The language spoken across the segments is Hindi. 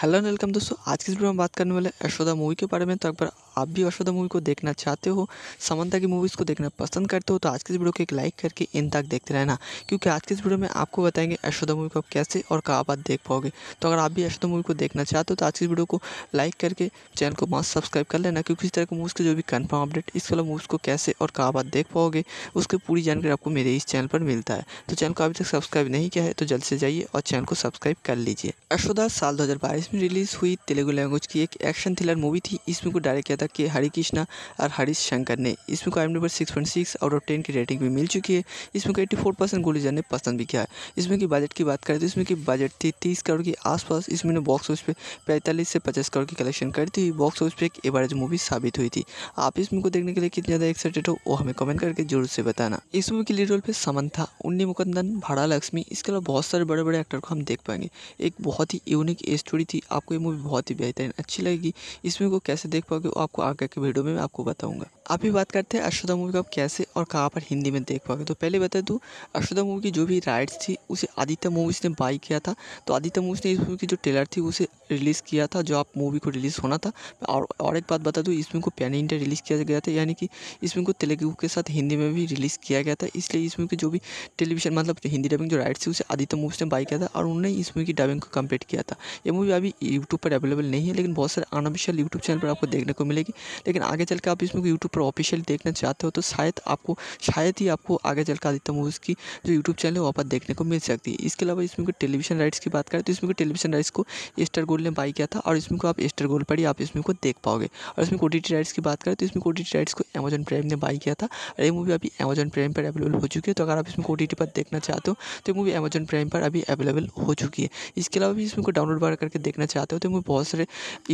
हेलो एंड वेलकम दोस्तों आज के वीडियो में बात करने वाले अशोदा मूवी के बारे में तो एक बार आप भी अश्वदा मूवी को देखना चाहते हो समंता की मूवीज़ को देखना पसंद करते हो तो आज के इस वीडियो को एक लाइक करके इन तक देखते रहना क्योंकि आज के इस वीडियो में आपको बताएंगे अश्वदा मूवी को आप कैसे और कहाँ बात देख पाओगे तो अगर आप भी अश्वदा मूवी को देखना चाहते हो तो आज की इस वीडियो को लाइक करके चैनल को मास्क सब्सक्राइब कर लेना क्योंकि इस तरह की मूवीज़ के जो भी कन्फर्म अपडेट इस वाला मूवीज़ को कैसे और कहाँ बात देख पाओगे उसकी पूरी जानकारी आपको मेरे इस चैनल पर मिलता है तो चैनल को अभी तक सब्सक्राइब नहीं किया है तो जल्द से जाइए और चैनल को सब्सक्राइब कर लीजिए अश्वदा साल दो में रिलीज़ हुई तेलुगु लैंग्वेज की एक एक्शन थ्रिलर मूवी थी इसमें को डायरेक्ट किया था के हरी कृष्णा और हरीश शंकर ने इस बुक आइम number six point six out of ten की रेटिंग भी मिल चुकी है इसमें एट्टी फोर परसेंट गुलिजर ने पसंद भी किया है इसमें की बजट की बात करें तो इसमें की बजट थी तीस करोड़ के आसपास इसमें ने बॉक्स ऑफिस पे पैंतालीस से पचास करोड़ की कलेक्शन करती हुई बॉक्स ऑफिस पर एक एवरेज मूवी साबित हुई थी आप इस मूवी को देखने के लिए कितने ज़्यादा एक्साइटेड हो वो हमें कमेंट करके जरूर से बताना इस मूवी के लीड रोल समन समंथा उन्नी मुकंदन भाड़ा लक्ष्मी इसके अलावा बहुत सारे बड़े बड़े एक्टर को हम देख पाएंगे एक बहुत ही यूनिक स्टोरी थी आपको ये मूवी बहुत ही बेहतरीन अच्छी लगेगी इस मूवी को कैसे देख पाओगे आप आपको आगे के वीडियो में मैं आपको बताऊंगा अभी बात करते हैं अश्वदा मूवी को आप कैसे और कहाँ पर हिंदी में देख पाओगे तो पहले बता दूँ अश्वदा मूवी की जो भी राइट्स थी उसे आदित्य मूवीज़ ने बाई किया था तो आदित्य मूवीज़ ने इस मूवी की जो ट्रेलर थी उसे रिलीज़ किया था जो आप मूवी को रिलीज़ होना था और और एक बात बता दूँ इस को पैन इंडिया रिलीज़ किया गया था यानी कि इस को तेलुगु के साथ हिंदी में भी रिलीज़ किया गया था इसलिए इस की जो भी टेलीविजन मतलब हिंदी डबिंग जो राइट्स थी उसे आदित्य मूवीज़ ने बाई किया था और उन्होंने इस मूवी की डबिंग को कम्प्लीट किया था यह मूवी अभी यूट्यूब पर अवेलेबल नहीं है लेकिन बहुत सारे अनऑफिशियल यूट्यूब चैनल पर आपको देखने को मिलेगी मिलेगी लेकिन आगे चल के आप इसमें यूट्यूब पर ऑफिशियल देखना चाहते हो तो शायद आपको शायद ही आपको आगे चल कर आदित्य मूवीज़ की जो यूट्यूब चैनल है वहाँ पर देखने को मिल सकती है इसके अलावा इसमें टेलीविजन राइट्स की बात करें तो इसमें टेलीविजन राइट्स को एस्टर गोल्ड ने बाई किया था और इसमें को आप एस्टर गोल्ड पर ही आप इसमें को देख पाओगे और इसमें कोटी राइट्स की बात करें तो इसमें कोटी राइट्स को अमेजन प्राइम ने बाई किया था और ये मूवी अभी अमेजन प्राइम पर अवेलेबल हो चुकी है तो अगर आप इसमें कोटी पर देखना चाहते हो तो मूवी अमेजन प्राइम पर अभी अवेलेबल हो चुकी है इसके अलावा भी इसमें को डाउनलोड बार करके देखना चाहते हो तो मूवी बहुत सारे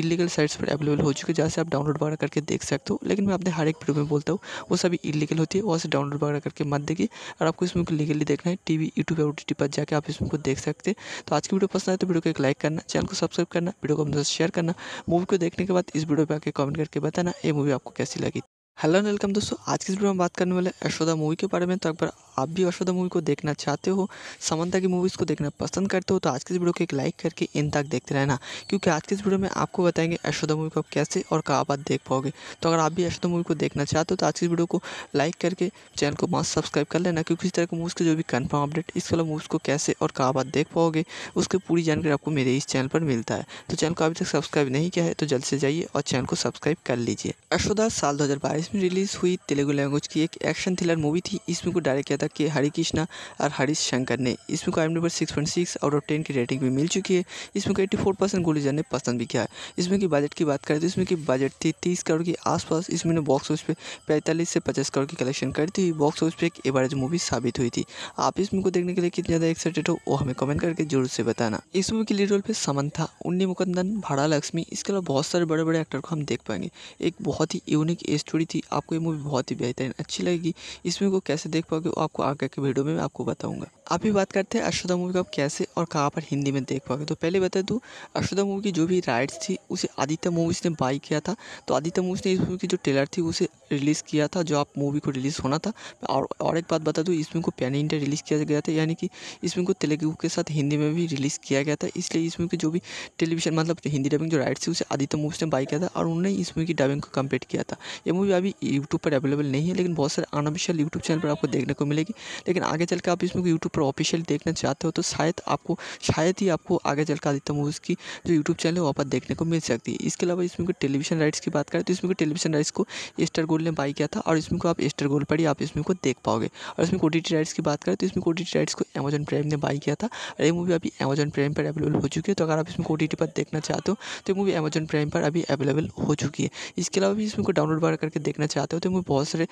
इलीगल साइट्स पर अवेलेबल हो चुकी है जहाँ से आप डाउनलोड डाउनलोड वगैरह करके देख सकते हो लेकिन मैं अपने हर एक वीडियो में बोलता हूँ वो सभी इलीगल होती है वहाँ से डाउनलोड वगैरह करके मत देखिए और आपको इसमें लीगली देखना है टी वी यूट्यूब या ओ पर जाकर आप इसमें को देख सकते हैं तो आज की वीडियो पसंद आए तो वीडियो को एक लाइक करना चैनल को सब्सक्राइब करना वीडियो को अपने साथ शेयर करना मूवी को देखने के बाद इस वीडियो पर आकर कमेंट करके बताना ये मूवी आपको कैसी लगी हेलो एंड वेलकम दोस्तों आज की वीडियो में बात करने वाले यशोदा मूवी के बारे में तो एक बार आप भी अश्वदा मूवी को देखना चाहते हो समंता की मूवीज़ को देखना पसंद करते हो तो आज के इस वीडियो को एक लाइक करके इन तक देखते रहना क्योंकि आज के इस वीडियो में आपको बताएंगे अश्वदा मूवी को आप कैसे और कहाँ बात देख पाओगे तो अगर आप भी अश्वदा मूवी को देखना चाहते हो तो आज की इस वीडियो को लाइक करके चैनल को मास्क सब्सक्राइब कर लेना क्योंकि इस तरह की मूवीज़ के जो भी कन्फर्म अपडेट इस वाला मूवीज़ को कैसे और कहाँ बात देख पाओगे उसकी पूरी जानकारी आपको मेरे इस चैनल पर मिलता है तो चैनल को अभी तक सब्सक्राइब नहीं किया है तो जल्द से जाइए और चैनल को सब्सक्राइब कर लीजिए अशोदा साल दो में रिलीज़ हुई तेलुगु लैंग्वेज की एक एक्शन थ्रिलर मूवी थी इसमें को डायरेक्ट किया तक के हरे कृष्णा और हरीश शंकर ने को आई number six point six out of ten की रेटिंग भी मिल चुकी है इसमें को एट्टी फोर परसेंट गोलीजर ने पसंद भी किया है इसमें की बजट की बात करें तो इसमें की बजट थी तीस करोड़ के आसपास इसमें ने बॉक्स ऑफिस पे पैंतालीस से पचास करोड़ की कलेक्शन करती हुई बॉक्स ऑफिस पर एक एवरेज मूवी साबित हुई थी आप इस मूवी को देखने के लिए कितने ज़्यादा एक्साइटेड हो वो हमें कमेंट करके जरूर से बताना इस मूवी के लीड रोल पर था उन्नी मुकंदन भाड़ा लक्ष्मी इसके अलावा बहुत सारे बड़े बड़े एक्टर को हम देख पाएंगे एक बहुत ही यूनिक स्टोरी थी आपको ये मूवी बहुत ही बेहतरीन अच्छी लगेगी इस मूवी को कैसे देख पाओगे आपको आपको आगे के वीडियो में मैं आपको बताऊंगा आप भी बात करते हैं अशोधा मूवी को आप कैसे और कहाँ पर हिंदी में देख पाओगे तो पहले बता दूँ अशोधा मूवी की जो भी राइट्स थी उसे आदित्य मूवीज़ ने बाई किया था तो आदित्य मूवीज़ ने इस मूवी की जो टेलर थी उसे रिलीज़ किया था जो आप मूवी को रिलीज़ होना था और और एक बात बता दूँ इसमें को पैन इंडिया रिलीज़ किया गया था यानी कि इसमें को तेलुगु के साथ हिंदी में भी रिलीज़ किया गया था इसलिए इस की जो भी टेलीविजन मतलब हिंदी डबिंग जो राइट्स थी उसे आदित्य मूवीज़ ने बाई किया था और उन्होंने इस मूवी की डबिंग को कम्प्लीट किया था ये मूवी अभी यूट्यूब पर अवेलेबल नहीं है लेकिन बहुत सारे अनऑफिशियल यूट्यूब चैनल पर आपको देखने को मिलेगी जाएगी लेकिन आगे चल के आप इसमें यूट्यूब पर ऑफिशियल देखना चाहते हो तो शायद आपको शायद ही आपको आगे चल कर आदित्य मूवीज़ की जो यूट्यूब चैनल है वहाँ पर देखने को मिल सकती है इसके अलावा इसमें टेलीविजन राइट्स की बात करें तो इसमें टेलीविजन राइट्स को एस्टर गोल्ड ने बाई किया था और इसमें को आप एस्टर गोल्ड पर ही आप इसमें को देख पाओगे और इसमें कोटी राइट्स की बात करें तो इसमें कोटी राइट्स को अमेजन प्राइम ने बाई किया था और ये मूवी अभी अमेजन प्राइम पर अवेलेबल हो चुकी है तो अगर आप इसमें कोटी पर देखना चाहते हो तो मूवी अमेजन प्राइम पर अभी अवेलेबल हो चुकी है इसके अलावा भी इसमें को डाउनलोड बार करके देखना चाहते हो तो मूवी बहुत सारे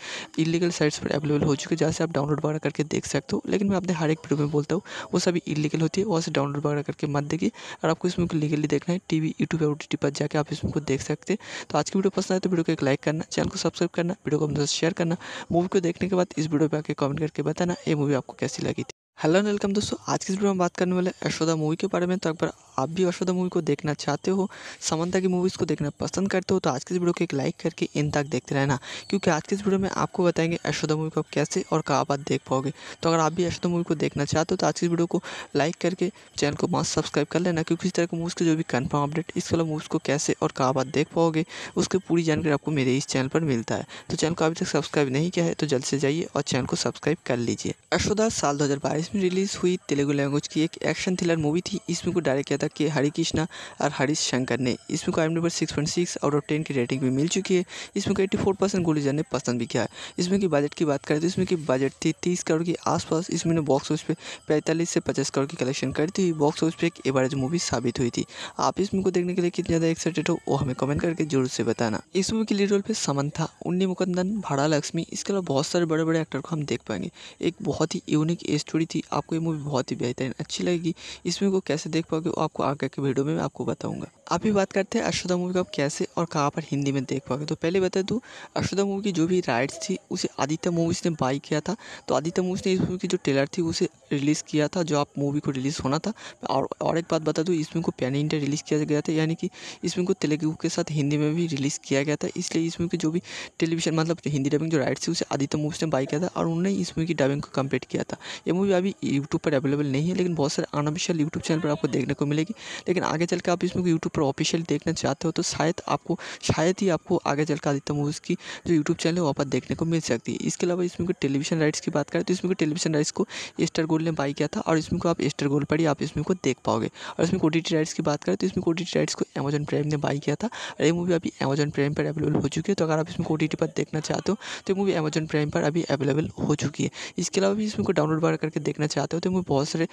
इलीगल साइट्स पर अवेलेबल हो चुके है जहाँ से आप डाउनलोड वगैरह करके देख सकते हो लेकिन मैं अपने हर एक वीडियो में बोलता हूँ वो सभी इलीगल होती है वहाँ से डाउनलोड वगैरह करके मत देगी और आपको इसमें को लीगली देखना है टी वी यूट्यूब और टी पर जाकर आप इसमें को देख सकते हैं तो आज की वीडियो पसंद आए तो वीडियो को एक लाइक करना चैनल को सब्सक्राइब करना वीडियो को अपने शेयर करना मूवी को देखने के बाद इस वीडियो पर आके कमेंट करके बताना ये मूवी आपको कैसी लगी थी हेलो वेलकम दोस्तों आज की इस वीडियो में बात करने वाले यशोदा मूवी के बारे में तो एक बार आप भी वर्षोदा मूवी को देखना चाहते हो समंता की मूवीज़ को देखना पसंद करते हो तो आज के इस वीडियो को एक लाइक करके इन तक देखते रहना क्योंकि आज के इस वीडियो में आपको बताएंगे अशोदा मूवी को आप कैसे और कहाँ बात देख पाओगे तो अगर आप भी अशोदा मूवी को देखना चाहते हो तो आज की वीडियो को लाइक करके चैनल को मास्क सब्सक्राइब कर लेना क्योंकि इस तरह की मूवीज़ के जो भी कन्फर्म अपडेट इस वाला मूवीज़ को कैसे और कहाँ बात देख पाओगे उसकी पूरी जानकारी आपको मेरे इस चैनल पर मिलता है तो चैनल को अभी तक सब्सक्राइब नहीं किया है तो जल्द से जाइए और चैनल को सब्सक्राइब कर लीजिए अशोदा साल दो में रिलीज़ हुई तेलुगु लैंग्वेज की एक एक्शन थ्रिलर मूवी थी इसमें को डायरेक्ट किया तक के हरि कृष्णा और हरीश शंकर ने इस बुक आइम number six point six out of ten की रेटिंग भी मिल चुकी है इसमें एट्टी फोर परसेंट गुलिजर ने पसंद भी किया है इसमें की बजट की बात करें तो इसमें की बजट थी तीस करोड़ के आसपास इसमें बॉक्स ऑफिस पर पैंतालीस से पचास करोड़ की कलेक्शन करती हुई बॉक्स ऑफिस पर एक एवरेज मूवी साबित हुई थी आप इस मूवी को देखने के लिए कितने ज़्यादा एक्साइटेड हो वो हमें कमेंट करके जरूर से बताना इस मूवी के लीड रोल पे था उन्नी मुकंदन भाड़ा लक्ष्मी इसके अलावा बहुत सारे बड़े बड़े एक्टर को हम देख पाएंगे एक बहुत ही यूनिक स्टोरी थी आपको ये मूवी बहुत ही बेहतरीन अच्छी लगेगी इसमें को कैसे देख पाओगे आप आपको आगे के वीडियो में मैं आपको बताऊंगा अभी बात करते हैं अश्वदा मूवी को आप कैसे और कहाँ पर हिंदी में देख पाओगे तो पहले बता दूँ अश्वदा मूवी की जो भी राइट्स थी उसे आदित्य मूवीज़ ने बाई किया था तो आदित्य मूवीज़ ने इस मूवी की जो ट्रेलर थी उसे रिलीज़ किया था जो आप मूवी को रिलीज़ होना था और, और एक बात बता दूँ इसमें को पैन इंडिया रिलीज़ किया गया था यानी कि इसमें को तेलुगु के साथ हिंदी में भी रिलीज़ किया गया था इसलिए इस मूवी की जो भी टेलीविजन मतलब हिंदी डबिंग जो राइट्स थी उसे आदित्य मूवीज़ ने बाई किया था और उन्होंने इस मूवी की डबिंग को कम्प्लीट किया था यह मूवी अभी यूट्यूब पर अवेलेबल नहीं है लेकिन बहुत सारे अनऑफिशियल यूट्यूब चैनल पर आपको देखने को मिलेगी मिलेगी लेकिन आगे चल के आप इसमें यूट्यूब पर ऑफिशियल देखना चाहते हो तो शायद आपको शायद ही आपको आगे चल के आदित्य मूवीज़ की जो यूट्यूब चैनल है वहाँ पर देखने को मिल सकती है इसके अलावा इसमें कोई टेलीविजन राइट्स की बात करें तो इसमें टेलीविजन राइट्स को एस्टर गोल्ड ने बाई किया था और इसमें को आप एस्टर गोल्ड पर ही आप इसमें को देख पाओगे और इसमें कोडिटी राइट्स की बात करें तो इसमें कोडिटी राइट्स को अमेजन प्राइम ने बाई किया था और ये मूवी अभी अमेजन प्राइम पर अवेलेबल हो चुकी है तो अगर आप इसमें कोडिटी पर देखना चाहते हो तो मूवी अमेजन प्राइम पर अभी अवेलेबल हो चुकी है इसके अलावा भी इसमें को डाउनलोड बार करके देखना चाहते हो तो मूवी बहुत सारे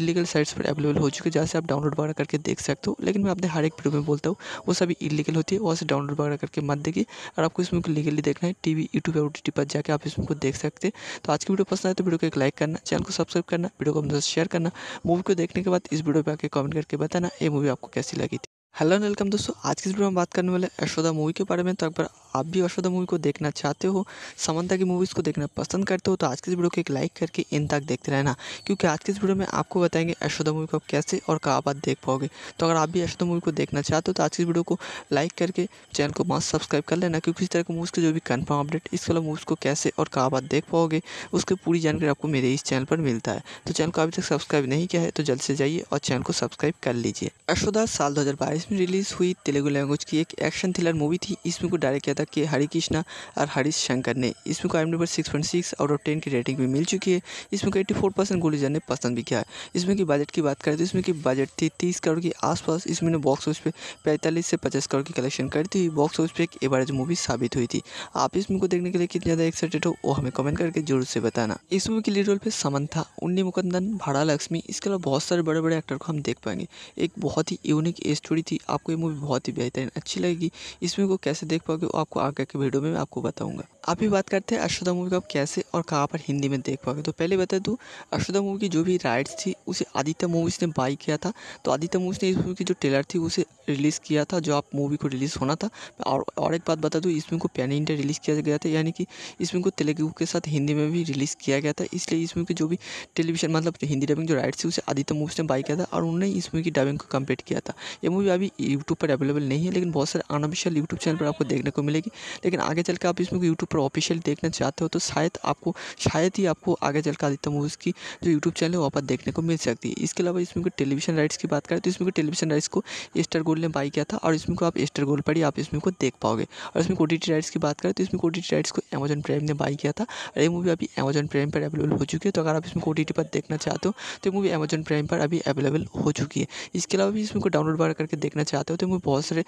इलीगल साइट्स पर अवेलेबल हो चुकी है जहाँ से आप डाउनलोड डाउनलोड वगैरह करके देख सकते हो लेकिन मैं अपने हर एक वीडियो में बोलता हूँ वो सभी इलीगल होती है वहाँ से डाउनलोड वगैरह करके मत देगी और आपको इसमें लीगली देखना है टी वी यूट्यूब और ओ पर जाकर आप इसमें को देख सकते हैं तो आज की वीडियो पसंद आए तो वीडियो को एक लाइक करना चैनल को सब्सक्राइब करना वीडियो को हम शेयर करना मूवी को देखने के बाद इस वीडियो पर आकर कमेंट करके बताना ये मूवी आपको कैसी लगी थी हेलो वेलकम दोस्तों आज की वीडियो में बात करने वाले यशोदा मूवी के बारे में तो एक बार आप भी अश्वदा मूवी को देखना चाहते हो समंता की मूवीज़ को देखना पसंद करते हो तो आज के इस वीडियो को एक लाइक करके इन तक देखते रहना क्योंकि आज के इस वीडियो में आपको बताएंगे अश्वदा मूवी को आप कैसे और कहाँ बात देख पाओगे तो अगर आप भी अशोधा मूवी को देखना चाहते हो तो आज की वीडियो को लाइक करके चैनल को मास्क सब्सक्राइब कर लेना क्योंकि इस तरह की मूवीज़ के जो भी कन्फर्म अपडेट इस वाला मूवीज़ को कैसे और कहाँ बात देख पाओगे उसकी पूरी जानकारी आपको मेरे इस चैनल पर मिलता है तो चैनल को अभी तक सब्सक्राइब नहीं किया है तो जल्द से जाइए और चैनल को सब्सक्राइब कर लीजिए अशोदा साल 2022 में रिलीज़ हुई तेलुगु लैंग्वेज की एक एक्शन थ्रिलर मूवी थी इसमें को डायरेक्ट किया था के हरी कृष्णा और हरीश शंकर ने इस को आई number six point six out of ten की रेटिंग भी मिल चुकी है इसमें को एट्टी फोर परसेंट गोलीजर ने पसंद भी किया है इसमें की बजट की बात करें तो इसमें की बजट थी तीस करोड़ के आसपास इसमें ने बॉक्स ऑफिस पे पैंतालीस से पचास करोड़ की कलेक्शन करती हुई बॉक्स ऑफिस पर एक एवरेज मूवी साबित हुई थी आप इस मूवी को देखने के लिए कितने ज़्यादा एक्साइटेड हो वो हमें कमेंट करके जरूर से बताना इस मूवी के लीड रोल पर था उन्नी मुकंदन भाड़ा लक्ष्मी इसके अलावा बहुत सारे बड़े बड़े एक्टर को हम देख पाएंगे एक बहुत ही यूनिक स्टोरी थी आपको ये मूवी बहुत ही बेहतरीन अच्छी लगेगी इसमें को कैसे देख पाओगे आपको आपको आगे के वीडियो में आपको बताऊंगा अभी बात करते हैं अशोदा मूवी को आप कैसे और कहाँ पर हिंदी में देख पाओगे तो पहले बता दूँ अशोधा मूवी की जो भी राइट्स थी उसे आदित्य मूवीज़ ने बाई किया था तो आदित्य मूवीज़ ने इस मूवी की जो ट्रेलर थी उसे रिलीज़ किया था जो आप मूवी को रिलीज़ होना था और और एक बात बता दूँ इसमें को पैन इंडिया रिलीज़ किया गया था यानी कि इसमें को तेलुगु के साथ हिंदी में भी रिलीज़ किया गया था इसलिए इस की जो भी टेलीविजन मतलब हिंदी डबिंग जो राइट्स थी उसे आदित्य मूवीज़ ने बाई किया था और उन्होंने इस मूवी की डबिंग को कम्प्लीट किया था यह मूवी अभी यूट्यूब पर अवेलेबल नहीं है लेकिन बहुत सारे अनऑफिशियल यूट्यूब चैनल पर आपको देखने को मिले मिलेगी लेकिन आगे चल कर आप इसमें यूट्यूब पर ऑफिशियल देखना चाहते हो तो शायद आपको शायद ही आपको आगे चल आदित्य मूवीज़ की जो यूट्यूब चैनल है वहाँ पर देखने को मिल सकती है इसके अलावा इसमें टेलीविजन राइट्स की बात करें तो इसमें टेलीविजन राइट्स को एस्टर गोल्ड ने बाई किया था और इसमें को आप एस्टर गोल्ड पर ही आप इसमें को देख पाओगे और इसमें टी राइट्स की बात करें तो इसमें ओटीटी राइट्स को अमेजन प्राइम ने बाई किया था और ये मूवी अभी अमेजन प्राइम पर अवेलेबल हो चुकी है तो अगर आप इसमें टी पर देखना चाहते हो तो मूवी अमेजन प्राइम पर अभी अवेलेबल हो चुकी है इसके अलावा भी इसमें को डाउनलोड वगैरह करके देखना चाहते हो तो मूवी बहुत सारे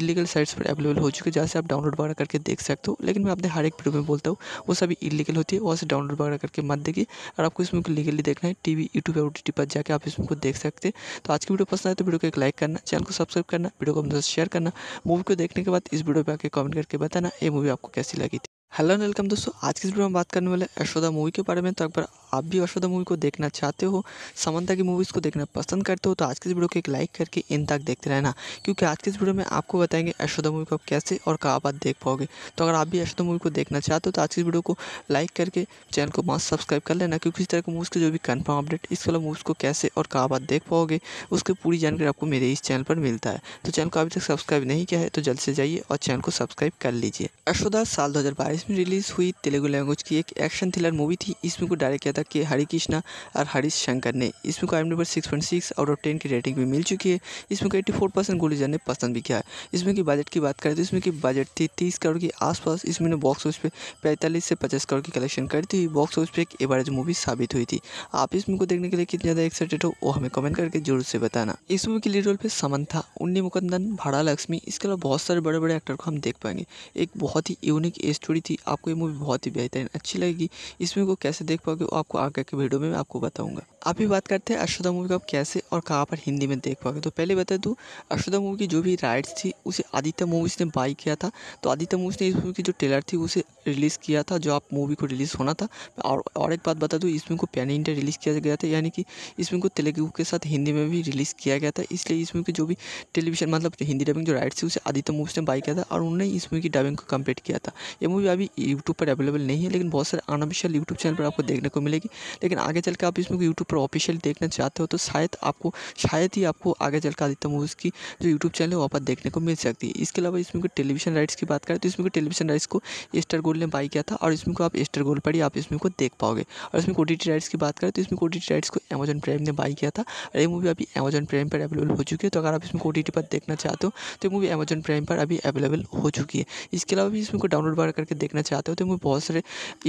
इलीगल साइट्स पर अवेलेबल हो चुकी है जहाँ से आप डाउनलोड डाउनलोड वगैरह करके देख सकते हो लेकिन मैं अपने हर एक वीडियो में बोलता हूँ वो सभी इलीगल होती है वहाँ से डाउनलोड वगैरह करके मत देखिए और आपको इसमें लीगली देखना है टी वी यूट्यूब और टी पर जाकर आप इसमें को देख सकते हैं तो आज की वीडियो पसंद आए तो वीडियो को एक लाइक करना चैनल को सब्सक्राइब करना वीडियो को अपने साथ शेयर करना मूवी को देखने के बाद इस वीडियो पर आकर कमेंट करके बताना ये मूवी आपको कैसी लगी थी हेलो वेलकम दोस्तों आज की इस वीडियो में बात करने वाले यशोदा मूवी के बारे में तो एक बार आप भी अश्वदा मूवी को देखना चाहते हो समंता की मूवीज़ को देखना पसंद करते हो तो आज के इस वीडियो को एक लाइक करके इन तक देखते रहना क्योंकि आज के इस वीडियो में आपको बताएंगे अश्वदा मूवी को आप कैसे और कहाँ बात देख पाओगे तो अगर आप भी अश्वदा मूवी को देखना चाहते हो तो आज की इस वीडियो को लाइक करके चैनल को मास्क सब्सक्राइब कर लेना क्योंकि इस तरह के मूवीज़ के जो भी कन्फर्म अपडेट इस वाला मूवीज़ को कैसे और कहाँ बात देख पाओगे उसकी पूरी जानकारी आपको मेरे इस चैनल पर मिलता है तो चैनल को अभी तक सब्सक्राइब नहीं किया है तो जल्द से जाइए और चैनल को सब्सक्राइब कर लीजिए अश्वदा साल दो में रिलीज़ हुई तेलुगु लैंग्वेज की एक एक्शन थ्रिलर मूवी थी इसमें को डायरेक्ट किया तक के हरी कृष्णा और हरीश शंकर ने इसमें को आई number six point six out of ten की रेटिंग भी मिल चुकी है इसमें को एट्टी फोर परसेंट गोलीजर ने पसंद भी किया है इसमें की बजट की बात करें तो इसमें की बजट थी तीस करोड़ के आसपास इसमें ने बॉक्स ऑफिस पे पैंतालीस से पचास करोड़ की कलेक्शन करती हुई बॉक्स ऑफिस पर एक एवरेज मूवी साबित हुई थी आप इस मूवी को देखने के लिए कितने ज़्यादा एक्साइटेड हो वो हमें कमेंट करके जरूर से बताना इस मूवी के लीड रोल समन था उन्नी मुकंदन भाड़ा लक्ष्मी इसके अलावा बहुत सारे बड़े बड़े एक्टर को हम देख पाएंगे एक बहुत ही यूनिक स्टोरी थी आपको ये मूवी बहुत ही बेहतरीन अच्छी लगेगी इस मूवी को कैसे देख पाओगे आपको आपको आगे के वीडियो में मैं आपको बताऊंगा आप ही बात करते हैं अशोदा मूवी को आप कैसे और कहाँ पर हिंदी में देख पाओगे तो पहले बता दूँ अशोदा मूवी की जो भी राइट्स थी उसे आदित्य मूवीज़ ने बाई किया था तो आदित्य मूवीज़ ने इस मूवी की जो ट्रेलर थी उसे रिलीज़ किया था जो आप मूवी को रिलीज़ होना था और और एक बात बता दूँ इसमें को पैन इंडिया रिलीज़ किया गया था यानी कि इसमें को तेलुगु के साथ हिंदी में भी रिलीज़ किया गया था इसलिए इस मूवी की जो भी टेलीविजन मतलब हिंदी डबिंग जो राइट्स थी उसे आदित्य मूवीज़ ने बाई किया था और उन्होंने इस मूवी की डबिंग को कम्प्लीट किया था ये मूवी अभी यूट्यूब पर अवेलेबल नहीं है लेकिन बहुत सारे अनऑफिशियल यूट्यूब चैनल पर आपको देखने को मिलेगी जाएगी लेकिन आगे चल के आप इसमें यूट्यूब पर ऑफिशियल देखना चाहते हो तो शायद आपको शायद ही आपको आगे चल कर आदित्य मूवीज़ की जो यूट्यूब चैनल है वहाँ पर देखने को मिल सकती है इसके अलावा इसमें टेलीविजन राइट्स की बात करें तो इसमें टेलीविजन राइट्स को एस्टर गोल्ड ने बाई किया था और इसमें को आप एस्टर गोल्ड पर ही आप इसमें को देख पाओगे और इसमें ओ राइट्स की बात करें तो इसमें ओ राइट्स को अमेजन प्राइम ने बाई किया था और ये मूवी अभी अमेजन प्राइम पर अवेलेबल हो चुकी है तो अगर आप इसमें ओ पर देखना चाहते हो तो मूवी अमेजन प्राइम पर अभी अवेलेबल हो चुकी है इसके अलावा भी इसमें को डाउनलोड बार करके देखना चाहते हो तो मूवी बहुत सारे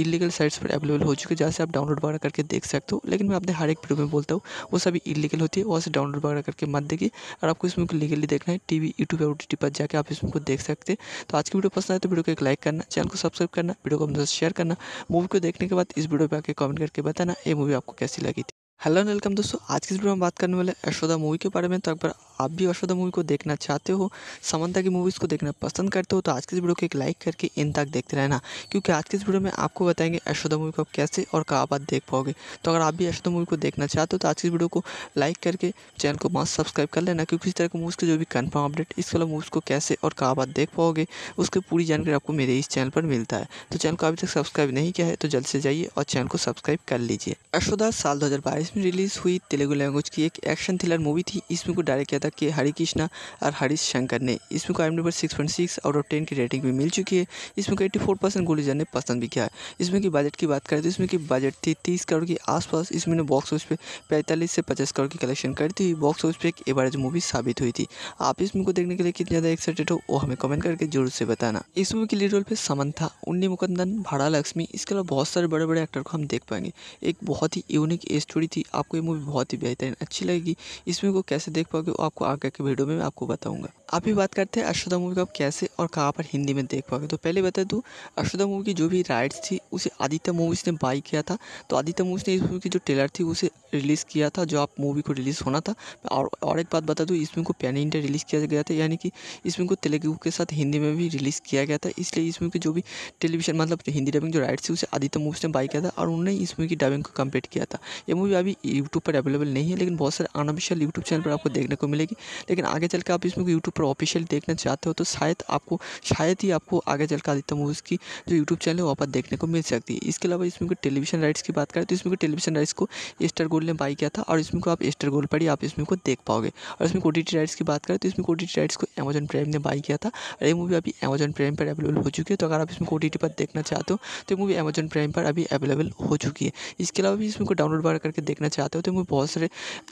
इलीगल साइट्स पर अवेलेबल हो चुकी है जहाँ से आप डाउनलोड वगैरह करके देख सकते हो लेकिन मैं अपने हर एक वीडियो में बोलता हूँ वो सभी इलीगल होती है वहाँ से डाउनलोड वगैरह करके मत देखिए और आपको इसमें लीगली देखना है टी वी यूट्यूब और टी पर जाकर आप इसमें को देख सकते हैं तो आज की वीडियो पसंद आए तो वीडियो को एक लाइक करना चैनल को सब्सक्राइब करना वीडियो को अपने शेयर करना मूवी को देखने के बाद इस वीडियो पर आकर कमेंट करके बताना ये मूवी आपको कैसी लगी थी हेलो वेलकम दोस्तों आज की इस वीडियो में बात करने वाले यशोदा मूवी के बारे में तो एक बार आप भी यशोदा मूवी को देखना चाहते हो समंता की मूवीज़ को देखना पसंद करते हो तो आज के इस वीडियो को एक लाइक करके इन तक देखते रहना क्योंकि आज के इस वीडियो में आपको बताएंगे यशोदा मूवी को आप कैसे और कहाँ बात देख पाओगे तो अगर आप भी यशोदा मूवी को देखना चाहते हो तो आज की इस वीडियो को लाइक करके चैनल को मास्क सब्सक्राइब कर लेना क्योंकि इस तरह की मूवीज़ के जो भी कन्फर्म अपडेट इसके अलावा मूवीज़ को कैसे और कहाँ बात देख पाओगे उसकी पूरी जानकारी आपको मेरे इस चैनल पर मिलता है तो चैनल को अभी तक सब्सक्राइब नहीं किया है तो जल्द से जाइए और चैनल को सब्सक्राइब कर लीजिए यशोदा साल दो में रिलीज़ हुई तेलुगु लैंग्वेज की एक एक्शन थ्रिलर मूवी थी इसमें को डायरेक्ट पैदा के हरी कृष्णा और हरीश शंकर ने इस आई number six point six out of ten की रेटिंग भी मिल चुकी है इसमें एट्टी फोर परसेंट गोलीजर ने पसंद भी किया है इसमें की बजट की बात करें तो इसमें की बजट थी तीस करोड़ के आसपास इसमें बॉक्स ऑफिस पे पैंतालीस से पचास करोड़ की कलेक्शन करती हुई बॉक्स ऑफिस पर एक एवरेज मूवी साबित हुई थी आप इस मूवी को देखने के लिए कितने ज़्यादा एक्साइटेड हो वो हमें कमेंट करके जरूर से बताना इस मूवी के लीड रोल समन समंथा उन्नी मुकंदन भाड़ा लक्ष्मी इसके अलावा बहुत सारे बड़े बड़े एक्टर को हम देख पाएंगे एक बहुत ही यूनिक स्टोरी थी आपको ये मूवी बहुत ही बेहतरीन अच्छी लगेगी इसमें को कैसे देख पाओगे आप आपको आगे के वीडियो में मैं आपको बताऊंगा आप अभी बात करते हैं अश्वदा मूवी को आप कैसे और कहाँ पर हिंदी में देख पाओगे तो पहले बता दूँ अश्वदा मूवी की जो भी राइट्स थी उसे आदित्य मूवीज़ ने बाई किया था तो आदित्य मूवीज़ ने इस मूवी की जो ट्रेलर थी उसे रिलीज़ किया था जो आप मूवी को रिलीज़ होना था और और एक बात बता दूँ इसमें को पैन इंडिया रिलीज़ किया गया था यानी कि इसमें को तेलुगु के साथ हिंदी में भी रिलीज़ किया गया था इसलिए इसमें जो भी टेलीविजन मतलब हिंदी डबिंग जो राइट्स थी उसे आदित्य मूवीज़ ने बाई किया था और उन्होंने इस मूवी की डबिंग को कम्प्लीट किया था ये मूवी अभी यूट्यूब पर अवेलेबल नहीं है लेकिन बहुत सारे अनऑफिशियल यूट्यूब चैनल पर आपको देखने को मिलेगी लेकिन आगे चल आप इसमें यूट्यूब पर ऑफिशियल देखना चाहते हो तो शायद आपको शायद ही आपको आगे चल आदित्य मूवीज़ की जो यूट्यूब चैनल है वहाँ पर देखने को मिल सकती है इसके अलावा इसमें टेलीविजन राइट्स की बात करें तो इसमें टेलीविजन राइट्स को स्टार गोल्ड गोल्ड ने बाई किया था और इसमें को आप एस्टर गोल्ड पर ही आप इसमें को देख पाओगे और इसमें कोटी राइट्स की बात करें तो इसमें कोटी राइट्स को अमेजन प्राइम ने बाई किया था और ये मूवी अभी अमेजन प्राइम पर अवेलेबल हो चुकी है तो अगर आप इसमें कोटी पर देखना चाहते हो तो मूवी अमेजन प्राइम पर अभी अवेलेबल हो चुकी है इसके अलावा भी इसमें को डाउनलोड वगैरह करके देखना चाहते हो तो मूवी बहुत सारे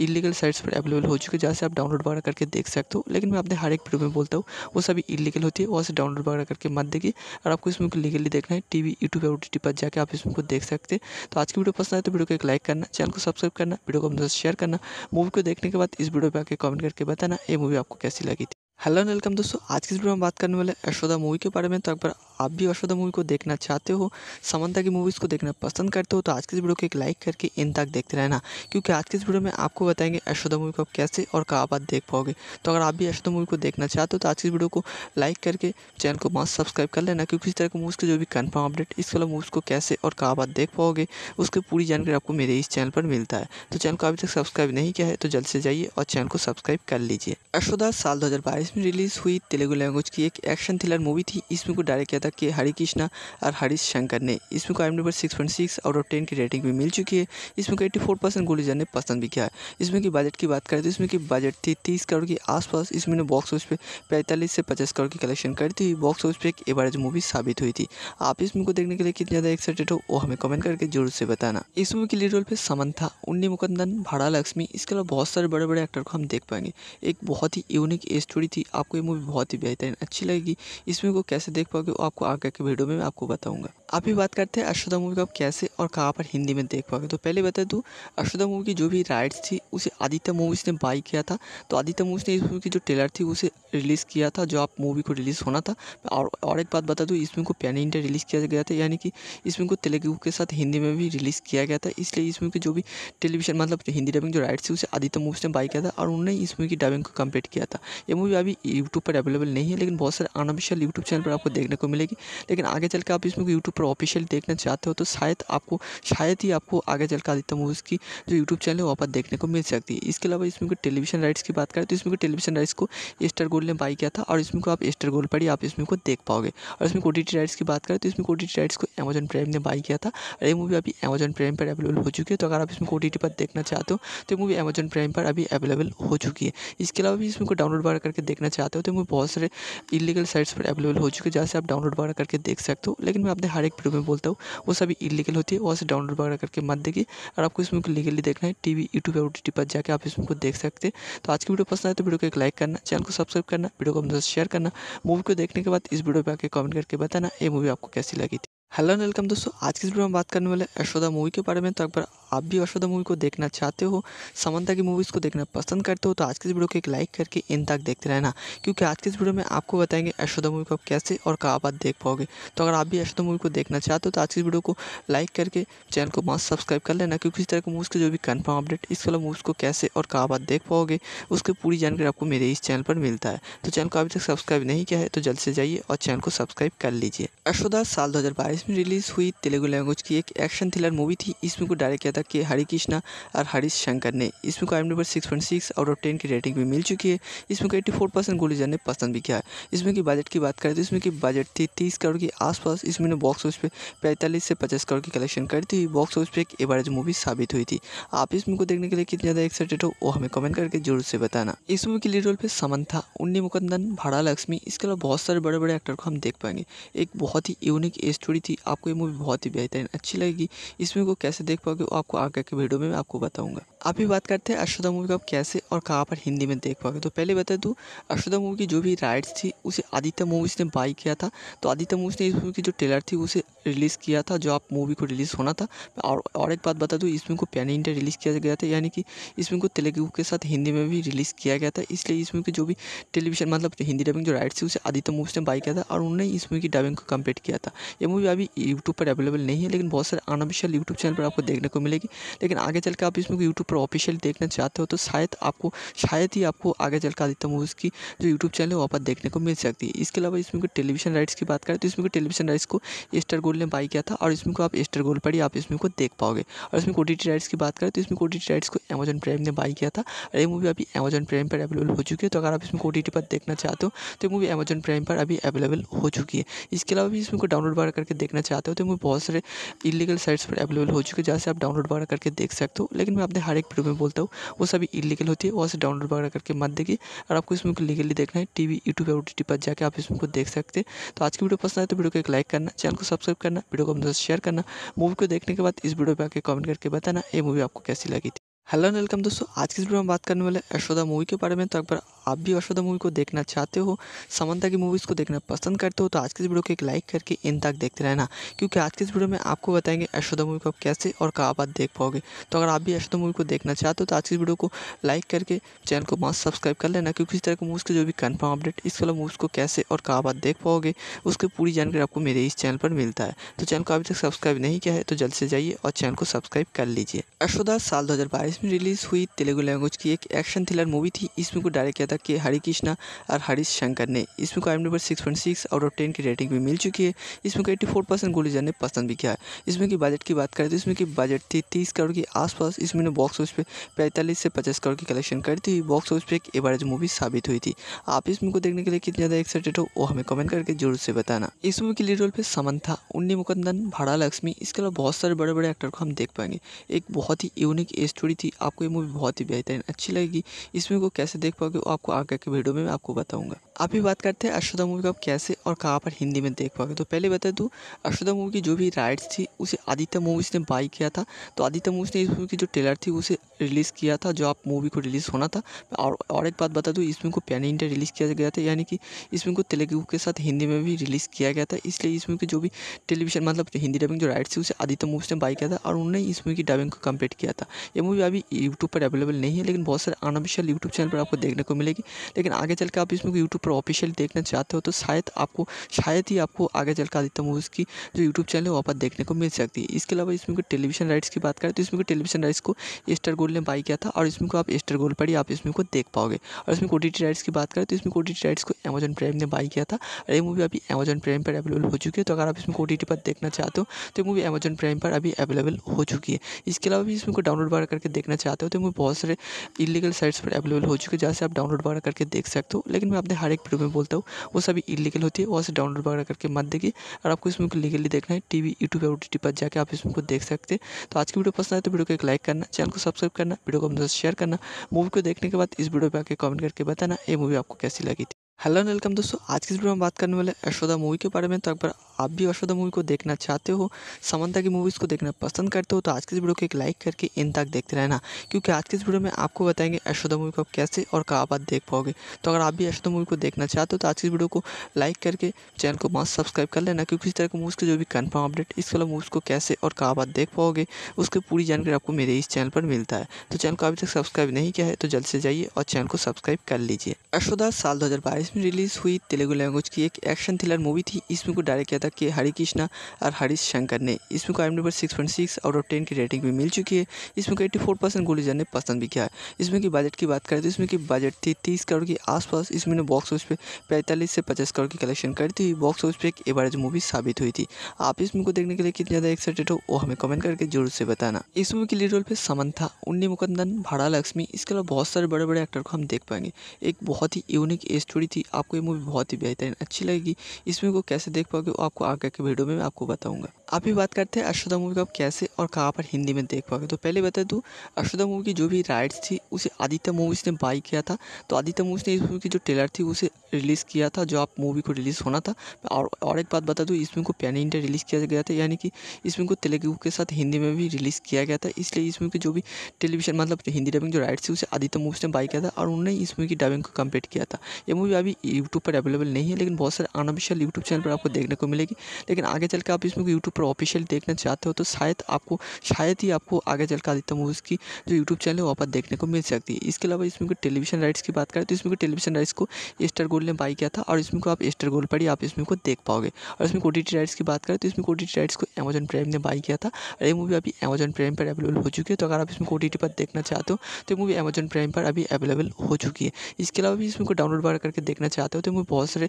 इलीगल साइट्स पर अवेलेबल हो चुके है जहाँ से आप डाउनलोड वगैरह करके देख सकते हो लेकिन मैं अपने हर एक वीडियो में बोलता हूँ वो सभी इलीगल होती है वहाँ से डाउनलोड वगैरह करके मत देखिए और आपको इसमें लीगली देखना है टी वी यूट्यूब ओ पर जाकर आप इसमें को देख सकते हैं तो आज की वीडियो पसंद आए तो वीडियो को एक लाइक करना चैनल को सब्सक्राइब करना वीडियो को शेयर करना मूवी को देखने के बाद इस वीडियो पर आके कमेंट करके बताना ये मूवी आपको कैसी लगी थी हेलो एंड वेलकम दोस्तों आज की वीडियो में बात करने वाले यशोदा मूवी के बारे में तो बार आप भी यशोदा मूवी को देखना चाहते हो समंता की मूवीज़ को देखना पसंद करते हो तो आज की वीडियो को एक लाइक करके इन तक देखते रहना क्योंकि आज की इस वीडियो में आपको बताएंगे यशोदा मूवी को आप कैसे और कहाँ बात देख पाओगे तो अगर आप भी यशोदा मूवी को देखना चाहते हो तो आज की वीडियो को लाइक करके चैनल को मास्क सब्सक्राइब कर लेना क्योंकि इस तरह के मूवीज़ के जो भी कन्फर्म अपडेट इस वाला मूवीज़ को कैसे और कहाँ बात देख पाओगे उसकी पूरी जानकारी आपको मेरे इस चैनल पर मिलता है तो चैनल को अभी तक सब्सक्राइब नहीं किया है तो जल्द से जाइए और चैनल को सब्सक्राइब कर लीजिए यशोदा साल दो में रिलीज़ हुई तेलुगु लैंग्वेज की एक एक्शन थ्रिलर मूवी थी इसमें को डायरेक्ट किया था कि हरी कृष्णा और हरीश शंकर ने इसमें को आई number six point six out of ten की रेटिंग भी मिल चुकी है इसमें को एट्टी फोर परसेंट गुलिजर ने पसंद भी किया है इसमें की बजट की बात करें तो इसमें की बजट थी तीस करोड़ के आसपास इसमें ने बॉक्स ऑफिस पर पैंतालीस से पचास करोड़ की कलेक्शन करी थी बॉक्स ऑफिस पर एक एवरेज मूवी साबित हुई थी आप इस मूवी को देखने के लिए कितने ज़्यादा एक्साइटेड हो वो हमें कमेंट करके जरूर से बताना इस मूवी के लीड रोल पर समन था उन्नी मुकंदन भाड़ा लक्ष्मी इसके अलावा बहुत सारे बड़े बड़े एक्टर को हम देख पाएंगे एक बहुत ही यूनिक स्टोरी थी आपको ये मूवी बहुत ही बेहतरीन अच्छी लगेगी इस मूवी को कैसे देख पाओगे आपको आगे के वीडियो में मैं आपको बताऊंगा आप ही बात करते हैं अशोधा मूवी को आप कैसे और कहाँ पर हिंदी में देख पाओगे तो पहले बता दूँ अशोधा मूवी की जो भी राइट्स थी उसे आदित्य मूवीज़ ने बाई किया था तो आदित्य मूवीज़ ने इस मूवी की जो ट्रेलर थी उसे रिलीज़ किया था जो आप मूवी को रिलीज़ होना था और और एक बात बता दूँ इस मूवी को पैन इंडिया रिलीज़ किया गया था यानी कि इस मूवी को तेलुगु के साथ हिंदी में भी रिलीज़ किया गया था इसलिए इस मूवी की जो भी टेलीविजन मतलब हिंदी डबिंग जो राइट्स थी उसे आदित्य मूवीज़ ने बाई किया था और उन्होंने इस मूवी की डबिंग को कम्प्लीट किया था यह मूवी अभी यूट्यूब पर अवेलेबल नहीं है लेकिन बहुत सारे अनऑफिशियल यूट्यूब चैनल पर आपको देखने को मिलेगी लेकिन आगे चल के आप इसमें यूट्यूब पर ऑफिशियल देखना चाहते हो तो शायद आपको शायद ही आपको आगे चल आदित्य मूवीज़ की जो यूट्यूब चैनल है वहाँ पर देखने को मिल सकती है इसके अलावा इसमें टेलीविजन राइट्स की बात करें तो इसमें टेलीविजन राइट्स को एस्टर गोल्ड ने बाई किया था और इसमें को आप एस्टर गोल्ड पर ही आप इसमें को देख पाओगे और इसमें कोटी राइट्स की बात करें तो इसमें कोटी राइट्स को अमेजन प्राइम ने बाई किया था और ये मूवी अभी अमेजन प्राइम पर अवेलेबल हो चुकी है तो अगर आप इसमें कोटी पर देखना चाहते हो तो ये मूवी अमेजन प्राइम पर अभी अवेलेबल हो चुकी है इसके अलावा भी इसमें को डाउनलोड बार करके देखना चाहते हो तो मैं बहुत सारे इलीगल साइट्स पर अवेलेबल हो चुके हैं जहाँ से आप डाउनलोड वगैरह करके देख सकते हो लेकिन मैं अपने हर एक वीडियो में बोलता हूँ वो सभी इलीगल होती है वहाँ से डाउनलोड वगैरह करके मत देखिए और आपको इसमें लीगली देखना है टी वी यूट्यूब और टी पर जाकर आप इसमें को देख सकते हैं तो आज की वीडियो पसंद आए तो वीडियो को एक लाइक करना चैनल को सब्सक्राइब करना वीडियो को अपने शेयर करना मूवी को देखने के बाद इस वीडियो पर आके कमेंट करके बताना ये मूवी आपको कैसी लगी थी हेलो एंड वेलकम दोस्तों आज की वीडियो में बात करने वाले यशोदा मूवी के बारे में तो अगर आप भी यशोदा मूवी को देखना चाहते हो समंता की मूवीज़ को देखना पसंद करते हो तो आज की इस वीडियो को एक लाइक करके इन तक देखते रहना क्योंकि आज की इस वीडियो में आपको बताएंगे यशोदा मूवी को आप कैसे और कहाँ बात देख पाओगे तो अगर आप भी यशोदा मूवी को देखना चाहते हो तो आज की इस वीडियो को लाइक करके चैनल को मास्क सब्सक्राइब कर लेना क्योंकि इस तरह के मूवीज़ के जो भी कन्फर्म अपडेट इस वाला मूवीज़ को कैसे और कहाँ बात देख पाओगे उसकी पूरी जानकारी आपको मेरे इस चैनल पर मिलता है तो चैनल को अभी तक सब्सक्राइब नहीं किया है तो जल्द से जाइए और चैनल को सब्सक्राइब कर लीजिए यशोदा साल दो इसमें रिलीज़ हुई तेलुगु लैंग्वेज की एक एक्शन थ्रिलर मूवी थी इसमें को डायरेक्ट किया था कि हरी कृष्णा और हरीश शंकर ने इसमें को आई number six point six out of ten की रेटिंग भी मिल चुकी है इसमें को एट्टी फोर परसेंट गोलीजर ने पसंद भी किया है इसमें की बजट की बात करें तो इसमें की बजट थी तीस करोड़ के आसपास इसमें ने बॉक्स ऑफिस पे पैंतालीस से पचास करोड़ की कलेक्शन करती हुई बॉक्स ऑफिस पर एक एवरेज मूवी साबित हुई थी आप इस मूवी को देखने के लिए कितने ज़्यादा एक्साइटेड हो वो हमें कमेंट करके जरूर से बताना इस मूवी के लीड रोल पर समन था उन्नी मुकंदन भाड़ा लक्ष्मी इसके अलावा बहुत सारे बड़े बड़े एक्टर को हम देख पाएंगे एक बहुत ही यूनिक स्टोरी थी कि आपको ये मूवी बहुत ही बेहतरीन अच्छी लगेगी इस मूवी को कैसे देख पाओगे वो आपको आगे के वीडियो में मैं आपको बताऊंगा आप भी बात करते हैं अशोधा मूवी को आप कैसे और कहाँ पर हिंदी में देख पाओगे तो पहले बता दूँ अशोधा मूवी की जो भी राइट्स थी उसे आदित्य मूवीज़ ने बाई किया था तो आदित्य मूवीज़ ने इस मूवी की जो ट्रेलर थी उसे रिलीज़ किया था जो आप मूवी को रिलीज़ होना था और और एक बात बता दूँ इसमें को पैन इंडिया रिलीज़ किया गया था यानी कि इसमें को तेलुगु के साथ हिंदी में भी रिलीज़ किया गया था इसलिए इस मूवी की जो भी टेलीविजन मतलब हिंदी डबिंग जो राइट्स थी उसे आदित्य मूवीज़ ने बाई किया था और उन्होंने इस मूवी की डबिंग को कम्प्लीट किया था यह मूवी अभी अभी यूट्यूब पर अवेलेबल नहीं है लेकिन बहुत सारे अनऑफिशियल यूट्यूब चैनल पर आपको देखने को मिलेगी लेकिन आगे चल के आप इसमें यूट्यूब पर ऑफिशियल देखना चाहते हो तो शायद आपको शायद ही आपको आगे चल के आदित्य मूवीज़ की जो यूट्यूब चैनल है वहाँ पर देखने को मिल सकती है इसके अलावा इसमें टेलीविजन राइट्स की बात करें तो इसमें टेलीविजन राइट्स को एस्टर गोल्ड ने बाई किया था और इसमें को आप एस्टर गोल्ड पर ही आप इसमें को देख पाओगे और इसमें ओ राइट्स की बात करें तो इसमें ओ राइट्स को अमेजन प्राइम ने बाई किया था और ये मूवी अभी अमेजन प्राइम पर अवेलेबल हो चुकी है तो अगर आप इसमें ओ पर देखना चाहते हो तो ये मूवी अमेजन प्राइम पर अभी अवेलेबल हो चुकी है इसके अलावा भी इसमें को डाउनलोड बार करके देख देखना चाहते हो तो मैं बहुत सारे इलीगल साइट्स पर अवेलेबल हो चुके हैं जहाँ से आप डाउनलोड वगैरह करके देख सकते हो लेकिन मैं अपने हर एक वीडियो में बोलता हूँ वो सभी इलीगल होती है वहाँ से डाउनलोड वगैरह करके मत देखिए और आपको इसमें को लीगली देखना है टी वी यूट्यूब और टी पर जाकर आप इसमें को देख सकते हैं तो आज की वीडियो पसंद आए तो वीडियो को एक लाइक करना चैनल को सब्सक्राइब करना वीडियो को अपने साथ शेयर करना मूवी को देखने के बाद इस वीडियो पर आकर कमेंट करके बताना ये मूवी आपको कैसी लगी थी हेलो एंड वेलकम दोस्तों आज की वीडियो में बात करने वाले अशोदा मूवी के बारे में तो अगर आप भी अशोदा मूवी को देखना चाहते हो समंता की मूवीज़ को देखना पसंद करते हो तो आज की इस वीडियो को एक लाइक करके इन तक देखते रहना क्योंकि आज की इस वीडियो में आपको बताएंगे अशोदा मूवी को आप कैसे और कहाँ बात देख पाओगे तो अगर आप भी यशोदा मूवी को देखना चाहते हो तो आज की वीडियो को लाइक करके चैनल को मास्क सब्सक्राइब कर लेना क्योंकि इस तरह की मूवीज़ के जो भी कन्फर्म अपडेट इस वाला मूवीज़ को कैसे और कहाँ बात देख पाओगे उसकी पूरी जानकारी आपको मेरे इस चैनल पर मिलता है तो चैनल को अभी तक सब्सक्राइब नहीं किया है तो जल्द से जाइए और चैनल को सब्सक्राइब कर लीजिए अशोदा साल दो इसमें में रिलीज़ हुई तेलुगु लैंग्वेज की एक एक्शन थ्रिलर मूवी थी इसमें को डायरेक्ट किया था कि हरि कृष्णा और हरीश शंकर ने इसमें को आई number six point six out of ten की रेटिंग भी मिल चुकी है इसमें को एट्टी फोर परसेंट गुलिजा ने पसंद भी किया है इसमें की बजट की बात करें तो इसमें की बजट थी तीस करोड़ के आसपास इसमें बॉक्स ऑफिस पे पैंतालीस से पचास करोड़ की कलेक्शन करती हुई बॉक्स ऑफिस पे एक एवरेज मूवी साबित हुई थी आप इस मूवी को देखने के लिए कितने ज़्यादा एक्साइटेड हो वो हमें कमेंट करके जरूर से बताना इस मूवी के लीड रोल पर समन था उन्नी मुकंदन भाड़ा लक्ष्मी इसके अलावा बहुत सारे बड़े बड़े एक्टर को हम देख पाएंगे एक बहुत ही यूनिक स्टोरी थी आपको ये मूवी बहुत ही बेहतरीन अच्छी लगेगी इस मूवी को कैसे देख पाओगे वो आपको आगे के वीडियो में मैं आपको बताऊंगा आप ही बात करते हैं अशोधा मूवी को आप कैसे और कहाँ पर हिंदी में देख पाओगे तो पहले बता दूँ अशोधा मूवी की जो भी राइट्स थी उसे आदित्य मूवीज़ ने बाई किया था तो आदित्य मूवीज़ ने इस मूवी की जो ट्रेलर थी उसे रिलीज़ किया था जो आप मूवी को रिलीज़ होना था और और एक बात बता दूँ इस मूवी को पैन इंडिया रिलीज़ किया गया था यानी कि इस मूवी को तेलुगु के साथ हिंदी में भी रिलीज़ किया गया था इसलिए इस मूवी की जो भी टेलीविजन मतलब हिंदी डबिंग जो राइट्स थी उसे आदित्य मूवीज़ ने बाई किया था और उन्होंने इस मूवी की डबिंग को कम्प्लीट किया था यह मूवी अभी यूट्यूब पर अवेलेबल नहीं है लेकिन बहुत सारे अनऑफिशियल यूट्यूब चैनल पर आपको देखने को मिलेगी लेकिन आगे चल के आप इसमें यूट्यूब पर ऑफिशियल देखना चाहते हो तो शायद आपको शायद ही आपको आगे चल के आदित्य मूवीज़ की जो यूट्यूब चैनल है वहाँ पर देखने को मिल सकती है इसके अलावा इसमें को टेलीविजन राइट्स की बात करें तो इसमें को टेलीविजन राइट्स को स्टार गोल्ड ने बाई किया था और इसमें को आप स्टार गोल्ड पर ही आप इसमें को देख पाओगे और इसमें टी राइट्स की बात करें तो इसमें टी राइट्स को अमेजन प्राइम ने बाई किया था और ये मूवी अभी अमेजन प्राइम पर अवेलेबल हो चुकी है तो अगर आप इसमें टी पर देखना चाहते हो तो मूवी अमेजन प्राइम पर अभी अवेलेबल हो चुकी है इसके अलावा भी इसमें को डाउनलोड बार करके देख देखना चाहते हो तो वो बहुत सारे इलीगल साइट्स पर अवेलेबल हो चुके हैं जहाँ से आप डाउनलोड वगैरह करके देख सकते हो लेकिन मैं अपने हर एक वीडियो में बोलता हूँ वो सभी इलीगल होती है वहाँ से डाउनलोड वगैरह करके मत देखिए और आपको इसमें को लीगली देखना है टी वी यूट्यूब और टी पर जाकर आप इसमें को देख सकते हैं तो आज की वीडियो पसंद आए तो वीडियो को एक लाइक करना चैनल को सब्सक्राइब करना वीडियो को हम साथ शेयर करना मूवी को देखने के बाद इस वीडियो पर आकर कमेंट करके बताना ये मूवी आपको कैसी लगी थी हेलो एंड वेलकम दोस्तों आज की वीडियो में बात करने वाले यशोदा मूवी के बारे में तो एक बार आप भी यशोदा मूवी को देखना चाहते हो समंता की मूवीज़ को देखना पसंद करते हो तो आज के इस वीडियो को एक लाइक करके इन तक देखते रहना क्योंकि आज के इस वीडियो में आपको बताएंगे यशोदा मूवी को आप कैसे और कहाँ बात देख पाओगे तो अगर आप भी यशोदा मूवी को देखना चाहते हो तो आज की इस वीडियो को लाइक करके चैनल को मास्क सब्सक्राइब कर लेना क्योंकि इस तरह की मूवीज़ के जो भी कन्फर्म अपडेट इस वाला मूवीज़ को कैसे और कहाँ बात देख पाओगे उसकी पूरी जानकारी आपको मेरे इस चैनल पर मिलता है तो चैनल को अभी तक सब्सक्राइब नहीं किया है तो जल्द से जाइए और चैनल को सब्सक्राइब कर लीजिए यशोदा साल दो में रिलीज़ हुई तेलुगु लैंग्वेज की एक एक्शन थ्रिलर मूवी थी इसमें को डायरेक्ट तक के हरी कृष्णा और हरीश शंकर ने इस बुक का number six point six out of ten की रेटिंग भी मिल चुकी है इस बुक एट्टी फोर परसेंट गुलिजर ने पसंद भी किया है इसमें की बजट की बात करें तो इसमें की बजट थी तीस करोड़ के आसपास इसमें ने बॉक्स ऑफिस पे पैंतालीस से पचास करोड़ की कलेक्शन करती हुई बॉक्स ऑफिस पर एक एवरेज मूवी साबित हुई थी आप इस मूवी को देखने के लिए कितने ज़्यादा एक्साइटेड हो वो हमें कमेंट करके जरूर से बताना इस मूवी के लीड रोल समन समंथा उन्नी मुकंदन भाड़ा लक्ष्मी इसके अलावा बहुत सारे बड़े बड़े एक्टर को हम देख पाएंगे एक बहुत ही यूनिक स्टोरी थी आपको ये मूवी बहुत ही बेहतरीन अच्छी लगेगी इस मूवी को कैसे देख पाओगे आप आपको आगे के वीडियो में मैं आपको बताऊंगा अभी बात करते हैं अशोदा मूवी को आप कैसे और कहाँ पर हिंदी में देख पाओगे तो पहले बता दूँ अशोदा मूवी की जो भी राइट्स थी उसे आदित्य मूवीज़ ने बाई किया था तो आदित्य मूवीज़ ने इस मूवी की जो ट्रेलर थी उसे रिलीज़ किया था जो आप मूवी को रिलीज़ होना था और और एक बात बता दूँ इस को पैन इंडिया रिलीज़ किया गया था यानी कि इस को तेलुगु के साथ हिंदी में भी रिलीज़ किया गया था इसलिए इस मूवी की जो भी टेलीविजन मतलब हिंदी डबिंग जो राइट्स थी उसे आदित्य मूवीज़ ने बाई किया था और उन्होंने इस मूवी की डबिंग को कम्प्लीट किया था यह मूवी अभी यूट्यूब पर अवेलेबल नहीं है लेकिन बहुत सारे अनऑफिशियल यूट्यूब चैनल पर आपको देखने को मिले मिलेगी लेकिन आगे चल के आप इसमें यूट्यूब पर ऑफिशियल देखना चाहते हो तो शायद आपको शायद ही आपको आगे चल कर आदित्य मूवीज़ की जो यूट्यूब चैनल है वहाँ पर देखने को मिल सकती है इसके अलावा इसमें टेलीविजन राइट्स की बात करें तो इसमें टेलीविजन राइट्स को एस्टर गोल्ड ने बाई किया था और इसमें को आप एस्टर गोल्ड पर ही आप इसमें को देख पाओगे और इसमें कोटी राइट्स की बात करें तो इसमें कोटी राइट्स को अमेजन प्राइम ने बाई किया था और ये मूवी अभी अमेजन प्राइम पर अवेलेबल हो चुकी है तो अगर आप इसमें कोटी पर देखना चाहते हो तो ये मूवी अमेजन प्राइम पर अभी अवेलेबल हो चुकी है इसके अलावा भी इसमें को डाउनलोड वगैरह करके देखना चाहते हो तो मूवी बहुत सारे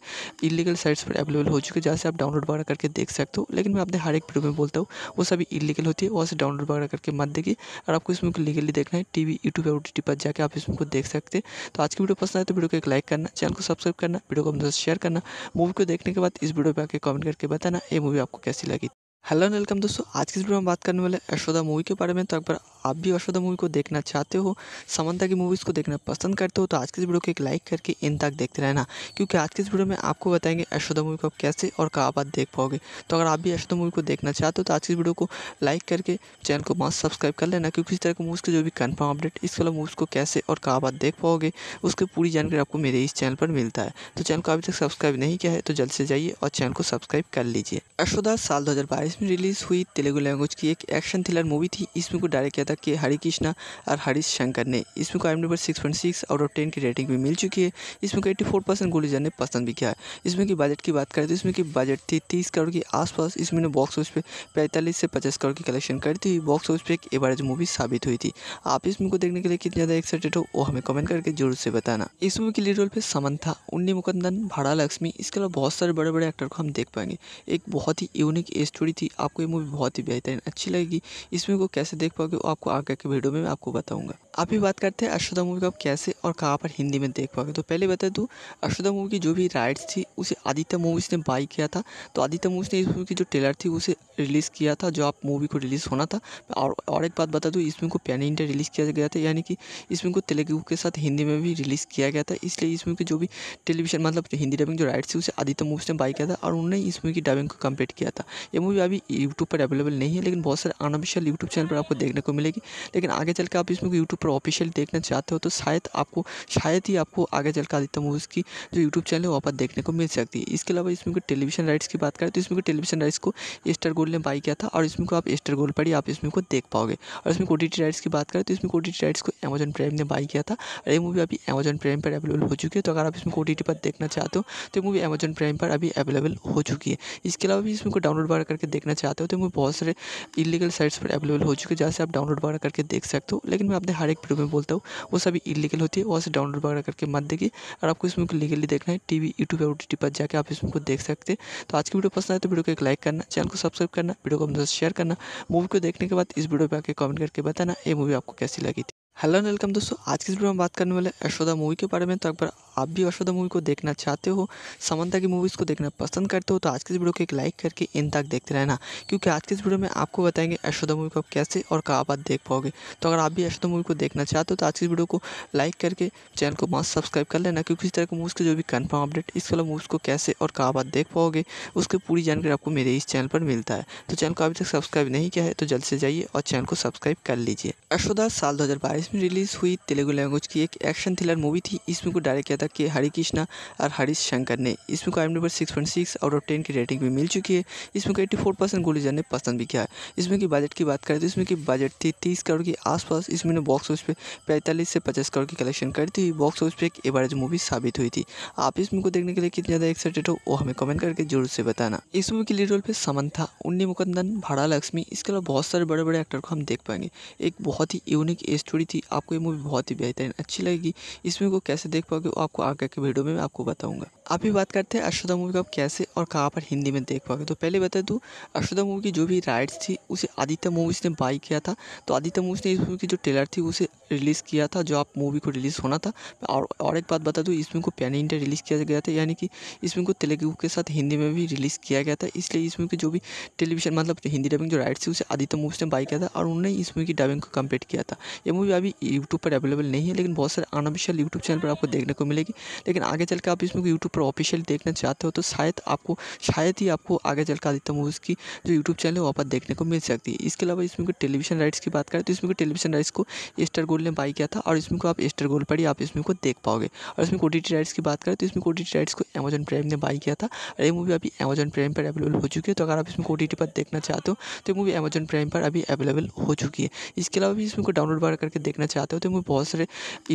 इलीगल साइट्स पर अवेलेबल हो चुकी है जहाँ से आप डाउनलोड डाउनलोड वगैरह करके देख सकते हो लेकिन मैं अपने हर एक वीडियो में बोलता हूँ वो सभी इलीगल होती है वहाँ से डाउनलोड वगैरह करके मत देखिए और आपको इसमें लीगली देखना है टी वी यूट्यूब और ओ पर जाकर आप इसमें को देख सकते हैं तो आज की वीडियो पसंद आए तो वीडियो को एक लाइक करना चैनल को सब्सक्राइब करना वीडियो को अपने साथ शेयर करना मूवी को देखने के बाद इस वीडियो पर आकर कमेंट करके बताना ये मूवी आपको कैसी लगी हेलो एंड वेलकम दोस्तों आज की वीडियो में बात करने वाले यशोदा मूवी के बारे में तो एक बार आप भी अश्वदा मूवी को देखना चाहते हो समंता की मूवीज़ को देखना पसंद करते हो तो आज के इस वीडियो को एक लाइक करके इन तक देखते रहना क्योंकि आज के इस वीडियो में आपको बताएंगे अश्वदा मूवी को आप कैसे और कहाँ बात देख पाओगे तो अगर आप भी अश्वदा मूवी को देखना चाहते हो तो आज की वीडियो को लाइक करके चैनल को मास्क सब्सक्राइब कर लेना क्योंकि इस तरह की मूवीज़ के जो भी कन्फर्म अपडेट इस वाला मूवीज़ को कैसे और कहाँ बात देख पाओगे उसकी पूरी जानकारी आपको मेरे इस चैनल पर मिलता है तो चैनल को अभी तक सब्सक्राइब नहीं किया है तो जल्द से जाइए और चैनल को सब्सक्राइब कर लीजिए अश्वदा साल दो में रिलीज़ हुई तेलुगु लैंग्वेज की एक एक्शन थ्रिलर मूवी थी इसमें को डायरेक्ट किया तक के हरे कृष्णा और हरीश शंकर ने इसमें को मुकाम नंबर सिक्स पॉइंट सिक्स और टेन की रेटिंग भी मिल चुकी है इसमें को एट्टी फोर परसेंट गोलीजर ने पसंद भी किया है इसमें की बजट की बात करें तो इसमें की बजट थी तीस करोड़ के आसपास इसमें बॉक्स ऑफिस पे पैंतालीस से पचास करोड़ की कलेक्शन करी हुई बॉक्स ऑफिस पर एक एवरेज मूवी साबित हुई थी आप इस मूवी को देखने के लिए कितने ज़्यादा एक्साइटेड हो वो हमें कमेंट करके जरूर से बताना इस मूवी के लीड रोल पर समंथा उन्नी मुकंदन भाड़ा लक्ष्मी इसके अलावा बहुत सारे बड़े बड़े एक्टर को हम देख पाएंगे एक बहुत ही यूनिक स्टोरी थी आपको ये मूवी बहुत ही बेहतरीन अच्छी लगेगी इसमें को कैसे देख पाओगे आप आपको आगे के वीडियो में मैं आपको बताऊँगा अभी बात करते हैं अशोदा मूवी को आप कैसे और कहाँ पर हिंदी में देख पाओगे तो पहले बता दूँ अशोदा मूवी की जो भी राइट्स थी उसे आदित्य मूवीज़ ने बाई किया था तो आदित्य मूवीज़ ने इस मूवी की जो टेलर थी उसे रिलीज़ किया था जो आप मूवी को रिलीज़ होना था और और एक बात बता दूँ इसमें को पैन इंडिया रिलीज़ किया गया था यानी कि इसमें को तेलुगु के साथ हिंदी में भी रिलीज़ किया गया था इसलिए इस फिल्म की जो भी टेलीविजन मतलब हिंदी डबिंग जो राइट्स थी उसे आदित्य मूवीज़ ने बाई किया था और उन्होंने इस मूवी की डबिंग को कम्प्लीट किया था ये मूवी अभी यूट्यूब पर अवेलेबल नहीं है लेकिन बहुत सारे अनऑफिशियल यूट्यूब चैनल पर आपको देखने को मिलेगी लेकिन आगे चल आप इसमें यूट्यूब पर ऑफिशियल देखना चाहते हो तो शायद आपको शायद ही आपको आगे चल कर आदित्य मूवीज़ की जो यूट्यूब चैनल है वहाँ पर देखने को मिल सकती है इसके अलावा इसमें टेलीविजन राइट्स की बात करें तो इसमें टेलीविजन राइट्स को एस्टर गोल्ड ने बाई किया था और इसमें को आप एस्टर गोल्ड पर ही आप इसमें को देख पाओगे और इसमें ओ राइट्स की बात करें तो इसमें ओ राइट्स को अमेजन प्राइम ने बाई किया था और ये मूवी अभी अमेजन प्राइम पर अवेलेबल हो चुकी है तो अगर आप इसमें ओ पर देखना चाहते हो तो मूवी अमेजन प्राइम पर अभी अवेलेबल हो चुकी है इसके अलावा भी इसमें को डाउनलोड वगैरह करके देखना चाहते हो तो मूवी बहुत सारे इलीगल साइट्स पर अवेलेबल हो चुकी है जहाँ से आप डाउनलोड वगैरह करके देख सकते हो लेकिन मैं अपने हर एक वीडियो में बोलता हूँ वो सभी इलीगल होती है वहाँ से डाउनलोड वगैरह करके मत देखिए और आपको इसमें को लीगली देखना है टीवी यूट्यूब और टी पर जाकर आप इसमें को देख सकते हैं तो आज की वीडियो पसंद आए तो वीडियो को एक लाइक करना चैनल को सब्सक्राइब करना वीडियो को अपने शेयर करना मूवी को देखने के बाद इस वीडियो पर आकर कमेंट करके बताना ये मूवी आपको कैसी लगी थी हेलो वेलकम दोस्तों आज की इस वीडियो में बात करने वाले यशोदा मूवी के बारे में तो एक बार आप भी वर्षोदा मूवी को देखना चाहते हो समंता की मूवीज़ को देखना पसंद करते हो तो आज के इस वीडियो को एक लाइक करके इन तक देखते रहना क्योंकि आज के इस वीडियो में आपको बताएंगे अश्वदा मूवी को आप कैसे और कहाँ बात देख पाओगे तो अगर आप भी अश्वदा मूवी को देखना चाहते हो तो आज की वीडियो को लाइक करके चैनल को मास्क सब्सक्राइब कर लेना क्योंकि इस तरह के मूवीज़ के जो भी कन्फर्म अपडेट इस वाला मूवीज़ को कैसे और कहाँ बात देख पाओगे उसकी पूरी जानकारी आपको मेरे इस चैनल पर मिलता है तो चैनल को अभी तक सब्सक्राइब नहीं किया है तो जल्द से जाइए और चैनल को सब्सक्राइब कर लीजिए अश्वदा साल दो में रिलीज़ हुई तेलुगु लैंग्वेज की एक एक्शन थ्रिलर मूवी थी इसमें को डायरेक्ट तक के हरि कृष्णा और हरीश शंकर ने इस एम number six point six out of ten की रेटिंग भी मिल चुकी है इसमें एट्टी फोर परसेंट गुलिजन ने पसंद भी किया है इसमें की बजट की बात करें तो इसमें की बजट थी तीस करोड़ के आसपास इसमें बॉक्स ऑफिस पर पैंतालीस से पचास करोड़ की कलेक्शन करती हुई बॉक्स ऑफिस पर एक एवरेज मूवी साबित हुई थी आप इस मूवी को देखने के लिए कितने ज़्यादा एक्साइटेड हो वो हमें कमेंट करके जरूर से बताना इस मूवी के लीड रोल पे था उन्नी मुकंदन भाड़ा लक्ष्मी इसके अलावा बहुत सारे बड़े बड़े एक्टर को हम देख पाएंगे एक बहुत ही यूनिक स्टोरी थी आपको ये मूवी बहुत ही बेहतरीन अच्छी लगेगी इसमें को कैसे देख पाओगे आप आपको आगे के वीडियो में मैं आपको बताऊंगा अभी बात करते हैं अश्वदा मूवी को आप कैसे और कहाँ पर हिंदी में देख पाओगे तो पहले बता दूँ अशोदा मूवी की जो भी राइट्स थी उसे आदित्य मूवीज़ ने बाई किया था तो आदित्य मूवीज़ ने इस मूवी की जो ट्रेलर थी उसे रिलीज़ किया था जो आप मूवी को रिलीज़ होना था और और एक बात बता दूँ इस मूवी को पैन इंडिया रिलीज़ किया गया था यानी कि इस मूवी को तेलुगु के साथ हिंदी में भी रिलीज़ किया गया था इसलिए इस मूवी की जो भी टेलीविजन मतलब हिंदी डबिंग जो राइट्स थी उसे आदित्य मूवीज़ ने बाई किया था और उन्होंने इस मूवी की डबिंग को कम्प्लीट किया था यह मूवी अभी यूट्यूब पर अवेलेबल नहीं है लेकिन बहुत सारे अनऑफिशियल यूट्यूब चैनल पर आपको देखने को मिलेगी मिलेगी लेकिन आगे चल के आप इसमें यूट्यूब पर ऑफिशियल देखना चाहते हो तो शायद आपको शायद ही आपको आगे चल के आदित्य मूवीज़ की जो यूट्यूब चैनल है वहाँ पर देखने को मिल सकती है इसके अलावा इसमें कोई टेलीविजन राइट्स की बात करें तो इसमें को टेलीविजन राइट्स को एस्टर गोल्ड ने बाई किया था और इसमें को आप एस्टर गोल्ड पर ही आप इसमें को देख पाओगे और इसमें कोटीटी राइट्स की बात करें तो इसमें कोटीटी राइट्स को अमेजन प्राइम ने बाई किया था और ये मूवी अभी अमेजन प्राइम पर अवेलेबल हो चुकी है तो अगर आप इसमें कोटीटी पर देखना चाहते हो तो मूवी अमेजन प्राइम पर अभी अवेलेबल हो चुकी है इसके अलावा भी इसमें को डाउनलोड बार करके देखना चाहते हो तो मूवी बहुत सारे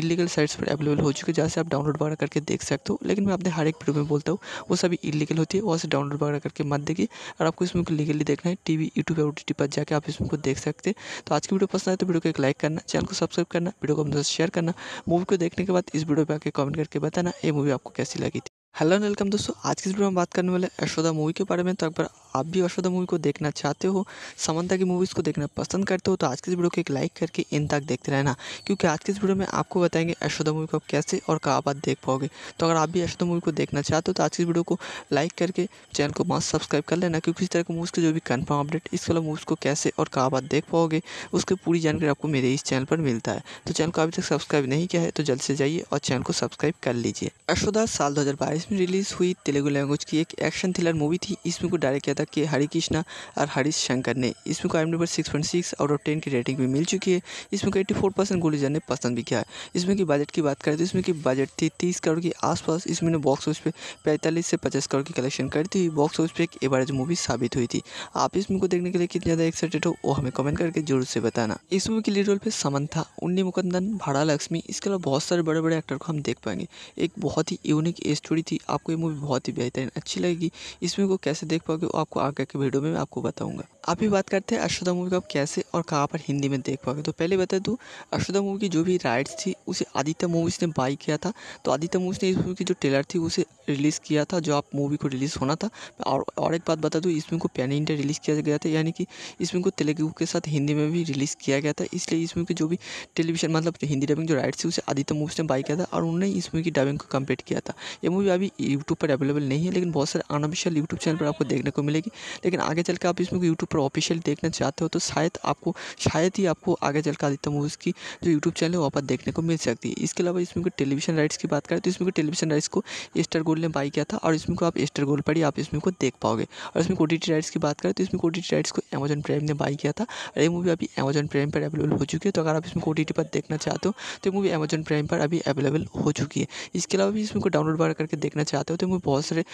इलीगल साइट्स पर अवेलेबल हो चुकी है जहाँ से आप डाउनलोड डाउनलोड वगैरह करके देख सकते हो लेकिन मैं अपने हर एक वीडियो में बोलता हूँ वो सभी इलीगल होती है वहाँ से डाउनलोड वगैरह करके मत देगी और आपको इसमें लीगली देखना है टी वी यूट्यूब और ओ पर जाकर आप इसमें को देख सकते हैं तो आज की वीडियो पसंद आए तो वीडियो को एक लाइक करना चैनल को सब्सक्राइब करना वीडियो को अपने शेयर करना मूवी को देखने के बाद इस वीडियो पर आकर कमेंट करके बताना ये मूवी आपको कैसी लगी थी हेलो वेलकम दोस्तों आज की वीडियो में बात करने वाले यशोदा मूवी के बारे में तो एक बार आप भी अश्वदा मूवी को देखना चाहते हो समंता की मूवीज़ को देखना पसंद करते हो तो आज के इस वीडियो को एक लाइक करके इन तक देखते रहना क्योंकि आज के इस वीडियो में आपको बताएंगे अश्वदा मूवी को आप कैसे और कहाँ बात देख पाओगे तो अगर आप भी अश्वदा मूवी को देखना चाहते हो तो आज की इस वीडियो को लाइक करके चैनल को मास्क सब्सक्राइब कर लेना क्योंकि इस तरह की मूवीज़ के जो भी कन्फर्म अपडेट इस वाला मूवीज़ को कैसे और कहाँ बात देख पाओगे उसकी पूरी जानकारी आपको मेरे इस चैनल पर मिलता है तो चैनल को अभी तक सब्सक्राइब नहीं किया है तो जल्द से जाइए और चैनल को सब्सक्राइब कर लीजिए अश्वदा साल दो में रिलीज़ हुई तेलुगु लैंग्वेज की एक एक्शन थ्रिलर मूवी थी इसमें को डायरेक्ट किया था के हरी कृष्णा और हरीश शंकर ने इस book I number six point six out of ten की रेटिंग भी मिल चुकी है इसमें एट्टी फोर परसेंट गोली ने पसंद भी किया है इसमें की बजट की बात करें तो इसमें की बजट थी तीस करोड़ के आसपास इसमें ने बॉक्स ऑफिस पे पैंतालीस से पचास करोड़ की कलेक्शन करती हुई बॉक्स ऑफिस पर एक एवरेज मूवी साबित हुई थी आप इस मूवी को देखने के लिए कितने ज़्यादा एक्साइटेड हो वो हमें कमेंट करके जरूर से बताना इस मूवी के लीड रोल समन था उन्नी मुकंदन भाड़ा लक्ष्मी इसके अलावा बहुत सारे बड़े बड़े एक्टर को हम देख पाएंगे एक बहुत ही यूनिक स्टोरी थी आपको ये मूवी बहुत ही बेहतरीन अच्छी लगेगी इस मूवी को कैसे देख पाओगे आप आपको आगे के वीडियो में मैं आपको बताऊंगा अभी बात करते हैं अशोदा मूवी को आप कैसे और कहाँ पर हिंदी में देख पाओगे तो पहले बता दूँ अशोदा मूवी की जो भी राइट्स थी उसे आदित्य मूवीज़ ने बाई किया था तो आदित्य मूवीज़ ने इस मूवी की जो ट्रेलर थी उसे रिलीज़ किया था जो आप मूवी को रिलीज़ होना था और और एक बात बता दूँ इस मूवी को पैन इंडिया रिलीज़ किया गया था यानी कि इस मूवी को तेलुगु के साथ हिंदी में भी रिलीज़ किया गया था इसलिए इस मूवी की जो भी टेलीविजन मतलब हिंदी डबिंग जो राइट्स थी उसे आदित्य मूवीज़ ने बाई किया था और उन्होंने इस मूवी की डबिंग को कम्प्लीट किया था यह मूवी अभी यूट्यूब पर अवेलेबल नहीं है लेकिन बहुत सारे अनऑफिशियल यूट्यूब चैनल पर आपको देखने को मिले मिलेगी लेकिन आगे चल के आप इसमें यूट्यूब पर ऑफिशियल देखना चाहते हो तो शायद आपको शायद ही आपको आगे चल आदित्य मूवीज़ की जो यूट्यूब चैनल है वहाँ पर देखने को मिल सकती है इसके अलावा इसमें टेलीविजन राइट्स की बात करें तो इसमें टेलीविजन राइट्स को एस्टर गोल्ड ने बाई किया था और इसमें को आप एस्टर गोल्ड पर ही आप इसमें को देख पाओगे और इसमें कोटी राइट्स की बात करें तो इसमें कोटी राइट्स को अमेजन प्राइम ने बाई किया था और ये मूवी अभी अमेजन प्राइम पर अवेलेबल हो चुकी है तो अगर आप इसमें कोटी पर देखना चाहते हो तो मूवी अमेजन प्राइम पर अभी अवेलेबल हो चुकी है इसके अलावा भी इसमें को डाउनलोड वगैरह करके देखना चाहते हो तो मूवी बहुत सारे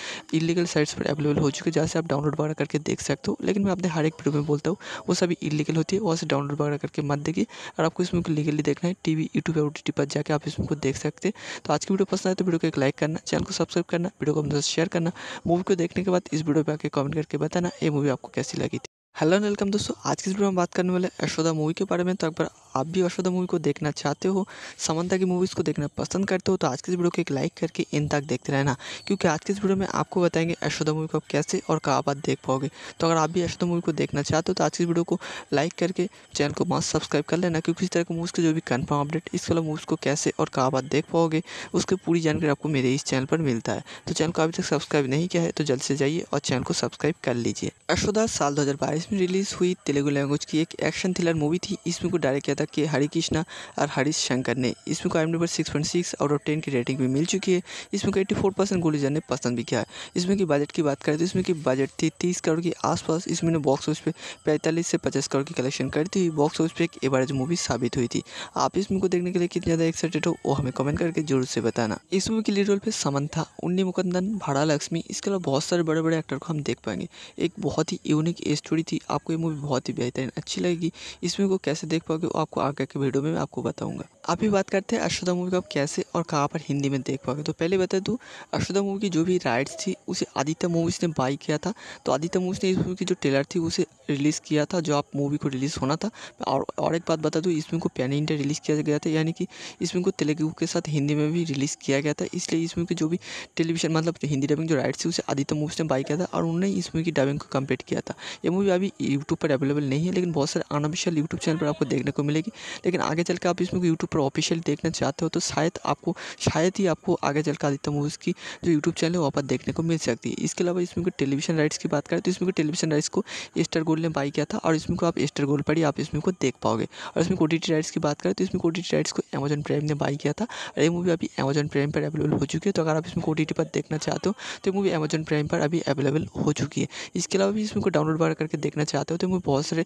इलीगल साइट्स पर अवेलेबल हो चुकी है जहाँ से आप डाउनलोड डाउनलोड वगैरह करके देख सकते हो लेकिन मैं अपने हर एक वीडियो में बोलता हूँ वो सभी इलीगल होती है वहाँ से डाउनलोड वगैरह करके मत देखिए और आपको इसमें लीगली देखना है टी वी यूट्यूब या ओ पर जाकर आप इसमें को देख सकते हैं तो आज की वीडियो पसंद आए तो वीडियो को एक लाइक करना चैनल को सब्सक्राइब करना वीडियो को अपने साथ शेयर करना मूवी को देखने के बाद इस वीडियो पर आकर कमेंट करके बताना ये मूवी आपको कैसी लगी थी हेलो वेलकम दोस्तों आज की वीडियो में बात करने वाले यशोदा मूवी के बारे में तो एक बार आप भी अश्वदा मूवी को देखना चाहते हो समंता की मूवीज़ को देखना पसंद करते हो तो आज के इस वीडियो को एक लाइक करके इन तक देखते रहना क्योंकि आज के इस वीडियो में आपको बताएंगे अश्वदा मूवी को आप कैसे और कहाँ बात देख पाओगे तो अगर आप भी अश्वदा मूवी को देखना चाहते हो तो आज की वीडियो को लाइक करके चैनल को मास्क सब्सक्राइब कर लेना क्योंकि इस तरह की मूवीज़ के जो भी कन्फर्म अपडेट इस वाला मूवीज़ को कैसे और कहाँ बात देख पाओगे उसकी पूरी जानकारी आपको मेरे इस चैनल पर मिलता है तो चैनल को अभी तक सब्सक्राइब नहीं किया है तो जल्द से जाइए और चैनल को सब्सक्राइब कर लीजिए अश्वदा साल दो में रिलीज़ हुई तेलुगु लैंग्वेज की एक एक्शन थ्रिलर मूवी थी इसमें को डायरेक्ट किया तक के हरी कृष्णा और हरीश शंकर ने को मुकाम number six point six out of ten की रेटिंग भी मिल चुकी है इसमें को एट्टी फोर परसेंट गोलीजर ने पसंद भी किया है इसमें की बजट की बात करें तो इसमें की बजट थी तीस करोड़ के आसपास इसमें ने बॉक्स ऑफिस पे पैंतालीस से पचास करोड़ की कलेक्शन करती हुई बॉक्स ऑफिस पर एक एवरेज मूवी साबित हुई थी आप इस मूवी को देखने के लिए कितने ज़्यादा एक्साइटेड हो वो हमें कमेंट करके जरूर से बताना इस मूवी के लीड रोल पे समन था उन्नी मुकंदन भाड़ा लक्ष्मी इसके अलावा बहुत सारे बड़े बड़े एक्टर को हम देख पाएंगे एक बहुत ही यूनिक स्टोरी थी आपको ये मूवी बहुत ही बेहतरीन अच्छी लगेगी इस मूवी को कैसे देख पाओगे आपको आपको आगे के वीडियो में मैं आपको बताऊंगा आप ही बात करते हैं अशोदा मूवी को आप कैसे और कहाँ पर हिंदी में देख पाओगे तो पहले बता दूँ अशोदा मूवी की जो भी राइट्स थी उसे आदित्य मूवीज़ ने बाई किया था तो आदित्य मूवीज़ ने इस मूवी की जो टेलर थी उसे रिलीज़ किया था जो आप मूवी को रिलीज़ होना था और और एक बात बता दूँ इसमें को पैन इंडिया रिलीज़ किया गया था यानी कि इसमें को तेलुगु के साथ हिंदी में भी रिलीज़ किया गया था इसलिए इसमें के जो भी टेलीविजन मतलब हिंदी डबिंग जो राइट्स थी उसे आदित्य मूव्स ने बाई किया था और उन्होंने इस मूवी की डबिंग को कम्प्लीट किया था यह मूवी अभी यूट्यूब पर अवेलेबल नहीं है लेकिन बहुत सारे अनऑफिशियल यूट्यूब चैनल पर आपको देखने को मिलेगी लेकिन आगे चल आप इसमें यूट्यूब पर ऑफिशियल देखना चाहते हो तो शायद आपको शायद ही आपको आगे चल आदित्य मूवीज़ की जो यूट्यूब चैनल है वहाँ पर देखने को मिल सकती है इसके अलावा इसमें टेलीविजन राइट्स की बात करें तो इसमें टेलीविजन राइट्स को स्टार गोल्ड ने बाई किया था और इसमें को आप एस्टर गोल्ड पर ही आप इसमें को देख पाओगे और इसमें कोडिटी राइट्स की बात करें तो इसमें कोडिटी राइट्स को अमेजन प्राइम ने बाई किया था और ये मूवी अभी अमेजन प्राइम पर अवेलेबल हो चुकी है तो अगर आप इसमें कोडिटी पर देखना चाहते हो तो मूवी अमेजन प्राइम पर अभी अवेलेबल हो चुकी है इसके अलावा भी इसमें को डाउनलोड वगैरह करके देखना चाहते हो तो मूवी बहुत सारे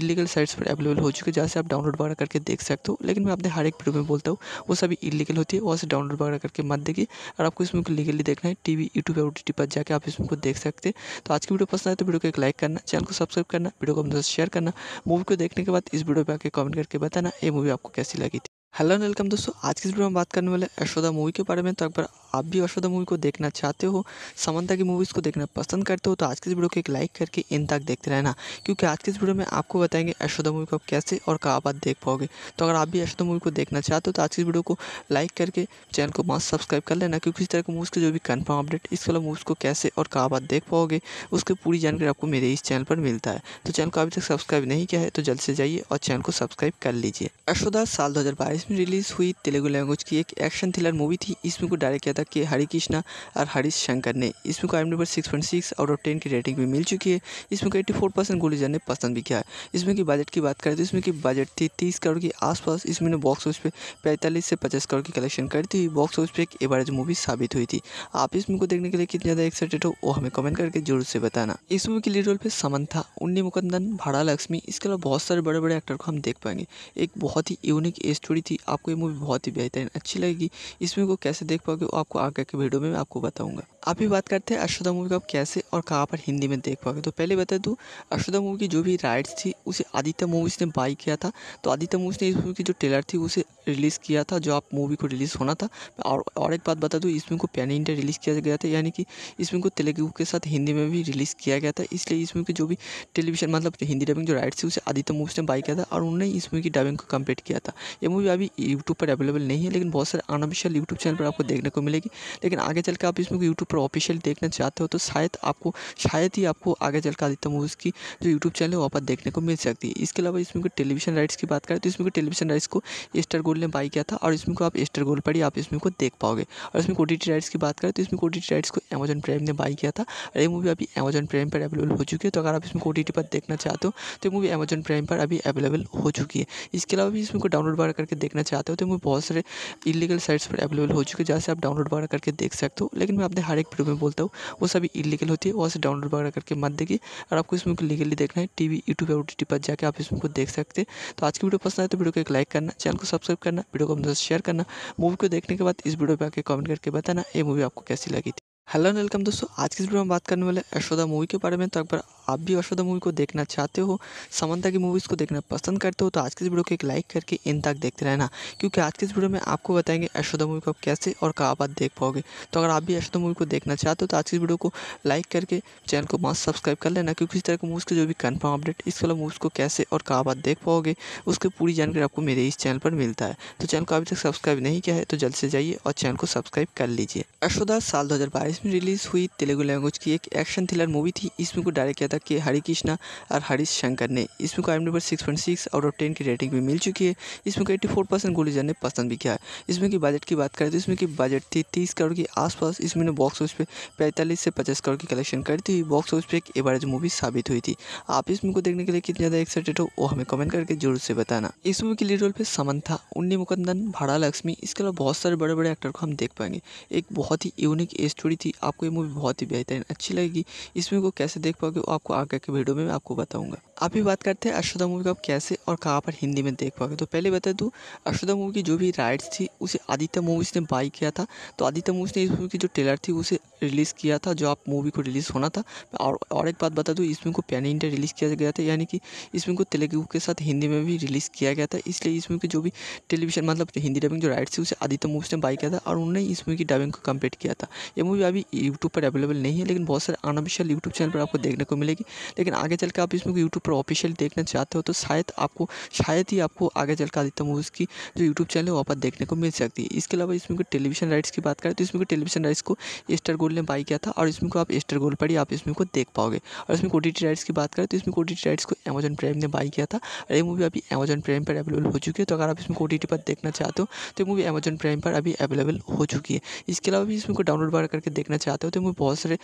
इलीगल साइट्स पर अवेलेबल हो चुके हैं जहाँ से आप डाउनलोड वगैरह करके देख सकते हो लेकिन मैं अपने हर एक वीडियो में बोलता हूँ वो सभी इलीगल होती है वहाँ से डाउनलोड वगैरह करके मत देखिए और आपको इसमें को लीगली देखना है टीवी यूट्यूब पर जाकर आप इसमें को देख सकते हैं तो आज की वीडियो पसंद आए तो वीडियो को एक लाइक करना चैनल को सब्सक्राइब करना वीडियो को अपने शेयर करना मूवी को देखने के बाद इस वीडियो पर आके कमेंट करके बताना ये मूवी आपको कैसी लगी थी हेलो वेलकम दोस्तों आज की इस वीडियो में बात करने वाले यशोदा मूवी के बारे में तो एक बार आप भी यशोदा मूवी को देखना चाहते हो समंता की मूवीज़ को देखना पसंद करते हो तो आज के इस वीडियो को एक लाइक करके इन तक देखते रहना क्योंकि आज के इस वीडियो में आपको बताएंगे यशोदा मूवी को आप कैसे और कहाँ बात देख पाओगे तो अगर आप भी अशोदा मूवी को देखना चाहते हो तो आज की वीडियो को लाइक करके चैनल को मास्क सब्सक्राइब कर लेना क्योंकि इस तरह की मूवीज़ के जो भी कन्फर्म अपडेट इस वाला मूवीज़ को कैसे और कहाँ बात देख पाओगे उसकी पूरी जानकारी आपको मेरे इस चैनल पर मिलता है तो चैनल को अभी तक सब्सक्राइब नहीं किया है तो जल्द से जाइए और चैनल को सब्सक्राइब कर लीजिए अशोदा साल दो में रिलीज़ हुई तेलुगु लैंग्वेज की एक एक्शन थ्रिलर मूवी थी इसमें को डायरेक्ट किया तक के हरि कृष्णा और हरीश शंकर ने इस मुकाम number six point six out of ten की रेटिंग भी मिल चुकी है इसमें एट्टी फोर परसेंट गुलिजर ने पसंद भी किया है इसमें की बजट की बात करें तो इसमें की बजट थी तीस करोड़ के आसपास इसमें बॉक्स ऑफिस पे पैंतालीस से पचास करोड़ की कलेक्शन करती हुई बॉक्स ऑफिस पर एक एवरेज मूवी साबित हुई थी आप इस मूवी को देखने के लिए कितने ज़्यादा एक्साइटेड हो वो हमें कमेंट करके जरूर से बताना इस मूवी के लीड रोल पर था उन्नी मुकंदन भाड़ा लक्ष्मी इसके अलावा बहुत सारे बड़े बड़े एक्टर को हम देख पाएंगे एक बहुत ही यूनिक स्टोरी थी आपको ये मूवी बहुत ही बेहतरीन अच्छी लगेगी इसमें को कैसे देख पाओगे आप आपको आगे के वीडियो में मैं आपको बताऊँगा अभी बात करते हैं अशोधा मूवी को आप कैसे और कहाँ पर हिंदी में देख पाओगे तो पहले बता दूँ अशोधा मूवी की जो भी राइट्स थी उसे आदित्य मूवीज़ ने बाई किया था तो आदित्य मूवीज़ ने इस मूवी की जो ट्रेलर थी उसे रिलीज़ किया था जो आप मूवी को रिलीज़ होना था और और एक बात बता दूँ इस मूवी को पैन इंडिया रिलीज़ किया गया था यानी कि इस मूवी को तेलुगु के साथ हिंदी में भी रिलीज़ किया गया था इसलिए इस मूवी की जो भी टेलीविजन मतलब हिंदी डबिंग जो राइट्स थी उसे आदित्य मूवीज़ ने बाई किया था और उन्होंने इस मूवी की डबिंग को कम्प्लीट किया था यह मूवी अभी यूट्यूब पर अवेलेबल नहीं है लेकिन बहुत सारे अनऑफिशियल यूट्यूब चैनल पर आपको देखने को मिलेगी लेकिन आगे चल के आप इस मूवी यूट्यूब पर ऑफिशियल देखना चाहते हो तो शायद आपको शायद ही आपको आगे चल कर आदित्य मूवीज़ की जो यूट्यूब चैनल है वहाँ पर देखने को मिल सकती है इसके अलावा इसमें कोई टेलीविजन राइट्स की बात करें तो इसमें को टेलीविजन राइट्स को स्टार गोल्ड ने बाई किया था और इसमें को आप स्टार गोल्ड पर ही आप इसमें को देख पाओगे और इसमें कोडिटी राइट्स की बात करें तो इसमें कोडिटी राइट्स को अमेजन प्राइम ने बाई किया था और ये मूवी अभी अमेजन प्राइम पर अवेलेबल हो चुकी है तो अगर आप इसमें कोडिटी पर देखना चाहते हो तो ये मूवी अमेजन प्राइम पर अभी अवेलेबल हो चुकी है इसके अलावा भी इसमें को डाउनलोड वगैरह करके देखना चाहते हो तो मूवी बहुत सारे इलीगल साइट्स पर अवेलेबल हो चुकी है जहाँ से आप डाउनलोड वगैरह करके देख सकते हो लेकिन मैं अपने हर डायरेक्ट वीडियो में बोलता हूँ वो सभी इलीगल होती है वहाँ से डाउनलोड वगैरह करके मत देगी और आपको इसमें लीगली देखना है टीवी यूट्यूब और टी पर जाकर आप इसमें को देख सकते हैं तो आज की वीडियो पसंद आए तो वीडियो को एक लाइक करना चैनल को सब्सक्राइब करना वीडियो को अपने शेयर करना मूवी को देखने के बाद इस वीडियो पर आकर कमेंट करके बताना ये मूवी आपको कैसी लगी थी हेलो वेलकम दोस्तों आज की वीडियो में बात करने वाले यशोदा मूवी के बारे में तो एक बार आप भी अश्वदा मूवी को देखना चाहते हो समंता की मूवीज़ को देखना पसंद करते हो तो आज के इस वीडियो को एक लाइक करके इन तक देखते रहना क्योंकि आज के इस वीडियो में आपको बताएंगे अश्वदा मूवी को आप कैसे और कहाँ बात देख पाओगे तो अगर आप भी अश्वदा मूवी को देखना चाहते हो तो आज की इस वीडियो को लाइक करके चैनल को मास्क सब्सक्राइब कर लेना क्योंकि इस तरह के मूवीज़ के जो भी कन्फर्म अपडेट इस वाला मूवीज़ को कैसे और कहाँ बात देख पाओगे उसकी पूरी जानकारी आपको मेरे इस चैनल पर मिलता है तो चैनल को अभी तक सब्सक्राइब नहीं किया है तो जल्द से जाइए और चैनल को सब्सक्राइब कर लीजिए अशोदा साल 2022 में रिलीज़ हुई तेलुगु लैंग्वेज की एक एक्शन थ्रिलर मूवी थी इसमें को डायरेक्ट किया था के हरी कृष्णा और हरीश शंकर ने इस को आई number six point six out of ten की रेटिंग भी मिल चुकी है इस को एट्टी फोर परसेंट गोलीजर ने पसंद भी किया है इसमें की बजट की बात करें तो इसमें की बजट थी तीस करोड़ के आसपास इसमें ने बॉक्स ऑफिस पे पैंतालीस से पचास करोड़ की कलेक्शन करती हुई बॉक्स ऑफिस पर एक एवरेज मूवी साबित हुई थी आप इस मूवी को देखने के लिए कितने ज़्यादा एक्साइटेड हो वो हमें कमेंट करके जरूर से बताना इस मूवी के लीड रोल पर समन था उन्नी मुकंदन भाड़ा लक्ष्मी इसके अलावा बहुत सारे बड़े बड़े एक्टर को हम देख पाएंगे एक बहुत ही यूनिक स्टोरी थी आपको ये मूवी बहुत ही बेहतरीन अच्छी लगेगी इसमें को कैसे देख पाओगे आपको आपको आगे के वीडियो में आपको बताऊंगा अभी बात करते हैं अशोदा मूवी को आप कैसे और कहाँ पर हिंदी में देख पाओगे तो पहले बता दूँ अश्वदा मूवी की जो भी राइट्स थी उसे आदित्य मूवीज़ ने बाई किया था तो आदित्य मूवीज़ ने इस मूवी की जो ट्रेलर थी उसे रिलीज़ किया था जो आप मूवी को रिलीज़ होना था और और एक बात बता दूँ इस को पैन इंडिया रिलीज़ किया गया था यानी कि इस को तेलुगु के साथ हिंदी में भी रिलीज़ किया गया था इसलिए इस की जो भी टेलीविजन मतलब हिंदी डबिंग जो राइट्स थी उसे आदित्य मूव्स ने बाई किया था और उन्होंने इस मूवी की डबिंग को कम्प्लीट किया था यह मूवी अभी यूट्यूब पर अवेलेबल नहीं है लेकिन बहुत सारे अनऑफिशियल यूट्यूब चैनल पर आपको देखने को मिलेगी लेकिन आगे चल आप इस मूवी यूट्यूब पर ऑफिशियल देखना चाहते हो तो शायद आपको शायद ही आपको आगे चल आदित्य मूवीज़ की जो यूट्यूब चैनल है वहाँ पर देखने को मिल सकती है इसके अलावा इसमें टेलीविजन राइट्स की बात करें तो इसमें टेलीविजन राइट्स को स्टार गोल्ड ने बाई किया था और इसमें को आप एस्टर गोल्ड पर ही आप इसमें को देख पाओगे और इसमें टी राइट्स की बात करें तो इसमें कोडिटी राइट्स को अमेजन प्राइम ने बाई किया था और ये मूवी अभी अमेजन प्राइम पर अवेलेबल हो चुकी है तो अगर आप इसमें कोडिटी पर देखना चाहते हो तो मूवी अमेजन प्राइम पर अभी अवेलेबल हो चुकी है इसके अलावा भी इसमें को डाउनलोड वगैरह करके देखना चाहते हो तो मूवी बहुत सारे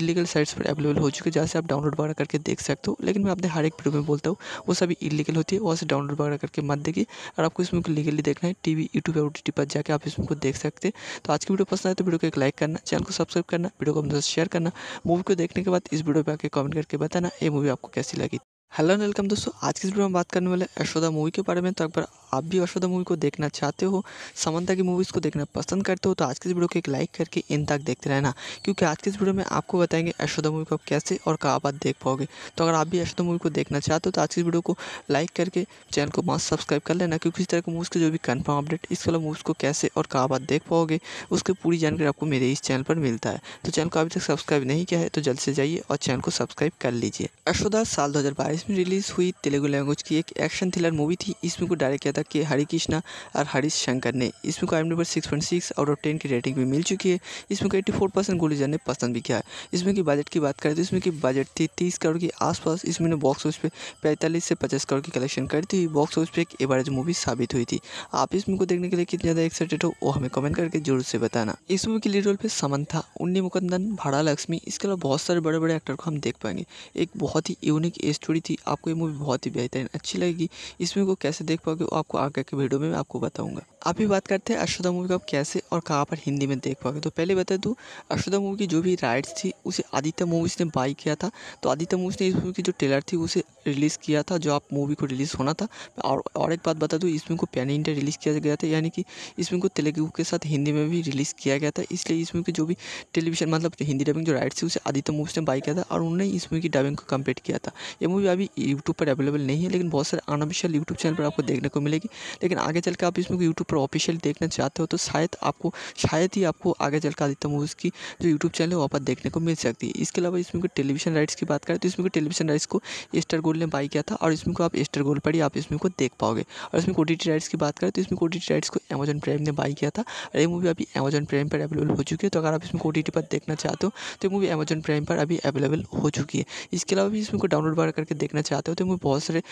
इलीगल साइट्स पर अवेलेबल हो चुके हैं जहाँ से आप डाउनलोड वगैरह करके देख सकते हो लेकिन मैं अपने हर एक वीडियो में बोलता हूँ वो सभी इलीगल होती है वहाँ से डाउनलोड वगैरह करके मत देखिए और आपको इसमें लीगली देखना है टी वी यूट्यूब और ओ पर जाकर आप इसमें को देख सकते हैं तो आज की वीडियो पसंद आए तो वीडियो को एक लाइक करना चैनल को सब्सक्राइब करना वीडियो को अपने साथ शेयर करना मूवी को देखने के बाद इस वीडियो पर आके कमेंट करके बताना ये मूवी आपको कैसी लगी हेलो एंड वेलकम दोस्तों आज की वीडियो में बात करने वाले यशोदा मूवी के बारे में तो अगर आप भी यशोदा मूवी को देखना चाहते हो समंता की मूवीज़ को देखना पसंद करते हो तो आज की इस वीडियो को एक लाइक करके इन तक देखते रहना क्योंकि आज की इस वीडियो में आपको बताएंगे यशोदा मूवी को आप कैसे और कहाँ बात देख पाओगे तो अगर आप भी यशोदा मूवी को देखना चाहते हो तो आज की इस वीडियो को लाइक करके चैनल को मास्क सब्सक्राइब कर लेना क्योंकि इस तरह के मूवीज़ के जो भी कन्फर्म अपडेट इस वाला मूवीज़ को कैसे और कहाँ बात देख पाओगे उसकी पूरी जानकारी आपको मेरे इस चैनल पर मिलता है तो चैनल को अभी तक सब्सक्राइब नहीं किया है तो जल्द से जाइए और चैनल को सब्सक्राइब कर लीजिए यशोदा साल दो इसमें रिलीज़ हुई तेलुगु लैंग्वेज की एक एक्शन थ्रिलर मूवी थी इसमें को डायरेक्ट किया था कि हरी कृष्णा और हरीश शंकर ने इसमें को आई number six point six out of ten की रेटिंग भी मिल चुकी है इसमें को एट्टी फोर परसेंट गुलीजर ने पसंद भी किया है इसमें की बजट की बात करें तो इसमें की बजट थी तीस करोड़ के आसपास इसमें ने बॉक्स ऑफिस पर पैंतालीस से पचास करोड़ की कलेक्शन करती हुई बॉक्स ऑफिस पर एक एवरेज मूवी साबित हुई थी आप इस मूवी को देखने के लिए कितने ज़्यादा एक्साइटेड हो वो हमें कमेंट करके जरूर से बताना इस मूवी के लीड रोल पर था उन्नी मुकंदन भाड़ा लक्ष्मी इसके अलावा बहुत सारे बड़े बड़े एक्टर को हम देख पाएंगे एक बहुत ही यूनिक स्टोरी थी कि आपको ये मूवी बहुत ही बेहतरीन अच्छी लगेगी इस मूवी को कैसे देख पाओगे वो आपको आगे के वीडियो में मैं आपको बताऊंगा आप भी बात करते हैं अशोदा मूवी को आप कैसे और कहाँ पर हिंदी में देख पाओगे तो पहले बता दूँ अशोदा मूवी की जो भी राइट्स थी उसे आदित्य मूवीज़ ने बाई किया था तो आदित्य मूवीज़ ने इस मूवी की जो ट्रेलर थी उसे रिलीज़ किया था जो आप मूवी को रिलीज़ होना था और और एक बात बता दूँ इसमें को पैन इंडिया रिलीज़ किया गया था यानी कि इसमें को तेलुगु के साथ हिंदी में भी रिलीज़ किया गया था इसलिए इसमें की जो भी टेलीविजन मतलब हिंदी डबिंग जो राइट्स थी उसे आदित्य मूवीज़ ने बाई किया था और उन्होंने इस मूवी की डबिंग को कम्प्लीट किया था ये मूवी अभी अभी यूट्यूब पर अवेलेबल नहीं है लेकिन बहुत सारे अनऑफिशियल यूट्यूब चैनल पर आपको देखने को मिलेगी लेकिन आगे चल के आप इसमें यूट्यूब पर ऑफिशियल देखना चाहते हो तो शायद आपको शायद ही आपको आगे चल के आदित्य मूवीज़ की जो यूट्यूब चैनल है वहाँ पर देखने को मिल सकती है इसके अलावा इसमें टेलीविजन राइट्स की बात करें तो इसमें टेलीविजन राइट्स को स्टार गोल्ड ने बाई किया था और इसमें को आप स्टार गोल्ड पर ही आप इसमें को देख पाओगे और इसमें ओ राइट्स की बात करें तो इसमें ओ राइट्स को अमेजन प्राइम ने बाई किया था और ये मूवी अभी अमेजन प्राइम पर अवेलेबल हो चुकी है तो अगर आप इसमें ओ पर देखना चाहते हो तो मूवी अमेजन प्राइम पर अभी अवेलेबल हो चुकी है इसके अलावा भी इसमें को डाउनलोड बार करके देखना चाहते हो तो वो बहुत सारे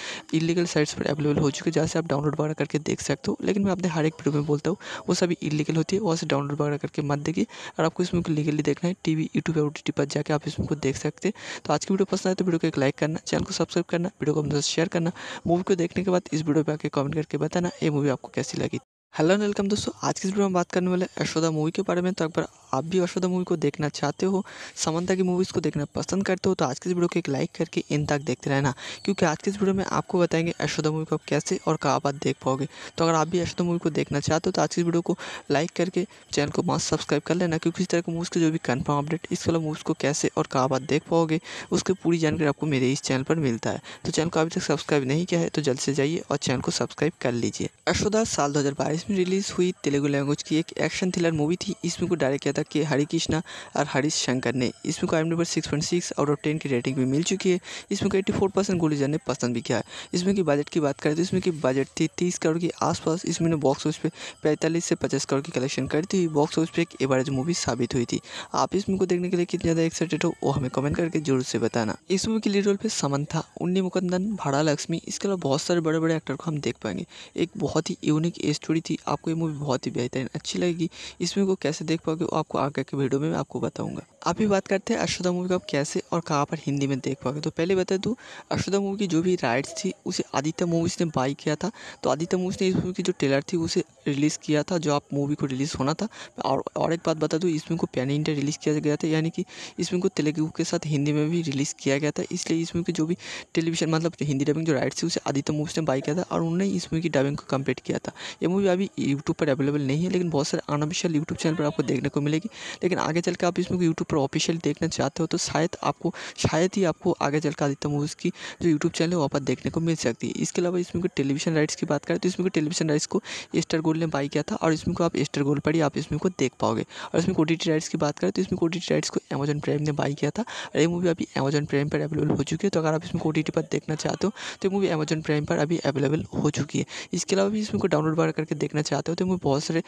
इलीगल साइट्स पर अवेलेबल हो चुके हैं जहाँ से आप डाउनलोड वगैरह करके देख सकते हो लेकिन मैं अपने हर एक वीडियो में बोलता हूँ वो सभी इलीगल होती है वहाँ से डाउनलोड वगैरह करके मत देखिए और आपको इसमें लीगली देखना है टी वी यूट्यूब और टी पर जाकर आप इसमें को देख सकते हैं तो आज की वीडियो पसंद आए तो वीडियो को एक लाइक करना चैनल को सब्सक्राइब करना वीडियो को अपने शेयर करना मूवी को देखने के बाद इस वीडियो पर आकर कमेंट करके बताना ये मूवी आपको कैसी लगी हेलो एंड वेलकम दोस्तों आज की इस वीडियो में बात करने वाले यशोदा मूवी के बारे में तो एक बार आप भी यशोदा मूवी को देखना चाहते हो समंता की मूवीज़ को देखना पसंद करते हो तो आज के इस वीडियो को एक लाइक करके इन तक देखते रहना क्योंकि आज के इस वीडियो में आपको बताएंगे यशोदा मूवी को आप कैसे और कहाँ बात देख पाओगे तो अगर आप भी अशोदा मूवी को देखना चाहते हो तो आज की वीडियो को लाइक करके चैनल को मास्क सब्सक्राइब कर लेना क्योंकि इस तरह की मूवीज़ के जो भी कन्फर्म अपडेट इस वाला मूवीज़ को कैसे और कहाँ बात देख पाओगे उसकी पूरी जानकारी आपको मेरे इस चैनल पर मिलता है तो चैनल को अभी तक सब्सक्राइब नहीं किया है तो जल्द से जाइए और चैनल को सब्सक्राइब कर लीजिए अशोदा साल दो में रिलीज़ हुई तेलुगु लैंग्वेज की एक एक्शन थ्रिलर मूवी थी इसमें को डायरेक्ट किया तक के हरि कृष्णा और हरीश शंकर ने इस मुकाम number six point six out of ten की रेटिंग भी मिल चुकी है इसमें एट्टी फोर परसेंट गुलिजर ने पसंद भी किया है इसमें की बजट की बात करें तो इसमें की बजट थी तीस करोड़ के आसपास इसमें बॉक्स ऑफिस पे पैंतालीस से पचास करोड़ की कलेक्शन करती हुई बॉक्स ऑफिस पर एक एवरेज मूवी साबित हुई थी आप इस मूवी को देखने के लिए कितने ज़्यादा एक्साइटेड हो वो हमें कमेंट करके जरूर से बताना इस मूवी के लीड रोल पे था उन्नी मुकंदन भाड़ा लक्ष्मी इसके अलावा बहुत सारे बड़े बड़े एक्टर को हम देख पाएंगे एक बहुत ही यूनिक स्टोरी थी आपको ये मूवी बहुत ही बेहतरीन अच्छी लगेगी इसमें को कैसे देख पाओगे आप आपको आगे के वीडियो में मैं आपको बताऊंगा भी बात करते हैं अशोदा मूवी को आप कैसे और कहाँ पर हिंदी में देख पाओगे तो पहले बता दूँ अश्वदा मूवी की जो भी राइट्स थी उसे आदित्य मूवीज़ ने बाई किया था तो आदित्य मूवीज़ ने इस मूवी की जो ट्रेलर थी उसे रिलीज़ किया था जो आप मूवी को रिलीज़ होना था और और एक बात बता दूँ इसमें को पैन इंडिया रिलीज़ किया गया था यानी कि इसमें को तेलुगु के साथ हिंदी में भी रिलीज़ किया गया था इसलिए इसमें की जो भी टेलीविजन मतलब हिंदी डबिंग जो राइट्स थी उसे आदित्य मूवीज़ ने बाई किया था और उन्होंने इस मूवी की डबिंग को कम्प्लीट किया था यह मूवी अभी यूट्यूब पर अवेलेबल नहीं है लेकिन बहुत सारे अनऑफिशियल यूट्यूब चैनल पर आपको देखने को मिलेगी जाएगी लेकिन आगे चल के आप इसमें यूट्यूब पर ऑफिशियल देखना चाहते हो तो शायद आपको शायद ही आपको आगे चल कर आदित्य मूवीज़ की जो यूट्यूब चैनल है वहाँ पर देखने को मिल सकती है इसके अलावा इसमें टेलीविजन राइट्स की बात करें तो इसमें टेलीविजन राइट्स को एस्टर गोल्ड ने बाई किया था और इसमें को आप एस्टर गोल्ड पर ही आप इसमें को देख पाओगे और इसमें कोटी राइट्स की बात करें तो इसमें कोटी राइट्स को अमेजन प्राइम ने बाई किया था और ये मूवी अभी अमेजन प्राइम पर अवेलेबल हो चुकी है तो अगर आप इसमें कोटी पर देखना चाहते हो तो मूवी अमेजन प्राइम पर अभी अवेलेबल हो चुकी है इसके अलावा भी इसमें को डाउनलोड बार करके देखना चाहते हो तो मूवी बहुत सारे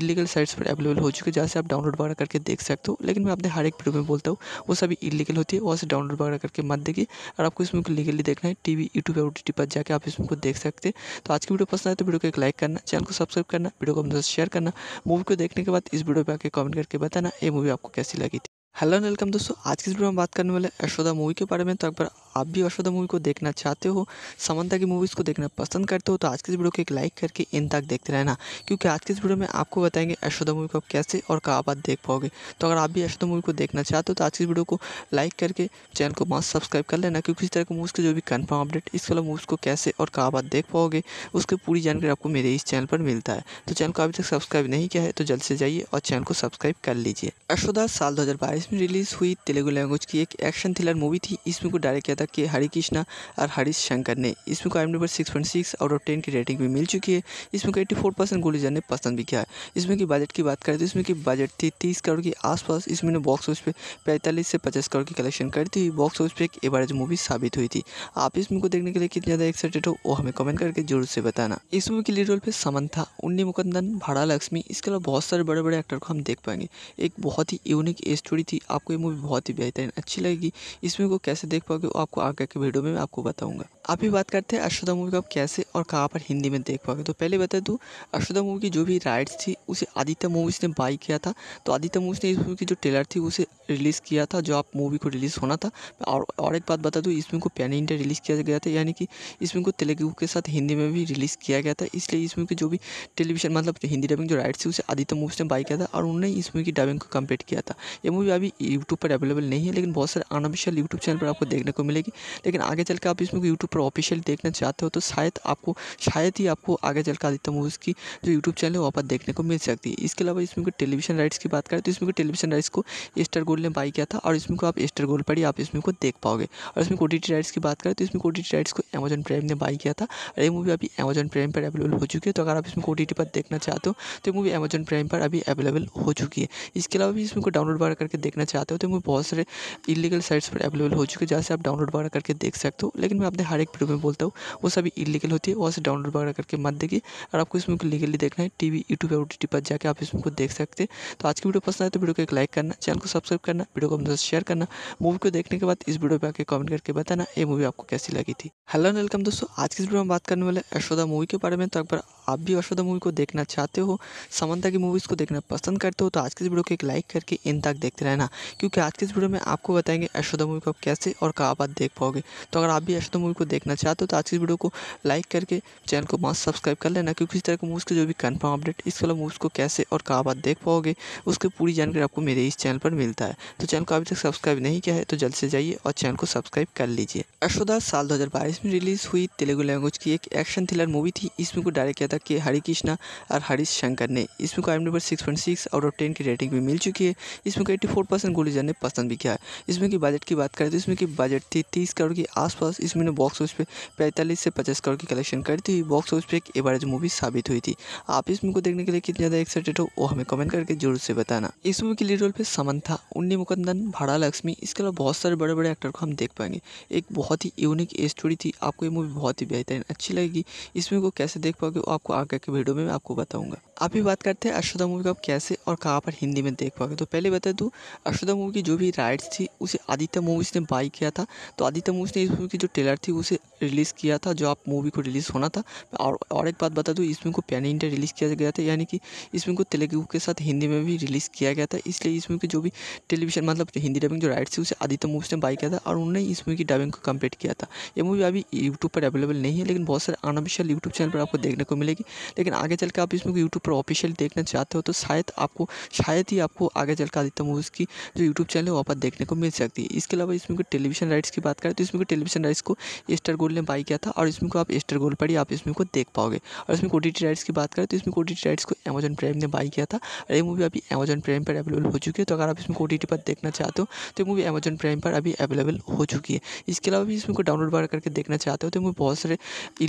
इलीगल साइट्स पर अवेलेबल हो चुकी है जहाँ से आप डाउनलोड वगैरह करके देख सकते हो लेकिन मैं अपने हर एक वीडियो में बोलता हूँ वो सभी इलीगल होती है वहाँ से डाउनलोड वगैरह करके मत देगी और आपको इसमें लीगली देखना है टी वी यूट्यूब और टी पर जाकर आप इसमें को देख सकते हैं तो आज की वीडियो पसंद आए तो वीडियो को एक लाइक करना चैनल को सब्सक्राइब करना वीडियो को अपने शेयर करना मूवी को देखने के बाद इस वीडियो पर आकर कमेंट करके बताना ये मूवी आपको कैसी लगी थी हेलो वेलकम दोस्तों आज की वीडियो में बात करने वाले यशोदा मूवी के बारे में तो एक बार आप भी अश्वदा मूवी को देखना चाहते हो समंता की मूवीज़ को देखना पसंद करते हो तो आज के इस वीडियो को एक लाइक करके इन तक देखते रहना क्योंकि आज के इस वीडियो में आपको बताएंगे अश्वदा मूवी को आप कैसे और कहाँ बात देख पाओगे तो अगर आप भी अश्वदा मूवी को देखना चाहते हो तो आज की इस वीडियो को लाइक करके चैनल को मास्क सब्सक्राइब कर लेना क्योंकि इस तरह के मूवीज़ के जो भी कन्फर्म अपडेट इस वाला मूवीज़ को कैसे और कहाँ बात देख पाओगे उसकी पूरी जानकारी आपको मेरे इस चैनल पर मिलता है तो चैनल को अभी तक सब्सक्राइब नहीं किया है तो जल्द से जाइए और चैनल को सब्सक्राइब कर लीजिए अश्वदा साल दो में रिलीज़ हुई तेलुगु लैंग्वेज की एक एक्शन थ्रिलर मूवी थी इसमें को डायरेक्ट किया था के हरी कृष्णा और हरीश शंकर ने इस बुक आइम number six point six out of ten की रेटिंग भी मिल चुकी है इसमें एट्टी फोर परसेंट गोली ने पसंद भी किया है इसमें की बजट की बात करें तो इसमें की बजट थी तीस करोड़ के आसपास इसमें ने बॉक्स ऑफिस पे पैंतालीस से पचास करोड़ की कलेक्शन करती हुई बॉक्स ऑफिस पर एक एवरेज मूवी साबित हुई थी आप इस मूवी को देखने के लिए कितने ज़्यादा एक्साइटेड हो वो हमें कमेंट करके जरूर से बताना इस मूवी के लीड रोल पर समंथा उन्नी मुकंदन भाड़ा लक्ष्मी इसके अलावा बहुत सारे बड़े बड़े एक्टर को हम देख पाएंगे एक बहुत ही यूनिक स्टोरी थी आपको ये मूवी बहुत ही बेहतरीन अच्छी लगेगी इसमें को कैसे देख पाओगे आपको आपको आगे के वीडियो में आपको बताऊंगा अभी बात करते हैं अशोदा मूवी को आप कैसे और कहाँ पर हिंदी में देख पाओगे तो पहले बता दूँ अश्वदा मूवी की जो भी राइट्स थी उसे आदित्य मूवीज़ ने बाई किया था तो आदित्य मूवीज़ ने इस मूवी की जो ट्रेलर थी उसे रिलीज़ किया था जो आप मूवी को रिलीज़ होना था और और एक बात बता दूँ इस मूवी को पैन इंडिया रिलीज़ किया गया था यानी कि इस मूवी को तेलुगु के साथ हिंदी में भी रिलीज़ किया गया था इसलिए इस मूवी की जो भी टेलीविजन मतलब हिंदी डबिंग जो राइट्स थी उसे आदित्य मूवीज़ ने बाई किया था और उन्होंने इस मूवी की डबिंग को कम्प्लीट किया था यह मूवी अभी यूट्यूब पर अवेलेबल नहीं है लेकिन बहुत सारे अनऑफिशियल यूट्यूब चैनल पर आपको देखने को मिले मिलेगी लेकिन आगे चल के आप इसमें यूट्यूब पर ऑफिशियल देखना चाहते हो तो शायद आपको शायद ही आपको आगे चल कर आदित्य मूवीज़ की जो यूट्यूब चैनल है वहाँ पर देखने को मिल सकती है इसके अलावा इसमें टेलीविजन राइट्स की बात करें तो इसमें टेलीविजन राइट्स को एस्टर गोल्ड ने बाई किया था और इसमें को आप एस्टर गोल्ड पर ही आप इसमें को देख पाओगे और इसमें ओ राइट्स की बात करें तो इसमें ओ राइट्स को अमेजन प्राइम ने बाई किया था और ये मूवी अभी अमेजन प्राइम पर अवेलेबल हो चुकी है तो अगर आप इसमें ओ पर देखना चाहते हो तो मूवी अमेजन प्राइम पर अभी अवेलेबल हो चुकी है इसके अलावा भी इसमें डाउनलोड बार करके देखना चाहते हो तो मूवी बहुत सारे इलीगल साइट्स पर अवेलेबल हो चुकी है जहाँ से आप डाउनलोड डाउनलोड वगैरह करके देख सकते हो लेकिन मैं अपने हर एक वीडियो में बोलता हूँ वो सभी इलीगल होती है वहाँ से डाउनलोड वगैरह करके मत देगी और आपको इसमें लीगली देखना है टी वी यूट्यूब और टी पर जाकर आप इसमें को देख सकते हैं तो आज की वीडियो पसंद आए तो वीडियो को एक लाइक करना चैनल को सब्सक्राइब करना वीडियो को अपने साथ शेयर करना मूवी को देखने के बाद इस वीडियो पर आकर कमेंट करके बताना ये मूवी आपको कैसी लगी थी हेलो वेलकम दोस्तों आज की वीडियो में बात करने वाले यशोदा मूवी के बारे में तो एक बार आप भी अश्वदा मूवी को देखना चाहते हो समंता की मूवीज़ को देखना पसंद करते हो तो आज के इस वीडियो को एक लाइक करके इन तक देखते रहना क्योंकि आज के इस वीडियो में आपको बताएंगे यशोदा मूवी को आप कैसे और कहाँ बात देख पाओगे तो अगर आप भी यशोदा मूवी को देखना चाहते हो तो आज की इस वीडियो को लाइक करके चैनल को मास्क सब्सक्राइब कर लेना क्योंकि इस तरह की मूवीज़ के जो भी कन्फर्म अपडेट इस वाला मूवीज़ को कैसे और कहाँ बात देख पाओगे उसकी पूरी जानकारी आपको मेरे इस चैनल पर मिलता है तो चैनल को अभी तक सब्सक्राइब नहीं किया है तो जल्द से जाइए और चैनल को सब्सक्राइब कर लीजिए अश्वदा साल दो में रिलीज़ हुई तेलुगु लैंग्वेज की एक एक्शन थ्रिलर मूवी थी इसमें को डायरेक्ट किया तक के हरे कृष्णा और हरीश शंकर ने इस को आई number six point six out of ten की रेटिंग भी मिल चुकी है इसमें को एट्टी फोर परसेंट गुलिजर ने पसंद भी किया है इसमें की बजट की बात करें तो इसमें की बजट थी तीस करोड़ के आसपास इसमें ने बॉक्स ऑफिस पे पैंतालीस से पचास करोड़ की कलेक्शन करती हुई बॉक्स ऑफिस पर एक एवरेज मूवी साबित हुई थी आप इस मूवी को देखने के लिए कितने ज़्यादा एक्साइटेड हो वो हमें कमेंट करके जरूर से बताना इस मूवी के लीड रोल पे समंथा उन्नी मुकंदन भाड़ा लक्ष्मी इसके अलावा बहुत सारे बड़े बड़े एक्टर को हम देख पाएंगे एक बहुत ही यूनिक स्टोरी थी आपको ये मूवी बहुत ही बेहतरीन अच्छी लगेगी इस मूवी को कैसे देख पाओगे आपको आपको आगे के वीडियो में आपको बताऊंगा आप ही बात करते हैं अशोधा मूवी को आप कैसे और कहाँ पर हिंदी में देख पाओगे तो पहले बता दूँ अशोधा मूवी की जो भी राइट्स थी उसे आदित्य मूवीज़ ने बाई किया था तो आदित्य मूवीज़ ने इस मूवी की जो टेलर थी उसे रिलीज़ किया था जो आप मूवी को रिलीज़ होना था और और एक बात बता दूँ इसमें को पैन इंडिया रिलीज़ किया गया था यानी कि इसमें को तेलुगु के साथ हिंदी में भी रिलीज़ किया गया था इसलिए इस की जो भी टेलीविजन मतलब हिंदी डबिंग जो राइट्स थी उसे आदित्य मूवीज़ ने बाई किया था और उन्होंने इस मूवी की डबिंग को कम्प्लीट किया था ये मूवी अभी यूट्यूब पर अवेलेबल नहीं है लेकिन बहुत सारे अनऑफिशियल यूट्यूब चैनल पर आपको देखने को मिलेगी जाएगी लेकिन आगे चल के आप इसमें यूट्यूब पर ऑफिशियल देखना चाहते हो तो शायद आपको शायद ही आपको आगे चल कर आदित्य मूवीज़ की जो यूट्यूब चैनल है वहाँ पर देखने को मिल सकती है इसके अलावा इसमें टेलीविजन राइट्स की बात करें तो इसमें टेलीविजन राइट्स को एस्टर गोल्ड ने बाई किया था और इसमें को आप एस्टर गोल्ड पर ही आप इसमें को देख पाओगे और इसमें ओ राइट्स की बात करें तो इसमें ओ राइट्स को अमेजन प्राइम ने बाई किया था और ये मूवी अभी अमेजन प्राइम पर अवेलेबल हो चुकी है तो अगर आप इसमें ओ पर देखना चाहते हो तो मूवी अमेजन प्राइम पर अभी अवेलेबल हो चुकी है इसके अलावा भी इसमें को डाउनलोड बार करके देखना चाहते हो तो मूवी बहुत सारे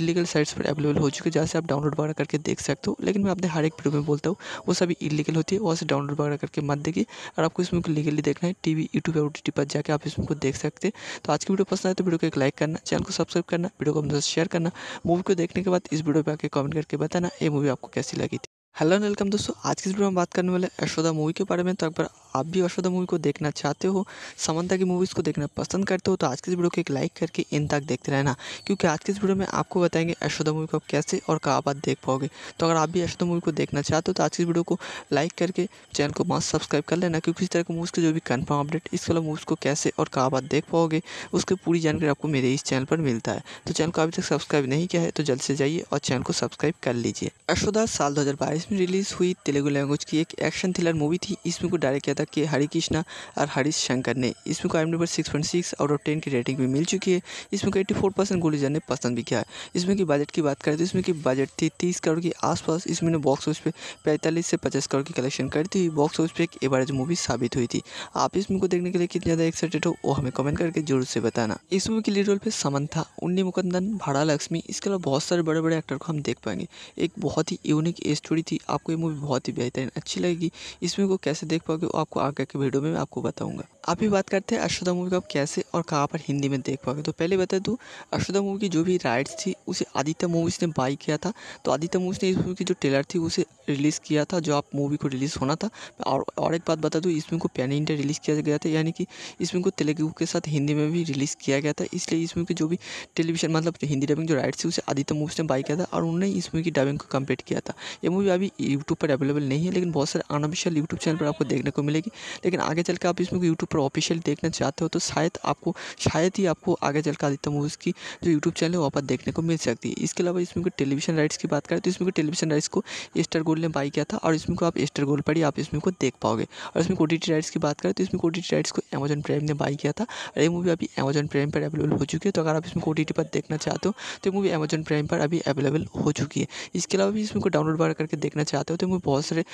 इलीगल साइट्स पर अवेलेबल हो चुकी है जहाँ से आप डाउनलोड डाउनलोड वगैरह करके देख सकते हो लेकिन मैं अपने हर एक वीडियो में बोलता हूँ वो सभी इलीगल होती है वहाँ से डाउनलोड वगैरह करके मत देगी और आपको इसमें को लीगली देखना है टी वी यूट्यूब और ओ पर जाकर आप इसमें को देख सकते हैं तो आज की वीडियो पसंद आए तो वीडियो को एक लाइक करना चैनल को सब्सक्राइब करना वीडियो को हमसे शेयर करना मूवी को देखने के बाद इस वीडियो पर आकर कमेंट करके बताना ये मूवी आपको कैसी लगी थी हेलो वेलकम दोस्तों आज की इस वीडियो में बात करने वाले यशोदा मूवी के बारे में तो एक बार आप भी वर्षोदा मूवी को देखना चाहते हो समंता की मूवीज़ को देखना पसंद करते हो तो आज के इस वीडियो को एक लाइक करके इन तक देखते रहना क्योंकि आज के इस वीडियो में आपको बताएंगे यशोदा मूवी को आप कैसे और कहाँ बात देख पाओगे तो अगर आप भी यशोदा मूवी को देखना चाहते हो तो आज की वीडियो को लाइक करके चैनल को मास्क सब्सक्राइब कर लेना क्योंकि इस तरह के मूवीज़ के जो भी कन्फर्म अपडेट इस वाला मूवीज़ को कैसे और कहाँ बात देख पाओगे उसकी पूरी जानकारी आपको मेरे इस चैनल पर मिलता है तो चैनल को अभी तक सब्सक्राइब नहीं किया है तो जल्द से जाइए और चैनल को सब्सक्राइब कर लीजिए यशोदा साल दो में रिलीज़ हुई तेलुगु लैंग्वेज की एक एक्शन थ्रिलर मूवी थी इसमें को डायरेक्ट पदक के हरि कृष्णा और हरीश शंकर ने इस एम number six point six out of ten की रेटिंग भी मिल चुकी है इसमें एट्टी फोर परसेंट गुलिजा ने पसंद भी किया है इसमें की बजट की बात करें तो इसमें की बजट थी तीस करोड़ के आसपास इसमें बॉक्स ऑफिस पे पैंतालीस से पचास करोड़ की कलेक्शन करती हुई बॉक्स ऑफिस पे एक एवरेज मूवी साबित हुई थी आप इस मूवी को देखने के लिए कितने ज़्यादा एक्साइटेड हो वो हमें कमेंट करके जरूर से बताना इस मूवी के लीड रोल पे समंथा उन्नी मुकंदन भाड़ा लक्ष्मी इसके अलावा बहुत सारे बड़े बड़े एक्टर को हम देख पाएंगे एक बहुत ही यूनिक स्टोरी थी आपको ये मूवी बहुत ही बेहतरीन अच्छी लगेगी इसमें को कैसे देख पाओगे आप आपको आगे के वीडियो में मैं आपको बताऊँगा अभी बात करते हैं अशोदा मूवी को आप कैसे और कहाँ पर हिंदी में देख पाओगे तो पहले बता दूँ अशोदा मूवी की जो भी राइट्स थी उसे आदित्य मूवीज़ ने बाई किया था तो आदित्य मूवीज़ ने इस मूवी की जो ट्रेलर थी उसे रिलीज़ किया था जो आप मूवी को रिलीज़ होना था और और एक बात बता दूँ इसमें को पैन इंडिया रिलीज़ किया गया था यानी कि इसमें को तेलुगु के साथ हिंदी में भी रिलीज़ किया गया था इसलिए इसमें की जो भी टेलीविजन मतलब हिंदी डबिंग जो राइट्स थी उसे आदित्य मूवीज़ ने बाई किया था और उन्होंने इस मूवी की डबिंग को कम्प्लीट किया था ये मूवी अभी यूट्यूब पर अवेलेबल नहीं है लेकिन बहुत सारे अनऑफिशियल यूट्यूब चैनल पर आपको देखने को मिलेगी लेकिन आगे चल के आप इसमें यूट्यूब पर ऑफिशियल देखना चाहते हो तो शायद आपको शायद ही आपको आगे चल आदित्य मूवीज़ की जो यूट्यूब चैनल है वहाँ पर देखने को मिल सकती है इसके अलावा इसमें को टेलीविजन राइट्स की बात करें तो इसमें को टेलीविजन राइट्स को स्टार गोल्ड ने बाई किया था और इसमें को आप स्टार गोल्ड पर ही आप इसमें को देख पाओगे और इसमें ओटीटी राइट्स की बात करें तो इसमें ओटीटी राइट्स को अमेजन प्राइम ने बाई किया था और ये मूवी अभी अमेजन प्राइम पर अवेलेबल हो चुकी है तो अगर आप इसमें ओटीटी पर देखना चाहते हो तो ये मूवी अमेजन प्राइम पर अभी अवेलेबल हो चुकी है इसके अलावा भी इसमें को डाउनलोड वगैरह करके देखना चाहते हो तो मूवी बहुत सारे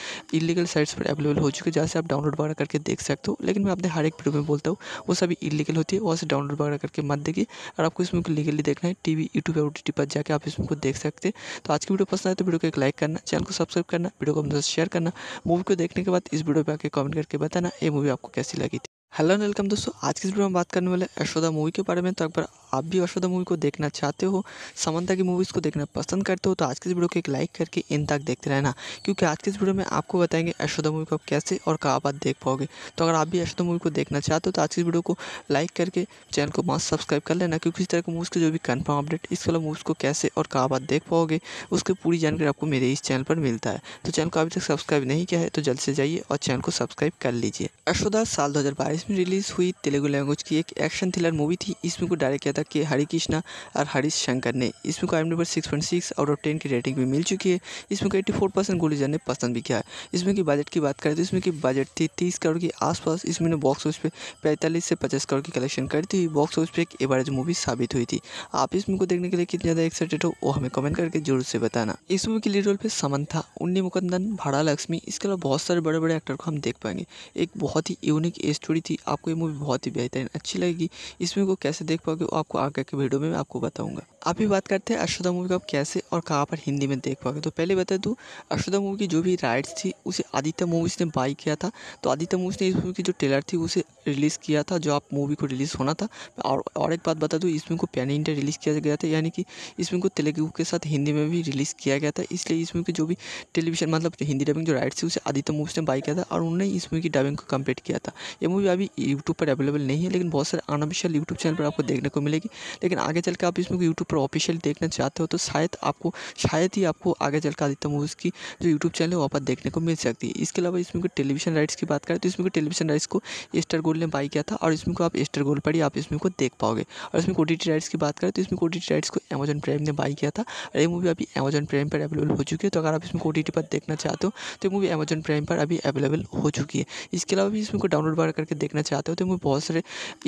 इलीगल साइट्स पर अवेलेबल हो चुकी है जहाँ से आप डाउनलोड वगैरह करके देख सकते हो लेकिन मैं अपने हर एक वीडियो में बोलता हूँ वो सभी इलीगल होती है वहाँ से डाउनलोड वगैरह करके मत देखिए और आपको इसमें को लीगली देखना है टीवी यूट्यूब और टी पर जाकर आप इसमें को देख सकते हैं तो आज की वीडियो पसंद आए तो वीडियो को एक लाइक करना चैनल को सब्सक्राइब करना वीडियो को हम साथ शेयर करना मूवी को देखने के बाद इस वीडियो पर आकर कमेंट करके बताना ये मूवी आपको कैसी लगी थी हेलो वेलकम दोस्तों आज की वीडियो में बात करने वाले यशोदा मूवी के बारे में तो एक बार आप भी यशोदा मूवी को देखना चाहते हो समंता की मूवीज़ को देखना पसंद करते हो तो आज के इस वीडियो को एक लाइक करके इन तक देखते रहना क्योंकि आज के इस वीडियो में आपको बताएंगे यशोदा मूवी को आप कैसे और कहाँ बात देख पाओगे तो अगर आप भी यशोदा मूवी को देखना चाहते हो तो आज की इस वीडियो को लाइक करके चैनल को मास्क सब्सक्राइब कर लेना क्योंकि इस तरह की मूवीज़ के जो भी कन्फर्म अपडेट इस वाला मूवीज़ को कैसे और कहाँ बात देख पाओगे उसकी पूरी जानकारी आपको मेरे इस चैनल पर मिलता है तो चैनल को अभी तक सब्सक्राइब नहीं किया है तो जल्द से जाइए और चैनल को सब्सक्राइब कर लीजिए यशोदा साल दो में रिलीज़ हुई तेलुगु लैंग्वेज की एक एक्शन थ्रिलर मूवी थी इसमें को डायरेक्ट तक के हरी कृष्णा और हरीश शंकर ने इस बुक आइम number six point six out of ten की रेटिंग भी मिल चुकी है इसमें एट्टी फोर परसेंट गुलिजर ने पसंद भी किया है इसमें की बजट की बात करें तो इसमें की बजट थी तीस करोड़ के आसपास इसमें ने बॉक्स ऑफिस पे पैंतालीस से पचास करोड़ की कलेक्शन करी थी बॉक्स ऑफिस पर एक एवरेज मूवी साबित हुई थी आप इस मूवी को देखने के लिए कितने ज़्यादा एक्साइटेड हो वो हमें कमेंट करके जरूर से बताना इस मूवी के लीड रोल पर समन था उन्नी मुकंदन भाड़ा लक्ष्मी इसके अलावा बहुत सारे बड़े बड़े एक्टर को हम देख पाएंगे एक बहुत ही यूनिक स्टोरी थी आपको ये मूवी बहुत ही बेहतरीन अच्छी लगेगी इसमें को कैसे देख पाओगे आप आपको आगे के वीडियो में मैं आपको बताऊंगा अभी बात करते हैं अशोदा मूवी को आप कैसे और कहाँ पर हिंदी में देख पाओगे तो पहले बता दूँ अशोदा मूवी की जो भी राइट्स थी उसे आदित्य मूवीज़ ने बाई किया था तो आदित्य मूवीज़ ने इस मूवी की जो ट्रेलर थी उसे रिलीज़ किया था जो आप मूवी को रिलीज़ होना था और और एक बात बता दूँ इस को पैन इंडिया रिलीज़ किया गया था यानी कि इस को तेलुगु के साथ हिंदी में भी रिलीज़ किया गया था इसलिए इस की जो भी टेलीविजन मतलब हिंदी डबिंग जो राइट्स थी उसे आदित्य मूवीज़ ने बाई किया था और उन्होंने इस मूवी की डबिंग को कम्प्लीट किया था यह मूवी अभी यूट्यूब पर अवेलेबल नहीं है लेकिन बहुत सारे अनऑफिशियल यूट्यूब चैनल पर आपको देखने को मिलेगा मिलेगी लेकिन आगे चल के आप इसमें यूट्यूब पर ऑफिशियल देखना चाहते हो तो शायद आपको शायद ही आपको आगे चल कर आदित्य मूवीज़ की जो यूट्यूब चैनल है वहाँ पर देखने को मिल सकती है इसके अलावा इसमें टेलीविजन राइट्स की बात करें तो इसमें टेलीविजन राइट्स को एस्टर गोल्ड ने बाई किया था और इसमें को आप एस्टर गोल्ड पर ही आप इसमें को देख पाओगे और इसमें कोटी राइट्स की बात करें तो इसमें कोटी राइट्स को अमेजन प्राइम ने बाई किया था और ये मूवी अभी अमेजन प्राइम पर अवेलेबल हो चुकी है तो अगर आप इसमें कोटी पर देखना चाहते हो तो मूवी अमेजन प्राइम पर अभी अवेलेबल हो चुकी है इसके अलावा भी इसमें को डाउनलोड बार करके देखना चाहते हो तो मूवी बहुत सारे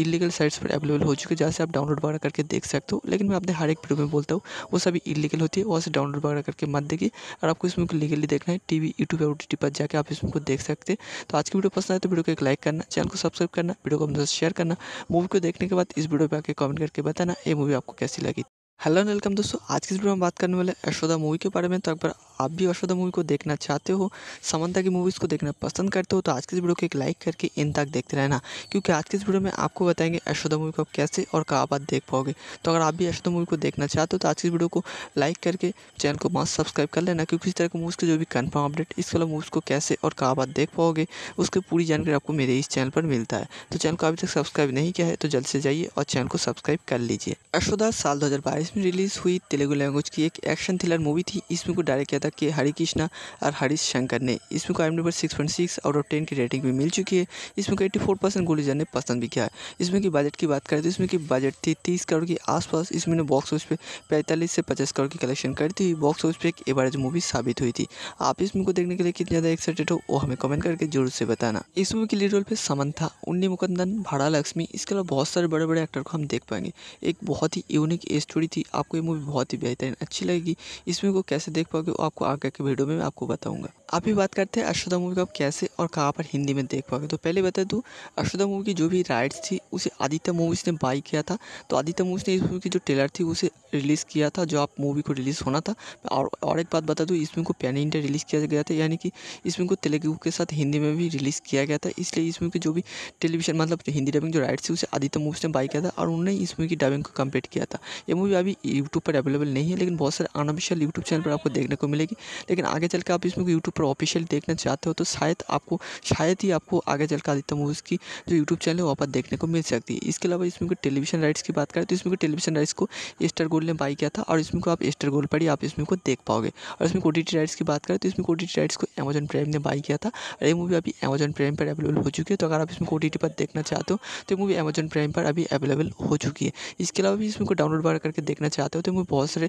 इलीगल साइट्स पर अवेलेबल हो चुकी है जहाँ से आप डाउनलोड डाउनलोड वगैरह करके देख सकते हो लेकिन मैं अपने हर एक वीडियो में बोलता हूँ वो सभी इलीगल होती है वहाँ से डाउनलोड वगैरह करके मत देखिए और आपको इसमें लीगली देखना है टी वी यूट्यूब और टी पर जाकर आप इसमें को देख सकते हैं तो आज की वीडियो पसंद आए तो वीडियो को एक लाइक करना चैनल को सब्सक्राइब करना वीडियो को अपने साथ शेयर करना मूवी को देखने के बाद इस वीडियो पर आकर कमेंट करके बताना ये मूवी आपको कैसी लगी हेलो एंड वेलकम दोस्तों आज की वीडियो में बात करने वाले यशोदा मूवी के बारे में तो अगर आप भी यशोदा मूवी को देखना चाहते हो समंता की मूवीज़ को देखना पसंद करते हो तो आज की इस वीडियो को एक लाइक करके इन तक देखते रहना क्योंकि आज की इस वीडियो में आपको बताएंगे यशोदा मूवी को आप कैसे और कहाँ बात देख पाओगे तो अगर आप भी यशोदा मूवी को देखना चाहते हो तो आज की वीडियो को लाइक करके चैनल को मास्क सब्सक्राइब कर लेना क्योंकि इस तरह की मूवीज़ के जो भी कन्फर्म अपडेट इस वाला मूवीज़ को कैसे और कहाँ बात देख पाओगे उसकी पूरी जानकारी आपको मेरे इस चैनल पर मिलता है तो चैनल को अभी तक सब्सक्राइब नहीं किया है तो जल्द से जाइए और चैनल को सब्सक्राइब कर लीजिए यशोदा साल दो इसमें रिलीज़ हुई तेलुगु लैंग्वेज की एक एक्शन थ्रिलर मूवी थी इसमें को डायरेक्ट किया था कि हरी कृष्णा और हरीश शंकर ने इसमें को आई number six point six out of ten की रेटिंग भी मिल चुकी है इसमें को एट्टी फोर परसेंट गोलीजर ने पसंद भी किया है इसमें की बजट की बात करें तो इसमें की बजट थी तीस करोड़ के आसपास इसमें बॉक्स ऑफिस पे पैंतालीस से पचास करोड़ की कलेक्शन करती हुई बॉक्स ऑफिस पर एक एवरेज मूवी साबित हुई थी आप इस मूवी को देखने के लिए कितने ज़्यादा एक्साइटेड हो वो हमें कमेंट करके जरूर से बताना इस मूवी के लीड रोल समन था उन्नी मुकंदन भाड़ा लक्ष्मी इसके अलावा बहुत सारे बड़े बड़े एक्टर को हम देख पाएंगे एक बहुत ही यूनिक स्टोरी थी कि आपको ये मूवी बहुत ही बेहतरीन अच्छी लगेगी इसमें को कैसे देख पाओगे वो आपको आगे के वीडियो में मैं आपको बताऊँगा अभी बात करते हैं अशोदा मूवी को आप कैसे और कहाँ पर हिंदी में देख पाओगे तो पहले बता दूँ अशोदा मूवी की जो भी राइट्स थी उसे आदित्य मूवीज़ ने बाई किया था तो आदित्य मूवीज़ ने इस मूवी की जो ट्रेलर थी उसे रिलीज़ किया था जो आप मूवी को रिलीज़ होना था और और एक बात बता दूँ इसमें को पैन इंडिया रिलीज़ किया गया था यानी कि इसमें को तेलुगु के साथ हिंदी में भी रिलीज़ किया गया था इसलिए इस मूवी की जो भी टेलीविजन मतलब हिंदी डबिंग जो राइट्स थी उसे आदित्य मूवीज़ ने बाई किया था और उन्होंने इस मूवी की डबिंग को कम्प्लीट किया था ये मूवी अभी यूट्यूब पर अवेलेबल नहीं है लेकिन बहुत सारे अनऑफिशियल यूट्यूब चैनल पर आपको देखने को मिलेगी लेकिन आगे चल आप इसमें यूट्यूब पर ऑफिशियल देखना चाहते हो तो शायद आपको शायद ही आपको आगे चल कर आदित्य मूवीज़ की जो यूट्यूब चैनल है वहाँ पर देखने को मिल सकती है इसके अलावा इसमें टेलीविजन राइट्स की बात करें तो इसमें टेलीविजन राइट्स को स्टार गोल्ड ने बाई किया था और इसमें को आप स्टार गोल्ड पर ही आप इसमें को देख पाओगे और इसमें ओ राइट्स की बात करें तो इसमें ओ राइट्स को अमेजन प्राइम ने बाई किया था और ये मूवी अभी अमेजन प्राइम पर अवेलेबल हो चुकी है तो अगर आप इसमें ओ पर देखना चाहते हो तो मूवी अमेजन प्राइम पर अभी अवेलेबल हो चुकी है इसके अलावा भी इसमें को डाउनलोड वगैरह करके देखना चाहते हो तो मूवी बहुत सारे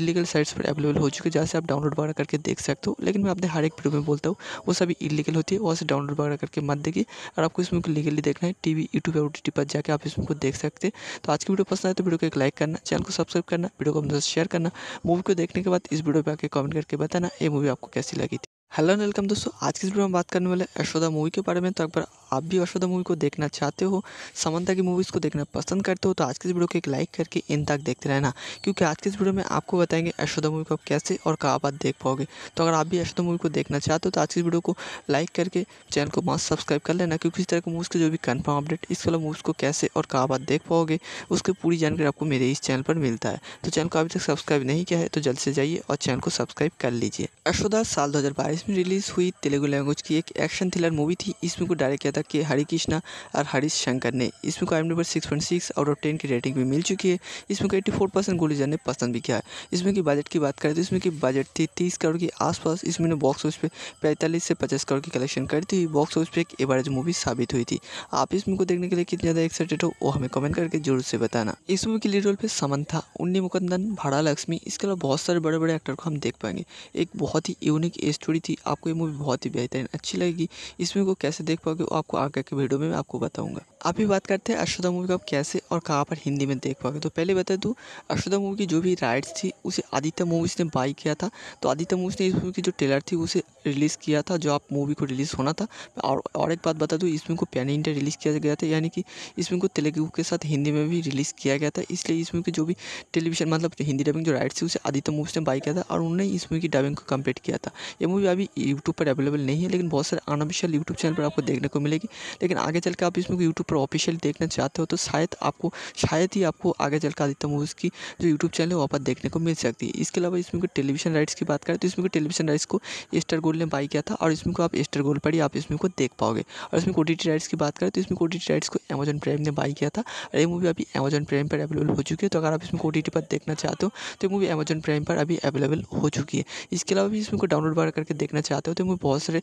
इलीगल साइट्स पर अवेलेबल हो चुकी है जहाँ से आप डाउनलोड वगैरह करके देख सकते हो लेकिन मैं अपने हर एक वीडियो में बोलता हूँ वो सभी इलीगल होती है वहाँ से डाउनलोड वगैरह करके मत देगी और आपको इसमें को लीगली देखना है टीवी यूट्यूब और टी पर जाकर आप इसमें को देख सकते हैं तो आज की वीडियो पसंद आए तो वीडियो को एक लाइक करना चैनल को सब्सक्राइब करना वीडियो को अपने साथ शेयर करना मूवी को देखने के बाद इस वीडियो पर आकर कमेंट करके बताना ये मूवी आपको कैसी लगी थी हेलो वेलकम दोस्तों आज की इस वीडियो में बात करने वाले यशोदा मूवी के बारे में तो एक बार आप भी वर्षोदा मूवी को देखना चाहते हो समंता की मूवीज़ को देखना पसंद करते हो तो आज के इस वीडियो को एक लाइक करके इन तक देखते रहना क्योंकि आज के इस वीडियो में आपको बताएंगे अशोदा मूवी को आप कैसे और कहाँ बात देख पाओगे तो अगर आप भी अशोदा मूवी को देखना चाहते हो तो आज की वीडियो को लाइक करके चैनल को मास्क सब्सक्राइब कर लेना क्योंकि इस तरह के मूवीज़ के जो भी कन्फर्म अपडेट इस वाला मूवीज़ को कैसे और कहाँ बात देख पाओगे उसकी पूरी जानकारी आपको मेरे इस चैनल पर मिलता है तो चैनल को अभी तक सब्सक्राइब नहीं किया है तो जल्द से जाइए और चैनल को सब्सक्राइब कर लीजिए अशोदा साल दो में रिलीज़ हुई तेलुगु लैंग्वेज की एक एक्शन थ्रिलर मूवी थी इसमें को डायरेक्ट तक के हरि कृष्णा और हरीश शंकर ने इस मुकाम number six point six out of ten की रेटिंग भी मिल चुकी है इसमें एट्टी फोर परसेंट गुलिजर ने पसंद भी किया है इसमें की बजट की बात करें तो इसमें की बजट थी तीस करोड़ के आसपास इसमें बॉक्स ऑफिस पर पैंतालीस से पचास करोड़ की कलेक्शन करती हुई बॉक्स ऑफिस पर एक एवरेज मूवी साबित हुई थी आप इस मूवी को देखने के लिए कितने ज़्यादा एक्साइटेड हो वो हमें कमेंट करके जरूर से बताना इस मूवी के लीड रोल समन था उन्नी मुकंदन भाड़ा लक्ष्मी इसके अलावा बहुत सारे बड़े बड़े एक्टर को हम देख पाएंगे एक बहुत ही यूनिक स्टोरी थी आपको ये मूवी बहुत ही बेहतरीन अच्छी लगेगी इसमें को कैसे देख पाओगे आप आपको आगे के वीडियो में मैं आपको बताऊंगा अभी बात करते हैं अश्वदा मूवी को आप कैसे और कहाँ पर हिंदी में देख पाओगे तो पहले बता दूँ अश्वदा मूवी की जो भी राइट्स थी उसे आदित्य मूवीज़ ने बाई किया था तो आदित्य मूवीज़ ने इस मूवी की जो ट्रेलर थी उसे रिलीज़ किया था जो आप मूवी को रिलीज़ होना था और और एक बात बता दूँ इसमें को पैन इंडिया रिलीज़ किया गया था यानी कि इसमें को तेलुगु के साथ हिंदी में भी रिलीज़ किया गया था इसलिए इसमें के जो भी टेलीविजन मतलब हिंदी डबिंग जो राइट्स थी उसे आदित्य मूवीज़ ने बाई किया था और उन्होंने इस मूवी की डबिंग को कम्प्लीट किया था ये मूवी अभी यूट्यूब पर अवेलेबल नहीं है लेकिन बहुत सारे अनऑफिशियल यूट्यूब चैनल पर आपको देखने को मिलेगी लेकिन आगे चल के आप इसमें यूट्यूब पर ऑफिशियल देखना चाहते हो तो शायद आपको शायद ही आपको आगे चल आदित्य मूवीज़ की जो यूट्यूब चैनल है वहाँ पर देखने को मिल सकती है इसके अलावा इसमें टेलीविजन राइट्स की बात करें तो इसमें टेलीविजन राइट्स को स्टार गोल ने बाई किया था और इसमें को आप एस्टर गोल पर ही आप इसमें को देख पाओगे और इसमें कोडिटी राइट्स की बात करें तो इसमें कोडिटी राइट्स को अमेजन प्राइम ने बाई किया था और ये मूवी अभी अमेजन प्राइम पर अवेलेबल हो चुकी है तो अगर आप इसमें कोडिटी पर देखना चाहते हो तो मूवी अमेजन प्राइम पर अभी अवेलेबल हो चुकी है इसके अलावा भी इसमें को डाउनलोड वगैरह करके देखना चाहते हो तो मूवी बहुत सारे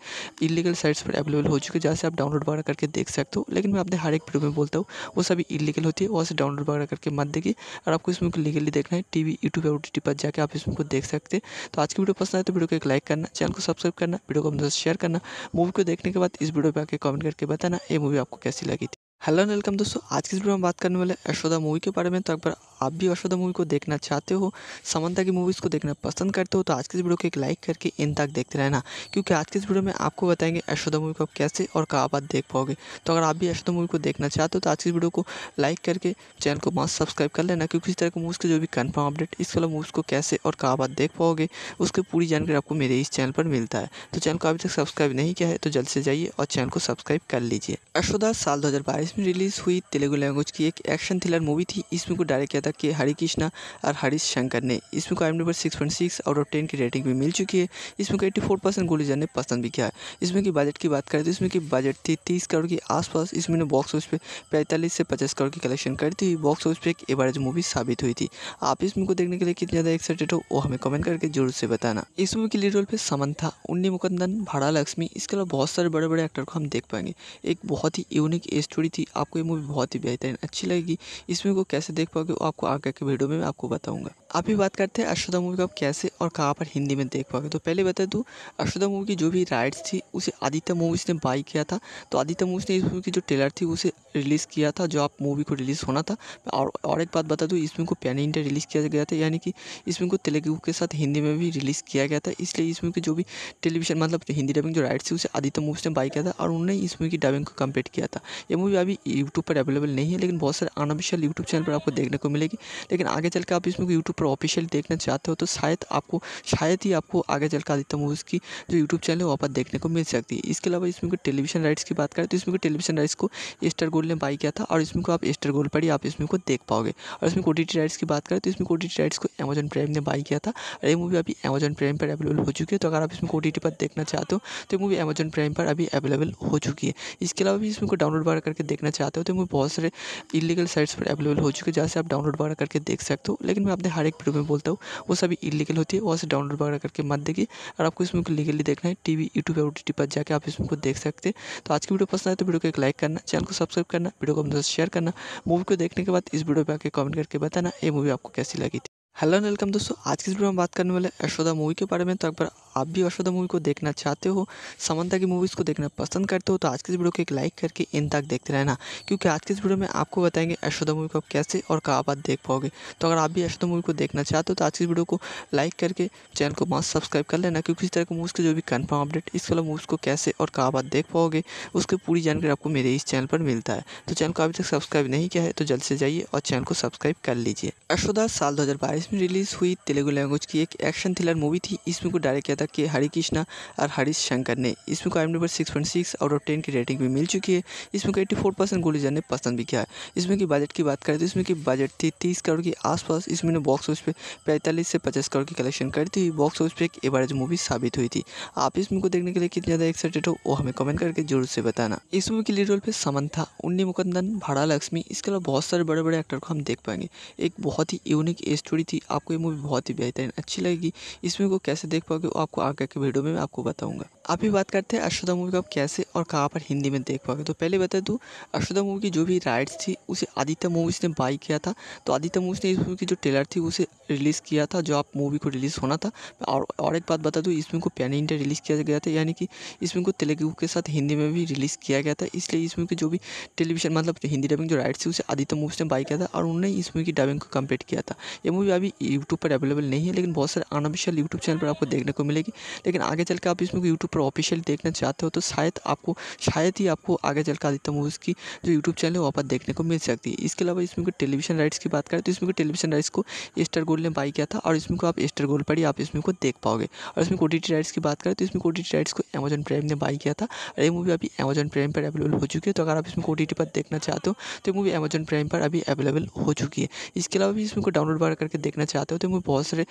इलीगल साइट्स पर अवेलेबल हो चुके हैं जहाँ से आप डाउनलोड वगैरह करके देख सकते हो लेकिन मैं अपने हर एक वीडियो में बोलता हूँ वो सभी इलीगल होती है वहाँ से डाउनलोड वगैरह करके मत देखिए और आपको इसमें को लीगली देखना है टी वी यूट्यूब ओ पर जाकर आप इसमें को देख सकते हैं तो आज की वीडियो पसंद आए तो वीडियो को एक लाइक करना चैनल को सब्सक्राइब करना वीडियो को हम शेयर करना मूवी को देखने के बाद इस वीडियो पर आके कमेंट करके बताना ये मूवी आपको कैसी लगी थी हेलो एंड वेलकम दोस्तों आज की वीडियो में बात करने वाले यशोदा मूवी के बारे में तो अगर आप भी यशोदा मूवी को देखना चाहते हो समंता की मूवीज़ को देखना पसंद करते हो तो आज की इस वीडियो को एक लाइक करके इन तक देखते रहना क्योंकि आज की इस वीडियो में आपको बताएंगे यशोदा मूवी को आप कैसे और कहाँ बात देख पाओगे तो अगर आप भी यशोदा मूवी को देखना चाहते हो तो आज की इस वीडियो को लाइक करके चैनल को मास्क सब्सक्राइब कर लेना क्योंकि इस तरह के मूवीज़ के जो भी कन्फर्म अपडेट इस वाला मूवीज़ को कैसे और कहाँ बात देख पाओगे उसकी पूरी जानकारी आपको मेरे इस चैनल पर मिलता है तो चैनल को अभी तक सब्सक्राइब नहीं किया है तो जल्द से जाइए और चैनल को सब्सक्राइब कर लीजिए यशोदा साल दो 2022 में रिलीज़ हुई तेलुगु लैंग्वेज की एक एक्शन थ्रिलर मूवी थी इसमें को डायरेक्ट किया था कि हरि कृष्णा और हरीश शंकर ने इसमें को आई number six point six out of ten की रेटिंग भी मिल चुकी है इसमें को एट्टी फोर परसेंट गुलिजन ने पसंद भी किया है इसमें की बजट की बात करें तो इसमें की बजट थी तीस करोड़ के आसपास इसमें बॉक्स ऑफिस पर पैंतालीस से पचास करोड़ की कलेक्शन करती हुई बॉक्स ऑफिस पर एक एवरेज मूवी साबित हुई थी आप इस मूवी को देखने के लिए कितने ज़्यादा एक्साइटेड हो वो हमें कमेंट करके जरूर से बताना इस मूवी के लीड रोल पर समन था उन्नी मुकंदन भाड़ा लक्ष्मी इसके अलावा बहुत सारे बड़े बड़े एक्टर को हम देख पाएंगे एक बहुत ही यूनिक स्टोरी थी आपको ये मूवी बहुत ही बेहतरीन अच्छी लगेगी इस मूवी को कैसे देख पाओगे वो आपको आगे के वीडियो में मैं आपको बताऊंगा आप ही बात करते हैं अशोधा मूवी को आप कैसे और कहाँ पर हिंदी में देख पाओगे तो पहले बता दूँ अशोधा मूवी की जो भी राइट्स थी उसे आदित्य मूवीज़ ने बाई किया था तो आदित्य मूवीज़ ने इस मूवी की जो ट्रेलर थी उसे रिलीज़ किया था जो आप मूवी को रिलीज़ होना था और और एक बात बता दूँ इस मूवी को पैन इंडिया रिलीज़ किया गया था यानी कि इस मूवी को तेलुगु के साथ हिंदी में भी रिलीज़ किया गया था इसलिए इस मूवी की जो भी टेलीविजन मतलब हिंदी डबिंग जो राइट्स थी उसे आदित्य मूवीज़ ने बाई किया था और उन्होंने इस मूवी की डबिंग को कम्प्लीट किया था यह मूवी अभी यूट्यूब पर अवेलेबल नहीं है लेकिन बहुत सारे अनऑफिशियल यूट्यूब चैनल पर आपको देखने को मिलेगी लेकिन आगे चल के आप इसमें यूट्यूब पर ऑफिशियल देखना चाहते हो तो शायद आपको शायद ही आपको आगे चल के आदित्य मूवीज़ की जो यूट्यूब चैनल है वहाँ पर देखने को मिल सकती है इसके अलावा इसमें टेलीविजन राइट्स की बात करें तो इसमें टेलीविजन राइट्स को स्टार गोल्ड ने बाई किया था और इसमें को आप स्टार गोल्ड पर ही आप इसमें को देख पाओगे और इसमें कोटी राइट्स की बात करें तो इसमें कोटी राइट्स को अमेजन प्राइम ने बाई किया था और ये मूवी अभी अमेजन प्राइम पर अवेलेबल हो चुकी है तो अगर आप इसमें कोटी पर देखना चाहते हो तो ये मूवी अमेजन प्राइम पर अभी अवेलेबल हो चुकी है इसके अलावा भी इसमें को डाउनलोड वगैरह करके देखना चाहते हो तो वो बहुत सारे इलीगल साइट्स पर अवेलेबल हो चुके हैं जहाँ से आप डाउनलोड वगैरह करके देख सकते हो लेकिन मैं अपने हर एक वीडियो में बोलता हूँ वो सभी इलीगल होती है वहाँ से डाउनलोड वगैरह करके मत देखिए और आपको इसमें को लीगली देखना है टी वी यूट्यूब और टी पर जाकर आप इसमें को देख सकते हैं तो आज की वीडियो पसंद आए तो वीडियो को एक लाइक करना चैनल को सब्सक्राइब करना वीडियो को अपने साथ शेयर करना मूवी को देखने के बाद इस वीडियो पर आकर कमेंट करके बताना ये मूवी आपको कैसी लगी थी हेलो वेलकम दोस्तों आज की इस वीडियो में बात करने वाले यशोदा मूवी के बारे में तो एक बार आप भी अश्वदा मूवी को देखना चाहते हो समंता की मूवीज़ को देखना पसंद करते हो तो आज के इस वीडियो को एक लाइक करके इन तक देखते रहना क्योंकि आज के इस वीडियो में आपको बताएंगे अश्वदा मूवी को आप कैसे और कहाँ बात देख पाओगे तो अगर आप भी अश्वदा मूवी को देखना चाहते हो तो आज की वीडियो को लाइक करके चैनल को मास्क सब्सक्राइब कर लेना क्योंकि इस तरह के मूवीज़ के जो भी कन्फर्म अपडेट इस वाला मूवीज़ को कैसे और कहाँ बात देख पाओगे उसकी पूरी जानकारी आपको मेरे इस चैनल पर मिलता है तो चैनल को अभी तक सब्सक्राइब नहीं किया है तो जल्द से जाइए और चैनल को सब्सक्राइब कर लीजिए अश्वदा साल दो में रिलीज़ हुई तेलुगु लैंग्वेज की एक एक्शन थ्रिलर मूवी थी इसमें को डायरेक्ट किया तक के हरी कृष्णा और हरीश शंकर ने को आई number six point six out of ten की रेटिंग भी मिल चुकी है इसमें को एट्टी फोर परसेंट गोलीजर ने पसंद भी किया है इसमें की बजट की बात करें तो इसमें की बजट थी तीस करोड़ के आसपास इसमें ने बॉक्स ऑफिस पे पैंतालीस से पचास करोड़ की कलेक्शन करती हुई बॉक्स ऑफिस पर एक एवरेज मूवी साबित हुई थी आप इस मूवी को देखने के लिए कितने ज़्यादा एक्साइटेड हो वो हमें कमेंट करके जरूर से बताना इस मूवी के लीड रोल पर था उन्नी मुकंदन भाड़ा लक्ष्मी इसके अलावा बहुत सारे बड़े बड़े एक्टर को हम देख पाएंगे एक बहुत ही यूनिक स्टोरी थी आपको ये मूवी बहुत ही बेहतरीन अच्छी लगेगी इस मूवी को कैसे देख पाओगे आपको आपको आगे के वीडियो में मैं आपको बताऊँगा अभी बात करते हैं अशोदा मूवी को आप कैसे और कहाँ पर हिंदी में देख पाओगे तो पहले बता दूँ अशोदा मूवी की जो भी राइट्स थी उसे आदित्य मूवीज़ ने बाई किया था तो आदित्य मूवीज़ ने इस मूवी की जो ट्रेलर थी उसे रिलीज़ किया था जो आप मूवी को रिलीज़ होना था और और एक बात बता दूँ इसमें को पैन इंडिया रिलीज़ किया गया था यानी कि इसमें को तेलुगु के साथ हिंदी में भी रिलीज़ किया गया था इसलिए इस मूवी की जो भी टेलीविजन मतलब हिंदी डबिंग जो राइट्स थी उसे आदित्य मूवीज़ ने बाई किया था और उन्होंने इस मूवी की डबिंग को कम्प्लीट किया था यह मूवी अभी यूट्यूब पर अवेलेबल नहीं है लेकिन बहुत सारे अनऑफिशियल यूट्यूब चैनल पर आपको देखने को मिलेगी लेकिन आगे चल आप इसमें यूट्यूब पर ऑफिशियल देखना चाहते हो तो शायद आपको शायद ही आपको आगे चल कर आदित्य मूवीज़ की जो यूट्यूब चैनल है वहाँ पर देखने को मिल सकती है इसके अलावा इसमें टेलीविजन राइट्स की बात करें तो इसमें टेलीविजन राइट्स को एस्टर गोल्ड ने बाई किया था और इसमें को आप एस्टर गोल्ड पर ही आप इसमें को देख पाओगे और इसमें ओ राइट्स की बात करें तो इसमें ओ राइट्स को अमेजन प्राइम ने बाई किया था और ये मूवी अभी अमेजन प्राइम पर अवेलेबल हो चुकी है तो अगर आप इसमें ओ पर देखना चाहते हो तो मूवी अमेजन प्राइम पर अभी अवेलेबल हो चुकी है इसके अलावा भी इसमें को डाउनलोड वगैरह करके देखना चाहते हो तो मूवी बहुत सारे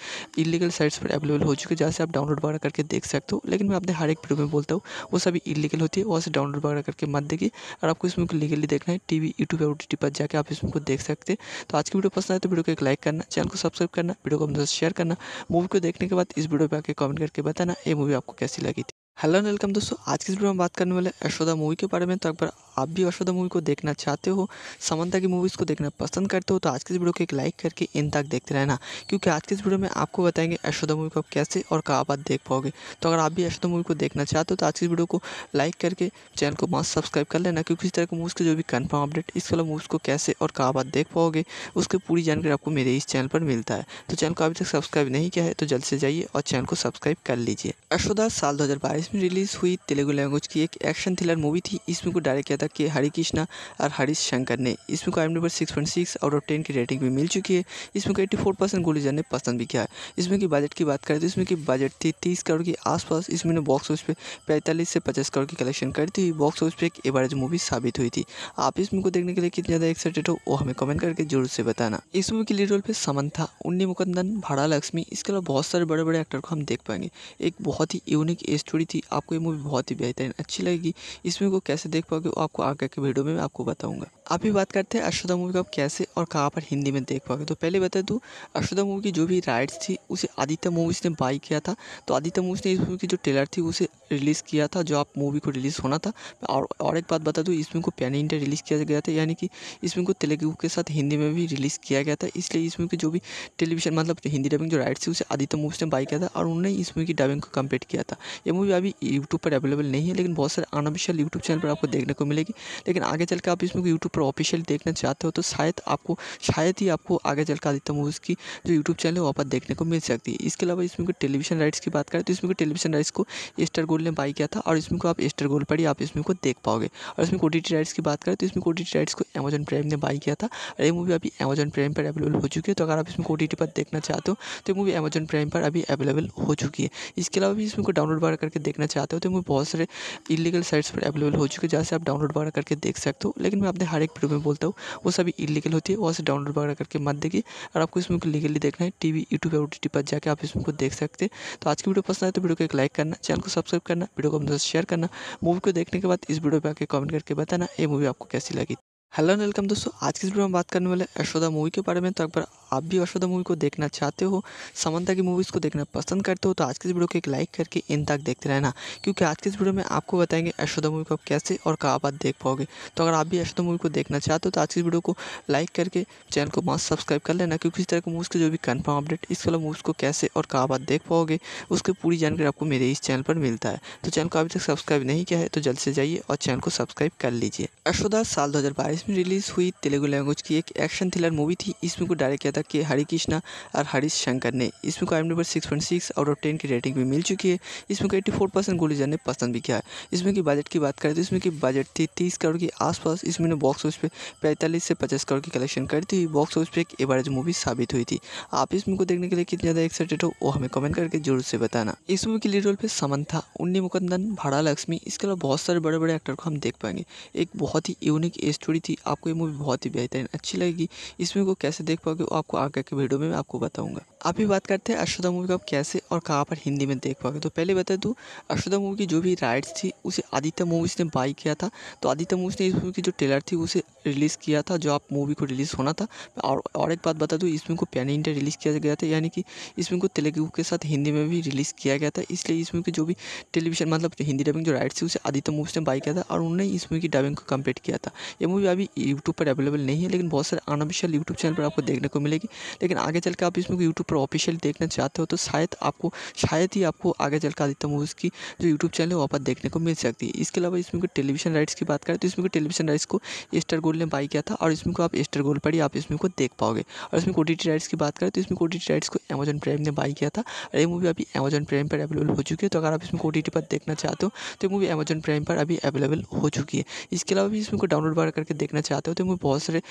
इलीगल साइट्स पर अवेलेबल हो चुकी है जहाँ से आप डाउनलोड वगैरह करके देख सकते हो लेकिन मैं अपने हर एक वीडियो में बोलता हूँ वो सभी इलीगल होती है वहाँ से डाउनलोड वगैरह करके मत देगी और आपको इसमें को लीगली देखना है टी वी यूट्यूब और टी पर जाकर आप इसमें को देख सकते हैं तो आज की वीडियो पसंद आए तो वीडियो को एक लाइक करना चैनल को सब्सक्राइब करना वीडियो को अपने साथ शेयर करना मूवी को देखने के बाद इस वीडियो पर आकर कमेंट करके बताना ये मूवी आपको कैसी लगी थी हेलो एंड वेलकम दोस्तों आज की वीडियो में बात करने वाले यशोदा मूवी के बारे में तो अगर आप भी यशोदा मूवी को देखना चाहते हो समंता की मूवीज़ को देखना पसंद करते हो तो आज की वीडियो को एक लाइक करके इन तक देखते रहना क्योंकि आज की इस वीडियो में आपको बताएंगे यशोदा मूवी को आप कैसे और कहाँ बात देख पाओगे तो अगर आप भी यशोदा मूवी को देखना चाहते हो तो आज की वीडियो को लाइक करके चैनल को मास्क सब्सक्राइब कर लेना क्योंकि इस तरह के मूवीज़ के जो भी कन्फर्म अपडेट इस वाला मूवीज़ को कैसे और कहाँ बात देख पाओगे उसकी पूरी जानकारी आपको मेरे इस चैनल पर मिलता है तो चैनल को अभी तक सब्सक्राइब नहीं किया है तो जल्द से जाइए और चैनल को सब्सक्राइब कर लीजिए यशोदा साल दो इसमें रिलीज़ हुई तेलुगु लैंग्वेज की एक एक्शन थ्रिलर मूवी थी इसमें को डायरेक्ट किया था के हरि कृष्णा और हरीश शंकर ने इसमें को I M six point six out of ten की रेटिंग भी मिल चुकी है इसमें को एट्टी फोर परसेंट गुलिजर ने पसंद भी किया है इसमें की बजट की बात करें तो इसमें की बजट थी तीस करोड़ के आसपास इसमें बॉक्स ऑफिस पे पैंतालीस से पचास करोड़ की कलेक्शन करती हुई बॉक्स ऑफिस पे एक एवरेज मूवी साबित हुई थी आप इस मूवी को देखने के लिए कितने ज़्यादा एक्साइटेड हो वो हमें कमेंट करके जरूर से बताना इस मूवी के लीड रोल पे समंथा उन्नी मुकंदन भाड़ा लक्ष्मी इसके अलावा बहुत सारे बड़े बड़े एक्टर को हम देख पाएंगे एक बहुत ही यूनिक स्टोरी थी आपको ये मूवी बहुत ही बेहतरीन अच्छी लगेगी इस मूवी को कैसे देख पाओगे वो आपको आगे के वीडियो में मैं आपको बताऊंगा आप भी बात करते हैं अश्वदा मूवी को आप कैसे और कहाँ पर हिंदी में देख पाओगे तो पहले बता दूँ अश्वदा मूवी की जो भी राइट्स थी उसे आदित्य मूवीज़ ने बाई किया था तो आदित्य मूवीज़ ने इस मूवी की जो ट्रेलर थी उसे रिलीज़ किया था जो आप मूवी को रिलीज़ होना था और और एक बात बता दूँ इसमें को पैन इंडिया रिलीज़ किया गया था यानी कि इसमें को तेलुगु के साथ हिंदी में भी रिलीज़ किया गया था इसलिए इसमें की जो भी टेलीविजन मतलब हिंदी डबिंग जो राइट्स थी उसे आदित्य मूवीज़ ने बाई किया था और उन्होंने इस मूवी की डबिंग को कम्प्लीट किया था यह मूवी अभी अभी यूट्यूब पर अवेलेबल नहीं है लेकिन बहुत सारे अनऑफिशियल यूट्यूब चैनल पर आपको देखने को मिलेगी लेकिन आगे चल आप इसमें यूट्यूब पर ऑफिशियल देखना चाहते हो तो शायद आपको शायद ही आपको आगे चल कर आदित्य मूवीज़ की जो यूट्यूब चैनल है वहाँ पर देखने को मिल सकती है इसके अलावा इसमें टेलीविजन राइट्स की बात करें तो इसमें टेलीविजन राइट्स को स्टार गोल्ड ने बाई किया था और इसमें को आप स्टार गोल्ड पर ही आप इसमें को देख पाओगे और इसमें टी राइट्स की बात करें तो इसमें टी राइट्स को अमेजन प्राइम ने बाई किया था और ये मूवी अभी अमेजन प्राइम पर अवेलेबल हो चुकी है तो अगर आप इसमें टी पर देखना चाहते हो तो मूवी अमेजन प्राइम पर अभी अवेलेबल हो चुकी है इसके अलावा भी इसमें को डाउनलोड बार करके देख देखना चाहते हो तो मुझे बहुत सारे इलीगल साइट्स पर अवेलेबल हो चुके हैं जहाँ से आप डाउनलोड वगैरह करके देख सकते हो लेकिन मैं अपने हर एक वीडियो में बोलता हूँ वो सभी इलीगल होती है वहाँ से डाउनलोड वगैरह करके मत देखिए और आपको इसमें को लीगली देखना है T V YouTube O T पर जाकर आप इसमें को देख सकते हैं तो आज की वीडियो पसंद आए तो वीडियो को एक लाइक करना चैनल को सब्सक्राइब करना वीडियो को अपने शेयर करना मूवी को देखने के बाद इस वीडियो पर आकर कमेंट करके बताना ये मूवी आपको कैसी लगी हेलो एंड वेलकम दोस्तों आज की वीडियो में बात करने वाले यशोदा मूवी के बारे में तो एक बार आप भी अश्वदा मूवी को देखना चाहते हो समंता की मूवीज़ को देखना पसंद करते हो तो आज के इस वीडियो को एक लाइक करके इन तक देखते रहना क्योंकि आज के इस वीडियो में आपको बताएंगे अश्वदा मूवी को आप कैसे और कहाँ बात देख पाओगे तो अगर आप भी अश्वदा मूवी को देखना चाहते हो तो आज की इस वीडियो को लाइक करके चैनल को मास्क सब्सक्राइब कर लेना क्योंकि इस तरह के मूवीज़ के जो भी कन्फर्म अपडेट इस वाला मूवीज़ को कैसे और कहाँ बात देख पाओगे उसकी पूरी जानकारी आपको मेरे इस चैनल पर मिलता है तो चैनल को अभी तक सब्सक्राइब नहीं किया है तो जल्द से जाइए और चैनल को सब्सक्राइब कर लीजिए अश्वदा साल दो में रिलीज़ हुई तेलुगु लैंग्वेज की एक एक्शन थ्रिलर मूवी थी इसमें को डायरेक्ट किया था कि हरी कृष्णा और हरीश शंकर ने इस को आई number six point six out of ten की रेटिंग भी मिल चुकी है इसमें को एट्टी फोर परसेंट गुलीजर ने पसंद भी किया है इसमें की बजट की बात करें तो इसमें की बजट थी तीस करोड़ के आसपास इसमें ने बॉक्स ऑफिस पे पैंतालीस से पचास करोड़ की कलेक्शन करती हुई बॉक्स ऑफिस पर एक एवरेज मूवी साबित हुई थी आप इस मूवी को देखने के लिए कितने ज़्यादा एक्साइटेड हो वो हमें कमेंट करके जरूर से बताना इस मूवी के लीड रोल पर समन था उन्नी मुकंदन भाड़ा लक्ष्मी इसके अलावा बहुत सारे बड़े बड़े एक्टर को हम देख पाएंगे एक बहुत ही यूनिक स्टोरी थी आपको ये मूवी बहुत ही बेहतरीन अच्छी लगेगी इसमें को कैसे देख पाओगे आपको आपको आगे के वीडियो में मैं आपको बताऊँगा आप भी बात करते हैं अशोदा मूवी को आप कैसे और कहाँ पर हिंदी में देख पाओगे तो पहले बता दूँ अशोदा मूवी की जो भी राइट्स थी उसे आदित्य मूवीज़ ने बाई किया था तो आदित्य मूवीज़ ने इस मूवी की जो ट्रेलर थी उसे रिलीज़ किया था जो आप मूवी को रिलीज़ होना था और और एक बात बता दूँ इस मूवी को पैन इंडिया रिलीज़ किया गया था यानी कि इस मूवी को तेलुगू के साथ हिंदी में भी रिलीज़ किया गया था इसलिए इस मूवी की जो भी टेलीविजन मतलब हिंदी डबिंग जो राइट्स थी उसे आदित्य मूवीज़ ने बाई किया था और उन्होंने इस मूवी की डबिंग को कम्प्लीट किया था यह मूवी अभी यूट्यूब पर अवेलेबल नहीं है लेकिन बहुत सारे अनऑफिशियल यूट्यूब चैनल पर आपको देखने को मिलेगी लेकिन आगे चल के आप इसमें यूट्यूब पर ऑफिशियल देखना चाहते हो तो शायद आपको शायद ही आपको आगे चल आदित्य मूवीज़ की जो यूट्यूब चैनल है वहाँ पर देखने को मिल सकती है इसके अलावा इसमें टेलीविजन राइट्स की बात करें तो इसमें टेलीविजन राइट्स को स्टार गोल्ड ने बाई किया था और इसमें को आप स्टार गोल्ड पर ही आप इसमें को देख पाओगे और इसमें ओ राइट्स की बात करें तो इसमें ओ राइट्स को अमेजन प्राइम ने बाई किया था और ये मूवी अभी अमेजन प्राइम पर अवेलेबल हो चुकी है तो अगर आप इसमें कोटी पर देखना चाहते हो तो मूवी अमेजन प्राइम पर अभी अवेलेबल हो चुकी है इसके अलावा भी इसमें को डाउनलोड वगैरह करके देखना चाहते हो तो मूवी बहुत सारे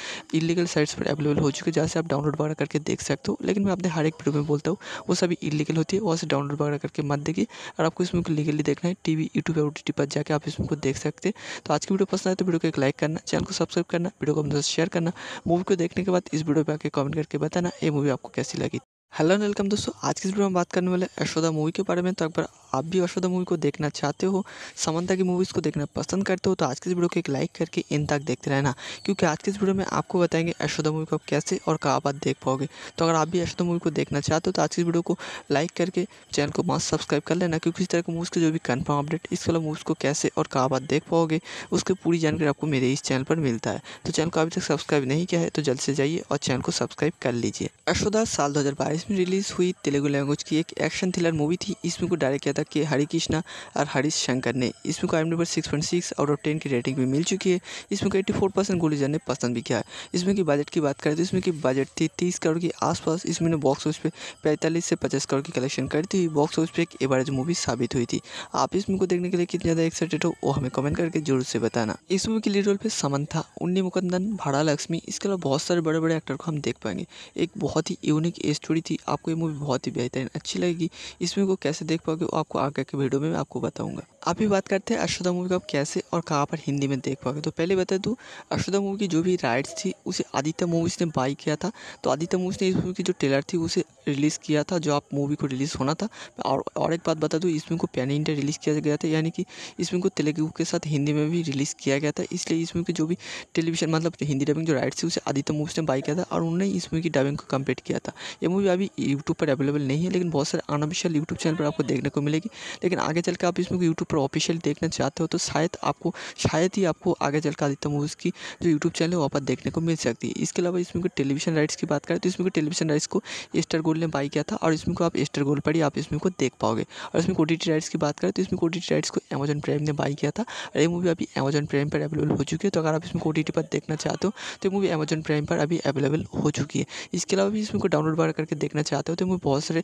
इलीगल साइट्स पर अवेलेबल हो चुकी है जहाँ से आप डाउनलोड वगैरह करके देख सकते हो लेकिन मैं अपने हर एक वेबसाइट प्रूफ में बोलता हूँ वो सभी इलीगल होती है वहाँ से डाउनलोड वगैरह करके मत देखिए और आपको इसमें लीगली देखना है टी वी यूट्यूब और टी पर जाकर आप इसमें को देख सकते हैं तो आज की वीडियो पसंद आए तो वीडियो को एक लाइक करना चैनल को सब्सक्राइब करना वीडियो को हम शेयर करना मूवी को देखने के बाद इस वीडियो पर आकर कमेंट करके बताना ये मूवी आपको कैसी लगी हेलो वेलकम दोस्तों आज की इस वीडियो में बात करने वाले यशोदा मूवी के बारे में तो एक बार आप भी यशोदा मूवी को देखना चाहते हो समंता की मूवीज़ को देखना पसंद करते हो तो आज की इस वीडियो को एक लाइक करके इन तक देखते रहना क्योंकि आज के इस वीडियो में आपको बताएंगे यशोदा मूवी को आप कैसे और कहाँ बात देख पाओगे तो अगर आप भी यशोदा मूवी को देखना चाहते हो तो आज की इस वीडियो को लाइक करके चैनल को मास्क सब्सक्राइब कर लेना क्योंकि इस तरह के मूवीज़ के जो भी कन्फर्म अपडेट इस वाला मूवीज़ को कैसे और कहाँ बात देख पाओगे उसकी पूरी जानकारी आपको मेरे इस चैनल पर मिलता है तो चैनल को अभी तक सब्सक्राइब नहीं किया है तो जल्द से जाइए और चैनल को सब्सक्राइब कर लीजिए यशोदा साल दो में रिलीज़ हुई तेलुगु लैंग्वेज की एक एक्शन थ्रिलर मूवी थी इसमें को डायरेक्ट किया तक के हरि कृष्णा और हरीश शंकर ने इस को आई number six point six out of ten की रेटिंग भी मिल चुकी है इसमें को एट्टी फोर परसेंट गुलीजर ने पसंद भी किया है इसमें की बजट की बात करें तो इसमें की बजट थी तीस करोड़ के आसपास इसमें ने बॉक्स ऑफिस पे पैंतालीस से पचास करोड़ की कलेक्शन करती हुई बॉक्स ऑफिस पर एक एवरेज मूवी साबित हुई थी आप इस मूवी को देखने के लिए कितने ज़्यादा एक्साइटेड हो वो हमें कमेंट करके जरूर से बताना इस मूवी के लीड रोल समन था उन्नी मुकंदन भाड़ा लक्ष्मी इसके अलावा बहुत सारे बड़े बड़े एक्टर को हम देख पाएंगे एक बहुत ही यूनिक स्टोरी थी आपको ये मूवी बहुत ही बेहतरीन अच्छी लगेगी इस मूवी को कैसे देख पाओगे आपको आपको आगे के वीडियो में आपको बताऊँगा आप अभी बात करते हैं अशोदा मूवी को आप कैसे और कहाँ पर हिंदी में देख पाओगे तो पहले बता दूँ अशोदा मूवी की जो भी राइट्स थी उसे आदित्य मूवीज़ ने बाई किया था तो आदित्य मूवीज़ ने इस मूवी की जो ट्रेलर थी उसे रिलीज़ किया था जो आप मूवी को रिलीज़ होना था और और एक बात बता दूँ इसमें को पैन इंडिया रिलीज़ किया गया था यानी कि इसमें को तेलुगु के साथ हिंदी में भी रिलीज़ किया गया था इसलिए इस मूवी की जो भी टेलीविजन मतलब हिंदी डबिंग जो राइट्स थी उसे आदित्य मूवीज़ ने बाई किया था और उन्होंने इस मूवी की डबिंग को कम्प्लीट किया था यह मूवी अभी यूट्यूब पर अवेलेबल नहीं है लेकिन बहुत सारे अनऑफिशियल यूट्यूब चैनल पर आपको देखने को मिलेगी लेकिन आगे चल आप इसमें यूट्यूब पर ऑफिशियल देखना चाहते हो तो शायद आपको शायद ही आपको आगे चल कर आदित्य मूवीज़ की जो यूट्यूब चैनल है वहाँ पर देखने को मिल सकती है इसके अलावा इसमें टेलीविजन राइट्स की बात करें तो इसमें टेलीविजन राइट्स को एस्टर गोल्ड ने बाई किया था और इसमें को आप एस्टर गोल्ड पर ही आप इसमें को देख पाओगे और इसमें ओ राइट्स की बात करें तो इसमें ओ राइट्स को अमेजन प्राइम ने बाई किया था और ये मूवी अभी अमेजन प्राइम पर अवेलेबल हो चुकी है तो अगर आप इसमें ओ पर देखना चाहते हो तो ये मूवी अमेजन प्राइम पर अभी अवेलेबल हो चुकी है इसके अलावा भी इसमें को डाउनलोड वगैरह करके देखना चाहते हो तो मूवी बहुत सारे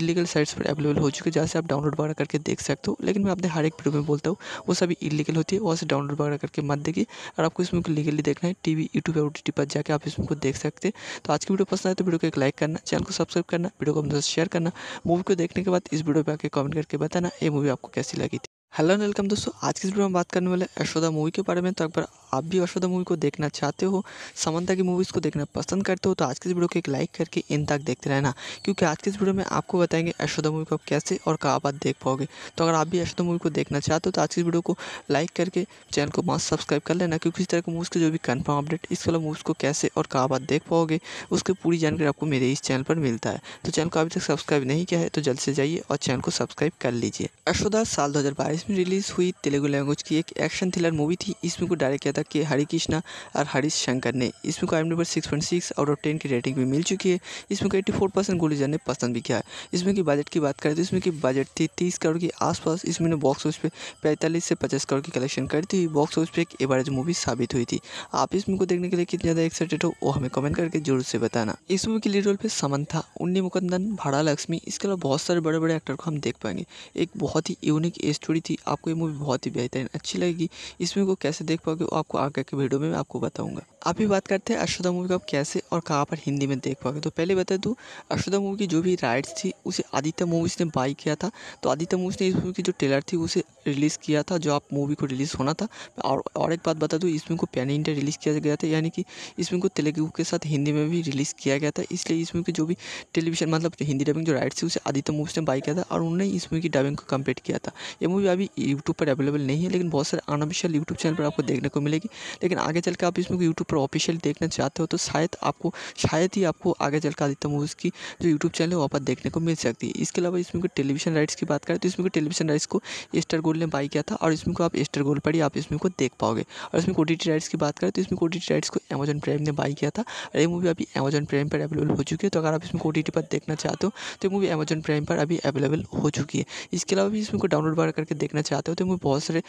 इलीगल साइट्स पर अवेलेबल हो चुकी है जहाँ से आप डाउनलोड वगैरह करके देख सकते हो लेकिन मैं अपने हर हरेक वीडियो में बोलता हूँ वो सभी इलीगल होती है वहाँ से डाउनलोड वगैरह करके मत देगी और आपको इसमें को लीगली देखना है टीवी यूट्यूब या ओ पर जाकर आप इसमें को देख सकते हैं तो आज की वीडियो पसंद आए तो वीडियो को एक लाइक करना चैनल को सब्सक्राइब करना वीडियो को अपने शेयर करना मूवी को देखने के बाद इस वीडियो पर आकर कमेंट करके बताना ये मूवी आपको कैसी लगी थी हेलो एंड वेलकम दोस्तों आज की इस वीडियो में बात करने वाले यशोदा मूवी के बारे में तो एक बार आप भी यशोदा मूवी को देखना चाहते हो समंता की मूवीज़ को देखना पसंद करते हो तो आज के इस वीडियो को एक लाइक करके इन तक देखते रहना क्योंकि आज के इस वीडियो में आपको बताएंगे यशोदा मूवी को आप कैसे और कहाँ बात देख पाओगे तो अगर आप भी यशोदा मूवी को देखना चाहते हो तो आज की वीडियो को लाइक करके चैनल को मास्क सब्सक्राइब कर लेना क्योंकि इस तरह की मूवीज़ के जो भी कन्फर्म अपडेट इस वाला मूवीज़ को कैसे और कहाँ बात देख पाओगे उसकी पूरी जानकारी आपको मेरे इस चैनल पर मिलता है तो चैनल को अभी तक सब्सक्राइब नहीं किया है तो जल्द से जाइए और चैनल को सब्सक्राइब कर लीजिए यशोदा साल दो में रिलीज़ हुई तेलुगु लैंग्वेज की एक एक्शन थ्रिलर मूवी थी इसमें को डायरेक्ट किया तक के हरि कृष्णा और हरीश शंकर ने इस मुकाम number six point six out of ten की रेटिंग भी मिल चुकी है इसमें एट्टी फोर परसेंट गुलिजर ने पसंद भी किया है इसमें की बजट की बात करें तो इसमें की बजट थी तीस करोड़ के आसपास इसमें बॉक्स ऑफिस पे पैंतालीस से पचास करोड़ की कलेक्शन करती हुई बॉक्स ऑफिस पर एक एवरेज मूवी साबित हुई थी आप इस मूवी को देखने के लिए कितने ज़्यादा एक्साइटेड हो वो हमें कमेंट करके जरूर से बताना इस मूवी के लीड रोल पे समंथा उन्नी मुकंदन भाड़ा लक्ष्मी इसके अलावा बहुत सारे बड़े बड़े एक्टर को हम देख पाएंगे एक बहुत ही यूनिक स्टोरी थी आपको ये मूवी बहुत ही बेहतरीन अच्छी लगेगी इसमें को कैसे देख पाओगे आप आपको आगे के वीडियो में मैं आपको बताऊंगा अभी बात करते हैं अश्वदा मूवी को आप कैसे और कहाँ पर हिंदी में देख पाओगे तो पहले बता दूँ अश्वदा मूवी की जो भी राइट्स थी उसे आदित्य मूवीज़ ने बाई किया था तो आदित्य मूवीज़ ने इस मूवी की जो ट्रेलर थी उसे रिलीज़ किया था जो आप मूवी को रिलीज़ होना था और और एक बात बता दूँ इसमें को पैन इंडिया रिलीज़ किया गया था यानी कि इसमें को तेलुगु के साथ हिंदी में भी रिलीज़ किया गया था इसलिए इसमें की जो भी टेलीविजन मतलब हिंदी डबिंग जो राइट्स थी उसे आदित्य मूवीज़ ने बाई किया था और उन्होंने इस मूवी की डबिंग को कम्प्लीट किया था यह मूवी अभी यूट्यूब पर अवेलेबल नहीं है लेकिन बहुत सारे अनऑफिशियल यूट्यूब चैनल पर आपको देखने को मिलेगी जाएगी लेकिन आगे चल के आप इसमें यूट्यूब पर ऑफिशियल देखना चाहते हो तो शायद आपको शायद ही आपको आगे चल कर आदित्य मूवीज़ की जो यूट्यूब चैनल है वहाँ पर देखने को मिल सकती है इसके अलावा इसमें टेलीविजन राइट्स की बात करें तो इसमें टेलीविजन राइट्स को स्टार गोल्ड ने बाई किया था और इसमें को आप स्टार गोल्ड पर ही आप इसमें को देख पाओगे और इसमें कोडिटी राइट्स की बात करें तो इसमें कोडिटी राइट्स को अमेजन प्राइम ने बाई किया था और ये मूवी अभी अमेजन प्राइम पर अवेलेबल हो चुकी है तो अगर आप इसमें टी पर देखना चाहते हो तो मूवी अमेजन प्राइम पर अभी अवेलेबल हो चुकी है इसके अलावा भी इसमें को डाउनलोड बार करके देखना चाहते हो तो मूवी बहुत सारे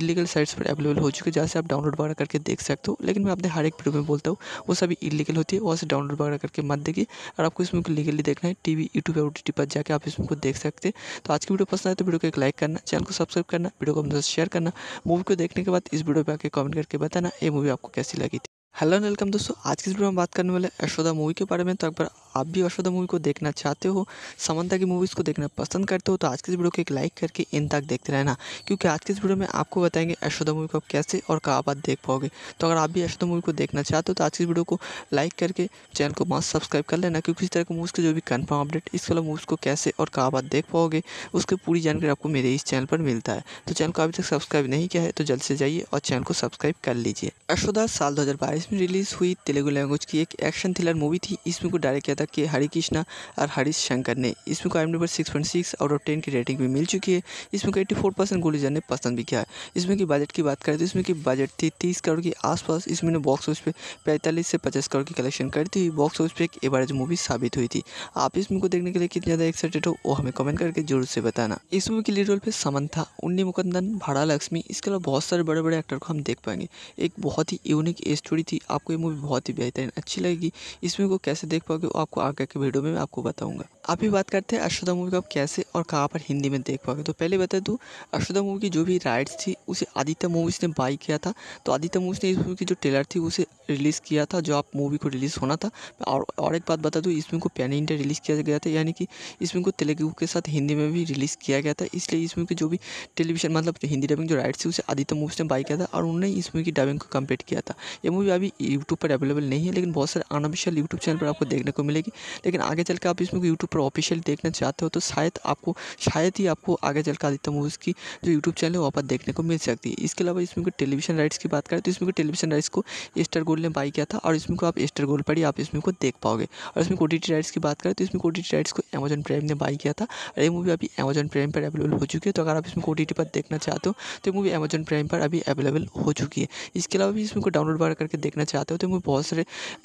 इलीगल साइट्स पर अवेलेबल हो चुकी है जहाँ से आप डाउनलोड वगैरह करके देख सकते हो लेकिन मैं अपने हर एक वीडियो में बोलता हूँ वो सभी इलीगल होती है वहाँ से डाउनलोड वगैरह करके मत देगी और आपको इसमें को लीगली देखना है टी वी यूट्यूब और टी पर जाकर आप इसमें को देख सकते हैं तो आज की वीडियो पसंद आए तो वीडियो को एक लाइक करना चैनल को सब्सक्राइब करना वीडियो को अपने शेयर करना मूवी को देखने के बाद इस वीडियो पर आके कमेंट करके बताना ये मूवी आपको कैसी लगी थी हेलो वेलकम दोस्तों आज की वीडियो में बात करने वाले यशोदा मूवी के बारे में तो एक बार आप भी यशोदा मूवी को देखना चाहते हो समंता की मूवीज़ को देखना पसंद करते हो तो आज के इस वीडियो को एक लाइक करके इन तक देखते रहना क्योंकि आज के इस वीडियो में आपको बताएंगे यशोदा मूवी को आप कैसे और कहाँ बात देख पाओगे तो अगर आप भी यशोदा मूवी को देखना चाहते हो तो आज की इस वीडियो को लाइक करके चैनल को मास्क सब्सक्राइब कर लेना क्योंकि इस तरह के मूवीज़ के जो भी कन्फर्म अपडेट इस वाला मूवीज़ को कैसे और कहाँ बात देख पाओगे उसकी पूरी जानकारी आपको मेरे इस चैनल पर मिलता है तो चैनल को अभी तक सब्सक्राइब नहीं किया है तो जल्द से जाइए और चैनल को सब्सक्राइब कर लीजिए यशोदा साल दो में रिलीज़ हुई तेलुगु लैंग्वेज की एक एक्शन थ्रिलर मूवी थी इसमें को डायरेक्ट किया था के हरी कृष्णा और हरीश शंकर ने इस book I number six point six out of ten की रेटिंग भी मिल चुकी है इस बुक एट्टी फोर परसेंट गुलिजर ने पसंद भी किया है इसमें की बजट की बात करें तो इसमें की बजट थी तीस करोड़ के आसपास इसमें ने बॉक्स ऑफिस पे पैंतालीस से पचास करोड़ की कलेक्शन करती हुई बॉक्स ऑफिस पर एक एवरेज मूवी साबित हुई थी आप इस मूवी को देखने के लिए कितने ज़्यादा एक्साइटेड हो वो हमें कमेंट करके जरूर से बताना इस मूवी के लीड रोल पर समंथा उन्नी मुकंदन भाड़ा लक्ष्मी इसके अलावा बहुत सारे बड़े बड़े एक्टर को हम देख पाएंगे एक बहुत ही यूनिक स्टोरी थी आपको ये मूवी बहुत ही बेहतरीन अच्छी लगेगी इस मूवी को कैसे देख पाओगे आपको आपको आगे के वीडियो में मैं आपको बताऊँगा अभी बात करते हैं अश्वदा मूवी को आप कैसे और कहाँ पर हिंदी में देख पाओगे तो पहले बता दूँ अश्वदा मूवी की जो भी राइट्स थी उसे आदित्य मूवीज़ ने बाई किया था तो आदित्य मूवीज़ ने इस मूवी की जो ट्रेलर थी उसे रिलीज़ किया था जो आप मूवी को रिलीज़ होना था और और एक बात बता दूँ इस मूवी को पैन इंडिया रिलीज़ किया गया था यानी कि इस मूवी को तेलुगु के साथ हिंदी में भी रिलीज़ किया गया था इसलिए इस मूवी की जो भी टेलीविजन मतलब हिंदी डबिंग जो राइट्स थी उसे आदित्य मूवीज़ ने बाई किया था और उन्होंने इस मूवी की डबिंग को कम्प्लीट किया था यह मूवी अभी यूट्यूब पर अवेलेबल नहीं है लेकिन बहुत सारे अनऑफिशियल यूट्यूब चैनल पर आपको देखने को मिलेगी लेकिन आगे चल आप इस मूवी यूट्यूब पर ऑफिशियल देखना चाहते हो तो शायद आपको शायद ही आपको आगे चल आदित्य मूवीज़ की जो यूट्यूब चैनल है वहाँ पर देखने को मिल सकती है इसके अलावा इसमें को टेलीविजन राइट्स की बात करें तो इसमें को टेलीविजन राइट्स को स्टार गोल्ड ने बाई किया था और इसमें को आप स्टार गोल्ड पर ही आप इसमें को देख पाओगे और इसमें टी राइट्स की बात करें तो इसमें टी राइट्स को अमेजन प्राइम ने बाई किया था और ये मूवी अभी अमेजन प्राइम पर अवेलेबल हो चुकी है तो अगर आप इसमें ओ पर देखना चाहते हो तो मूवी अमेजन प्राइम पर अभी अवेलेबल हो चुकी है इसके अलावा भी इसमें को डाउनलोड वगैरह करके देखना चाहते हो तो मूवी बहुत सारे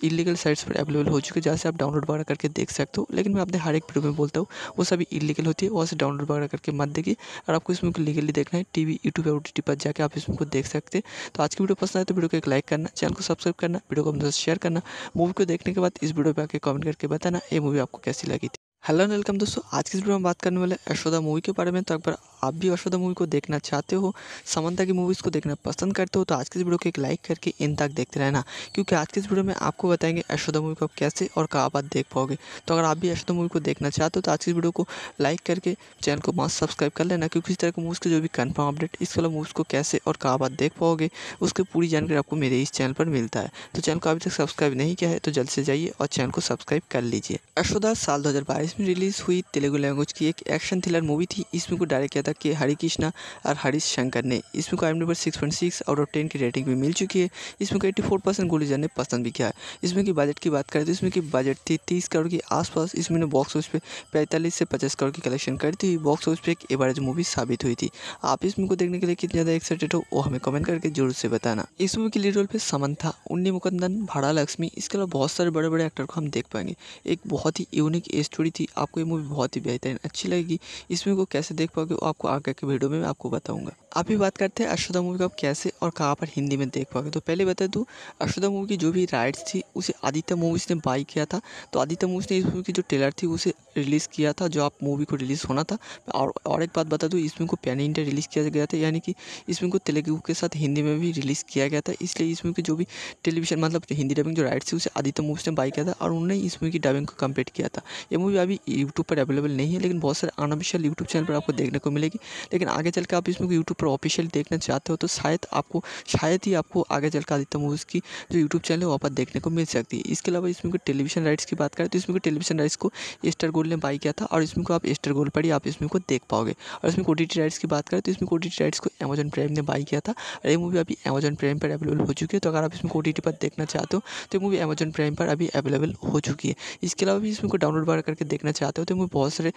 इलीगल साइट्स पर अवेलेबल हो चुके हैं जहाँ से आप डाउनलोड वगैरह करके देख सकते हो लेकिन मैं अपने हर एक राइट वीडियो में बोलता हूँ वो सभी इलीगल होती है वहाँ से डाउनलोड वगैरह करके मत देखिए और आपको इसमें लीगली देखना है टीवी यूट्यूब और टी पर जाकर आप इसमें को देख सकते हैं तो आज की वीडियो पसंद आए तो वीडियो को एक लाइक करना चैनल को सब्सक्राइब करना वीडियो को अपने साथ शेयर करना मूवी को देखने के बाद इस वीडियो पर आकर कमेंट करके बताना ये मूवी आपको कैसी लगी थी हेलो एंड वेलकम दोस्तों आज की इस वीडियो में बात करने वाले यशोदा मूवी के बारे में तो एक बार आप भी अश्वदा मूवी को देखना चाहते हो समंता की मूवीज़ को देखना पसंद करते हो तो आज के इस वीडियो को एक लाइक करके इन तक देखते रहना क्योंकि आज के इस वीडियो में आपको बताएंगे अश्वदा मूवी को आप कैसे और कहाँ बात देख पाओगे तो अगर आप भी अश्वदा मूवी को देखना चाहते हो तो आज की इस वीडियो को लाइक करके चैनल को मास्क सब्सक्राइब कर लेना क्योंकि इस तरह की मूवीज़ के जो भी कन्फर्म अपडेट इस वाला मूवीज़ को कैसे और कहाँ बात देख पाओगे उसकी पूरी जानकारी आपको मेरे इस चैनल पर मिलता है तो चैनल को अभी तक सब्सक्राइब नहीं किया है तो जल्द से जाइए और चैनल को सब्सक्राइब कर लीजिए अश्वदा साल 2022 में रिलीज़ हुई तेलुगु लैंग्वेज की एक एक्शन थ्रिलर मूवी थी इसमें को डायरेक्ट किया था तक के हरी कृष्णा और हरीश शंकर ने इस को आई number six point six out of ten की रेटिंग भी मिल चुकी है इसमें को एट्टी फोर परसेंट गुलिजर ने पसंद भी किया है इसमें की बजट की बात करें तो इसमें की बजट थी तीस करोड़ के आसपास इसमें ने बॉक्स ऑफिस पे पैंतालीस से पचास करोड़ की कलेक्शन करती हुई बॉक्स ऑफिस पर एक एवरेज मूवी साबित हुई थी आप इस मूवी को देखने के लिए कितने ज़्यादा एक्साइटेड हो वो हमें कमेंट करके जरूर से बताना इस मूवी के लीड रोल पे समंथा उन्नी मुकंदन भाड़ा लक्ष्मी इसके अलावा बहुत सारे बड़े बड़े एक्टर को हम देख पाएंगे एक बहुत ही यूनिक स्टोरी थी आपको ये मूवी बहुत ही बेहतरीन अच्छी लगेगी इस मूवी को कैसे देख पाओगे आपको आपको आगे के वीडियो में आपको बताऊंगा आप ही बात करते हैं अशोदा मूवी को आप कैसे और कहाँ पर हिंदी में देख पाओगे तो पहले बता दूँ अशोदा मूवी की जो भी राइट्स थी उसे आदित्य मूवीज़ ने बाई किया था तो आदित्य मूवीज़ ने इस मूवी की जो टेलर थी उसे रिलीज़ किया था जो आप मूवी को रिलीज़ होना था और और एक बात बता दूँ इसमें को पैन इंडिया रिलीज़ किया गया था यानी कि इसमें को तेलुगु के साथ हिंदी में भी रिलीज़ किया गया था इसलिए इसमें की जो भी टेलीविजन मतलब हिंदी डबिंग जो राइट्स थी उसे आदित्य मूवीज़ ने बाई किया था और उन्होंने इस मूवी की डबिंग को कम्प्लीट किया था ये मूवी अभी यूट्यूब पर अवेलेबल नहीं है लेकिन बहुत सारे अनऑफिशियल यूट्यूब चैनल पर आपको देखने को मिलेगी लेकिन आगे चल आप इस मूवी को यूट्यूब पर ऑफिशियल देखना चाहते हो तो शायद आपको शायद ही आपको आगे चल आदित्य मूवीज़ की जो यूट्यूब चैनल है वहाँ पर देखने को मिल सकती है इसके अलावा इसमें टेलीविजन राइट्स की बात करें तो इसमें टेलीविजन राइट्स को स्टार गोल्ड ने बाई किया था और इसमें को आप एस्टर गोल्ड पर ही आप इसमें को देख पाओगे और इसमें कोडिटी राइट्स की बात करें तो इसमें कोडिटी राइट्स को अमेजन प्राइम ने बाई किया था और ये मूवी अभी अमेजन प्राइम पर अवेलेबल हो चुकी है तो अगर आप इसमें कोडिटी पर देखना चाहते हो तो मूवी अमेजन प्राइम पर अभी अवेलेबल हो चुकी है इसके अलावा भी इसमें को डाउनलोड वगैरह करके देखना चाहते हो तो मूवी बहुत सारे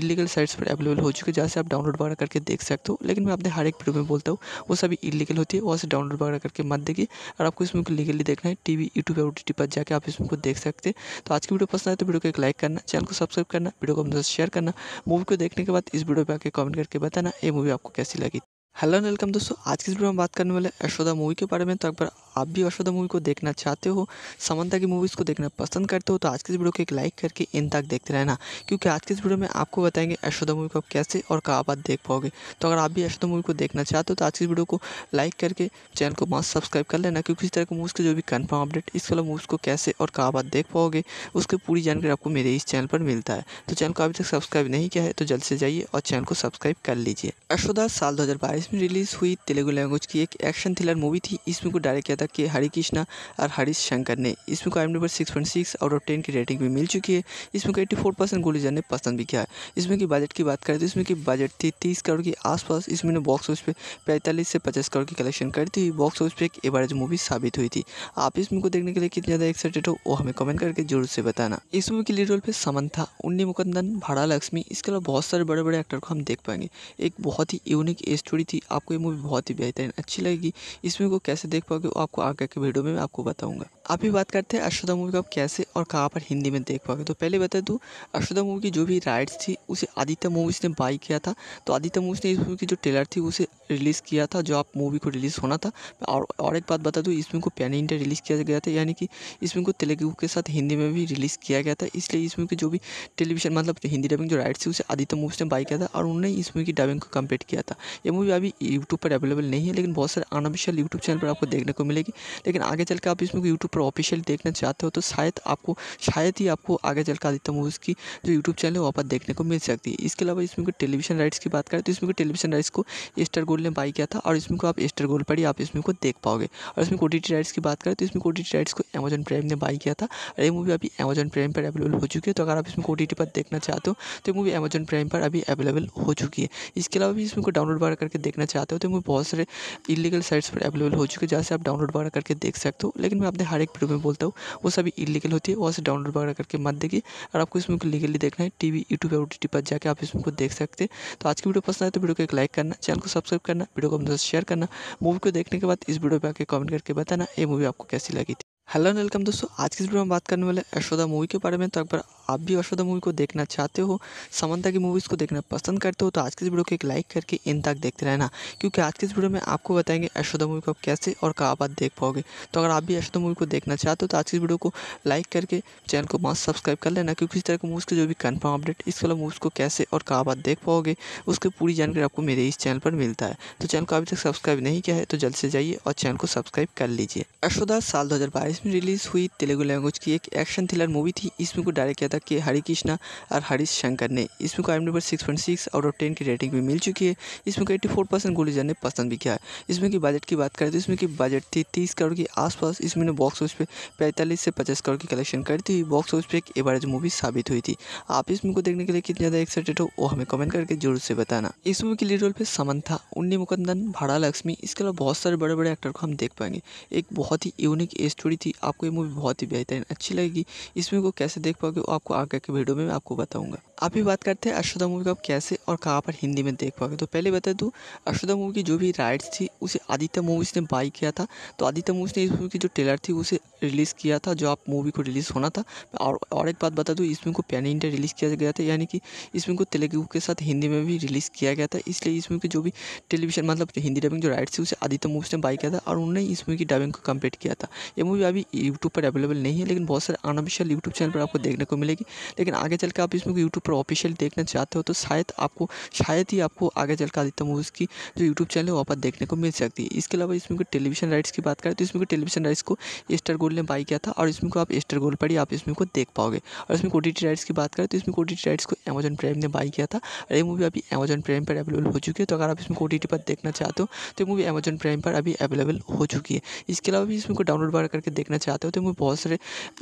इलीगल साइट्स पर अवेलेबल हो चुके हैं जहाँ से आप डाउनलोड वगैरह करके देख सकते हो लेकिन मैं अपने हर एक वीडियो में बोलता हूँ वो सभी इलीगल होती है वहाँ से डाउनलोड वगैरह करके मत देखिए और आपको इसमें लीगली देखना है टी वी यूट्यूब और टी पर जाकर आप इसमें को देख सकते हैं तो आज की वीडियो पसंद आए तो वीडियो को एक लाइक करना चैनल को सब्सक्राइब करना वीडियो को अपने साथ शेयर करना मूवी को देखने के बाद इस वीडियो पर आके कमेंट करके बताना ये मूवी आपको कैसी लगी हेलो एंड वेलकम दोस्तों आज की वीडियो में बात करने वाले यशोदा मूवी के बारे में तो अगर आप भी यशोदा मूवी को देखना चाहते हो समंता की मूवीज़ को देखना पसंद करते हो तो आज की वीडियो को एक लाइक करके इन तक देखते रहना क्योंकि आज की वीडियो में आपको बताएंगे यशोदा मूवी को आप कैसे और कहाँ बात देख पाओगे तो अगर आप भी यशोदा मूवी को देखना चाहते हो तो आज की वीडियो को लाइक करके चैनल को मास्क सब्सक्राइब कर लेना क्योंकि इस तरह के मूवीज़ के जो भी कन्फर्म अपडेट इस वाला मूवीज़ को कैसे और कहाँ बात देख पाओगे उसकी पूरी जानकारी आपको मेरे इस चैनल पर मिलता है तो चैनल को अभी तक सब्सक्राइब नहीं किया है तो जल्द से जाइए और चैनल को सब्सक्राइब कर लीजिए यशोदा साल दो इसमें रिलीज़ हुई तेलुगु लैंग्वेज की एक एक्शन थ्रिलर मूवी थी इसमें को डायरेक्ट किया था कि हरि कृष्णा और हरीश शंकर ने इसमें को आई number six point six out of ten की रेटिंग भी मिल चुकी है इसमें को एट्टी फोर परसेंट गोलीजर ने पसंद भी किया है इसमें की बजट की बात करें तो इसमें की बजट थी तीस करोड़ के आसपास इसमें बॉक्स ऑफिस पे पैंतालीस से पचास करोड़ की कलेक्शन करती हुई बॉक्स ऑफिस पे एक एवरेज मूवी साबित हुई थी आप इस मूवी को देखने के लिए कितने ज़्यादा एक्साइटेड हो वो हमें कमेंट करके जरूर से बताना इस मूवी के लीड रोल समन था उन्नी मुकंदन भाड़ा लक्ष्मी इसके अलावा बहुत सारे बड़े बड़े एक्टर को हम देख पाएंगे एक बहुत ही यूनिक स्टोरी थी आपको ये मूवी बहुत ही बेहतरीन अच्छी लगेगी इस मूवी को कैसे देख पाओगे वो आपको आगे के वीडियो में मैं आपको बताऊँगा अभी बात करते हैं अशोदा मूवी को आप कैसे और कहाँ पर हिंदी में देख पाओगे तो पहले बता दूँ अशोदा मूवी की जो भी राइट्स थी उसे आदित्य मूवीज़ ने बाई किया था तो आदित्य मूवीज़ ने इस मूवी की जो ट्रेलर थी उसे रिलीज़ किया था जो आप मूवी को रिलीज़ होना था और और एक बात बता दूँ इसमें को पैन इंडिया रिलीज़ किया गया था यानी कि इसमें को तेलुगु के साथ हिंदी में भी रिलीज़ किया गया था इसलिए इसमें की जो भी टेलीविजन मतलब हिंदी डबिंग जो राइट्स थी उसे आदित्य मूवीज़ ने बाई किया था और उन्होंने इस मूवी की डबिंग को कम्प्लीट किया था यह मूवी अभी यूट्यूब पर अवेलेबल नहीं है लेकिन बहुत सारे अनऑफिशियल यूट्यूब चैनल पर आपको देखने को मिलेगी लेकिन आगे चल के आप इसमें यूट्यूब पर ऑफिशियल देखना चाहते हो तो शायद आपको शायद ही आपको आगे चल आदित्य मूवीज़ की जो यूट्यूब चैनल है वहाँ पर देखने को मिल सकती है इसके अलावा इसमें को टेलीविजन राइट्स की बात करें तो इसमें को टेलीविजन राइट्स को स्टार गोल्ड ने बाई किया था और इसमें को आप स्टार गोल्ड पर ही आप इसमें को देख पाओगे और इसमें ओटीटी राइट्स की बात करें तो इसमें टी राइट्स को अमेजन प्राइम ने बाई किया था और ये मूवी अभी अमेजन प्राइम पर अवेलेबल हो चुकी है तो अगर आप इसमें ओटीटी पर देखना चाहते हो तो ये मूवी अमेजन प्राइम पर अभी अवेलेबल हो चुकी है इसके अलावा भी इसमें को डाउनलोड वगैरह करके देखना चाहते हो तो मूवी बहुत सारे इलीगल साइट्स पर अवेलेबल हो चुकी है जहाँ से आप डाउनलोड वगैरह करके देख सकते हो लेकिन मैं अपने हर डायरेक्ट वीडियो में बोलता हूँ वो सभी इलीगल होती है वहाँ से डाउनलोड वगैरह करके मत देखिए और आपको इसमें को लीगली देखना है टीवी यूट्यूब और टी पर जाकर आप इसमें को देख सकते हैं तो आज की वीडियो पसंद आए तो वीडियो को एक लाइक करना चैनल को सब्सक्राइब करना वीडियो को अपने शेयर करना मूवी को देखने के बाद इस वीडियो पर आकर कमेंट करके बताना ये मूवी आपको कैसी लगी थी हेलो वेलकम दोस्तों आज की वीडियो में बात करने वाले यशोदा मूवी के बारे में तो एक बार आप भी वर्षोदा मूवी को देखना चाहते हो समंता की मूवीज़ को देखना पसंद करते हो तो आज के इस वीडियो को एक लाइक करके इन तक देखते रहना क्योंकि आज के इस वीडियो में आपको बताएंगे अशोदा मूवी को आप कैसे और कहाँ बात देख पाओगे तो अगर आप भी अश्वदा मूवी को देखना चाहते हो तो आज की इस वीडियो को लाइक करके चैनल को मास्क सब्सक्राइब कर लेना क्योंकि इस तरह की मूवीज़ के जो भी कन्फर्म अपडेट इस वाला मूवीज़ को कैसे और कहाँ बात देख पाओगे उसकी पूरी जानकारी आपको मेरे इस चैनल पर मिलता है तो चैनल को अभी तक सब्सक्राइब नहीं किया है तो जल्द से जाइए और चैनल को सब्सक्राइब कर लीजिए अशोदा साल दो में रिलीज़ हुई तेलुगु लैंग्वेज की एक एक्शन थ्रिलर मूवी थी इसमें को डायरेक्ट पैदा किए हरी कृष्णा और हरीश शंकर ने इस बुक आइम number six point six out of ten की रेटिंग भी मिल चुकी है इसमें एट्टी फोर परसेंट गोली ने पसंद भी किया है इसमें की बजट की बात करें तो इसमें की बजट थी तीस करोड़ के आसपास इसमें ने बॉक्स ऑफिस पे पैंतालीस से पचास करोड़ की कलेक्शन करती हुई बॉक्स ऑफिस पे एक एवरेज मूवी साबित हुई थी आप इस मूवी को देखने के लिए कितने ज़्यादा एक्साइटेड हो वो हमें कमेंट करके जरूर से बताना इस मूवी के लीड रोल पे समंथा उन्नी मुकंदन भाड़ा लक्ष्मी इसके अलावा बहुत सारे बड़े बड़े एक्टर को हम देख पाएंगे एक बहुत ही यूनिक स्टोरी थी आपको ये मूवी बहुत ही बेहतरीन अच्छी लगेगी इसमें को कैसे देख पाओगे आप आपको आगे के वीडियो में मैं आपको बताऊंगा अभी बात करते हैं अश्वदा मूवी को आप कैसे और कहाँ पर हिंदी में देख पाओगे तो पहले बता दूँ अश्वदा मूवी की जो भी राइट्स थी उसे आदित्य मूवीज़ ने बाई किया था तो आदित्य मूवीज़ ने इस मूवी की जो ट्रेलर थी उसे रिलीज़ किया था जो आप मूवी को रिलीज़ होना था और और एक बात बता दूँ इस को पैन इंडिया रिलीज़ किया गया था यानी कि इस को तेलुगू के साथ हिंदी में भी रिलीज़ किया गया था इसलिए इस की जो भी टेलीविजन मतलब हिंदी डबिंग जो राइट्स थी उसे आदित्य मूव्स ने बाई किया था और उन्होंने इस मूवी की डबिंग को कम्प्लीट किया था यह मूवी अभी यूट्यूब पर अवेलेबल नहीं है लेकिन बहुत सारे अनऑफिशियल यूट्यूब चैनल पर आपको देखने को मिलेगी लेकिन आगे चल के आप इस मूवी को यूट्यूब पर ऑफिशियल देखना चाहते हो तो शायद आपको शायद ही आपको आगे चल आदित्य मूवीज़ की जो यूट्यूब चैनल है वहाँ पर देखने को मिल सकती है इसके अलावा इसमें टेलीविजन राइट्स की बात करें तो इसमें टेलीविजन राइट्स को स्टार गोल्ड ने बाई किया था और इसमें को आप एस्टर गोल्ड पर ही आप इसमें को देख पाओगे और इसमें कोडिटी राइट्स की बात करें तो इसमें कोडिटी राइट्स को अमेजन प्राइम ने बाई किया था और ये मूवी अभी अमेजन प्राइम पर अवेलेबल हो चुकी है तो अगर आप इसमें कोडिटी पर देखना चाहते हो तो ये मूवी अमेजन प्राइम पर अभी अवेलेबल हो चुकी है इसके अलावा भी इसमें को डाउनलोड वगैरह करके देखना चाहते हो तो मूवी बहुत सारे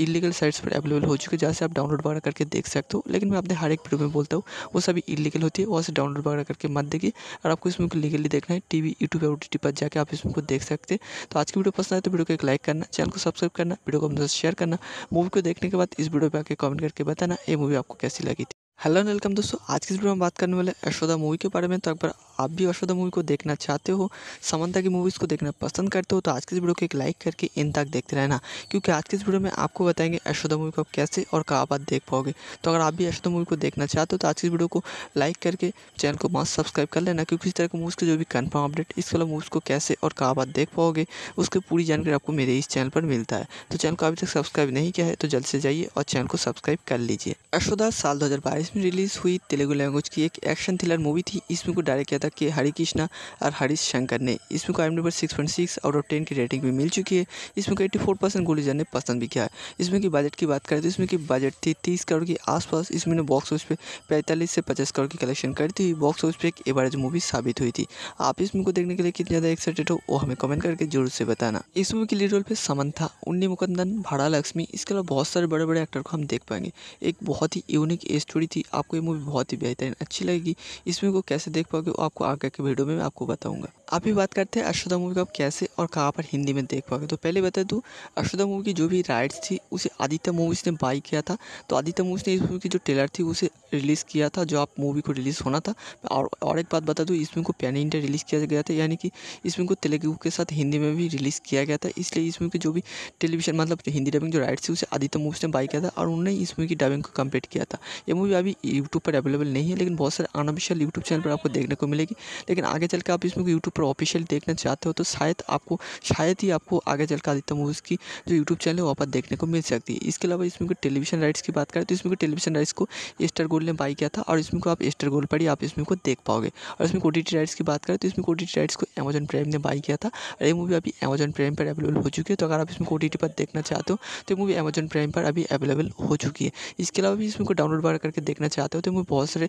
इलीगल साइट्स पर अवेलेबल हो चुके हैं जहाँ से आप डाउनलोड वगैरह करके देख सकते हो लेकिन मैं अपने हर एक वीडियो में बोलता हूँ वो सभी इलीगल होती है वहाँ से डाउनलोड वगैरह करके मत देखिए और आपको इसमें लीगली देखना है टी वी यूट्यूब ओ पर जाकर आप इसमें को देख सकते हैं तो आज की वीडियो पसंद आए तो वीडियो को एक लाइक करना चैनल को सब्सक्राइब करना वीडियो को अपने शेयर करना मूवी को देखने के बाद इस वीडियो पर आके कमेंट करके बताना ये मूवी आपको कैसी लगी थी हेलो एंड वेलकम दोस्तों आज की वीडियो में बात करने वाले यशोदा मूवी के बारे में तो बार आप भी यशोदा मूवी को देखना चाहते हो समंता की मूवीज़ को देखना पसंद करते हो तो आज की इस वीडियो को एक लाइक करके इन तक देखते रहना क्योंकि आज की इस वीडियो में आपको बताएंगे यशोदा मूवी को आप कैसे और कहाँ बात देख पाओगे तो अगर आप भी यशोदा मूवी को देखना चाहते हो तो आज की इस वीडियो को लाइक करके चैनल को मास्क सब्सक्राइब कर लेना क्योंकि इस तरह के मूवीज़ के जो भी कन्फर्म अपडेट इस वाला मूवीज़ को कैसे और कहाँ बात देख पाओगे उसकी पूरी जानकारी आपको मेरे इस चैनल पर मिलता है तो चैनल को अभी तक सब्सक्राइब नहीं किया है तो जल्द से जाइए और चैनल को सब्सक्राइब कर लीजिए यशोदा साल दो इसमें रिलीज़ हुई तेलुगु लैंग्वेज की एक एक्शन थ्रिलर मूवी थी इसमें को डायरेक्ट किया था कि हरी कृष्णा और हरीश शंकर ने इसमें को आई number six point six out of ten की रेटिंग भी मिल चुकी है इसमें को एट्टी फोर परसेंट गुलिजन ने पसंद भी किया है इसमें की बजट की बात करें तो इसमें की बजट थी तीस करोड़ के आसपास इसमें ने बॉक्स ऑफिस पर पैंतालीस से पचास करोड़ की कलेक्शन करी थी बॉक्स ऑफिस पर एक एवरेज मूवी साबित हुई थी आप इस मूवी को देखने के लिए कितने ज़्यादा एक्साइटेड हो वो हमें कमेंट करके जरूर से बताना इस मूवी के लीड रोल पर था उन्नी मुकंदन भाड़ा लक्ष्मी इसके अलावा बहुत सारे बड़े बड़े एक्टर को हम देख पाएंगे एक बहुत ही यूनिक स्टोरी थी कि आपको ये मूवी बहुत ही बेहतरीन अच्छी लगेगी इस मूवी को कैसे देख पाओगे वो आपको आगे के वीडियो में मैं आपको बताऊंगा आप भी बात करते हैं अशोधा मूवी को आप कैसे और कहाँ पर हिंदी में देख पाओगे तो पहले बता दूँ अशोधा मूवी की जो भी राइट्स थी उसे आदित्य मूवीज़ ने बाई किया था तो आदित्य मूवीज़ ने इस मूवी की जो ट्रेलर थी उसे रिलीज़ किया था जो आप मूवी को रिलीज़ होना था और और एक बात बता दूँ इस मूवी को पैन इंडिया रिलीज़ किया गया था यानी कि इस मूवी को तेलुगु के साथ हिंदी में भी रिलीज़ किया गया था इसलिए इस मूवी की जो भी टेलीविजन मतलब हिंदी डबिंग जो राइट्स थी उसे आदित्य मूवीज़ ने बाई किया था और उन्होंने इस मूवी की डबिंग को कम्प्लीट किया था यह मूवी अभी यूट्यूब पर अवेलेबल नहीं है लेकिन बहुत सारे अनऑफिशियल यूट्यूब चैनल पर आपको देखने को मिलेगी लेकिन आगे चल के आप इसमें यूट्यूब पर ऑफिशियल देखना चाहते हो तो शायद आपको शायद ही आपको आगे चल कर आदित्य मूवीज़ की जो यूट्यूब चैनल है वहाँ पर देखने को मिल सकती है इसके अलावा इसमें टेलीविजन राइट्स की बात करें तो इसमें टेलीविजन राइट्स को स्टार गोल्ड ने बाई किया था और इसमें को आप स्टार गोल्ड पर ही आप इसमें को देख पाओगे और इसमें ओ राइट्स की बात करें तो इसमें ओ राइट्स को अमेजन प्राइम ने बाई किया था और ये मूवी अभी अमेजन प्राइम पर अवेलेबल हो चुकी है तो अगर आप इसमें ओ पर देखना चाहते हो तो मूवी अमेजन प्राइम पर अभी अवेलेबल हो चुकी है इसके अलावा भी इसमें को डाउनलोड बार करके देखना चाहते हो तो मैं बहुत सारे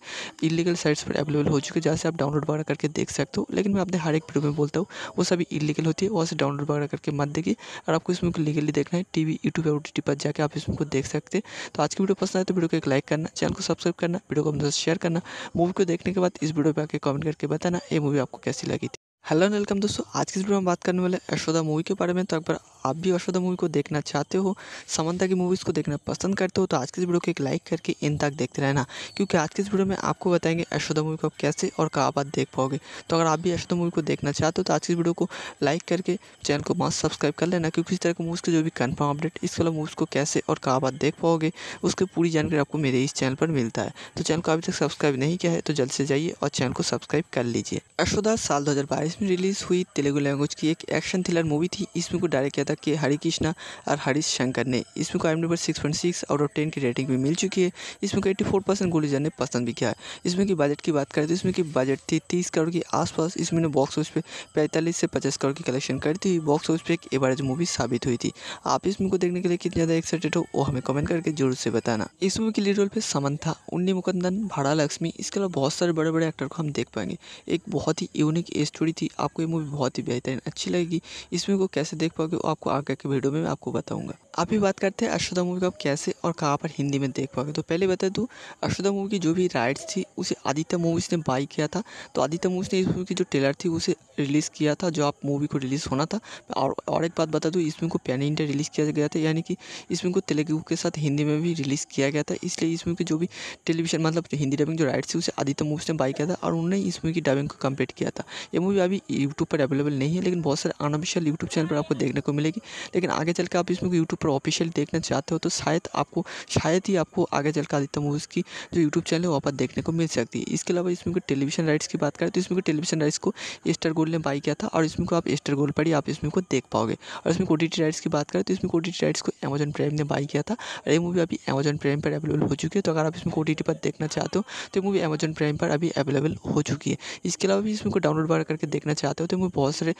इलीगल साइट्स पर अवेलेबल हो चुके हैं जहाँ से आप डाउनलोड वगैरह करके देख सकते हो लेकिन मैं अपने हर एक वीडियो में बोलता हूँ वो सभी इलीगल होती है वहाँ से डाउनलोड वगैरह करके मत देखिए और आपको इसमें लीगली देखना है T V YouTube O T पर जाकर आप इसमें को देख सकते हैं तो आज की वीडियो पसंद आए तो वीडियो को एक लाइक करना चैनल को सब्सक्राइब करना वीडियो को हमसे शेयर करना मूवी को देखने के बाद इस वीडियो पर आकर कमेंट करके बताना ये मूवी आपको कैसी लगी थी हेलो एंड वेलकम दोस्तों आज की इस वीडियो में बात करने वाले यशोदा मूवी के बारे में तो एक बार आप भी यशोदा मूवी को देखना चाहते हो समंता की मूवीज़ को देखना पसंद करते हो तो आज के इस वीडियो को एक लाइक करके इन तक देखते रहना क्योंकि आज के इस वीडियो में आपको बताएंगे यशोदा मूवी को आप कैसे और कहाँ बात देख पाओगे तो अगर आप भी अशोदा मूवी को देखना चाहते हो तो आज की वीडियो को लाइक करके चैनल को मास्क सब्सक्राइब कर लेना क्योंकि इस तरह की मूवीज़ के जो भी कन्फर्म अपडेट इस वाला मूवीज़ को कैसे और कहाँ बात देख पाओगे उसकी पूरी जानकारी आपको मेरे इस चैनल पर मिलता है तो चैनल को अभी तक सब्सक्राइब नहीं किया है तो जल्द से जाइए और चैनल को सब्सक्राइब कर लीजिए अशोदा साल दो में रिलीज़ हुई तेलुगु लैंग्वेज की एक एक्शन थ्रिलर मूवी थी इसमें को डायरेक्ट किया तक के हरि कृष्णा और हरीश शंकर ने इस मुकाम number six point six out of ten की रेटिंग भी मिल चुकी है इसमें एट्टी फोर परसेंट गुलिजर ने पसंद भी किया है इसमें की बजट की बात करें तो इसमें की बजट थी तीस करोड़ के आसपास इसमें बॉक्स ऑफिस पे पैंतालीस से पचास करोड़ की कलेक्शन करती हुई बॉक्स ऑफिस पर एक एवरेज मूवी साबित हुई थी आप इस मूवी को देखने के लिए कितने ज़्यादा एक्साइटेड हो वो हमें कमेंट करके जरूर से बताना इस मूवी के लीड रोल पे था उन्नी मुकंदन भाड़ा लक्ष्मी इसके अलावा बहुत सारे बड़े बड़े एक्टर को हम देख पाएंगे एक बहुत ही यूनिक स्टोरी थी आपको ये मूवी बहुत ही बेहतरीन अच्छी लगेगी इसमें को कैसे देख पाओगे आप आपको आगे के वीडियो में मैं आपको बताऊँगा अभी बात करते हैं अशोधा मूवी को आप कैसे और कहाँ पर हिंदी में देख पाओगे तो पहले बता दूँ अशोधा मूवी की जो भी राइट्स थी उसे आदित्य मूवीज़ ने बाई किया था तो आदित्य मूवीज़ ने इस मूवी की जो ट्रेलर थी उसे रिलीज़ किया था जो आप मूवी को रिलीज़ होना था और और एक बात बता दूँ इसमें को पैन इंडिया रिलीज़ किया गया था यानी कि इसमें को तेलुगु के साथ हिंदी में भी रिलीज़ किया गया था इसलिए इसमें की जो भी टेलीविजन मतलब हिंदी डबिंग जो राइट्स थी उसे आदित्य मूवीज़ ने बाई किया था और उन्होंने इस मूवी की डबिंग को कम्प्लीट किया था ये मूवी अभी यूट्यूब पर अवेलेबल नहीं है लेकिन बहुत सारे अनऑफिशियल यूट्यूब चैनल पर आपको देखने को मिलेगी लेकिन आगे चल के आप इसमें यूट्यूब पर ऑफिशियल देखना चाहते हो तो शायद आपको शायद ही आपको आगे चल कर आदित्य मूवीज़ की जो यूट्यूब चैनल है वहाँ पर देखने को मिल सकती है इसके अलावा इसमें कोई टेलीविजन राइट्स की बात करें तो इसमें को टेलीविजन राइट्स को स्टार गोल्ड ने बाई किया था और इसमें को आप स्टार गोल्ड पर ही आप इसमें को देख पाओगे और इसमें कोडिटी राइट्स की बात करें तो इसमें कोडिटी राइट्स को अमेजन प्राइम ने बाई किया था और ये मूवी अभी अमेजन प्राइम पर अवेलेबल हो चुकी है तो अगर आप इसमें कोडिटी पर देखना चाहते हो तो ये मूवी अमेजन प्राइम पर अभी अवेलेबल हो चुकी है इसके अलावा भी इसमें को डाउनलोड वगैरह करके देखना चाहते हो तो मूवी बहुत सारे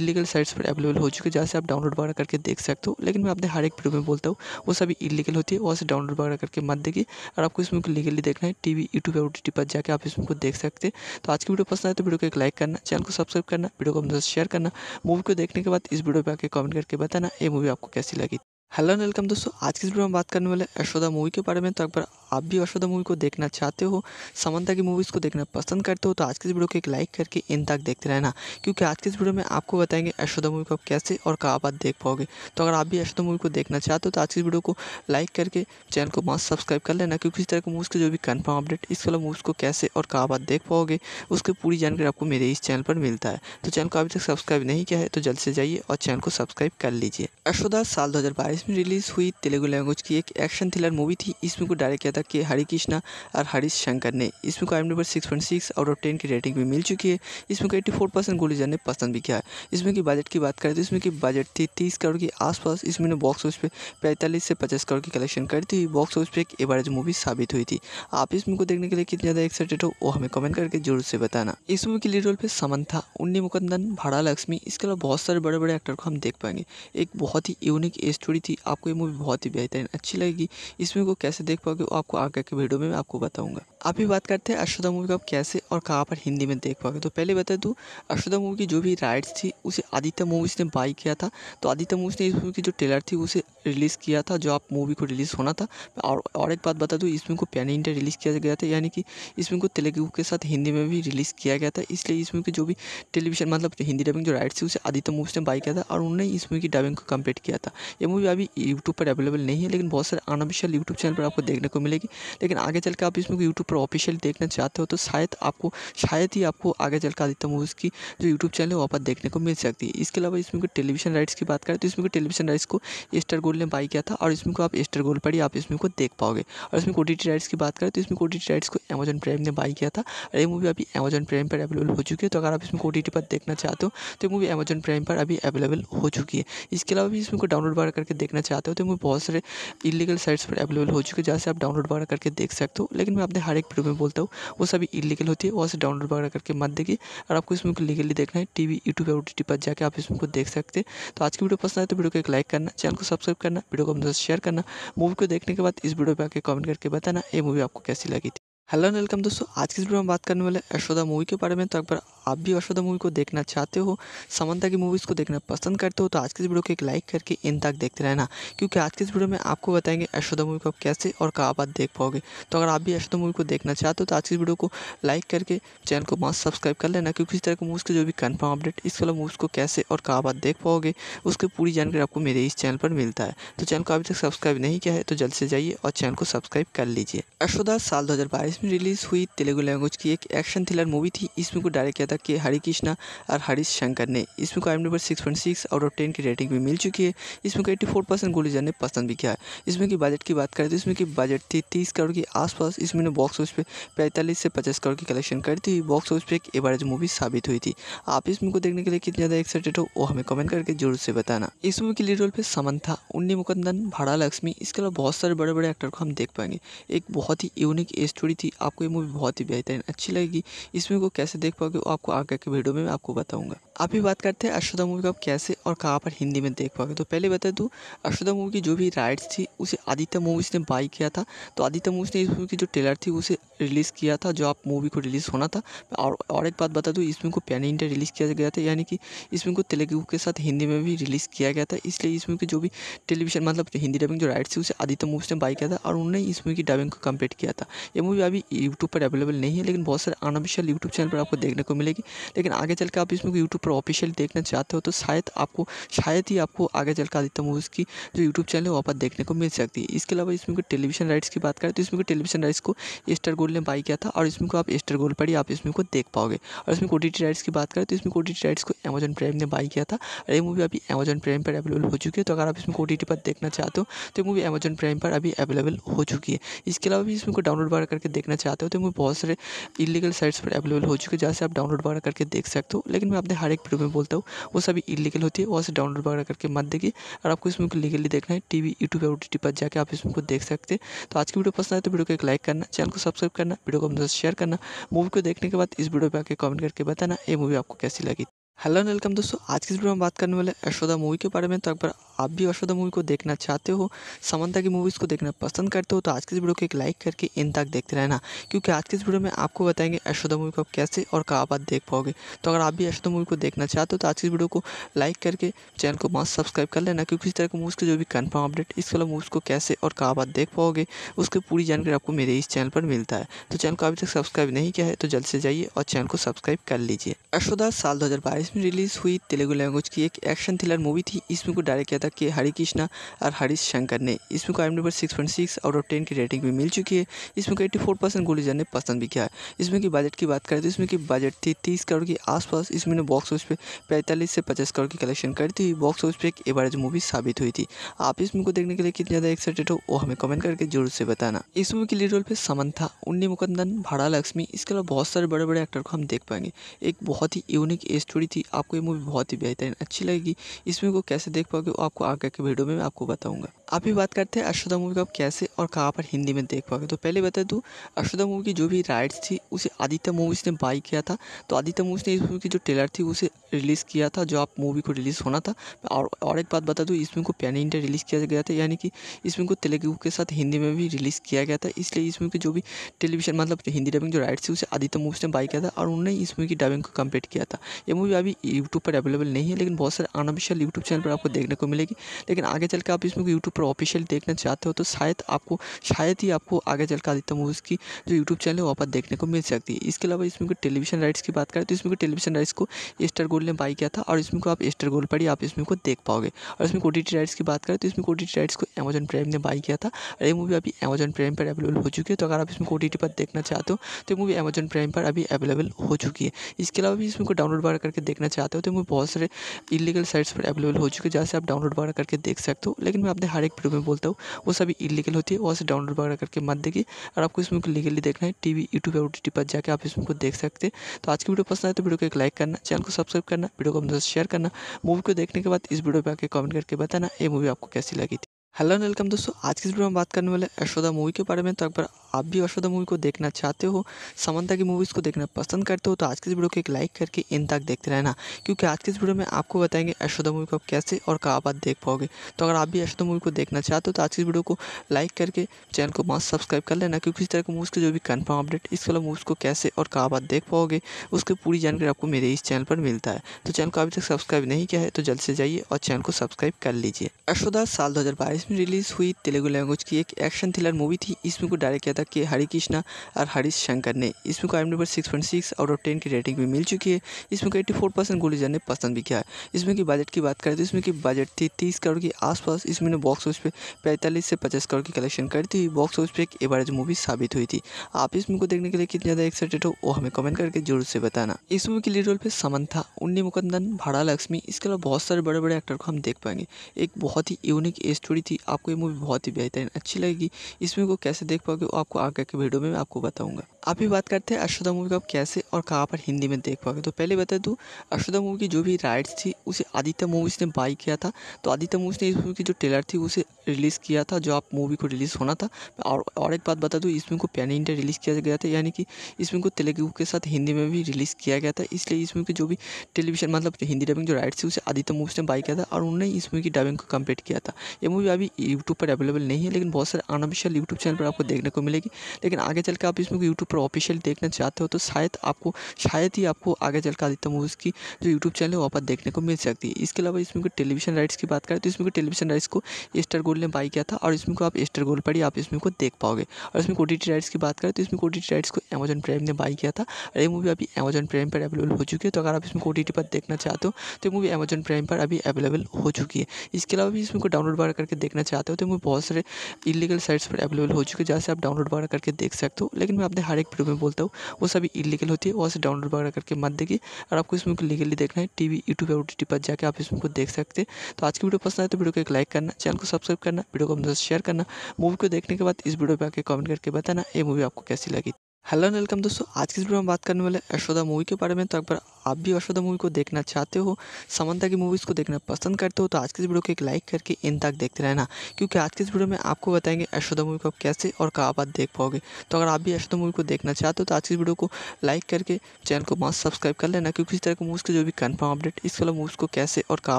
इलीगल साइट्स पर अवेलेबल हो चुकी है जहाँ से आप डाउनलोड वगैरह करके देख सकते हो लेकिन मैं अपने हर डायरेक्ट वीडियो में बोलता हूँ वो सभी इलीगल होती है वहाँ से डाउनलोड वगैरह करके मत देगी और आपको इसमें लीगली देखना है टीवी यूट्यूब और टी पर जाकर आप इसमें को देख सकते हैं तो आज की वीडियो पसंद आए तो वीडियो को एक लाइक करना चैनल को सब्सक्राइब करना वीडियो को अपने शेयर करना मूवी को देखने के बाद इस वीडियो पर आकर कमेंट करके बताना ये मूवी आपको कैसी लगी हेलो एंड वेलकम दोस्तों आज की इस वीडियो में बात करने वाले यशोदा मूवी के बारे में तो बार आप भी यशोदा मूवी को देखना चाहते हो समंता की मूवीज़ को देखना पसंद करते हो तो आज की इस वीडियो को एक लाइक करके इन तक देखते रहना क्योंकि आज की इस वीडियो में आपको बताएंगे यशोदा मूवी को आप कैसे और कहाँ बात देख पाओगे तो अगर आप भी यशोदा मूवी को देखना चाहते हो तो आज की इस वीडियो को लाइक करके चैनल को मास्क सब्सक्राइब कर लेना क्योंकि इस तरह के मूवीज़ के जो भी कन्फर्म अपडेट इस वाला मूवीज़ को कैसे और कहाँ बात देख पाओगे उसकी पूरी जानकारी आपको मेरे इस चैनल पर मिलता है तो चैनल को अभी तक सब्सक्राइब नहीं किया है तो जल्द से जाइए और चैनल को सब्सक्राइब कर लीजिए यशोदा साल दो 2022 में रिलीज़ हुई तेलुगु लैंग्वेज की एक एक्शन थ्रिलर मूवी थी इसमें को डायरेक्ट किया था के हरि कृष्णा और हरीश शंकर ने इसमें को आई number six point six out of ten की रेटिंग भी मिल चुकी है इसमें को एट्टी फोर परसेंट गुलिजन ने पसंद भी किया है इसमें की बजट की बात करें तो इसमें की बजट थी तीस करोड़ के आसपास इसमें बॉक्स ऑफिस पे पैंतालीस से पचास करोड़ की कलेक्शन करती हुई बॉक्स ऑफिस पर एक एवरेज मूवी साबित हुई थी आप इस मूवी को देखने के लिए कितने ज़्यादा एक्साइटेड हो वो हमें कमेंट करके जरूर से बताना इस मूवी के लीड रोल पे समन था उन्नी मुकंदन भाड़ा लक्ष्मी इसके अलावा बहुत सारे बड़े बड़े एक्टर को हम देख पाएंगे एक बहुत ही यूनिक स्टोरी थी आपको ये मूवी बहुत ही बेहतरीन अच्छी लगेगी इस मूवी को कैसे देख पाओगे वो आपको आगे के वीडियो में मैं आपको बताऊंगा आप ही बात करते हैं अशोधा मूवी को आप कैसे और कहाँ पर हिंदी में देख पाओगे तो पहले बता दूँ अशोधा मूवी की जो भी राइट्स थी उसे आदित्य मूवीज़ ने बाई किया था तो आदित्य मूवीज़ ने इस मूवी की जो ट्रेलर थी उसे रिलीज़ किया था जो आप मूवी को रिलीज़ होना था और और एक बात बता दूँ इस मूवी को पैन इंडिया रिलीज़ किया गया था यानी कि इस मूवी को तेलुगु के साथ हिंदी में भी रिलीज़ किया गया था इसलिए इस मूवी की जो भी टेलीविजन मतलब हिंदी डबिंग जो राइट्स थी उसे आदित्य मूवीज़ ने बाई किया था और उन्होंने इस मूवी की डबिंग को कम्प्लीट किया था यह मूवी अभी यूट्यूब पर अवेलेबल नहीं है लेकिन बहुत सारे अनऑफिशियल यूट्यूब चैनल पर आपको देखने को मिलेगी लेकिन आगे चल के आप इसमें यूट्यूब पर ऑफिशियल देखना चाहते हो तो शायद आपको शायद ही आपको आगे चल के आदित्य मूवीज़ की जो यूट्यूब चैनल है वहाँ पर देखने को मिल सकती है इसके अलावा इसमें टेलीविजन राइट्स की बात करें तो इसमें टेलीविजन राइट्स को स्टार गोल्ड ने बाई किया था और इसमें को आप स्टार गोल्ड पर ही आप इसमें को देख पाओगे और इसमें कोटी राइट्स की बात करें तो इसमें कोटी राइट्स को अमेजन प्राइम ने बाई किया था और ये मूवी अभी अमेजन प्राइम पर अवेलेबल हो चुकी है तो अगर आप इसमें कोटी पर देखना चाहते हो तो मूवी अमेजन प्राइम पर अभी अवेलेबल हो चुकी है इसके अलावा भी इसमें को डाउनलोड बार करके देखना चाहते हो तो वो बहुत सारे इलीगल साइट्स पर अवेलेबल हो चुके हैं जहाँ से आप डाउनलोड वगैरह करके देख सकते हो लेकिन मैं अपने हर एक वीडियो में बोलता हूँ वो सभी इलीगल होती है वहाँ से डाउनलोड वगैरह करके मत देखिए और आपको इसमें लीगली देखना है टी वी यूट्यूब और ओ पर जाकर आप इसमें को देख सकते हैं तो आज की वीडियो पसंद आए तो वीडियो को एक लाइक करना चैनल को सब्सक्राइब करना वीडियो को अपने साथ शेयर करना मूवी को देखने के बाद इस वीडियो पर आके कमेंट करके बताना ये मूवी आपको कैसी लगी थी हेलो एंड वेलकम दोस्तों आज की वीडियो में बात करने वाले यशोदा मूवी के बारे में तो अगर आप भी यशोदा मूवी को देखना चाहते हो समंता की मूवीज़ को देखना पसंद करते हो तो आज की इस वीडियो को एक लाइक करके इन तक देखते रहना क्योंकि आज की इस वीडियो में आपको बताएंगे यशोदा मूवी को आप कैसे और कहाँ बात देख पाओगे तो अगर आप भी यशोदा मूवी को देखना चाहते हो तो आज की इस वीडियो को लाइक करके चैनल को मास्क सब्सक्राइब कर लेना क्योंकि इस तरह के मूवीज़ के जो भी कन्फर्म अपडेट इस वाला मूवीज़ को कैसे और कहाँ बात देख पाओगे उसकी पूरी जानकारी आपको मेरे इस चैनल पर मिलता है तो चैनल को अभी तक सब्सक्राइब नहीं किया है तो जल्द से जाइए और चैनल को सब्सक्राइब कर लीजिए यशोदा साल दो इसमें रिलीज़ हुई तेलुगु लैंग्वेज की एक एक्शन थ्रिलर मूवी थी इसमें को डायरेक्ट किया था कि हरी कृष्णा और हरीश शंकर ने इसमें को आई number six point six out of ten की रेटिंग भी मिल चुकी है इसमें को एट्टी फोर परसेंट गोलीजर ने पसंद भी किया है इसमें की बजट की बात करें तो इसमें की बजट थी तीस करोड़ के आसपास इसमें ने बॉक्स ऑफिस पर पैंतालीस से पचास करोड़ की कलेक्शन करती हुई बॉक्स ऑफिस पर एक एवरेज मूवी साबित हुई थी आप इस मूवी को देखने के लिए कितने ज़्यादा एक्साइटेड हो वो हमें कमेंट करके जरूर से बताना इस मूवी के लीड रोल पर था उन्नी मुकंदन भाड़ा लक्ष्मी इसके अलावा बहुत सारे बड़े बड़े एक्टर को हम देख पाएंगे एक बहुत ही यूनिक स्टोरी थी कि आपको ये मूवी बहुत ही बेहतरीन अच्छी लगेगी इस मूवी को कैसे देख पाओगे वो आपको आगे के वीडियो में मैं आपको बताऊंगा आप भी बात करते हैं अशोदा मूवी को आप कैसे और कहाँ पर हिंदी में देख पाओगे तो पहले बता दूँ अशोदा मूवी की जो भी राइट्स थी उसे आदित्य मूवीज़ ने बाई किया था तो आदित्य मूवीज़ ने इस मूवी की जो ट्रेलर थी उसे रिलीज़ किया था जो आप मूवी को रिलीज़ होना था और और एक बात बता दूँ इसमें को पैन इंडिया रिलीज़ किया गया था यानी कि इसमें को तेलुगु के साथ हिंदी में भी रिलीज़ किया गया था इसलिए इसमें की जो भी टेलीविजन मतलब हिंदी डबिंग जो राइट्स थी उसे आदित्य मूवीज़ ने बाई किया था और उन्होंने इस मूवी की डबिंग को कम्प्लीट किया था यह मूवी अभी अभी यूट्यूब पर अवेलेबल नहीं है लेकिन बहुत सारे अनऑफिशियल यूट्यूब चैनल पर आपको देखने को मिलेगी लेकिन आगे चल के आप इसमें यूट्यूब पर ऑफिशियल देखना चाहते हो तो शायद आपको शायद ही आपको आगे चल के आदित्य मूवीज़ की जो यूट्यूब चैनल है वहाँ पर देखने को मिल सकती है इसके अलावा इसमें टेलीविजन राइट्स की बात करें तो इसमें टेलीविजन राइट्स को स्टार गोल्ड ने बाई किया था और इसमें को आप स्टार गोल्ड पर ही आप इसमें को देख पाओगे और इसमें ओ राइट्स की बात करें तो इसमें ओ राइट्स को अमेजन प्राइम ने बाई किया था और ये मूवी अभी अमेजन प्राइम पर अवेलेबल हो चुकी है तो अगर आप इसमें ओ पर देखना चाहते हो तो ये मूवी अमेजन प्राइम पर अभी अवेलेबल हो चुकी है इसके अलावा भी इसमें को डाउनलोड बार करके देख देखना चाहते हो तो मैं बहुत सारे इलीगल साइट्स पर अवेलेबल हो चुके हैं जहाँ से आप डाउनलोड वगैरह करके देख सकते हो लेकिन मैं अपने हर एक वीडियो में बोलता हूँ वो सभी इलीगल होती है वहाँ से डाउनलोड वगैरह करके मत देखिए और आपको इसमें को लीगली देखना है टी वी यूट्यूब और टी पर जाकर आप इसमें को देख सकते हैं तो आज की वीडियो पसंद आए तो वीडियो को एक लाइक करना चैनल को सब्सक्राइब करना वीडियो को अपने शेयर करना मूवी को देखने के बाद इस वीडियो पर आके कमेंट करके बताना ये मूवी आपको कैसी लगी हेलो एंड वेलकम दोस्तों आज की इस वीडियो में बात करने वाले यशोदा मूवी के बारे में तो एक बार आप भी यशोदा मूवी को देखना चाहते हो समंता की मूवीज़ को देखना पसंद करते हो तो आज के इस वीडियो को एक लाइक करके इन तक देखते रहना क्योंकि आज के इस वीडियो में आपको बताएंगे यशोदा मूवी को आप कैसे और कहाँ बात देख पाओगे तो अगर आप भी यशोदा मूवी को देखना चाहते हो तो आज की वीडियो को लाइक करके चैनल को मास्क सब्सक्राइब कर लेना क्योंकि इस तरह की मूवीज़ के जो भी कन्फर्म अपडेट इस वाला मूवीज़ को कैसे और कहाँ बात देख पाओगे उसकी पूरी जानकारी आपको मेरे इस चैनल पर मिलता है तो चैनल को अभी तक सब्सक्राइब नहीं किया है तो जल्द से जाइए और चैनल को सब्सक्राइब कर लीजिए यशोदा साल दो में रिलीज़ हुई तेलुगु लैंग्वेज की एक एक्शन थ्रिलर मूवी थी इसमें को डायरेक्ट किया तक के हरि कृष्णा और हरीश शंकर ने इस मुकाम number six point six out of ten की रेटिंग भी मिल चुकी है इसमें एट्टी फोर परसेंट गुलिजन ने पसंद भी किया है इसमें की बजट की बात करें तो इसमें की बजट थी तीस करोड़ के आसपास इसमें बॉक्स ऑफिस पे पैंतालीस से पचास करोड़ की कलेक्शन करती हुई बॉक्स ऑफिस पर एक एवरेज मूवी साबित हुई थी आप इस मूवी को देखने के लिए कितने ज़्यादा एक्साइटेड हो वो हमें कमेंट करके जरूर से बताना इस मूवी के लीड रोल पे था उन्नी मुकंदन भाड़ा लक्ष्मी इसके अलावा बहुत सारे बड़े बड़े एक्टर को हम देख पाएंगे एक बहुत ही यूनिक स्टोरी थी आपको ये मूवी बहुत ही बेहतरीन अच्छी लगेगी इसमें को कैसे देख पाओगे आप आपको आगे के वीडियो में मैं आपको बताऊँगा अभी बात करते हैं अशोदा मूवी को आप कैसे और कहाँ पर हिंदी में देख पाओगे तो पहले बता दूँ अशोदा मूवी की जो भी राइट्स थी उसे आदित्य मूवीज़ ने बाई किया था तो आदित्य मूवीज़ ने इस मूवी की जो ट्रेलर थी उसे रिलीज़ किया था जो आप मूवी को रिलीज़ होना था और और एक बात बता दूँ इसमें को पैन इंडिया रिलीज़ किया गया था यानी कि इसमें को तेलुगु के साथ हिंदी में भी रिलीज़ किया गया था इसलिए इसमें की जो भी टेलीविजन मतलब हिंदी डबिंग जो राइट्स थी उसे आदित्य मूवीज़ ने बाई किया था और उन्होंने इस मूवी की डबिंग को कम्प्लीट किया था यह मूवी अभी यूट्यूब पर अवेलेबल नहीं है लेकिन बहुत सारे अनऑफिशियल यूट्यूब चैनल पर आपको देखने को मिलेगी लेकिन आगे चल के आप इसमें यूट्यूब पर ऑफिशियल देखना चाहते हो तो शायद आपको शायद ही आपको आगे चल कर आदित्य मूवीज़ की जो यूट्यूब चैनल है वहाँ पर देखने को मिल सकती है इसके अलावा इसमें टेलीविजन राइट्स की बात करें तो इसमें टेलीविजन राइट्स को एस्टर गोल्ड ने बाई किया था और इसमें को आप एस्टर गोल्ड पर ही आप इसमें को देख पाओगे और इसमें टी राइट्स की बात करें तो इसमें टी राइट्स को अमेजन प्राइम ने बाई किया था और ये मूवी अभी अमेजन प्राइम पर अवेलेबल हो चुकी है तो अगर आप इसमें टी पर देखना चाहते हो तो ये मूवी अमेजन प्राइम पर अभी अवेलेबल हो चुकी है इसके अलावा भी इसमें को डाउनलोड वगैरह करके देखना चाहते हो तो मूवी बहुत सारे इलीगल साइट्स पर अवेलेबल हो चुकी है जहाँ से आप डाउनलोड वगैरह करके देख सकते हो लेकिन मैं अपने हर एक वीडियो में बोलता हूँ वो सभी इलीगल होती है वहाँ से डाउनलोड वगैरह करके मत देगी और आपको इसमें को लीगली देखना है टीवी यूट्यूब और टी पर जाकर आप इसमें को देख सकते हैं तो आज की वीडियो पसंद आए तो वीडियो को एक लाइक करना चैनल को सब्सक्राइब करना वीडियो को अपने साथ शेयर करना मूवी को देखने के बाद इस वीडियो पर आकर कमेंट करके बताना ये मूवी आपको कैसी लगी थी हेलो एंड वेलकम दोस्तों आज की वीडियो में बात करने वाले यशोदा मूवी के बारे में तो बार आप भी यशोदा मूवी को देखना चाहते हो समंता की मूवीज़ को देखना पसंद करते हो तो आज की वीडियो को एक लाइक करके इन तक देखते रहना क्योंकि आज की इस वीडियो में आपको बताएंगे यशोदा मूवी को आप कैसे और कहाँ बात देख पाओगे तो अगर आप भी यशोदा मूवी को देखना चाहते हो तो आज की वीडियो को लाइक करके चैनल को मास्क सब्सक्राइब कर लेना क्योंकि इस तरह के मूवीज़ के जो भी कन्फर्म अपडेट इस वाला मूवीज़ को कैसे और कहाँ बात देख पाओगे उसकी पूरी जानकारी आपको मेरे इस चैनल पर मिलता है तो चैनल को अभी तक सब्सक्राइब नहीं किया है तो जल्द से जाइए और चैनल को सब्सक्राइब कर लीजिए यशोदा साल दो में रिलीज़ हुई तेलुगु लैंग्वेज की एक एक्शन थ्रिलर मूवी थी इसमें को डायरेक्ट किया था कि हरी कृष्णा और हरीश शंकर ने इसमें को आई number six point six out of ten की रेटिंग भी मिल चुकी है इसमें को एट्टी फोर परसेंट गुलिजर ने पसंद भी किया है इसमें की बजट की बात करें तो इसमें की बजट थी तीस करोड़ के आसपास इसमें ने बॉक्स ऑफिस पे पैंतालीस से पचास करोड़ की कलेक्शन करी थी बॉक्स ऑफिस पर एक एवरेज मूवी साबित हुई थी आप इस मूवी को देखने के लिए कितने ज़्यादा एक्साइटेड हो वो हमें कमेंट करके जरूर से बताना इस मूवी के लीड रोल पर समन था उन्नी मुकंदन भाड़ा लक्ष्मी इसके अलावा बहुत सारे बड़े बड़े एक्टर को हम देख पाएंगे एक बहुत ही यूनिक स्टोरी थी कि आपको ये मूवी बहुत ही बेहतरीन अच्छी लगेगी इस मूवी को कैसे देख पाओगे वो आपको आगे के वीडियो में मैं आपको बताऊंगा आप ही बात करते हैं अशोधा मूवी को आप कैसे और कहाँ पर हिंदी में देख पाओगे तो पहले बता दूँ अशोधा मूवी की जो भी राइट्स थी उसे आदित्य मूवीज़ ने बाई किया था तो आदित्य मूवीज़ ने इस मूवी की जो ट्रेलर थी उसे रिलीज़ किया था जो आप मूवी को रिलीज़ होना था और और एक बात बता दूँ इस मूवी को पैन इंडिया रिलीज़ किया गया था यानी कि इस मूवी को तेलुगु के साथ हिंदी में भी रिलीज़ किया गया था इसलिए इस मूवी की जो भी टेलीविजन मतलब हिंदी डबिंग जो राइट्स थी उसे आदित्य मूवीज़ ने बाई किया था और उन्होंने इस मूवी की डबिंग को कम्प्लीट किया था यह मूवी अभी अभी यूट्यूब पर अवेलेबल नहीं है लेकिन बहुत सारे अनऑफिशियल यूट्यूब चैनल पर आपको देखने को मिलेगी लेकिन आगे चल के आप इसमें यूट्यूब पर ऑफिशियल देखना चाहते हो तो शायद आपको शायद ही आपको आगे चल आदित्य मूवीज़ की जो यूट्यूब चैनल है वहाँ पर देखने को मिल सकती है इसके अलावा इसमें टेलीविजन राइट्स की बात करें तो इसमें टेलीविजन राइट्स को एस्टर गोल्ड ने बाई किया था और इसमें को आप एस्टर गोल्ड पर ही आप इसमें को देख पाओगे और इसमें कोटी राइट्स की बात करें तो इसमें कोटी राइट्स को अमेजन प्राइम ने बाई किया था और ये मूवी अभी अमेजन प्राइम पर अवेलेबल हो चुकी है तो अगर आप इसमें कोटी पर देखना चाहते हो तो मूवी अमेजन प्राइम पर अभी अवेलेबल हो चुकी है इसके अलावा भी इसमें को डाउनलोड बार करके देखना चाहते हो तो मैं बहुत सारे इलीगल साइट्स पर अवेलेबल हो चुके हैं जहाँ से आप डाउनलोड वगैरह करके देख सकते हो लेकिन मैं अपने हर एक वीडियो में बोलता हूँ वो सभी इलीगल होती है वहाँ से डाउनलोड वगैरह करके मत देखिए और आपको इसमें लीगली देखना है टी वी यूट्यूब और टी पर जाकर आप इसमें को देख सकते हैं तो आज की वीडियो पसंद आए तो वीडियो को एक लाइक करना चैनल को सब्सक्राइब करना वीडियो को अपने शेयर करना मूवी को देखने के बाद इस वीडियो पर आके कमेंट करके बताना ये मूवी आपको कैसी लगी हेलो एंड वेलकम दोस्तों आज की वीडियो में बात करने वाले यशोदा मूवी के बारे में तो अगर आप भी यशोदा मूवी को देखना चाहते हो समंता की मूवीज़ को देखना पसंद करते हो तो आज की इस वीडियो को एक लाइक करके इन तक देखते रहना क्योंकि आज की इस वीडियो में आपको बताएंगे यशोदा मूवी को आप कैसे और कहाँ आप देख पाओगे तो अगर आप भी यशोदा मूवी को देखना चाहते हो तो आज की इस वीडियो को लाइक करके चैनल को मास्क सब्सक्राइब कर लेना क्योंकि इस तरह के मूवीज़ के जो भी कन्फर्म अपडेट इस वाला मूवीज़ को कैसे और कहाँ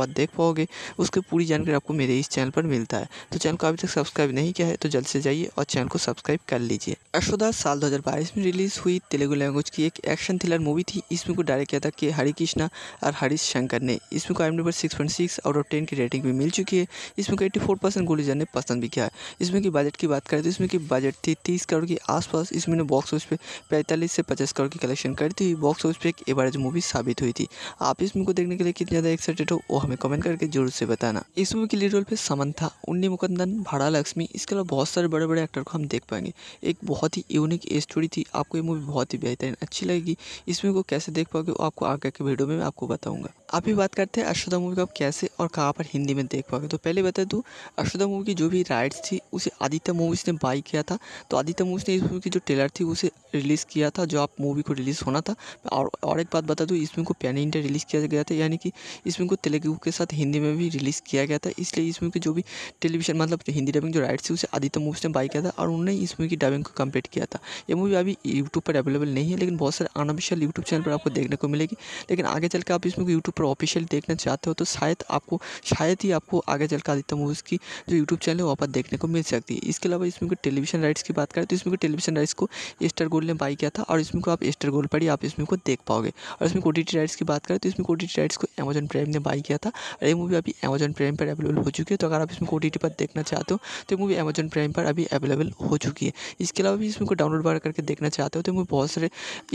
आप देख पाओगे उसकी पूरी जानकारी आपको मेरे इस चैनल पर मिलता है तो चैनल को अभी तक सब्सक्राइब नहीं किया है तो जल्द से जाइए और चैनल को सब्सक्राइब कर लीजिए यशोदा साल दो इसमें रिलीज़ हुई तेलुगु लैंग्वेज की एक एक्शन थ्रिलर मूवी थी इसमें को डायरेक्ट किया था कि हरी कृष्णा और हरीश शंकर ने इसमें को आई number six point six out of ten की रेटिंग भी मिल चुकी है इसमें को एट्टी फोर परसेंट गुलीजा ने पसंद भी किया है इसमें की बजट की बात करें तो इसमें की बजट थी तीस करोड़ के आसपास इसमें ने बॉक्स ऑफिस पर पैंतालीस से पचास करोड़ की कलेक्शन करती हुई बॉक्स ऑफिस पर एक एवरेज मूवी साबित हुई थी आप इस मूवी को देखने के लिए कितने ज़्यादा एक्साइटेड हो वो हमें कमेंट करके जरूर से बताना इस मूवी के लीड रोल पर था उन्नी मुकंदन भाड़ा लक्ष्मी इसके अलावा बहुत सारे बड़े बड़े एक्टर को हम देख पाएंगे एक बहुत ही यूनिक स्टोरी थी कि आपको ये मूवी बहुत ही बेहतरीन अच्छी लगेगी इस मूवी को कैसे देख पाओगे आपको आगे के वीडियो में मैं आपको बताऊँगा आप अभी बात करते हैं अशोदा मूवी को आप कैसे और कहाँ पर हिंदी में देख पाओगे तो पहले बता दूँ अशोदा मूवी की जो भी राइट्स थी उसे आदित्य मूवीज़ ने बाई किया था तो आदित्य मूवीज़ ने इस मूवी की जो ट्रेलर थी उसे रिलीज़ किया था जो आप मूवी को रिलीज़ होना था और और एक बात बता दूँ इसमें को पैन इंडिया रिलीज़ किया गया था यानी कि इसमें को तेलुगु के साथ हिंदी में भी रिलीज़ किया गया था इसलिए इस मूवी की जो भी टेलीविजन मतलब हिंदी डबिंग जो राइट्स थी उसे आदित्य मूवीज़ ने बाई किया था और उन्होंने इस मूवी की डबिंग को कम्प्लीट किया था यह मूवी अभी यूट्यूब पर अवेलेबल नहीं है लेकिन बहुत सारे अनऑफिशियल यूट्यूब चैनल पर आपको देखने को मिलेगी लेकिन आगे चल कर आप इसमें मूवी को यूट्यूब पर ऑफिशियल देखना चाहते हो तो शायद आपको शायद ही आपको आगे चल कर आदित्य मूवीज़ की जो यूट्यूब चैनल है वहाँ पर देखने को मिल सकती है इसके अलावा इसमें टेलीविजन राइट्स की बात करें तो इसमें टेलीविजन राइट्स को एस्टर गोल्ड ने बाई किया था और इसमें को आप स्टार गोल्ड पर ही आप इसमें को देख पाओगे और इसमें ओ राइट्स की बात करें तो इसमें ओ राइट्स को अमेजन प्राइम ने बाई किया था और ये मूवी अभी अमेजन प्राइम पर अवेलेबल हो चुकी है तो अगर आप इसमें ओ पर देखना चाहते हो तो मूवी अमेजन प्राइम पर अभी अवेलेबल हो चुकी है इसके अलावा भी इसमें को डाउनलोड वगैरह करके देखना चाहते हो तो मूवी बहुत सारे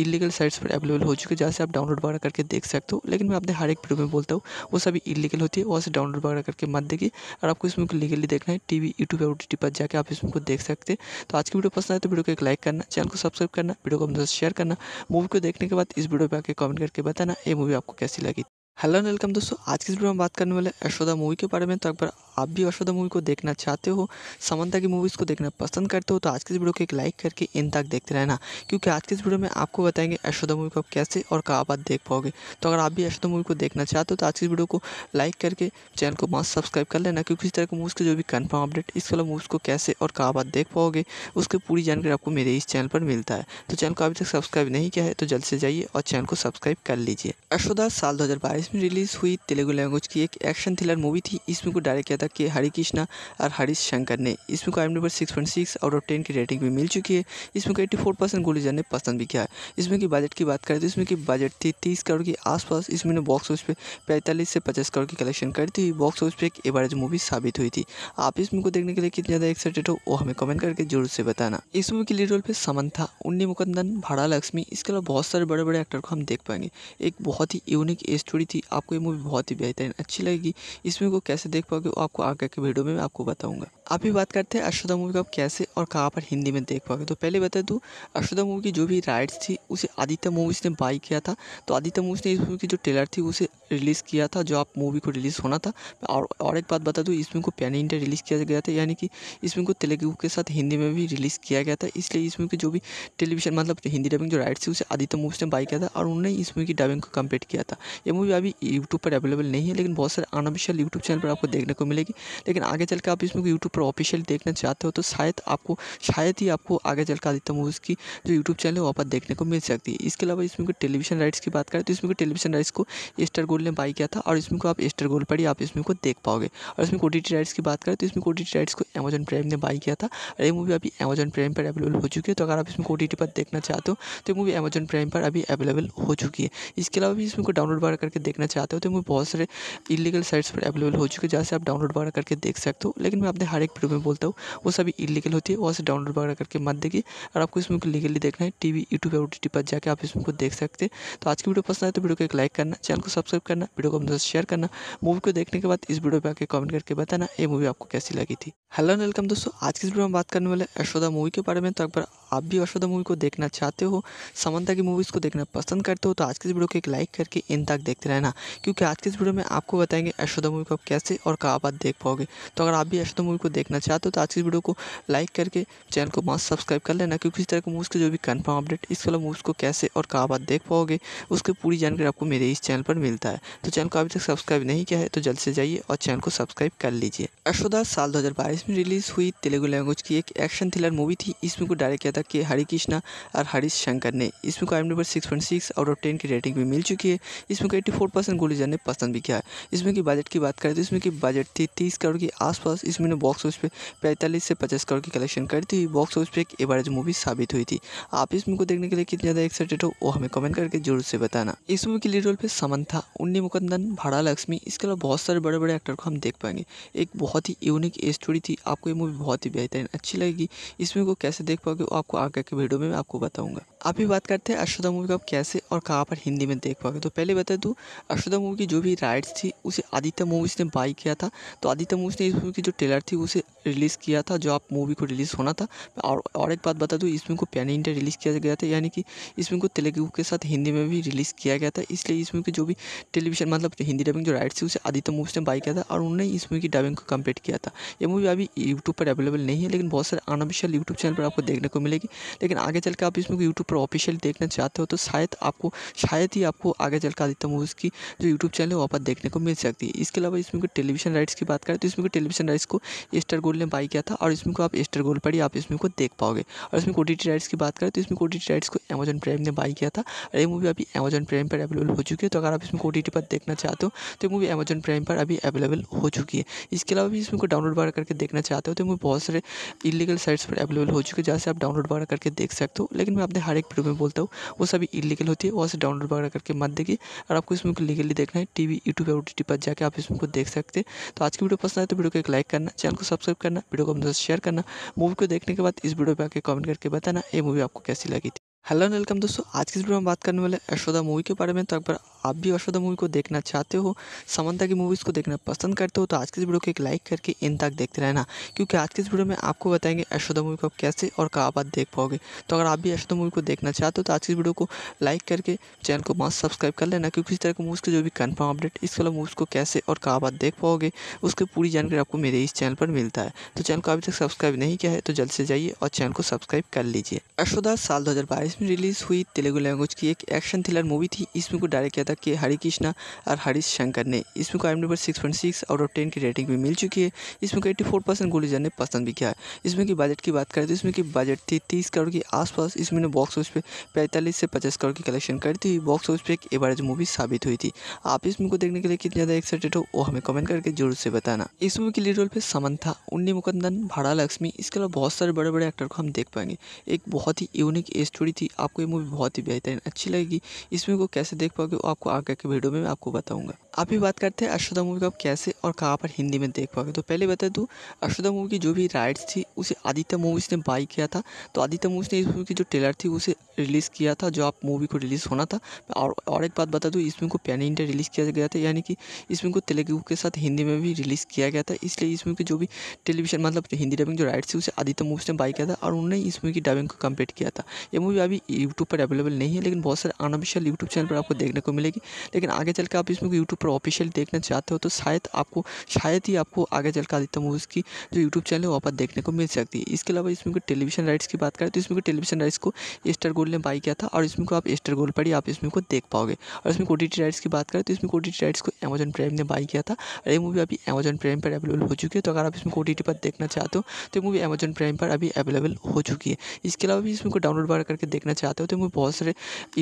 इलीगल साइट्स पर अवेलेबल हो चुकी है जहाँ से आप डाउनलोड वगैरह करके देख सकते हो लेकिन मैं अपने हर लाइक वीडियो में बोलता हूँ वो सभी इलीगल होती है वहाँ से डाउनलोड वगैरह करके मत देगी और आपको इसमें लीगली देखना है टीवी यूट्यूब और टी पर जाकर आप इसमें को देख सकते हैं तो आज की वीडियो पसंद आए तो वीडियो को एक लाइक करना चैनल को सब्सक्राइब करना वीडियो को अपने शेयर करना मूवी को देखने के बाद इस वीडियो पर आके कमेंट करके बताना ये मूवी आपको कैसी लगी हेलो एंड वेलकम दोस्तों आज की वीडियो में बात करने वाले यशोदा मूवी के बारे में तो एक बार आप भी यशोदा मूवी को देखना चाहते हो समंता की मूवीज़ को देखना पसंद करते हो तो आज के इस वीडियो को एक लाइक करके इन तक देखते रहना क्योंकि आज के इस वीडियो में आपको बताएंगे यशोदा मूवी को आप कैसे और कहाँ बात देख पाओगे तो अगर आप भी यशोदा मूवी को देखना चाहते हो तो आज की वीडियो को लाइक करके चैनल को मास्क सब्सक्राइब कर लेना क्योंकि इस तरह की मूवीज़ के जो भी कन्फर्म अपडेट इस वाला मूवीज़ को कैसे और कहाँ बात देख पाओगे उसकी पूरी जानकारी आपको मेरे इस चैनल पर मिलता है तो चैनल को अभी तक सब्सक्राइब नहीं किया है तो जल्द से जाइए और चैनल को सब्सक्राइब कर लीजिए यशोदा साल दो में रिलीज़ हुई तेलुगु लैंग्वेज की एक एक्शन थ्रिलर मूवी थी इसमें को डायरेक्ट किया तक के हरि कृष्णा और हरीश शंकर ने इसमें इस मुकाम number six point six out of ten की रेटिंग भी मिल चुकी है इसमें को एट्टी फोर परसेंट गुलिजर ने पसंद भी किया है इसमें की बजट की बात करें तो इसमें की बजट थी तीस करोड़ के आसपास इसमें बॉक्स ऑफिस पे पैंतालीस से पचास करोड़ की कलेक्शन करती हुई बॉक्स ऑफिस पर एक एवरेज मूवी साबित हुई थी आप इस मूवी को देखने के लिए कितने ज़्यादा एक्साइटेड हो वो हमें कमेंट करके जरूर से बताना इस मूवी के लीड रोल पे समंथा उन्नी मुकंदन भाड़ा लक्ष्मी इसके अलावा बहुत सारे बड़े बड़े एक्टर को हम देख पाएंगे एक बहुत ही यूनिक स्टोरी थी आपको ये मूवी बहुत ही बेहतरीन अच्छी लगेगी इसमें को कैसे देख पाओगे आप आपको आगे के वीडियो में मैं आपको बताऊँगा अभी बात करते हैं अशोदा मूवी को आप कैसे और कहाँ पर हिंदी में देख पाओगे तो पहले बता दूँ अशोदा मूवी की जो भी राइट्स थी उसे आदित्य मूवीज़ ने बाई किया था तो आदित्य मूवीज़ ने इस मूवी की जो ट्रेलर थी उसे रिलीज़ किया था जो आप मूवी को रिलीज़ होना था और और एक बात बता दूँ इसमें को पैन इंडिया रिलीज़ किया गया था यानी कि इसमें को तेलुगु के साथ हिंदी में भी रिलीज़ किया गया था इसलिए इस मूवी की जो भी टेलीविजन मतलब हिंदी डबिंग जो राइट्स थी उसे आदित्य मूवीज़ ने बाई किया था और उन्होंने इस मूवी की डबिंग को कम्प्लीट किया था यह मूवी अभी यूट्यूब पर अवेलेबल नहीं है लेकिन बहुत सारे अनऑफिशियल यूट्यूब चैनल पर आपको देखने को मिलेगी लेकिन आगे चल आप इसमें यूट्यूब पर ऑफिशियल देखना चाहते हो तो शायद आपको शायद ही आपको आगे चल कर आदित्य मूवीज़ की जो यूट्यूब चैनल है वहाँ पर देखने को मिल सकती है इसके अलावा इसमें टेलीविजन राइट्स की बात करें तो इसमें टेलीविजन राइट्स को स्टार गोल्ड ने बाई किया था और इसमें को आप एस्टर गोल्ड पर ही आप इसमें को देख पाओगे और इसमें कोडिटी राइट्स की बात करें तो इसमें कोडिटी राइट्स को अमेजन प्राइम ने बाई किया था और ये मूवी अभी अमेजन प्राइम पर अवेलेबल हो चुकी है तो अगर आप इसमें कोडिटी पर देखना चाहते हो तो ये मूवी अमेजन प्राइम पर अभी अवेलेबल हो चुकी है इसके अलावा भी इसमें को डाउनलोड वगैरह करके देखना चाहते हो तो मूवी बहुत सारे इलीगल साइट्स पर अवेलेबल हो चुकी है जहाँ से आप डाउनलोड वगैरह करके देख सकते हो लेकिन मैं अपने हर डायरेक्ट वीडियो में बोलता हूँ वो सभी इलीगल होती है वहाँ से डाउनलोड वगैरह करके मत देगी और आपको इसमें को लीगली देखना है टी वी यूट्यूब और टी पर जाकर आप इसमें को देख सकते हैं तो आज की वीडियो पसंद आए तो वीडियो को एक लाइक करना चैनल को सब्सक्राइब करना वीडियो को अपने साथ शेयर करना मूवी को देखने के बाद इस वीडियो पर आकर कमेंट करके बताना ये मूवी आपको कैसी लगी थी हेलो एंड वेलकम दोस्तों आज की वीडियो में बात करने वाले यशोदा मूवी के बारे में तो अगर आप भी यशोदा मूवी को देखना चाहते हो समंता की मूवीज़ को देखना पसंद करते हो तो आज की वीडियो को एक लाइक करके इन तक देखते रहना क्योंकि आज की इस वीडियो में आपको बताएंगे यशोदा मूवी को आप कैसे और कहाँ बात देख पाओगे तो अगर आप भी यशोदा मूवी को देखना चाहते हो तो आज की वीडियो को लाइक करके चैनल को मास्क सब्सक्राइब कर लेना क्योंकि इस तरह के मूवीज़ के जो भी कन्फर्म अपडेट इस वाला मूवीज़ को कैसे और कहाँ बात देख पाओगे उसकी पूरी जानकारी आपको मेरे इस चैनल पर मिलता है तो चैनल को अभी तक सब्सक्राइब नहीं किया है तो जल्द से जाइए और चैनल को सब्सक्राइब कर लीजिए यशोदा साल दो में रिलीज़ हुई तेलुगु लैंग्वेज की एक एक्शन थ्रिलर मूवी थी इसमें को डायरेक्ट किया था कि हरि कृष्णा और हरीश शंकर ने इसमें को आई number six point six out of ten की रेटिंग भी मिल चुकी है इसमें को एट्टी फोर परसेंट गुलिजर ने पसंद भी किया है इसमें की बजट की बात करें तो इसमें की बजट थी तीस करोड़ के आसपास इसमें ने बॉक्स ऑफिस पे पैंतालीस से पचास करोड़ की कलेक्शन करी थी बॉक्स ऑफिस पे एक एवरेज मूवी साबित हुई थी आप इस मूवी को देखने के लिए कितने ज़्यादा एक्साइटेड हो वो हमें कमेंट करके जरूर से बताना इस मूवी के लीड रोल पे समन था उन्नी मुकंदन भाड़ा लक्ष्मी इसके अलावा बहुत सारे बड़े बड़े एक्टर को हम देख पाएंगे एक बहुत ही यूनिक स्टोरी थी आपको ये मूवी बहुत ही बेहतरीन अच्छी लगेगी इस मूवी को कैसे देख पाओगे वो आपको आगे के वीडियो में मैं आपको बताऊंगा आप ही बात करते हैं अशोधा मूवी को आप कैसे और कहाँ पर हिंदी में देख पाओगे तो पहले बता दूँ अशोधा मूवी की जो भी राइट्स थी उसे आदित्य मूवीज़ ने बाई किया था तो आदित्य मूवीज़ ने इस मूवी की जो ट्रेलर थी उसे रिलीज़ किया था जो आप मूवी को रिलीज़ होना था और और एक बात बता दूँ इस मूवी को पैन इंडिया रिलीज़ किया गया था यानी कि इस मूवी को तेलुगु के साथ हिंदी में भी रिलीज़ किया गया था इसलिए इस मूवी की जो भी टेलीविजन मतलब हिंदी डबिंग जो राइट्स थी उसे आदित्य मूवीज़ ने बाई किया था और उन्होंने इस मूवी की डबिंग को कम्प्लीट किया था यह मूवी अभी यूट्यूब पर अवेलेबल नहीं है लेकिन बहुत सारे अनऑफिशियल यूट्यूब चैनल पर आपको देखने को मिलेगी लेकिन आगे चल के आप इसमें यूट्यूब पर ऑफिशियल देखना चाहते हो तो शायद आपको शायद ही आपको आगे चल आदित्य मूवीज़ की जो यूट्यूब चैनल है वहाँ पर देखने को मिल सकती है इसके अलावा इसमें टेलीविजन राइट्स की बात करें तो इसमें टेलीविजन राइट्स को एस्टर गोल्ड ने बाई किया था और इसमें को आप एस्टर गोल्ड पर ही आप इसमें को देख पाओगे और इसमें कोटी राइट्स की बात करें तो इसमें कोटी राइट्स को अमेजन प्राइम ने बाई किया था और ये मूवी अभी अमेजन प्राइम पर अवेलेबल हो चुकी है तो अगर आप इसमें कोटी पर देखना चाहते हो तो ये मूवी अमेजन प्राइम पर अभी अवेलेबल हो चुकी है इसके अलावा भी इसमें को डाउनलोड बार करके देखना चाहते हो तो मैं बहुत सारे इलीगल साइट्स पर अवेलेबल हो चुके हैं जहाँ से आप डाउनलोड वगैरह करके देख सकते हो लेकिन मैं अपने हर एक वीडियो में बोलता हूँ वो सभी इलीगल होती है वहाँ से डाउनलोड वगैरह करके मत देखिए और आपको इसमें लीगली देखना है टी वी यूट्यूब और टी पर जाकर आप इसमें को देख सकते हैं तो आज की वीडियो पसंद आए तो वीडियो को एक लाइक करना चैनल को सब्सक्राइब करना वीडियो को अपने साथ शेयर करना मूवी को देखने के बाद इस वीडियो पर आकर कमेंट करके बताना ये मूवी आपको कैसी लगी थी हेलो एंड वेलकम दोस्तों आज की इस वीडियो में बात करने वाले यशोदा मूवी के बारे में तो एक बार आप भी अश्वदा मूवी को देखना चाहते हो समंता की मूवीज़ को देखना पसंद करते हो तो आज के इस वीडियो को एक लाइक करके इन तक देखते रहना क्योंकि आज के इस वीडियो में आपको बताएंगे अश्वदा मूवी को आप कैसे और कहाँ बात देख पाओगे तो अगर आप भी अश्वदा मूवी को देखना चाहते हो तो आज की इस वीडियो को लाइक करके चैनल को मास्क सब्सक्राइब कर लेना क्योंकि इस तरह की मूवीज़ के जो भी कन्फर्म अपडेट इस वाला मूवीज़ को कैसे और कहाँ बात देख पाओगे उसकी पूरी जानकारी आपको मेरे इस चैनल पर मिलता है तो चैनल को अभी तक सब्सक्राइब नहीं किया है तो जल्द से जाइए और चैनल को सब्सक्राइब कर लीजिए अशोदा साल 2022 में रिलीज़ हुई तेलुगु लैंग्वेज की एक एक्शन थ्रिलर मूवी थी इसमें को डायरेक्ट किया था तक के हरी कृष्णा और हरीश शंकर ने इसमें को आई number six point six out of ten की रेटिंग भी मिल चुकी है इसमें को एट्टी फोर परसेंट गोलीजर ने पसंद भी किया है इसमें की बजट की बात करें तो इसमें की बजट थी तीस करोड़ के आसपास इसमें ने बॉक्स ऑफिस पे पैंतालीस से पचास करोड़ की कलेक्शन करी थी बॉक्स ऑफिस पर एक एवरेज मूवी साबित हुई थी आप इस मूवी को देखने के लिए कितने ज़्यादा एक्साइटेड हो वो हमें कमेंट करके जरूर से बताना इस मूवी के लीड रोल पर समंथा उन्नी मुकंदन भाड़ा लक्ष्मी इसके अलावा बहुत सारे बड़े बड़े एक्टर को हम देख पाएंगे एक बहुत ही यूनिक स्टोरी थी आपको ये मूवी बहुत ही बेहतरीन अच्छी लगेगी इसमें को कैसे देख पाओगे आपको आपको आगे के वीडियो में मैं आपको बताऊंगा आप ही बात करते हैं अशोदा मूवी को आप कैसे और कहाँ पर हिंदी में देख पाओगे तो पहले बता दूँ अश्वदा मूवी की जो भी राइट्स थी उसे आदित्य मूवीज़ ने बाई किया था तो आदित्य मूवीज़ ने इस मूवी की जो टेलर थी उसे रिलीज़ किया था जो आप मूवी को रिलीज़ होना था और और एक बात बता दूँ इसमें को पैन इंडिया रिलीज़ किया गया था यानी कि इसमें को तेलुगु के साथ हिंदी में भी रिलीज़ किया गया था इसलिए इसमें की जो भी टेलीविजन मतलब हिंदी डबिंग जो राइट्स थी उसे आदित्य मूवीज़ ने बाई किया था और उन्होंने इस मूवी की डबिंग को कम्प्लीट किया था ये मूवी अभी यूट्यूब पर अवेलेबल नहीं है लेकिन बहुत सारे अनऑफिशियल यूट्यूब चैनल पर आपको देखने को मिलेगी लेकिन आगे चल आप इसमें यूट्यूब पर ऑफिशियल देखना चाहते हो तो शायद आपको शायद ही आपको आगे चल आदित्य मूवीज़ की जो यूट्यूब चैनल है वहाँ पर देखने को मिल सकती है इसके अलावा इसमें टेलीविजन राइट्स की बात करें तो इसमें टेलीविजन राइट्स को स्टार गोल्ड ने बाई किया था और इसमें को आप एस्टर गोल्ड पर ही आप इसमें को देख पाओगे और इसमें टी राइट्स की बात करें तो इसमें कोडिटी राइट्स को अमेजन प्राइम ने बाई किया था और ये मूवी अभी अमेजन प्राइम पर अवेलेबल हो चुकी है तो अगर आप इसमें टी पर देखना चाहते हो तो मूवी अमेजन प्राइम पर अभी अवेलेबल हो चुकी है इसके अलावा भी इसमें को डाउनलोड वगैरह करके देखना चाहते हो तो मूवी बहुत सारे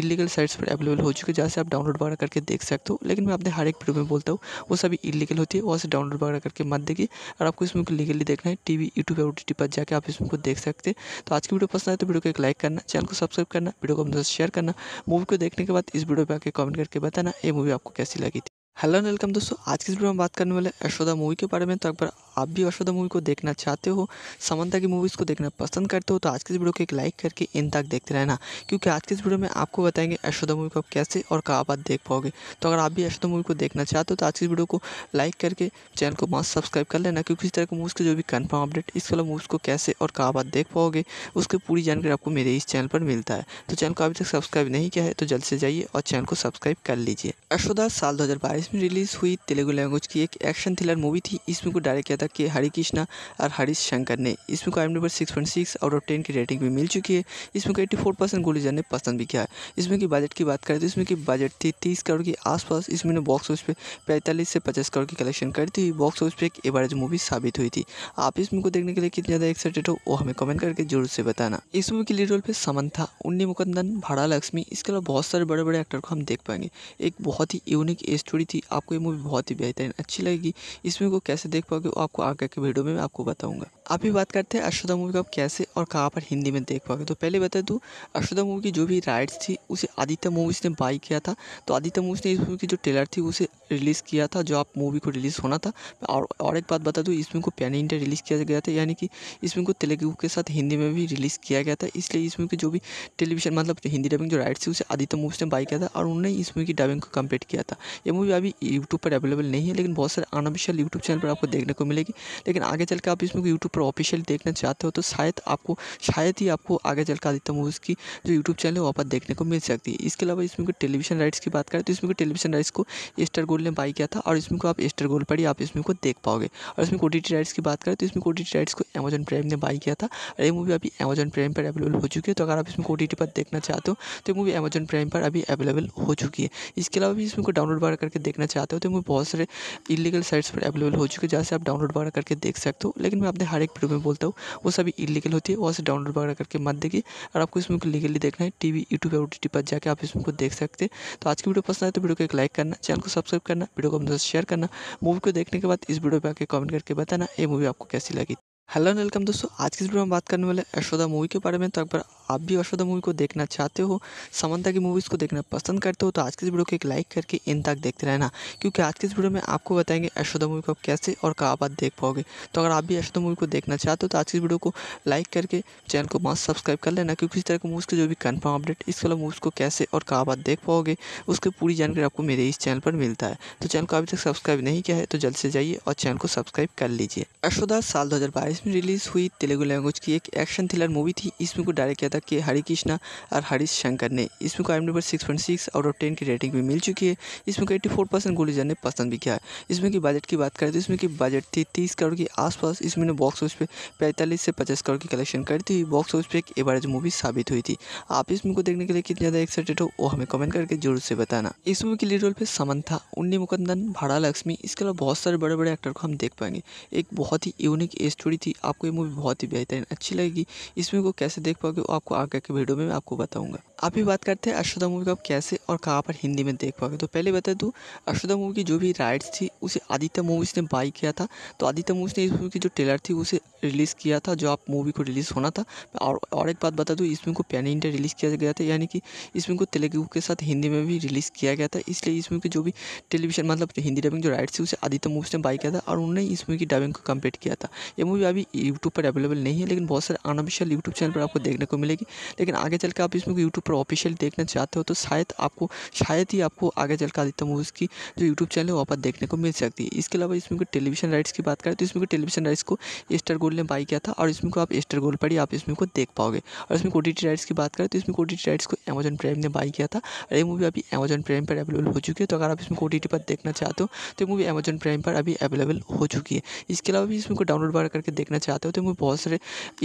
इलीगल साइट्स पर अवेलेबल हो चुके हैं जहाँ से आप डाउनलोड वगैरह करके देख सकते हो लेकिन मैं अपने हर एक वीडियो में बोलता हूँ वो सभी इलीगल होती है वहाँ से डाउनलोड वगैरह करके मत देखिए और आपको इसमें लीगली देखना है टी वी यूट्यूब और ओ पर जाकर आप इसमें को देख सकते हैं तो आज की वीडियो पसंद आए तो वीडियो को एक लाइक करना चैनल को सब्सक्राइब करना वीडियो को अपने साथ शेयर करना मूवी को देखने के बाद इस वीडियो पर आके कमेंट करके बताना ये मूवी आपको कैसी लगी थी हेलो एंड वेलकम दोस्तों आज की वीडियो में बात करने वाले यशोदा मूवी के बारे में तो अगर आप भी यशोदा मूवी को देखना चाहते हो समंता की मूवीज़ को देखना पसंद करते हो तो आज की इस वीडियो को एक लाइक करके इन तक देखते रहना क्योंकि आज की इस वीडियो में आपको बताएंगे यशोदा मूवी को आप कैसे और कहाँ बात देख पाओगे तो अगर आप भी यशोदा मूवी को देखना चाहते हो तो आज की वीडियो को लाइक करके चैनल को मास्क सब्सक्राइब कर लेना क्योंकि इस तरह के मूवीज़ के जो भी कन्फर्म अपडेट इस वाला मूवीज़ को कैसे और कहाँ बात देख पाओगे उसकी पूरी जानकारी आपको मेरे इस चैनल पर मिलता है तो चैनल को अभी तक सब्सक्राइब नहीं किया है तो जल्द से जाइए और चैनल को सब्सक्राइब कर लीजिए यशोदा साल दो इसमें रिलीज़ हुई तेलुगु लैंग्वेज की एक एक्शन थ्रिलर मूवी थी इसमें को डायरेक्ट किया था के हरि कृष्णा और हरीश शंकर ने इसमें को आई number six point six out of ten की रेटिंग भी मिल चुकी है इसमें को एट्टी फोर परसेंट गुलिजर ने पसंद भी किया है इसमें की बजट की बात करें तो इसमें की बजट थी तीस करोड़ के आसपास इसमें बॉक्स ऑफिस पे पैंतालीस से पचास करोड़ की कलेक्शन करती हुई बॉक्स ऑफिस पे एक एवरेज मूवी साबित हुई थी आप इस मूवी को देखने के लिए कितने ज़्यादा एक्साइटेड हो वो हमें कमेंट करके जरूर से बताना इस मूवी के लीड रोल समन था उन्नी मुकंदन भाड़ा लक्ष्मी इसके अलावा बहुत सारे बड़े बड़े एक्टर को हम देख पाएंगे एक बहुत ही यूनिक स्टोरी थी आपको ये मूवी बहुत ही बेहतरीन अच्छी लगेगी इस मूवी को कैसे देख पाओगे वो आपको आगे के वीडियो में मैं आपको बताऊंगा आप भी बात करते हैं अशोधा मूवी को आप कैसे और कहाँ पर हिंदी में देख पाओगे तो पहले बता दूँ अशोधा मूवी की जो भी राइट्स थी उसे आदित्य मूवीज़ ने बाई किया था तो आदित्य मूवीज़ ने इस मूवी की जो ट्रेलर थी उसे रिलीज़ किया था जो आप मूवी को रिलीज़ होना था और और एक बात बता दूँ इस मूवी को पैन इंडिया रिलीज़ किया गया था यानी कि इस मूवी को तेलुगु के साथ हिंदी में भी रिलीज़ किया गया था इसलिए इस मूवी की जो भी टेलीविजन मतलब हिंदी डबिंग जो राइट्स थी उसे आदित्य मूवीज़ ने बाई किया था और उन्होंने इस मूवी की डबिंग को कम्प्लीट किया था यह मूवी अभी यूट्यूब पर अवेलेबल नहीं है लेकिन बहुत सारे अनऑफिशियल यूट्यूब चैनल पर आपको देखने को मिलेगी लेकिन आगे चल के आप इसमें यूट्यूब पर ऑफिशियल देखना चाहते हो तो शायद आपको शायद ही आपको आगे चल के आदित्य मूवीज़ की जो यूट्यूब चैनल है वहाँ पर देखने को मिल सकती है इसके अलावा इसमें कोई टेलीविजन राइट्स की बात करें तो इसमें टेलीविजन राइट्स को एस्टर गोल्ड ने बाई किया था और इसमें को आप एस्टर गोल्ड पर ही आप इसमें को देख पाओगे और इसमें कोटीटी राइट्स की बात करें तो इसमें कोटीटी राइट्स को अमेजन प्राइम ने बाई किया था और ये मूवी अभी अमेजन प्राइम पर अवेलेबल हो चुकी है तो अगर आप इसमें कोटीटी पर देखना चाहते हो तो मूवी अमेजन प्राइम पर अभी अवेलेबल हो चुकी है इसके अलावा भी इसमें को डाउनलोड बार करके देख देखना चाहते हो तो वो बहुत सारे इलीगल साइट्स पर अवेलेबल हो चुके हैं जहाँ से आप डाउनलोड वगैरह करके देख सकते हो लेकिन मैं अपने हर एक वीडियो में बोलता हूँ वो सभी इलीगल होती है वहाँ से डाउनलोड वगैरह करके मत देखिए और आपको इसमें लीगली देखना है टी वी यूट्यूब और टी पर जाकर आप इसमें को देख सकते हैं तो आज की वीडियो पसंद आए तो वीडियो को एक लाइक करना चैनल को सब्सक्राइब करना वीडियो को अपने शेयर करना मूवी को देखने के बाद इस वीडियो पर आकर कमेंट करके बताना ये मूवी आपको कैसी लगी हेलो वेलकम दोस्तों आज की वीडियो में बात करने वाले यशोदा मूवी के बारे में तो एक बार आप भी वर्षोदा मूवी को देखना चाहते हो समंता की मूवीज़ को देखना पसंद करते हो तो आज के इस वीडियो को एक लाइक करके इन तक देखते रहना क्योंकि आज के इस वीडियो में आपको बताएंगे अशोदा मूवी को आप कैसे और कहाँ बात देख पाओगे तो अगर आप भी अश्वदा मूवी को देखना चाहते हो तो आज की इस वीडियो को लाइक करके चैनल को मास्क सब्सक्राइब कर लेना क्योंकि इस तरह के मूवीज़ के जो भी कन्फर्म अपडेट इस वाला मूवीज़ को कैसे और कहाँ बात देख पाओगे उसकी पूरी जानकारी आपको मेरे इस चैनल पर मिलता है तो चैनल को अभी तक सब्सक्राइब नहीं किया है तो जल्द से जाइए और चैनल को सब्सक्राइब कर लीजिए अश्वदा साल दो में रिलीज़ हुई तेलुगु लैंग्वेज की एक एक्शन थ्रिलर मूवी थी इसमें को डायरेक्ट पैदा किए हरी कृष्णा और हरीश शंकर ने इस बुक आइम number six point six out of ten की रेटिंग भी मिल चुकी है इसमें एट्टी फोर परसेंट गुलिजर ने पसंद भी किया है इसमें की बजट की बात करें तो इसमें की बजट थी तीस करोड़ के आसपास इसमें ने बॉक्स ऑफिस पर पैंतालीस से पचास करोड़ की कलेक्शन करती हुई बॉक्स ऑफिस पर एक एवरेज मूवी साबित हुई थी आप इस मूवी को देखने के लिए कितने ज़्यादा एक्साइटेड हो वो हमें कमेंट करके जरूर से बताना इस मूवी के लीड रोल समन था उन्नी मुकंदन भाड़ा लक्ष्मी इसके अलावा बहुत सारे बड़े बड़े एक्टर को हम देख पाएंगे एक बहुत ही यूनिक स्टोरी थी आपको ये मूवी बहुत ही बेहतरीन अच्छी लगेगी इसमें को कैसे देख पाओगे आप आपको आगे के वीडियो में मैं आपको बताऊँगा अभी बात करते हैं अक्षदा मूवी को आप कैसे और कहाँ पर हिंदी में देख पाओगे तो पहले बता दूँ अक्षदा मूवी की जो भी राइट्स थी उसे आदित्य मूवीज़ ने बाई किया था तो आदित्य मूवीज़ ने इस मूवी की जो ट्रेलर थी उसे रिलीज़ किया था जो आप मूवी को रिलीज़ होना था और और एक बात बता दूँ इस मूवी को पैन इंडिया रिलीज़ किया गया था यानी कि इस मूवी को तेलुगु के साथ हिंदी में भी रिलीज़ किया गया था इसलिए इस मूवी की जो भी टेलीविजन मतलब हिंदी डबिंग जो राइट्स थी उसे आदित्य मूवीज़ ने बाई किया था और उन्होंने इस मूवी की डबिंग को कम्प्लीट किया था यह मूवी अभी यूट्यूब पर अवेलेबल नहीं है लेकिन बहुत सारे अनऑफिशियल यूट्यूब चैनल पर आपको देखने को मिलेगी लेकिन आगे चल आप इसमें यूट्यूब पर पर ऑफिशियल देखना चाहते हो तो शायद आपको शायद ही आपको आगे चल आदित्य मूवीज़ की जो यूट्यूब चैनल है वहाँ पर देखने को मिल सकती है इसके अलावा इसमें को टेलीविजन राइट्स की बात करें तो इसमें को टेलीविजन राइट्स को स्टार गोल्ड ने बाई किया था और इसमें को आप स्टार गोल्ड पर ही आप इसमें को देख पाओगे और इसमें कोटी राइट्स की बात करें तो इसमें कोटी राइट्स को अमेजन प्राइम ने बाई किया था और ये मूवी अभी अमेजन प्राइम पर अवेलेबल हो चुकी है तो अगर आप इसमें कोटी पर देखना चाहते हो तो ये मूवी अमेजन प्राइम पर अभी अवेलेबल हो चुकी है इसके अलावा भी इसमें को डाउनलोड वगैरह करके देखना चाहते हो तो मूवी बहुत सारे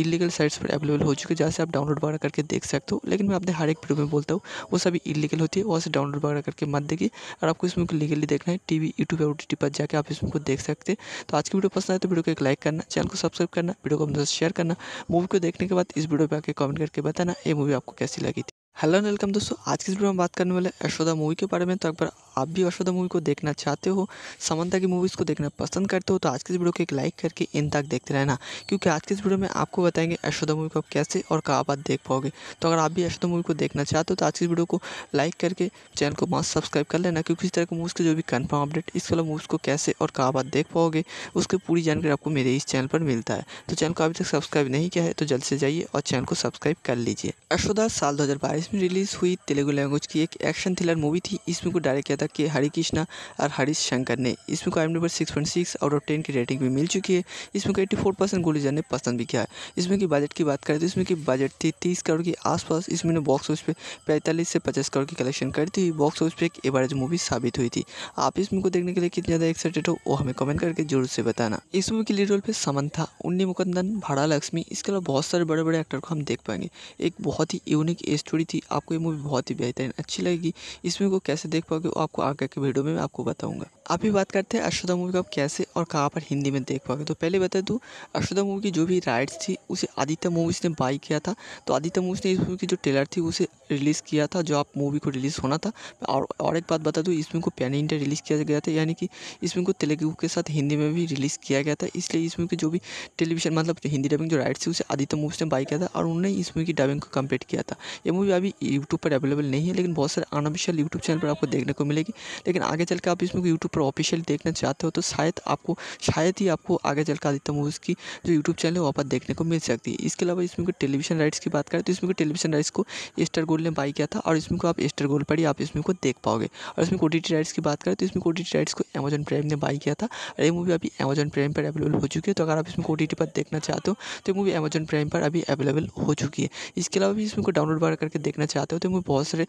इलीगल साइट्स पर अवेलेबल हो चुकी है जहाँ से आप डाउनलोड वगैरह करके देख सकते हो लेकिन मैं अपने हर हर एक वीडियो में बोलता हूँ वो सभी इलीगल होती है वहाँ से डाउनलोड वगैरह करके मत देखिए और आपको इसमें लीगली देखना है टीवी यूट्यूब या ओ पर जाकर आप इसमें को देख सकते हैं तो आज की वीडियो पसंद आए तो वीडियो को एक लाइक करना चैनल को सब्सक्राइब करना वीडियो को अपने साथ शेयर करना मूवी को देखने के बाद इस वीडियो पर आकर कमेंट करके बताना ये मूवी आपको कैसी लगी थी हेलो एंड वेलकम दोस्तों आज की इस वीडियो में बात करने वाले यशोदा मूवी के बारे में तो एक बार आप भी अश्वदा मूवी को देखना चाहते हो समंता की मूवीज़ को देखना पसंद करते हो तो आज के इस वीडियो को एक लाइक करके इन तक देखते रहना क्योंकि आज के इस वीडियो में आपको बताएंगे अश्वदा मूवी को आप कैसे और कहाँ बात देख पाओगे तो अगर आप भी अशोधा मूवी को देखना चाहते हो तो आज की इस वीडियो को लाइक करके चैनल को मास्क सब्सक्राइब कर लेना क्योंकि इस तरह की मूवीज़ के जो भी कन्फर्म अपडेट इस वाला मूवीज़ को कैसे और कहाँ बात देख पाओगे उसकी पूरी जानकारी आपको मेरे इस चैनल पर मिलता है तो चैनल को अभी तक सब्सक्राइब नहीं किया है तो जल्द से जाइए और चैनल को सब्सक्राइब कर लीजिए अशोदा साल 2022 में रिलीज़ हुई तेलुगु लैंग्वेज की एक एक्शन थ्रिलर मूवी थी इसमें को डायरेक्ट किया था तक के हरी कृष्णा और हरीश शंकर ने इस को आई number six point six out of ten की रेटिंग भी मिल चुकी है इसमें को एट्टी फोर परसेंट गोलीजर ने पसंद भी किया है इसमें की बजट की बात करें तो इसमें की बजट थी तीस करोड़ के आसपास इसमें ने बॉक्स ऑफिस पे पैंतालीस से पचास करोड़ की कलेक्शन करती हुई बॉक्स ऑफिस पर एक एवरेज मूवी साबित हुई थी आप इस मूवी को देखने के लिए कितने ज़्यादा एक्साइटेड हो वो हमें कमेंट करके जरूर से बताना इस मूवी के लीड रोल पर था उन्नी मुकंदन भाड़ा लक्ष्मी इसके अलावा बहुत सारे बड़े बड़े एक्टर को हम देख पाएंगे एक बहुत ही यूनिक स्टोरी थी आपको ये मूवी बहुत ही बेहतरीन अच्छी लगेगी इसमें को कैसे देख पाओगे आपको आपको आगे के वीडियो में आपको बताऊंगा आप भी बात करते हैं अशोदा मूवी को आप कैसे और कहाँ पर हिंदी में देख पाओगे तो पहले बता दूँ अशोदा मूवी की जो भी राइट्स थी उसे आदित्य मूवीज़ ने बाई किया था तो आदित्य मूवीज़ ने इस मूवी की जो ट्रेलर थी उसे रिलीज़ किया था जो आप मूवी को रिलीज़ होना था और और एक बात बता दूँ इसमें को पैन इंडिया रिलीज़ किया गया था यानी कि इसमें को तेलुगु के साथ हिंदी में भी रिलीज़ किया गया था इसलिए इस की जो भी टेलीविजन मतलब हिंदी डबिंग जो राइट्स थी उसे आदित्य मूवीज़ ने बाई किया था और उन्होंने इस मूवी की डबिंग को कम्प्लीट किया था ये मूवी अभी यूट्यूब पर अवेलेबल नहीं है लेकिन बहुत सारे अनऑफिशियल यूट्यूब चैनल पर आपको देखने को मिलेगी जाएगी लेकिन आगे चल के आप इसमें यूट्यूब पर ऑफिशियल देखना चाहते हो तो शायद आपको शायद ही आपको आगे चल आदित्य मूवीज़ की जो यूट्यूब चैनल है वहाँ पर देखने को मिल सकती है इसके अलावा इसमें टेलीविजन राइट्स की बात करें तो इसमें टेलीविजन राइट्स को एस्टर गोल्ड ने बाई किया था और इसमें को आप एस्टर गोल्ड पर ही आप इसमें को देख पाओगे और इसमें ओ राइट्स की बात करें तो इसमें ओ राइट्स को अमेजन प्राइम ने बाई किया था और ये मूवी अभी अमेजन प्राइम पर अवेलेबल हो चुकी है तो अगर आप इसमें ओ पर देखना चाहते हो तो मूवी अमेजन प्राइम पर अभी अवेलेबल हो चुकी है इसके अलावा भी इसमें को डाउनलोड बार करके देखना चाहते हो तो मूवी बहुत सारे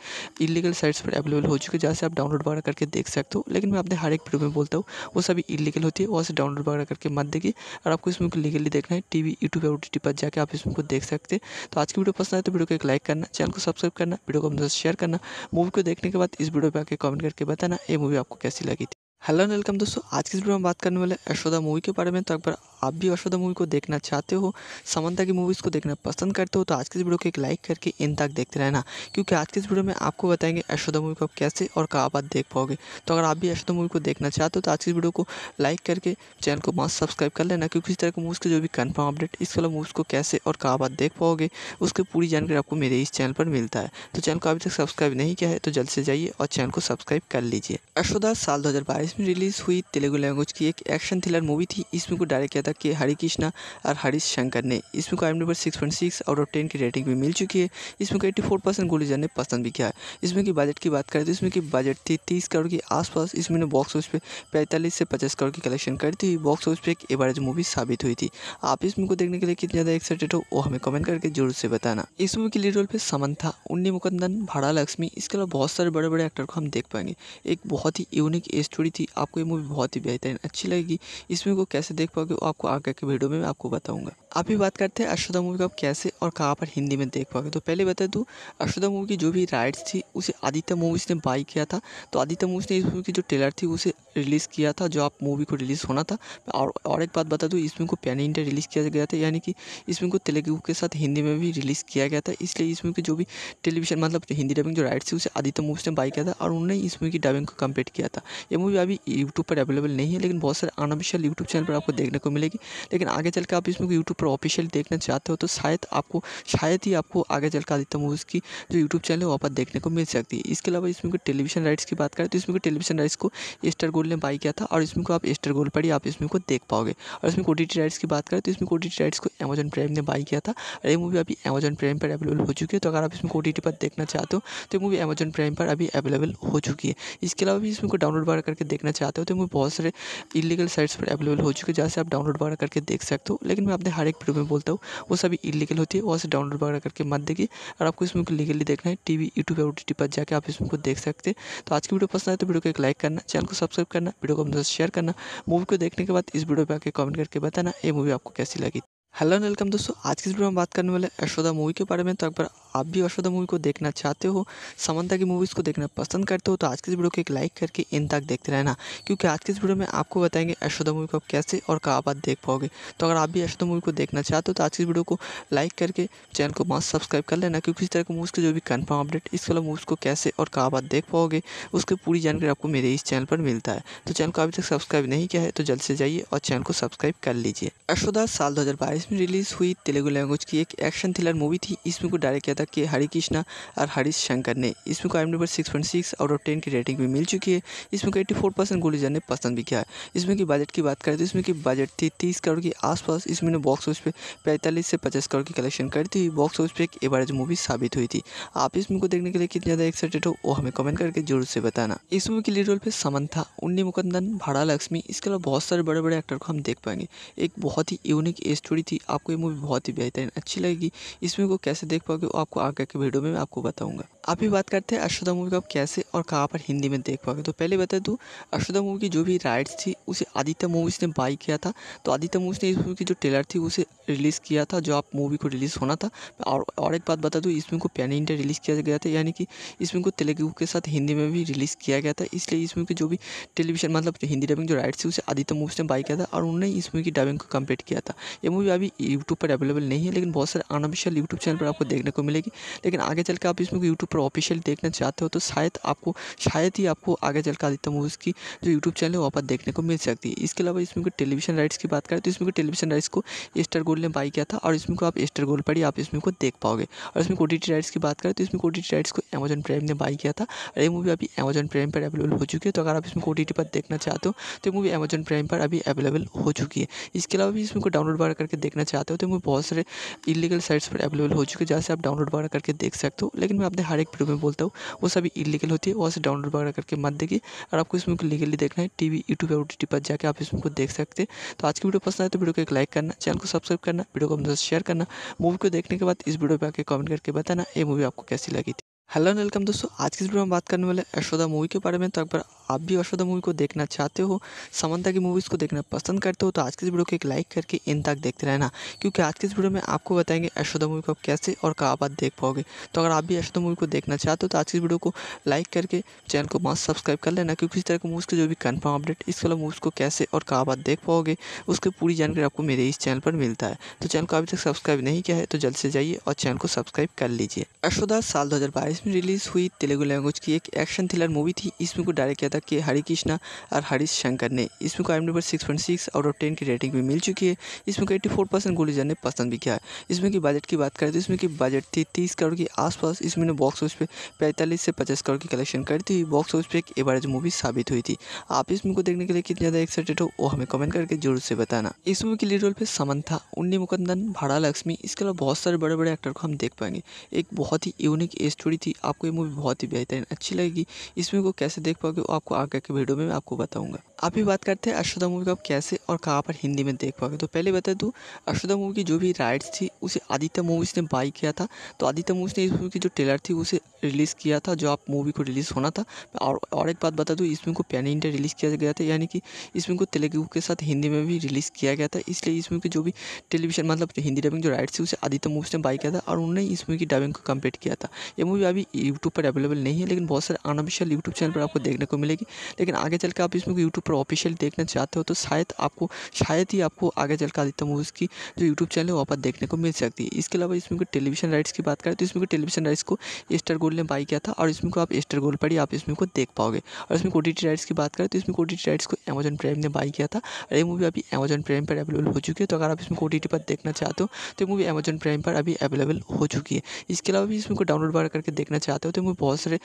इलीगल साइट्स पर अवेलेबल हो चुकी है जहाँ से आप डाउनलोड डाउनलोड वगैरह करके देख सकते हो लेकिन मैं अपने हर एक वीडियो में बोलता हूँ वो सभी इलीगल होती है वहाँ से डाउनलोड वगैरह करके मत देखिए और आपको इसमें लीगली देखना है टी वी यूट्यूब और टी पर जाकर आप इसमें को देख सकते हैं तो आज की वीडियो पसंद आए तो वीडियो को एक लाइक करना चैनल को सब्सक्राइब करना वीडियो को हम शेयर करना मूवी को देखने के बाद इस वीडियो पर आकर कमेंट करके बताना ये मूवी आपको कैसी लगी थी हेलो एंड वेलकम दोस्तों आज की वीडियो में बात करने वाले यशोदा मूवी के बारे में तो अगर आप भी यशोदा मूवी को देखना चाहते हो समंता की मूवीज़ को देखना पसंद करते हो तो आज की इस वीडियो को एक लाइक करके इन तक देखते रहना क्योंकि आज की इस वीडियो में आपको बताएंगे यशोदा मूवी को आप कैसे और कहाँ बात देख पाओगे तो अगर आप भी यशोदा मूवी को देखना चाहते हो तो आज की वीडियो को लाइक करके चैनल को मास्क सब्सक्राइब कर लेना क्योंकि इस तरह के मूवीज़ के जो भी कन्फर्म अपडेट इस वाला मूवीज़ को कैसे और कहाँ बात देख पाओगे उसकी पूरी जानकारी आपको मेरे इस चैनल पर मिलता है तो चैनल को अभी तक सब्सक्राइब नहीं किया है तो जल्द से जाइए और चैनल को सब्सक्राइब कर लीजिए यशोदा साल दो इसमें रिलीज़ हुई तेलुगु लैंग्वेज की एक एक्शन थ्रिलर मूवी थी इसमें को डायरेक्ट किया था के हरि कृष्णा और हरीश शंकर ने इसमें को आई number six point six out of ten की रेटिंग भी मिल चुकी है इसमें को एट्टी फोर परसेंट गुलिजर ने पसंद भी किया है इसमें की बजट की बात करें तो इसमें की बजट थी तीस करोड़ के आसपास इसमें बॉक्स ऑफिस पे पैंतालीस से पचास करोड़ की कलेक्शन करती हुई बॉक्स ऑफिस पर एक एवरेज मूवी साबित हुई थी आप इस मूवी को देखने के लिए कितने ज़्यादा एक्साइटेड हो वो हमें कमेंट करके जरूर से बताना इस मूवी के लीड रोल पे था उन्नी मुकंदन भाड़ा लक्ष्मी इसके अलावा बहुत सारे बड़े बड़े एक्टर को हम देख पाएंगे एक बहुत ही यूनिक स्टोरी थी आपको ये मूवी बहुत ही बेहतरीन अच्छी लगेगी इस मूवी को कैसे देख पाओगे वो आपको आगे के वीडियो में मैं आपको बताऊंगा आप भी बात करते हैं अश्वदा मूवी को आप कैसे और कहाँ पर हिंदी में देख पाओगे तो पहले बता दूँ अश्वदा मूवी की जो भी राइट्स थी उसे आदित्य मूवीज़ ने बाई किया था तो आदित्य मूवीज़ ने इस मूवी की जो ट्रेलर थी उसे रिलीज़ किया था जो आप मूवी को रिलीज़ होना था और और एक बात बता दूँ इसमें को पैन इंडिया रिलीज़ किया गया था यानी कि इसमें को तेलुगु के साथ हिंदी में भी रिलीज़ किया गया था इसलिए इसमें की जो भी टेलीविजन मतलब हिंदी डबिंग जो राइट्स थी उसे आदित्य मूवीज़ ने बाई किया था और उन्होंने इस मूवी की डबिंग को कम्प्लीट किया था यह मूवी अभी यूट्यूब पर अवेलेबल नहीं है लेकिन बहुत सारे अनऑफिशियल यूट्यूब चैनल पर आपको देखने को मिलेगी लेकिन आगे चल आप इसमें यूट्यूब पर ऑफिशियल देखना चाहते हो तो शायद आपको शायद ही आपको आगे चल कर आदित्य मूवीज़ की जो यूट्यूब चैनल है वहाँ पर देखने को मिल सकती है इसके अलावा इसमें टेलीविजन राइट्स की बात करें तो इसमें टेलीविजन राइट्स को स्टार गोल्ड ने बाई किया था और इसमें को आप स्टार गोल्ड पर ही आप इसमें को देख पाओगे और इसमें कोडिटी राइट्स की बात करें तो इसमें कोडिटी राइट्स को अमेजन प्राइम ने बाई किया था और ये मूवी अभी अमेजन प्राइम पर अवेलेबल हो चुकी है तो अगर आप इसमें कोडिटी पर देखना चाहते हो तो मूवी अमेजन प्राइम पर अभी अवेलेबल हो चुकी है इसके अलावा भी इसमें को डाउनलोड बार करके देख देखना चाहते हो तो वो बहुत सारे इलीगल साइट्स पर अवेलेबल हो चुके हैं जहाँ से आप डाउनलोड वगैरह करके देख सकते हो लेकिन मैं अपने हर एक वीडियो में बोलता हूँ वो सभी इलीगल होती है वहाँ से डाउनलोड वगैरह करके मत देखिए और आपको इसमें लीगली देखना है टी वी यूट्यूब और टी पर जाकर आप इसमें को देख सकते हैं तो आज की वीडियो पसंद आए तो वीडियो को एक लाइक करना चैनल को सब्सक्राइब करना वीडियो को अपने शेयर करना मूवी को देखने के बाद इस वीडियो पर आकर कमेंट करके बताना ये मूवी आपको कैसी लगी हेलो वेलकम दोस्तों आज की वीडियो में बात करने वाले यशोदा मूवी के बारे में तो एक बार आप भी वर्षोदा मूवी को देखना चाहते हो समंता की मूवीज़ को देखना पसंद करते हो तो आज के इस वीडियो को एक लाइक करके इन तक देखते रहना क्योंकि आज के इस वीडियो में आपको बताएंगे अश्वदा मूवी को आप कैसे और कहाँ बात देख पाओगे तो अगर आप भी अशोदा मूवी को देखना चाहते हो तो आज की इस वीडियो को लाइक करके चैनल को मास्क सब्सक्राइब कर लेना क्योंकि इस तरह की मूवीज़ के जो भी कन्फर्म अपडेट इस वाला मूवीज़ को कैसे और कहाँ बात देख पाओगे उसकी पूरी जानकारी आपको मेरे इस चैनल पर मिलता है तो चैनल को अभी तक सब्सक्राइब नहीं किया है तो जल्द से जाइए और चैनल को सब्सक्राइब कर लीजिए अशोदा साल दो में रिलीज़ हुई तेलुगु लैंग्वेज की एक एक्शन थ्रिलर मूवी थी इसमें को डायरेक्ट किया था भारत के हरी कृष्णा और हरीश शंकर ने इस बुक आइम number six point six out of ten की रेटिंग भी मिल चुकी है इसमें एट्टी फोर परसेंट गुलिजर ने पसंद भी किया है इसमें की बजट की बात करें तो इसमें की बजट थी तीस करोड़ के आसपास इसमें बॉक्स ऑफिस पे पैंतालीस से पचास करोड़ की कलेक्शन करती हुई बॉक्स ऑफिस पर एक एवरेज मूवी साबित हुई थी आप इस मूवी को देखने के लिए कितने ज़्यादा एक्साइटेड हो वो हमें कमेंट करके जरूर से बताना इस मूवी के लीड रोल पर समन था उन्नी मुकंदन भाड़ा लक्ष्मी इसके अलावा बहुत सारे बड़े बड़े एक्टर को हम देख पाएंगे एक बहुत ही यूनिक स्टोरी थी आपको ये मूवी बहुत ही बेहतरीन अच्छी लगेगी इसमें को कैसे देख पाओगे आप आपको आगे के वीडियो में मैं आपको बताऊँगा अभी बात करते हैं अशोधा मूवी को आप कैसे और कहाँ पर हिंदी में देख पाओगे तो पहले बता दूँ अशोधा मूवी की जो भी राइट्स थी उसे आदित्य मूवीज़ ने बाई किया था तो आदित्य मूवीज़ ने इस मूवी की जो ट्रेलर थी उसे रिलीज़ किया था जो आप मूवी को रिलीज़ होना था और और एक बात बता दूँ इस मूवी को पैन इंडिया रिलीज़ किया गया था यानी कि इस मूवी को तेलुगु के साथ हिंदी में भी रिलीज़ किया गया था इसलिए इस मूवी की जो भी टेलीविजन मतलब हिंदी डबिंग जो राइट्स थी उसे आदित्य मूवीज़ ने बाई किया था और उन्होंने इस मूवी की डबिंग को कम्प्लीट किया था ये मूवी अभी यूट्यूब पर अवेलेबल नहीं है लेकिन बहुत सारे अनऑफिशियल यूट्यूब चैनल पर आपको देखने को मिलेगी लेकिन आगे चल के आप इसमें यूट्यूब पर ऑफिशियल देखना चाहते हो तो शायद आपको शायद ही आपको आगे चल आदित्य मूवीज़ की जो यूट्यूब चैनल है वहाँ पर देखने को मिल सकती है इसके अलावा इसमें टेलीविजन राइट्स की बात करें तो इसमें को टेलीविजन राइट्स को स्टार गोल्ड ने बाई किया था और इसमें को आप स्टार गोल्ड पर ही आप इसमें को देख पाओगे और इसमें कोटी राइट्स की बात करें तो इसमें कोटी राइट्स को अमेजन प्राइम ने बाई किया था और ये मूवी अभी अमेजन प्राइम पर अवेलेबल हो चुकी है तो अगर आप इसमें कोटी पर देखना चाहते हो तो मूवी अमेजन प्राइम पर अभी अवेलेबल हो चुकी है इसके अलावा भी इसमें को डाउनलोड वगैरह करके देखना चाहते हो तो मूवी बहुत सारे इलीगल साइट्स पर अवेलेबल हो चुके हैं जहाँ से आप डाउनलोड वगैरह करके देख सकते हो लेकिन मैं अपने हर हर एक वीडियो में बोलता हूँ वो सभी इलीगल होती है वहाँ से डाउनलोड वगैरह करके मत देगी और आपको इसमें लीगली देखना है टीवी यूट्यूब और टी पर जाकर आप इसमें को देख सकते हैं तो आज की वीडियो पसंद आए तो वीडियो को एक लाइक करना चैनल को सब्सक्राइब करना वीडियो को अपने शेयर करना मूवी को देखने के बाद इस वीडियो पर आकर कमेंट करके बताना ये मूवी आपको कैसी लगी थी हेलो एंड वेलकम दोस्तों आज की इस वीडियो में बात करने वाले यशोदा मूवी के बारे में तो एक बार आप भी यशोदा मूवी को देखना चाहते हो समंता की मूवीज़ को देखना पसंद करते हो तो आज की इस वीडियो को एक लाइक करके इन तक देखते रहना क्योंकि आज के इस वीडियो में आपको बताएंगे यशोदा मूवी को आप कैसे और कहाँ बात देख पाओगे तो अगर आप भी यशोदा मूवी को देखना चाहते हो तो आज की इस वीडियो को लाइक करके चैनल को मास्क सब्सक्राइब कर लेना क्योंकि इस तरह के मूवीज़ के जो भी कन्फर्म अपडेट इस वाला मूवीज़ को कैसे और कहाँ बात देख पाओगे उसकी पूरी जानकारी आपको मेरे इस चैनल पर मिलता है तो चैनल को अभी तक सब्सक्राइब नहीं किया है तो जल्द से जाइए और चैनल को सब्सक्राइब कर लीजिए यशोदा साल दो में रिलीज़ हुई तेलुगु लैंग्वेज की एक एक्शन थ्रिलर मूवी थी इसमें को डायरेक्ट किया तक के हरी कृष्णा और हरीश शंकर ने इस को आई number six point six out of ten की रेटिंग भी मिल चुकी है इसमें को एट्टी फोर परसेंट गुलीजर ने पसंद भी किया है इसमें की बजट की बात करें तो इसमें की बजट थी तीस करोड़ के आसपास इसमें ने बॉक्स ऑफिस पे पैंतालीस से पचास करोड़ की कलेक्शन करती हुई बॉक्स ऑफिस पर एक एवरेज मूवी साबित हुई थी आप इस मूवी को देखने के लिए कितने ज़्यादा एक्साइटेड हो वो हमें कमेंट करके जरूर से बताना इस मूवी के लीड रोल पे समंथा उन्नी मुकंदन भाड़ा लक्ष्मी इसके अलावा बहुत सारे बड़े बड़े एक्टर को हम देख पाएंगे एक बहुत ही यूनिक स्टोरी थी आपको ये मूवी बहुत ही बेहतरीन अच्छी लगेगी इस मूवी को कैसे देख पाओगे आपको आपको आगे के वीडियो में आपको बताऊंगा आप ही बात करते हैं अशोदा मूवी को आप कैसे और कहाँ पर हिंदी में देख पाओगे तो पहले बता दूँ अशोधा मूवी की जो भी राइट्स थी उसे आदित्य मूवीज़ ने बाई किया था तो आदित्य मूवीज़ ने इस मूवी की जो ट्रेलर थी उसे रिलीज़ किया था जो आप मूवी को रिलीज़ होना था और और एक बात बता दूँ इसमें को पैन इंडिया रिलीज़ किया गया था यानी कि इसमें को तेलुगु के साथ हिंदी में भी रिलीज़ किया गया था इसलिए इस की जो भी टेलीविजन मतलब हिंदी डबिंग जो राइट्स थी उसे आदित्य मूवीज़ ने बाई किया था और उन्होंने इस मूवी की डबिंग को कम्प्लीट किया था ये मूवी अभी यूट्यूब पर अवेलेबल नहीं है लेकिन बहुत सारे अनऑफिशियल यूट्यूब चैनल पर आपको देखने को मिलेगी जाएगी लेकिन आगे चल के आप इसमें यूट्यूब पर ऑफिशियल देखना चाहते हो तो शायद आपको शायद ही आपको आगे चल कर आदित्य मूवीज़ की जो यूट्यूब चैनल है वहाँ पर देखने को मिल सकती है इसके अलावा इसमें टेलीविजन राइट्स की बात करें तो इसमें टेलीविजन राइट्स को एस्टर गोल्ड ने बाई किया था और इसमें को आप एस्टर गोल्ड पर ही आप इसमें को देख पाओगे और इसमें कोटी राइट्स की बात करें तो इसमें कोटी राइट्स को अमेजन प्राइम ने बाई किया था और ये मूवी अभी अमेजन प्राइम पर अवेलेबल हो चुकी है तो अगर आप इसमें कोटी पर देखना चाहते हो तो मूवी अमेजन प्राइम पर अभी अवेलेबल हो चुकी है इसके अलावा भी इसमें को डाउनलोड बार करके देखना चाहते हो तो मूवी बहुत सारे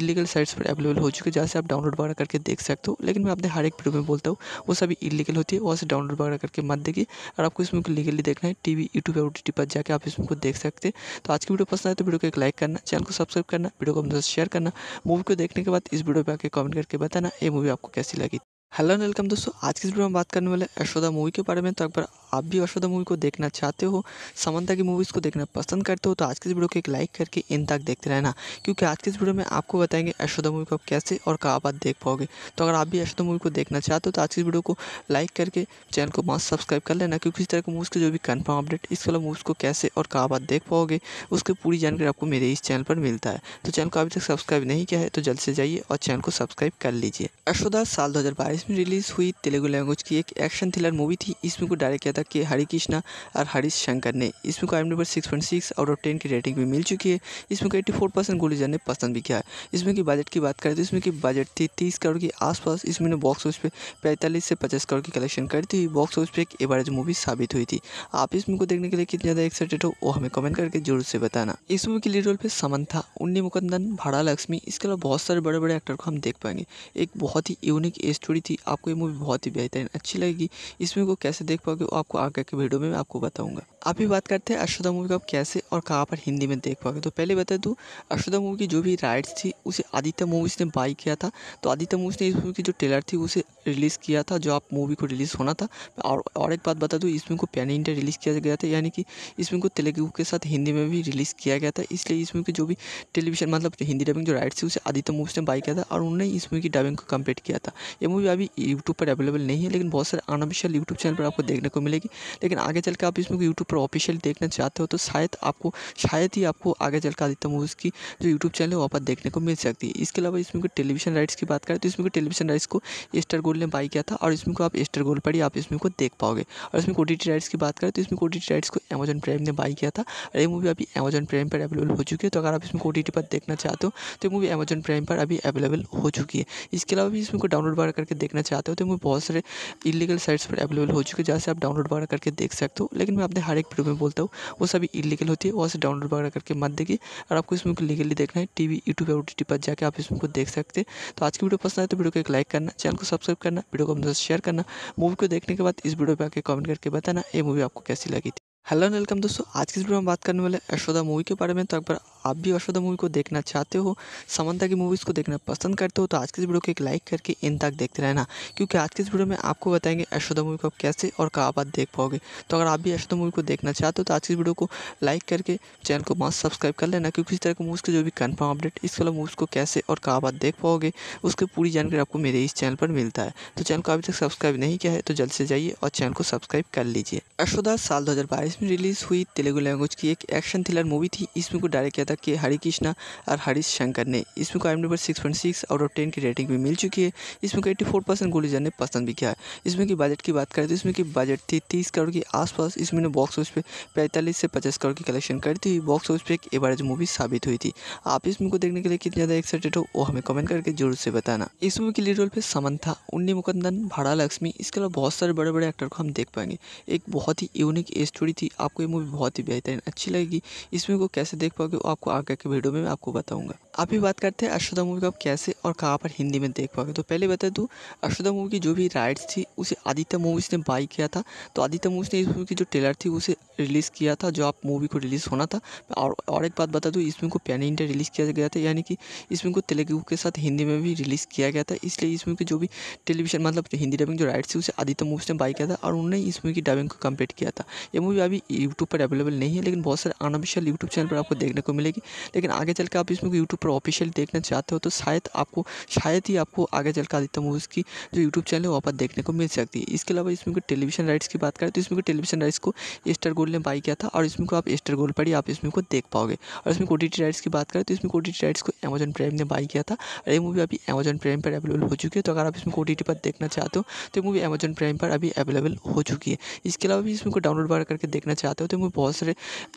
इलीगल साइट्स पर अवेलेबल हो चुकी है जहाँ से आप डाउनलोड वगैरह करके देख सकते हो लेकिन मैं अपने हर एक वीडियो में बोलता हूँ वो सभी इलीगल होती है वहाँ से डाउनलोड वगैरह करके मत देखिए और आपको इसमें को लीगली देखना है T V YouTube O T पर जाकर आप इसमें को देख सकते हैं तो आज की वीडियो पसंद आए तो वीडियो को एक लाइक करना चैनल को सब्सक्राइब करना वीडियो को अपने साथ शेयर करना मूवी को देखने के बाद इस वीडियो पर आकर कमेंट करके बताना ये मूवी आपको कैसी लगी हेलो एंड वेलकम दोस्तों आज की वीडियो में बात करने वाले यशोदा मूवी के बारे में तो अगर आप भी यशोदा मूवी को देखना चाहते हो समंता की मूवीज़ को देखना पसंद करते हो तो आज की वीडियो को एक लाइक करके इन तक देखते रहना क्योंकि आज की वीडियो में आपको बताएंगे यशोदा मूवी को आप कैसे और कहाँ बात देख पाओगे तो अगर आप भी यशोदा मूवी को देखना चाहते हो तो आज की वीडियो को लाइक करके चैनल को मास्क सब्सक्राइब कर लेना क्योंकि इस तरह की मूवीज़ के जो भी कन्फर्म अपडेट इस वाला मूवीज़ को कैसे और कहाँ बात देख पाओगे उसकी पूरी जानकारी आपको मेरे इस चैनल पर मिलता है तो चैनल को अभी तक सब्सक्राइब नहीं किया है तो जल्द से जाइए और चैनल को सब्सक्राइब कर लीजिए यशोदा साल दो इसमें रिलीज़ हुई तेलुगु लैंग्वेज की एक एक्शन थ्रिलर मूवी थी इसमें को डायरेक्ट किया था कि हरि कृष्णा और हरीश शंकर ने इसमें को आई number six point six out of ten की रेटिंग भी मिल चुकी है इसमें को एट्टी फोर परसेंट गुलीजर ने पसंद भी किया है इसमें की बजट की बात करें तो इसमें की बजट थी तीस करोड़ के आसपास इसमें बॉक्स ऑफिस पे पैंतालीस से पचास करोड़ की कलेक्शन करती थी बॉक्स ऑफिस पर एक एवरेज मूवी साबित हुई थी आप इस मूवी को देखने के लिए कितने ज़्यादा एक्साइटेड हो वो हमें कमेंट करके जरूर से बताना इस मूवी के लीड रोल पे था उन्नी मुकंदन भाड़ा लक्ष्मी इसके अलावा बहुत सारे बड़े बड़े एक्टर को हम देख पाएंगे एक बहुत ही यूनिक स्टोरी थी बहुत आपको ये मूवी बहुत ही बेहतरीन अच्छी लगेगी इसमें को कैसे देख पाओगे वो आपको आगे के वीडियो में मैं आपको बताऊँगा अभी बात करते हैं अशोदा मूवी को आप कैसे और कहाँ पर हिंदी में देख पाओगे तो पहले बता दूँ अशोदा मूवी की जो भी राइट्स थी उसे आदित्य मूवीज़ ने बाई किया था तो आदित्य मूवीज़ ने इस मूवी की जो ट्रेलर थी उसे रिलीज़ किया था जो आप मूवी को रिलीज़ होना था और और एक बात बता दूँ इसमें को पैन इंडिया रिलीज़ किया गया था यानी कि इसमें को तेलुगु के साथ हिंदी में भी रिलीज़ किया गया था इसलिए इस मूवी की जो भी टेलीविजन मतलब हिंदी डबिंग जो राइट्स थी उसे आदित्य मूवीज़ ने बाई किया था और उन्होंने इस मूवी की डबिंग को कम्प्लीट किया था ये मूवी अभी यूट्यूब पर अवेलेबल नहीं है लेकिन बहुत सारे अनऑफिशियल यूट्यूब चैनल पर आपको देखने को मिलेगी लेकिन आगे चल के आप इसमें यूट्यूब पर ऑफिशियल देखना चाहते हो तो शायद आपको शायद ही आपको आगे चल कर आदित्य मूवीज़ की जो यूट्यूब चैनल है वहाँ पर देखने को मिल सकती है इसके अलावा इसमें टेलीविजन राइट्स की बात करें तो इसमें टेलीविजन राइट्स को स्टार गोल्ड ने बाई किया था और इसमें को आप एस्टर गोल्ड पर ही आप इसमें को देख पाओगे और इसमें टी राइट्स की बात करें तो इसमें टी राइट्स को अमेजन प्राइम ने बाई किया था और ये मूवी अभी अमेजन प्राइम पर अवेलेबल हो चुकी है तो अगर आप इसमें टी पर देखना चाहते हो तो ये मूवी अमेजन प्राइम पर अभी अवेलेबल हो चुकी है इसके अलावा भी इसमें को डाउनलोड वगैरह करके देखना चाहते हो तो मूवी बहुत सारे इलीगल साइट्स पर अवेलेबल हो चुकी है जहाँ से आप डाउनलोड वगैरह करके देख सकते हो लेकिन मैं अपने हर एक वीडियो में बोलता हूँ वो सभी इलीगल होती है वहाँ से डाउनलोड वगैरह करके मत देगी और आपको इसमें को लीगली देखना है टीवी यूट्यूब और टी पर जाकर आप इसमें को देख सकते हैं तो आज की वीडियो पसंद आए तो वीडियो को एक लाइक करना चैनल को सब्सक्राइब करना वीडियो को अपने शेयर करना मूवी को देखने के बाद इस वीडियो पर आकर कमेंट करके बताना ये मूवी आपको कैसी लगी थी हेलो वेलकम दोस्तों आज की इस वीडियो में बात करने वाले यशोदा मूवी के बारे में तो एक बार आप भी यशोदा मूवी को देखना चाहते हो समंता की मूवीज़ को देखना पसंद करते हो तो आज के इस वीडियो को एक लाइक करके इन तक देखते रहना क्योंकि आज के इस वीडियो में आपको बताएंगे यशोदा मूवी को आप कैसे और कहाँ बात देख पाओगे तो अगर आप भी यशोदा मूवी को देखना चाहते हो तो आज की वीडियो को लाइक करके चैनल को मास्क सब्सक्राइब कर लेना क्योंकि इस तरह के मूवीज़ के जो भी कन्फर्म अपडेट इसके अलावा मूवीज़ को कैसे और कहाँ बात देख पाओगे उसकी पूरी जानकारी आपको मेरे इस चैनल पर मिलता है तो चैनल को अभी तक सब्सक्राइब नहीं किया है तो जल्द से जाइए और चैनल को सब्सक्राइब कर लीजिए यशोदा साल दो में रिलीज़ हुई तेलुगु लैंग्वेज की एक एक्शन थ्रिलर मूवी थी इसमें को डायरेक्ट सहायता के हरी कृष्णा और हरीश शंकर ने इस आई पर six point six out of ten की रेटिंग भी मिल चुकी है इसमें एट्टी फोर परसेंट गोलीजर ने पसंद भी किया है इसमें की बजट की बात करें तो इसमें की बजट थी तीस करोड़ के आसपास इसमें बॉक्स ऑफिस पर पैंतालीस से पचास करोड़ की कलेक्शन करती हुई बॉक्स ऑफिस पर एक एवरेज मूवी साबित हुई थी आप इस मूवी को देखने के लिए कितने ज़्यादा एक्साइटेड हो वो हमें कमेंट करके जरूर से बताना इस मूवी के लीड रोल समन था उन्नी मुकंदन भाड़ा लक्ष्मी इसके अलावा बहुत सारे बड़े बड़े एक्टर को हम देख पाएंगे एक बहुत ही यूनिक स्टोरी थी आपको ये मूवी बहुत ही बेहतरीन अच्छी लगेगी इसमें को कैसे देख पाओगे आप आपको आगे के वीडियो में मैं आपको बताऊंगा अभी बात करते हैं अश्वदा मूवी को आप कैसे और कहाँ पर हिंदी में देख पाओगे तो पहले बता दूँ अश्वदा मूवी की जो भी राइट्स थी उसे आदित्य मूवीज़ ने बाई किया था तो आदित्य मूवीज़ ने इस मूवी की जो ट्रेलर थी उसे रिलीज़ किया था जो आप मूवी को रिलीज़ होना था और और एक बात बता दूँ इस को पैन इंडिया रिलीज़ किया गया था यानी कि इस को तेलुगु के साथ हिंदी में भी रिलीज़ किया गया था इसलिए इस मूवी के जो भी टेलीविजन मतलब हिंदी डबिंग जो राइट्स थी उसे आदित्य मूवीज़ ने बाई किया था और उन्होंने इस मूवी की डबिंग को कंप्लीट किया था ये मूवी अभी यूट्यूब पर अवेलेबल नहीं है लेकिन बहुत सारे अनऑफिशियल यूट्यूब चैनल पर आपको देखने को मिलेगी लेकिन आगे चल के आप इस मूवी यूट्यूब पर ऑफिशियल देखना चाहते हो तो शायद आपको शायद ही आपको आगे चल आदित्य मूवीज़ की जो यूट्यूब चैनल है वहाँ पर देखने को मिल सकती है इसके अलावा इसमें टेलीविजन राइट्स की बात करें तो इसमें टेलीविजन राइट्स को स्टार गोल गोल्ड ने बाई किया था और इसमें को आप एस्टर गोल्ड पर ही आप इसमें को देख पाओगे और इसमें कोटी राइट्स की बात करें तो इसमें कोटी राइट्स को अमेजन प्राइम ने बाई किया था और ये मूवी अभी अमेजन प्राइम पर अवेलेबल हो चुकी है तो अगर आप इसमें कोटी पर देखना चाहते हो तो मूवी अमेजन प्राइम पर अभी अवेलेबल हो चुकी है इसके अलावा भी इसमें को डाउनलोड वगैरह करके देखना चाहते हो तो मूवी बहुत सारे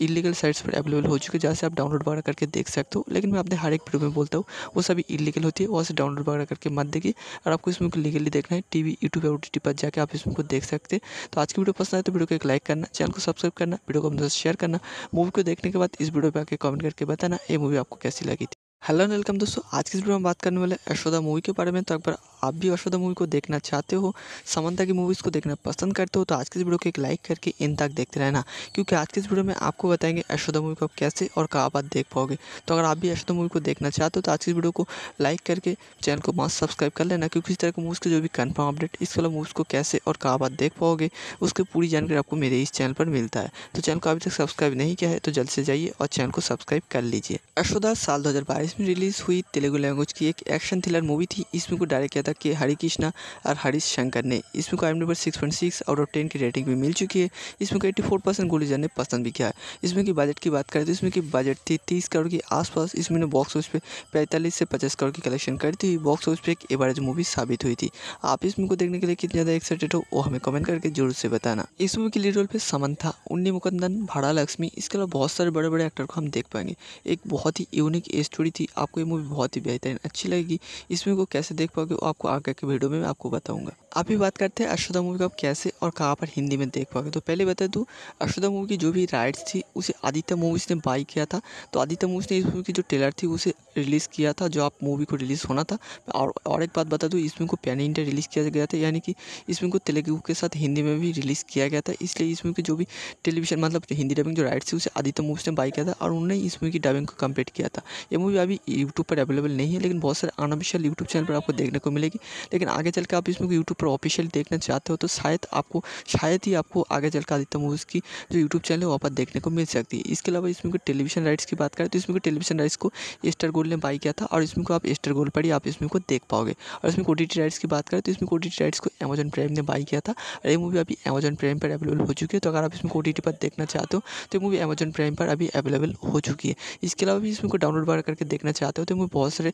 इलीगल साइट्स पर अवेलेबल हो चुके हैं जहाँ से आप डाउनलोड वगैरह करके देख सकते हो लेकिन मैं अपने हर एक वीडियो में बोलता हूँ वो सभी इलीगल होती है वहाँ से डाउनलोड वगैरह करके मत देखिए और आपको इसमें लीगली देखना है टी वी यूट्यूब और ओ पर जाकर आप इसमें को देख सकते हैं तो आज की वीडियो पसंद आए तो वीडियो को एक लाइक करना चैनल को सब्सक्राइब सब्सक्राइब करना वीडियो को अपने शेयर करना मूवी को देखने के बाद इस वीडियो पर आके कमेंट करके बताना ये मूवी आपको कैसी लगी थी हेलो वेलकम दोस्तों आज की वीडियो में बात करने वाले यशोदा मूवी के बारे में तो अगर आप भी यशोदा मूवी को देखना चाहते हो समंता की मूवीज़ को देखना पसंद करते हो तो आज की इस वीडियो को एक लाइक करके इन तक देखते रहना क्योंकि आज की इस वीडियो में आपको बताएंगे यशोदा मूवी को आप कैसे और कहाँ बात देख पाओगे तो अगर आप भी यशोदा मूवी को देखना चाहते हो तो आज की वीडियो को लाइक करके चैनल को मास्क सब्सक्राइब कर लेना क्योंकि इस तरह के मूवीज़ के जो भी कन्फर्म अपडेट इस वाला मूवीज़ को कैसे और कहाँ बात देख पाओगे उसकी पूरी जानकारी आपको मेरे इस चैनल पर मिलता है तो चैनल को अभी तक सब्सक्राइब नहीं किया है तो जल्द से जाइए और चैनल को सब्सक्राइब कर लीजिए यशोदा साल दो इसमें रिलीज़ हुई तेलुगु लैंग्वेज की एक एक्शन थ्रिलर मूवी थी इसमें को डायरेक्ट किया था कि हरी कृष्णा और हरीश शंकर ने इसमें को आई number six point six out of ten की रेटिंग भी मिल चुकी है इसमें को एट्टी फोर परसेंट गुलीजा ने पसंद भी किया है इसमें की बजट की बात करें तो इसमें की बजट थी तीस करोड़ के आसपास इसमें ने बॉक्स ऑफिस पर पैंतालीस से पचास करोड़ की कलेक्शन करी थी बॉक्स ऑफिस पर एक एवरेज मूवी साबित हुई थी आप इस मूवी को देखने के लिए कितने ज़्यादा एक्साइटेड हो वो हमें कमेंट करके जरूर से बताना इस मूवी के लीड रोल पर था उन्नी मुकंदन भाड़ा लक्ष्मी इसके अलावा बहुत सारे बड़े बड़े एक्टर को हम देख पाएंगे एक बहुत ही यूनिक स्टोरी थी कि आपको ये मूवी बहुत ही बेहतरीन अच्छी लगेगी इस मूवी को कैसे देख पाओगे वो आपको आगे के वीडियो में मैं आपको बताऊंगा आप ही बात करते हैं अशोदा मूवी को आप कैसे और कहाँ पर हिंदी में देख पाओगे तो पहले बता दूँ अशोदा मूवी की जो भी राइट्स थी उसे आदित्य मूवीज़ ने बाई किया था तो आदित्य मूवीज़ ने इस मूवी की जो ट्रेलर थी उसे रिलीज़ किया था जो आप मूवी को रिलीज़ होना था और और एक बात बता दूँ इस मूवी को पैन इंडिया रिलीज़ किया गया था यानी कि इस मूवी को तेलुगु के साथ हिंदी में भी रिलीज़ किया गया था इसलिए इस मूवी की जो भी टेलीविजन मतलब हिंदी डबिंग जो राइट्स थी उसे आदित्य मूवीज़ ने बाई किया था और उन्होंने इस मूवी की डबिंग को कम्प्लीट किया था यह मूवी अभी भी यूट्यूब पर अवेलेबल नहीं है लेकिन बहुत सारे अनऑफिशियल यूट्यूब चैनल पर आपको देखने को मिलेगी लेकिन आगे चल के आप इसमें यूट्यूब पर ऑफिशियल देखना चाहते हो तो शायद आपको शायद ही आपको आगे चल कर आदित्य मूवीज़ की जो यूट्यूब चैनल है वहाँ पर देखने को मिल सकती है इसके अलावा इसमें टेलीविजन राइट्स की बात करें तो इसमें टेलीविजन राइट्स को एस्टर गोल्ड ने बाई किया था और इसमें को आप स्टार गोल्ड पर ही आप इसमें को देख पाओगे और इसमें ओ राइट्स की बात करें तो इसमें ओ राइट्स को अमेजन प्राइम ने बाई किया था और ये मूवी अभी अमेजन प्राइम पर अवेलेबल हो चुकी है तो अगर आप इसमें ओ पर देखना चाहते हो तो ये मूवी अमेजन प्राइम पर अभी अवेलेबल हो चुकी है इसके अलावा भी इसमें को डाउनलोड बार करके देखना चाहते हो तो मैं बहुत सारे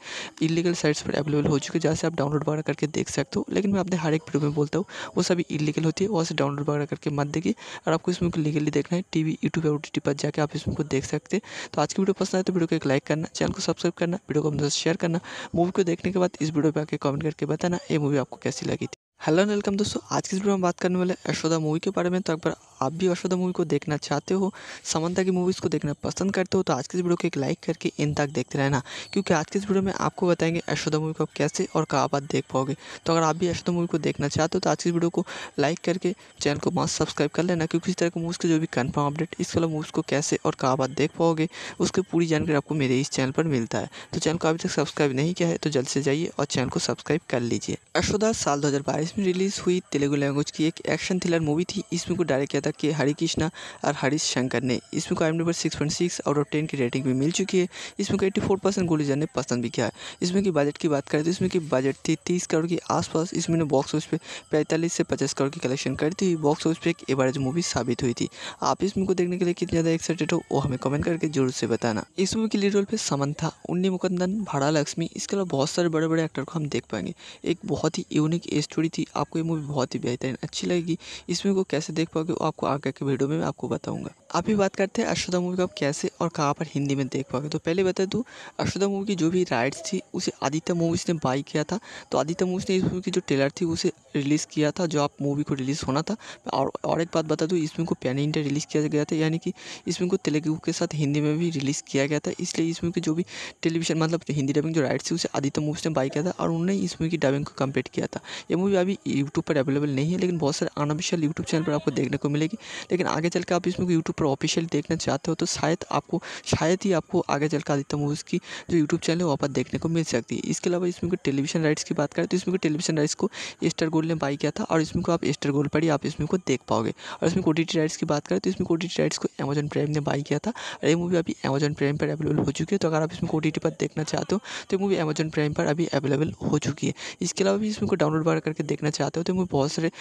इलीगल साइट्स पर अवेलेबल हो चुके हैं जहाँ से आप डाउनलोड वगैरह करके देख सकते हो लेकिन मैं अपने हर एक वीडियो में बोलता हूँ वो सभी इलीगल होती है वहाँ से डाउनलोड वगैरह करके मत देखिए और आपको इसमें लीगली देखना है टी वी यूट्यूब और टी पर जाकर आप इसमें को देख सकते हैं तो आज की वीडियो पसंद आए तो वीडियो को एक लाइक करना चैनल को सब्सक्राइब करना वीडियो को अपने शेयर करना मूवी को देखने के बाद इस वीडियो पर आकर कमेंट करके बताना ये मूवी आपको कैसी लगी थी हेलो वेलकम दोस्तों आज की वीडियो में बात करने वाले यशोदा मूवी के बारे में तो एक बार आप भी यशोदा मूवी को देखना चाहते हो समंता की मूवीज़ को देखना पसंद करते हो तो आज के इस वीडियो को एक लाइक करके इन तक देखते रहना क्योंकि आज के इस वीडियो में आपको बताएंगे यशोदा मूवी को आप कैसे और कहाँ बात देख पाओगे तो अगर आप भी यशोदा मूवी को देखना चाहते हो तो आज की वीडियो को लाइक करके चैनल को मास्क सब्सक्राइब कर लेना क्योंकि इस तरह के मूवीज़ के जो भी कन्फर्म अपडेट इस वाला मूवीज़ को कैसे और कहाँ बात देख पाओगे उसकी पूरी जानकारी आपको मेरे इस चैनल पर मिलता है तो चैनल को अभी तक सब्सक्राइब नहीं किया है तो जल्द से जाइए और चैनल को सब्सक्राइब कर लीजिए यशोदा साल दो में रिलीज़ हुई तेलुगु लैंग्वेज की एक एक्शन थ्रिलर मूवी थी इसमें को डायरेक्ट किया तक के हरे कृष्णा और हरीश शंकर ने इसमें को मुकाम number six point six out of ten की रेटिंग भी मिल चुकी है इसमें को एट्टी फोर परसेंट गोलीजर ने पसंद भी किया है इसमें की बजट की बात करें तो इसमें की बजट थी तीस करोड़ के आसपास इसमें बॉक्स ऑफिस पे पैंतालीस से पचास करोड़ की कलेक्शन करती हुई बॉक्स ऑफिस पर एक एवरेज मूवी साबित हुई थी आप इस मूवी को देखने के लिए कितने ज़्यादा एक्साइटेड हो वो हमें कमेंट करके जरूर से बताना इस मूवी के लीड रोल पे समंथा उन्नी मुकंदन भाड़ा लक्ष्मी इसके अलावा बहुत सारे बड़े बड़े एक्टर को हम देख पाएंगे एक बहुत ही यूनिक स्टोरी थी आपको ये मूवी बहुत ही बेहतरीन अच्छी लगेगी इसमें को कैसे देख पाओगे आप आपको आगे के वीडियो में मैं आपको बताऊँगा अभी बात करते हैं अशोदा मूवी को आप कैसे और कहाँ पर हिंदी में देख पाओगे तो पहले बता दूँ अशोदा मूवी की जो भी राइट्स थी उसे आदित्य मूवीज़ ने बाई किया था तो आदित्य मूवीज़ ने इस मूवी की जो ट्रेलर थी उसे रिलीज़ किया था जो आप मूवी को रिलीज़ होना था और और एक बात बता दूँ इसमें को पैन इंडिया रिलीज़ किया गया था यानी कि इसमें को तेलुगु के साथ हिंदी में भी रिलीज़ किया गया था इसलिए इसमें की जो भी टेलीविजन मतलब हिंदी डबिंग जो राइट्स थी उसे आदित्य मूवीज़ ने बाई किया था और उन्होंने इस मूवी की डबिंग को कम्प्लीट किया था यह मूवी अभी यूट्यूब पर अवेलेबल नहीं है लेकिन बहुत सारे अनऑफिशियल यूट्यूब चैनल पर आपको देखने को मिलेगी लेकिन आगे चल आप इसमें यूट्यूब पर ऑफिशियल देखना चाहते हो तो शायद आपको शायद ही आपको आगे चल कर आदित्य मूवीज़ की जो यूट्यूब चैनल है वहाँ पर देखने को मिल सकती है इसके अलावा इसमें टेलीविजन राइट्स की बात करें तो इसमें टेलीविजन राइट्स को स्टार गोल्ड ने बाई किया था और इसमें को आप स्टार गोल्ड पर ही आप इसमें को देख पाओगे और इसमें टी राइट्स की बात करें तो इसमें टी राइट्स को अमेजन प्राइम ने बाई किया था और ये मूवी अभी अमेजन प्राइम पर अवेलेबल हो चुकी है तो अगर आप इसमें टी पर देखना चाहते हो तो ये मूवी अमेजन प्राइम पर अभी अवेलेबल हो चुकी है इसके अलावा भी इसमें को डाउनलोड वगैरह करके देखना चाहते हो तो मूवी बहुत सारे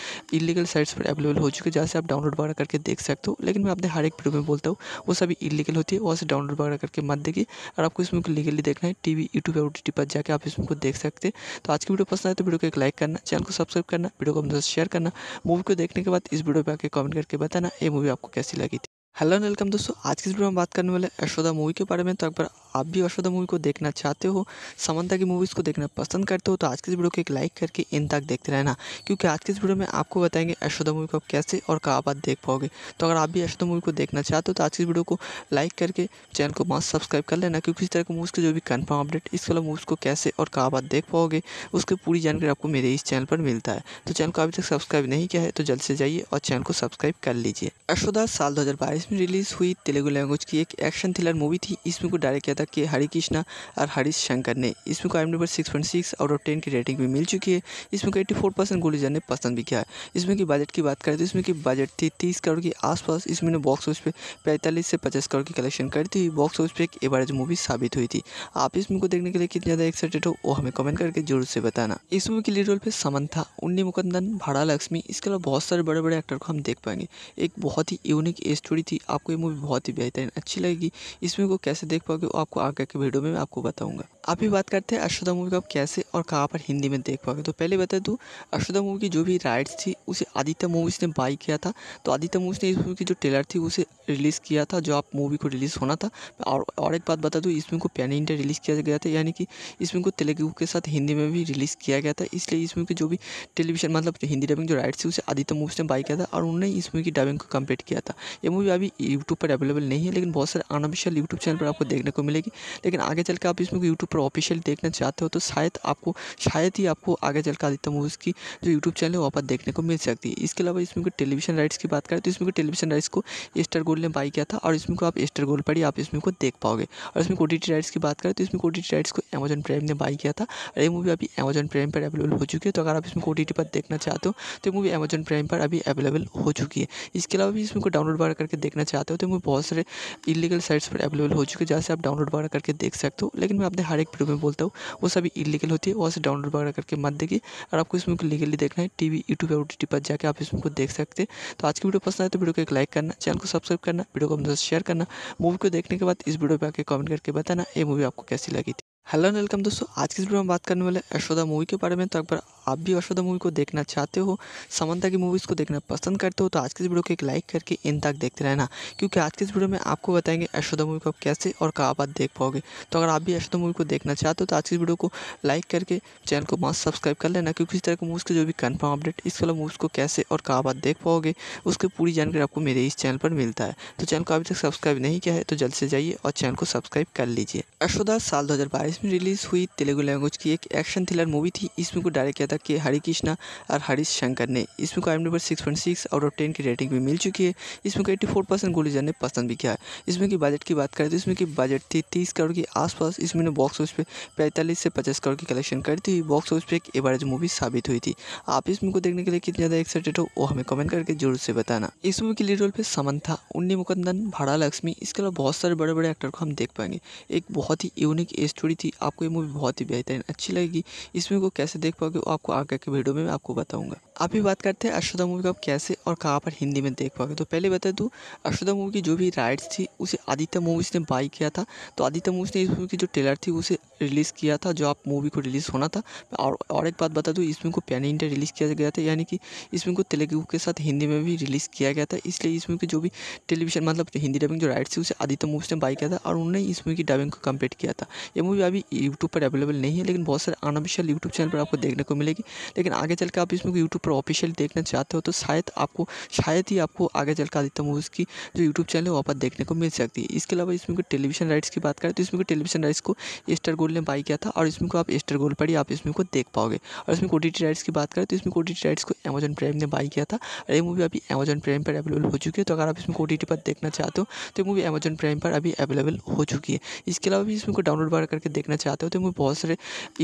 इलीगल साइट्स पर अवेलेबल हो चुकी है जहाँ से आप डाउनलोड बढ़ा करके देख सकते हो लेकिन मैं अपने हर डायरेक्ट वीडियो में बोलता हूँ वो सभी इलीगल होती है वहाँ से डाउनलोड वगैरह करके मत देगी और आपको इसमें को लीगली देखना है टीवी यूट्यूब और टी पर जाकर आप इसमें को देख सकते हैं तो आज की वीडियो पसंद आए तो वीडियो को एक लाइक करना चैनल को सब्सक्राइब करना वीडियो को अपने साथ शेयर करना मूवी को देखने के बाद इस वीडियो पर आकर कमेंट करके बताना ये मूवी आपको कैसी लगी थी हेलो एंड वेलकम दोस्तों आज की वीडियो में बात करने वाले यशोदा मूवी के बारे में तो अगर आप भी यशोदा मूवी को देखना चाहते हो समंता की मूवीज़ को देखना पसंद करते हो तो आज की इस वीडियो को एक लाइक करके इन तक देखते रहना क्योंकि आज की इस वीडियो में आपको बताएंगे यशोदा मूवी को आप कैसे और कहाँ बात देख पाओगे तो अगर आप भी यशोदा मूवी को देखना चाहते हो तो आज की इस वीडियो को लाइक करके चैनल को मास्क सब्सक्राइब कर लेना क्योंकि इस तरह के मूवीज़ के जो भी कन्फर्म अपडेट इस वाला मूवीज़ को कैसे और कहाँ बात देख पाओगे उसकी पूरी जानकारी आपको मेरे इस चैनल पर मिलता है तो चैनल को अभी तक सब्सक्राइब नहीं किया है तो जल्द से जाइए और चैनल को सब्सक्राइब कर लीजिए यशोदा साल दो में रिलीज़ हुई तेलुगु लैंग्वेज की एक एक्शन थ्रिलर मूवी थी इसमें को डायरेक्ट किया था कि हरि कृष्णा और हरीश शंकर ने इसमें को आई number six point six out of ten की रेटिंग भी मिल चुकी है इसमें को एट्टी फोर परसेंट गुलिजर ने पसंद भी किया है इसमें की बजट की बात करें तो इसमें की बजट थी तीस करोड़ के आसपास इसमें ने बॉक्स ऑफिस पे पैंतालीस से पचास करोड़ की कलेक्शन करती हुई बॉक्स ऑफिस पे एक एवरेज मूवी साबित हुई थी आप इस मूवी को देखने के लिए कितने ज़्यादा एक्साइटेड हो वो हमें कमेंट करके जरूर से बताना इस मूवी के लीड रोल पे समन था उन्नी मुकंदन भाड़ा लक्ष्मी इसके अलावा बहुत सारे बड़े बड़े एक्टर को हम देख पाएंगे एक बहुत ही यूनिक स्टोरी थी आपको ये मूवी बहुत ही बेहतरीन अच्छी लगेगी इस मूवी को कैसे देख पाओगे आपको आगे के वीडियो में मैं आपको बताऊंगा आप ही बात करते हैं अशोधा मूवी को आप कैसे और कहाँ पर हिंदी में देख पाओगे तो पहले बता दूँ अशोधा मूवी की जो भी राइट्स थी उसे आदित्य मूवीज़ ने बाई किया था तो आदित्य मूवीज़ ने इस मूवी की जो ट्रेलर थी उसे रिलीज़ किया था जो आप मूवी को रिलीज़ होना था और और एक बात बता दूँ इस मूवी को पैन इंडिया रिलीज़ किया गया था यानी कि इस मूवी को तेलुगु के साथ हिंदी में भी रिलीज़ किया गया था इसलिए इस मूवी की जो भी टेलीविजन मतलब हिंदी डबिंग जो राइट्स थी उसे आदित्य मूवीज़ ने बाई किया था और उन्होंने इस मूवी की डबिंग को कम्प्लीट किया था यह मूवी अभी यूट्यूब पर अवेलेबल नहीं है लेकिन बहुत सारे अनऑफिशियल यूट्यूब चैनल पर आपको देखने को मिलेगी लेकिन आगे चल के आप इसमें यूट्यूब पर ऑफिशियल देखना चाहते हो तो शायद आपको शायद ही आपको आगे चल के आदित्य मूवीज़ की जो यूट्यूब चैनल है वहाँ पर देखने को मिल सकती है इसके अलावा इसमें टेलीविजन राइट्स की बात करें तो इसमें टेलीविजन राइट्स को एस्टर गोल्ड ने बाई किया था और इसमें को आप एस्टर गोल्ड पर ही आप इसमें को देख पाओगे और इसमें कोटीटी राइट्स की बात करें तो इसमें कोटीटी राइट्स को अमेजन प्राइम ने बाई किया था और ये मूवी अभी अमेजन प्राइम पर अवेलेबल हो चुकी है तो अगर आप इसमें कोटीटी पर देखना चाहते हो तो ये मूवी अमेजन प्राइम पर अभी अवेलेबल हो चुकी है इसके अलावा भी इसमें को डाउनलोड बार करके देखना चाहते हो तो मैं बहुत सारे इलीगल साइट्स पर अवेलेबल हो चुके हैं जहाँ से आप डाउनलोड वगैरह करके देख सकते हो लेकिन मैं अपने हर एक वीडियो में बोलता हूँ वो सभी इलीगल होती है वहाँ से डाउनलोड वगैरह करके मत देखिए और आपको इसमें लीगली देखना है टी वी यूट्यूब और टी पर जाकर आप इसमें को देख सकते हैं तो आज की वीडियो पसंद आए तो वीडियो को एक लाइक करना चैनल को सब्सक्राइब करना वीडियो को अपने शेयर करना मूवी को देखने के बाद इस वीडियो पर आकर कमेंट करके बताना ये मूवी आपको कैसी लगी थी हेलो एंड वेलकम दोस्तों आज की वीडियो में बात करने वाले यशोदा मूवी के बारे में तो बार आप भी यशोदा मूवी को देखना चाहते हो समंता की मूवीज़ को देखना पसंद करते हो तो आज की इस वीडियो को एक लाइक करके इन तक देखते रहना क्योंकि आज की इस वीडियो में आपको बताएंगे यशोदा मूवी को आप कैसे और कहाँ बात देख पाओगे तो अगर आप भी यशोदा मूवी को देखना चाहते हो तो आज की इस वीडियो को लाइक करके चैनल को मास्क सब्सक्राइब कर लेना क्योंकि इस तरह के मूवीज़ के जो भी कन्फर्म अपडेट इस वाला मूवीज़ को कैसे और कहाँ बात देख पाओगे उसकी पूरी जानकारी आपको मेरे इस चैनल पर मिलता है तो चैनल को अभी तक सब्सक्राइब नहीं किया है तो जल्द से जाइए और चैनल को सब्सक्राइब कर लीजिए यशोदा साल दो इसमें रिलीज़ हुई तेलुगु लैंग्वेज की एक एक्शन थ्रिलर मूवी थी इसमें को डायरेक्ट किया था कि हरी कृष्णा और हरीश शंकर ने इसमें को आई number six point six out of ten की रेटिंग भी मिल चुकी है इसमें को एट्टी फोर परसेंट गुलिजन ने पसंद भी किया है इसमें की बजट की बात करें तो इसमें की बजट थी तीस करोड़ के आसपास इसमें ने बॉक्स ऑफिस पर पैंतालीस से पचास करोड़ की कलेक्शन करी थी बॉक्स ऑफिस पर एक एवरेज मूवी साबित हुई थी आप इस मूवी को देखने के लिए कितने ज़्यादा एक्साइटेड हो वो हमें कमेंट करके जरूर से बताना इस मूवी के लीड रोल पर था उन्नी मुकंदन भाड़ा लक्ष्मी इसके अलावा बहुत सारे बड़े बड़े एक्टर को हम देख पाएंगे एक बहुत ही यूनिक स्टोरी थी आपको ये मूवी बहुत ही बेहतरीन अच्छी लगेगी इस मूवी को कैसे देख पाओगे वो आपको आगे के वीडियो में मैं आपको बताऊँगा आप भी बात करते हैं अशोदा मूवी को आप कैसे और कहाँ पर हिंदी में देख पाओगे तो पहले बता दूँ अश्वदा मूवी की जो भी राइट्स थी उसे आदित्य मूवीज़ ने बाई किया था तो आदित्य मूवीज़ ने इस मूवी की जो ट्रेलर थी उसे रिलीज़ किया था जो आप मूवी को रिलीज़ होना था और और एक बात बता दूँ इस को पैन इंडिया रिलीज़ किया गया था यानी कि इस को तेलुगु के साथ हिंदी में भी रिलीज़ किया गया था इसलिए इस की जो भी टेलीविजन मतलब हिंदी डबिंग जो राइट्स थी उसे आदित्य मूवीज़ ने बाई किया था और उन्होंने इस मूवी की डबिंग को कम्प्लीट किया था यह मूवी अभी यूट्यूब पर अवेलेबल नहीं है लेकिन बहुत सारे अनऑफिशियल यूट्यूब चैनल पर आपको देखने को मिलेगी लेकिन आगे चल के आप इस मूवी को यूट्यूब पर ऑफिशियल देखना चाहते हो तो शायद आपको शायद ही आपको आगे चल कर आदित्य मूवीज़ की जो यूट्यूब चैनल है वहाँ पर देखने को मिल सकती है इसके अलावा इसमें टेलीविजन राइट्स की बात करें तो इसमें टेलीविजन राइट्स को एस्टर गोल्ड ने बाई किया था और इसमें को आप स्टार गोल्ड पर ही आप इसमें को देख पाओगे और इसमें कोटी राइट्स की बात करें तो इसमें कोटी राइट्स को अमेजन प्राइम ने बाई किया था और ये मूवी अभी अमेजन प्राइम पर अवेलेबल हो चुकी है तो अगर आप इसमें कोटी पर देखना चाहते हो तो मूवी अमेजन प्राइम पर अभी अवेलेबल हो चुकी है इसके अलावा भी इसमें को डाउनलोड वगैरह करके देखना चाहते हो तो मूवी बहुत सारे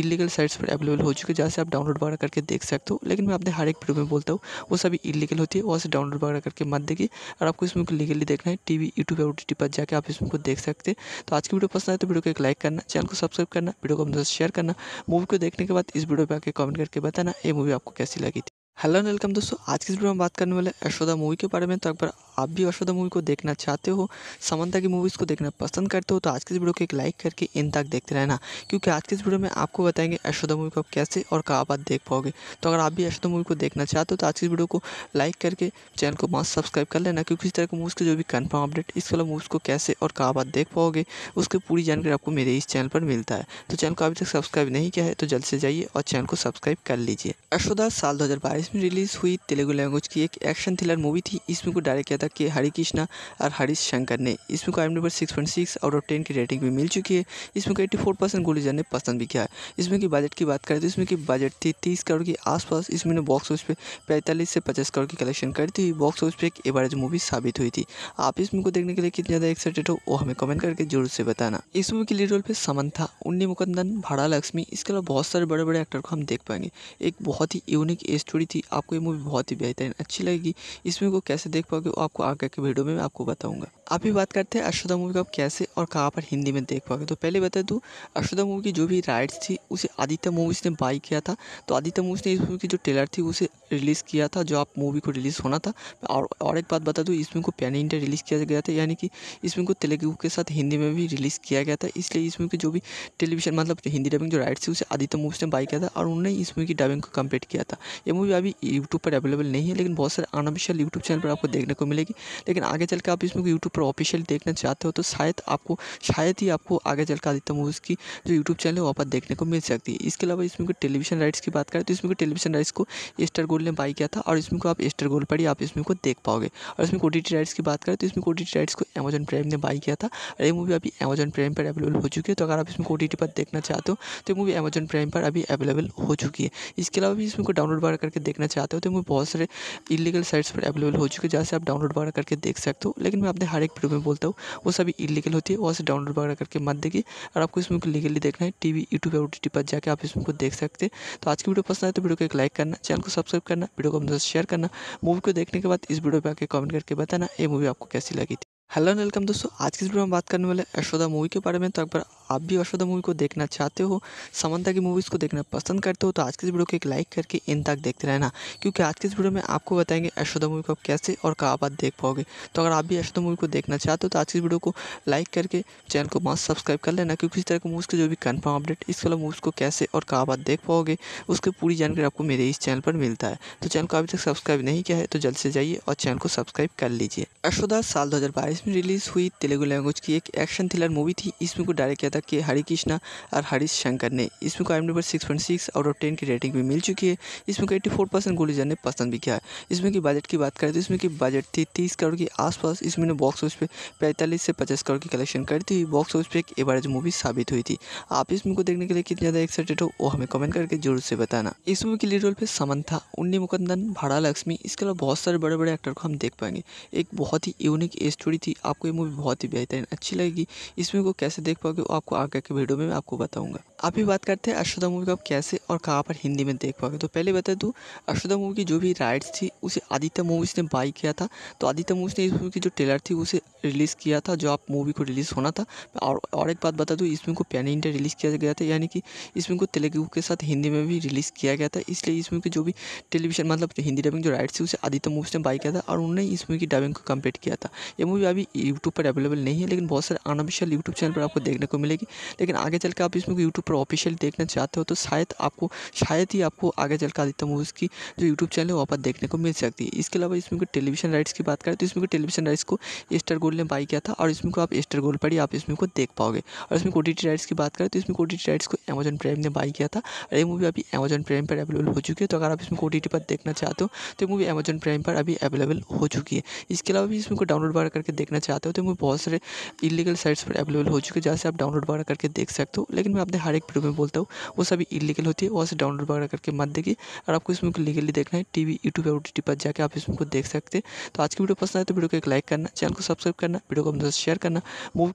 इलीगल साइट्स पर अवेलेबल हो चुकी है जहाँ से आप डाउनलोड वगैरह करके देख सकते हो लेकिन मैं अपने हर लाइक वीडियो में बोलता हूँ वो सभी इलीगल होती है वहाँ से डाउनलोड वगैरह करके मत देगी और आपको इसमें को लीगली देखना है टी वी यूट्यूब और टी पर जाकर आप इसमें को देख सकते हैं तो आज की वीडियो पसंद आए तो वीडियो को एक लाइक करना चैनल को सब्सक्राइब करना वीडियो को अपने साथ शेयर करना मूवी को देखने के बाद इस वीडियो पर आकर कमेंट करके बताना ये मूवी आपको कैसी लगी थी हेलो एंड वेलकम दोस्तों आज की वीडियो में बात करने वाले यशोदा मूवी के बारे में तो अगर आप भी यशोदा मूवी को देखना चाहते हो समंता की मूवीज़ को देखना पसंद करते हो तो आज की इस वीडियो को एक लाइक करके इन तक देखते रहना क्योंकि आज की इस वीडियो में आपको बताएंगे यशोदा मूवी को आप कैसे और कहाँ बात देख पाओगे तो अगर आप भी यशोदा मूवी को देखना चाहते हो तो आज की वीडियो को लाइक करके चैनल को मास्क सब्सक्राइब कर लेना क्योंकि इस तरह के मूवीज़ के जो भी कन्फर्म अपडेट इस वाला मूवीज़ को कैसे और कहाँ बात देख पाओगे उसकी पूरी जानकारी आपको मेरे इस चैनल पर मिलता है तो चैनल को अभी तक सब्सक्राइब नहीं किया है तो जल्द से जाइए और चैनल को सब्सक्राइब कर लीजिए यशोदा साल दो इसमें रिलीज़ हुई तेलुगु लैंग्वेज की एक एक्शन थ्रिलर मूवी थी इसमें को डायरेक्ट किया था के हरि कृष्णा और हरीश शंकर ने इसमें को आई number six point six out of ten की रेटिंग भी मिल चुकी है इसमें को एट्टी फोर परसेंट गुलिजर ने पसंद भी किया है इसमें की बजट की बात करें तो इसमें की बजट थी तीस करोड़ के आसपास इसमें बॉक्स ऑफिस पे पैंतालीस से पचास करोड़ की कलेक्शन करती हुई बॉक्स ऑफिस पे एक एवरेज मूवी साबित हुई थी आप इस मूवी को देखने के लिए कितने ज़्यादा एक्साइटेड हो वो हमें कमेंट करके जरूर से बताना इस मूवी के लीड रोल पर समन था उन्नी मुकंदन भाड़ा लक्ष्मी इसके अलावा बहुत सारे बड़े बड़े एक्टर को हम देख पाएंगे एक बहुत ही यूनिक स्टोरी थी आपको ये मूवी बहुत ही बेहतरीन अच्छी लगेगी इस मूवी को कैसे देख पाओगे वो आपको आगे के वीडियो में मैं आपको बताऊंगा आप भी बात करते हैं अशोधा मूवी को आप कैसे और कहाँ पर हिंदी में देख पाओगे तो पहले बता दूँ अशोधा मूवी की जो भी राइट्स थी उसे आदित्य मूवीज़ ने बाई किया था तो आदित्य मूवीज़ ने इस मूवी की जो ट्रेलर थी उसे रिलीज़ किया था जो आप मूवी को रिलीज़ होना था और और एक बात बता दूँ इसमें को पैन इंडिया रिलीज़ किया गया था यानी कि इसमें को तेलुगु के साथ हिंदी में भी रिलीज़ किया गया था इसलिए इसमें की जो भी टेलीविजन मतलब हिंदी डबिंग जो राइट्स थी उसे आदित्य मूवीज़ ने बाई किया था और उन्होंने इस मूवी की डबिंग को कम्प्लीट किया था यह मूवी अभी यूट्यूब पर अवेलेबल नहीं है लेकिन बहुत सारे अनऑफिशियल यूट्यूब चैनल पर आपको देखने को मिलेगी लेकिन आगे चल के आप इसमें यूट्यूब पर ऑफिशियल देखना चाहते हो तो शायद आपको शायद ही आपको आगे चल के आदित्य मूवीज़ की जो यूट्यूब चैनल है वहाँ पर देखने को मिल सकती है इसके अलावा इसमें टेलीविजन राइट्स की बात करें तो इसमें टेलीविजन राइट्स को एस्टर गोल्ड ने बाई किया था और इसमें को आप एस्टर गोल्ड पर ही आप इसमें को देख पाओगे और इसमें कोटीटी राइट्स की बात करें तो इसमें कोटीटी राइट्स को अमेजन प्राइम ने बाई किया था और ये मूवी अभी अमेजन प्राइम पर अवेलेबल हो चुकी है तो अगर आप इसमें कोटीटी पर देखना चाहते हो तो मूवी अमेजन प्राइम पर अभी अवेलेबल हो चुकी है इसके अलावा भी इसमें को डाउनलोड बार करके देख देखना चाहते हो तो वो बहुत सारे इलीगल साइट्स पर अवेलेबल हो चुके हैं जहाँ से आप डाउनलोड वगैरह करके देख सकते हो लेकिन मैं अपने हर एक वीडियो में बोलता हूँ वो सभी इलीगल होती है वहाँ से डाउनलोड वगैरह करके मत देखिए और आपको इसमें लीगली देखना है टी वी यूट्यूब और टी पर जाकर आप इसमें को देख सकते हैं तो आज की वीडियो पसंद आए तो वीडियो को एक लाइक करना चैनल को सब्सक्राइब करना वीडियो को हम शेयर करना मूवी को देखने के बाद इस वीडियो पर आकर कमेंट करके बताना ये मूवी आपको कैसी लगी हेलो एंड वेलकम दोस्तों आज की इस वीडियो में बात करने वाले यशोदा मूवी के बारे में तो बार आप भी यशोदा मूवी को देखना चाहते हो समंता की मूवीज़ को देखना पसंद करते हो तो आज की इस वीडियो को एक लाइक करके इन तक देखते रहना क्योंकि आज की इस वीडियो में आपको बताएंगे यशोदा मूवी को आप कैसे और कहाँ बात देख पाओगे तो अगर आप भी यशोदा मूवी को देखना चाहते हो तो आज की इस वीडियो को लाइक करके चैनल को मास्क सब्सक्राइब कर लेना क्योंकि इस तरह के मूवीज़ के जो भी कन्फर्म अपडेट इस वाला मूवीज़ को कैसे और कहाँ बात देख पाओगे उसकी पूरी जानकारी आपको मेरे इस चैनल पर मिलता है तो चैनल को अभी तक सब्सक्राइब नहीं किया है तो जल्द से जाइए और चैनल को सब्सक्राइब कर लीजिए यशोदा साल दो 2022 में रिलीज़ हुई तेलुगु लैंग्वेज की एक एक्शन थ्रिलर मूवी थी इसमें को डायरेक्ट किया था कि हरि कृष्णा और हरीश शंकर ने इसमें को आई number six point six out of ten की रेटिंग भी मिल चुकी है इसमें को एट्टी फोर परसेंट गुलिजन ने पसंद भी किया है इसमें की बजट की बात करें तो इसमें की बजट थी तीस करोड़ के आसपास इसमें बॉक्स ऑफिस पे पैंतालीस से पचास करोड़ की कलेक्शन करती हुई बॉक्स ऑफिस पर एक एवरेज मूवी साबित हुई थी आप इस मूवी को देखने के लिए कितने ज़्यादा एक्साइटेड हो वो हमें कमेंट करके जरूर से बताना इस मूवी के लीड रोल पे समन था उन्नी मुकंदन भाड़ा लक्ष्मी इसके अलावा बहुत सारे बड़े बड़े एक्टर को हम देख पाएंगे एक बहुत ही यूनिक स्टोरी थी आपको ये मूवी बहुत ही बेहतरीन अच्छी लगेगी इस मूवी को कैसे देख पाओगे वो आपको आगे के वीडियो में मैं आपको बताऊंगा आप ही बात करते हैं अशोधा मूवी को आप कैसे और कहाँ पर हिंदी में देख पाओगे तो पहले बता दूँ अशोधा मूवी की जो भी राइट्स थी उसे आदित्य मूवीज़ ने बाई किया था तो आदित्य मूवीज़ ने इस मूवी की जो ट्रेलर थी उसे रिलीज़ किया था जो आप मूवी को रिलीज़ होना था और और एक बात बता दूँ इस मूवी को पैन इंडिया रिलीज़ किया गया था यानी कि इस मूवी को तेलुगु के साथ हिंदी में भी रिलीज़ किया गया था इसलिए इस मूवी की जो भी टेलीविजन मतलब हिंदी डबिंग जो राइट्स थी उसे आदित्य मूवीज़ ने बाई किया था और उन्होंने इस मूवी की डबिंग को कम्प्लीट किया था यह मूवी अभी यूट्यूब पर अवेलेबल नहीं है लेकिन बहुत सारे अनऑफिशियल यूट्यूब चैनल पर आपको देखने को मिलेगी लेकिन आगे चल के आप इसमें यूट्यूब पर ऑफिशियल देखना चाहते हो तो शायद आपको शायद ही आपको आगे चल के आदित्य मूवीज़ की जो यूट्यूब चैनल है वहाँ पर देखने को मिल सकती है इसके अलावा इसमें टेलीविजन राइट्स की बात करें तो इसमें टेलीविजन राइट्स को स्टार गोल्ड ने बाई किया था और इसमें को आप स्टार गोल्ड पर ही आप इसमें को देख पाओगे और इसमें कोटी राइट्स की बात करें तो इसमें कोटी राइट्स को अमेजन प्राइम ने बाई किया था और ये मूवी अभी अमेजन प्राइम पर अवेलेबल हो चुकी है तो अगर आप इसमें कोटी पर देखना चाहते हो तो ये मूवी अमेजन प्राइम पर अभी अवेलेबल हो चुकी है इसके अलावा भी इसमें को डाउनलोड बार करके देखना चाहते हो तो मैं बहुत सारे इलीगल साइट्स पर अवेलेबल हो चुके हैं जहाँ से आप डाउनलोड वगैरह करके देख सकते हो लेकिन मैं अपने हर एक वीडियो में बोलता हूँ वो सभी इलीगल होती है वहाँ से डाउनलोड वगैरह करके मत देखिए और आपको इसमें लीगली देखना है टी वी यूट्यूब और टी पर जाकर आप इसमें को देख सकते हैं तो आज की वीडियो पसंद आए तो वीडियो को एक लाइक करना चैनल को सब्सक्राइब करना वीडियो को अपने साथ शेयर करना मूव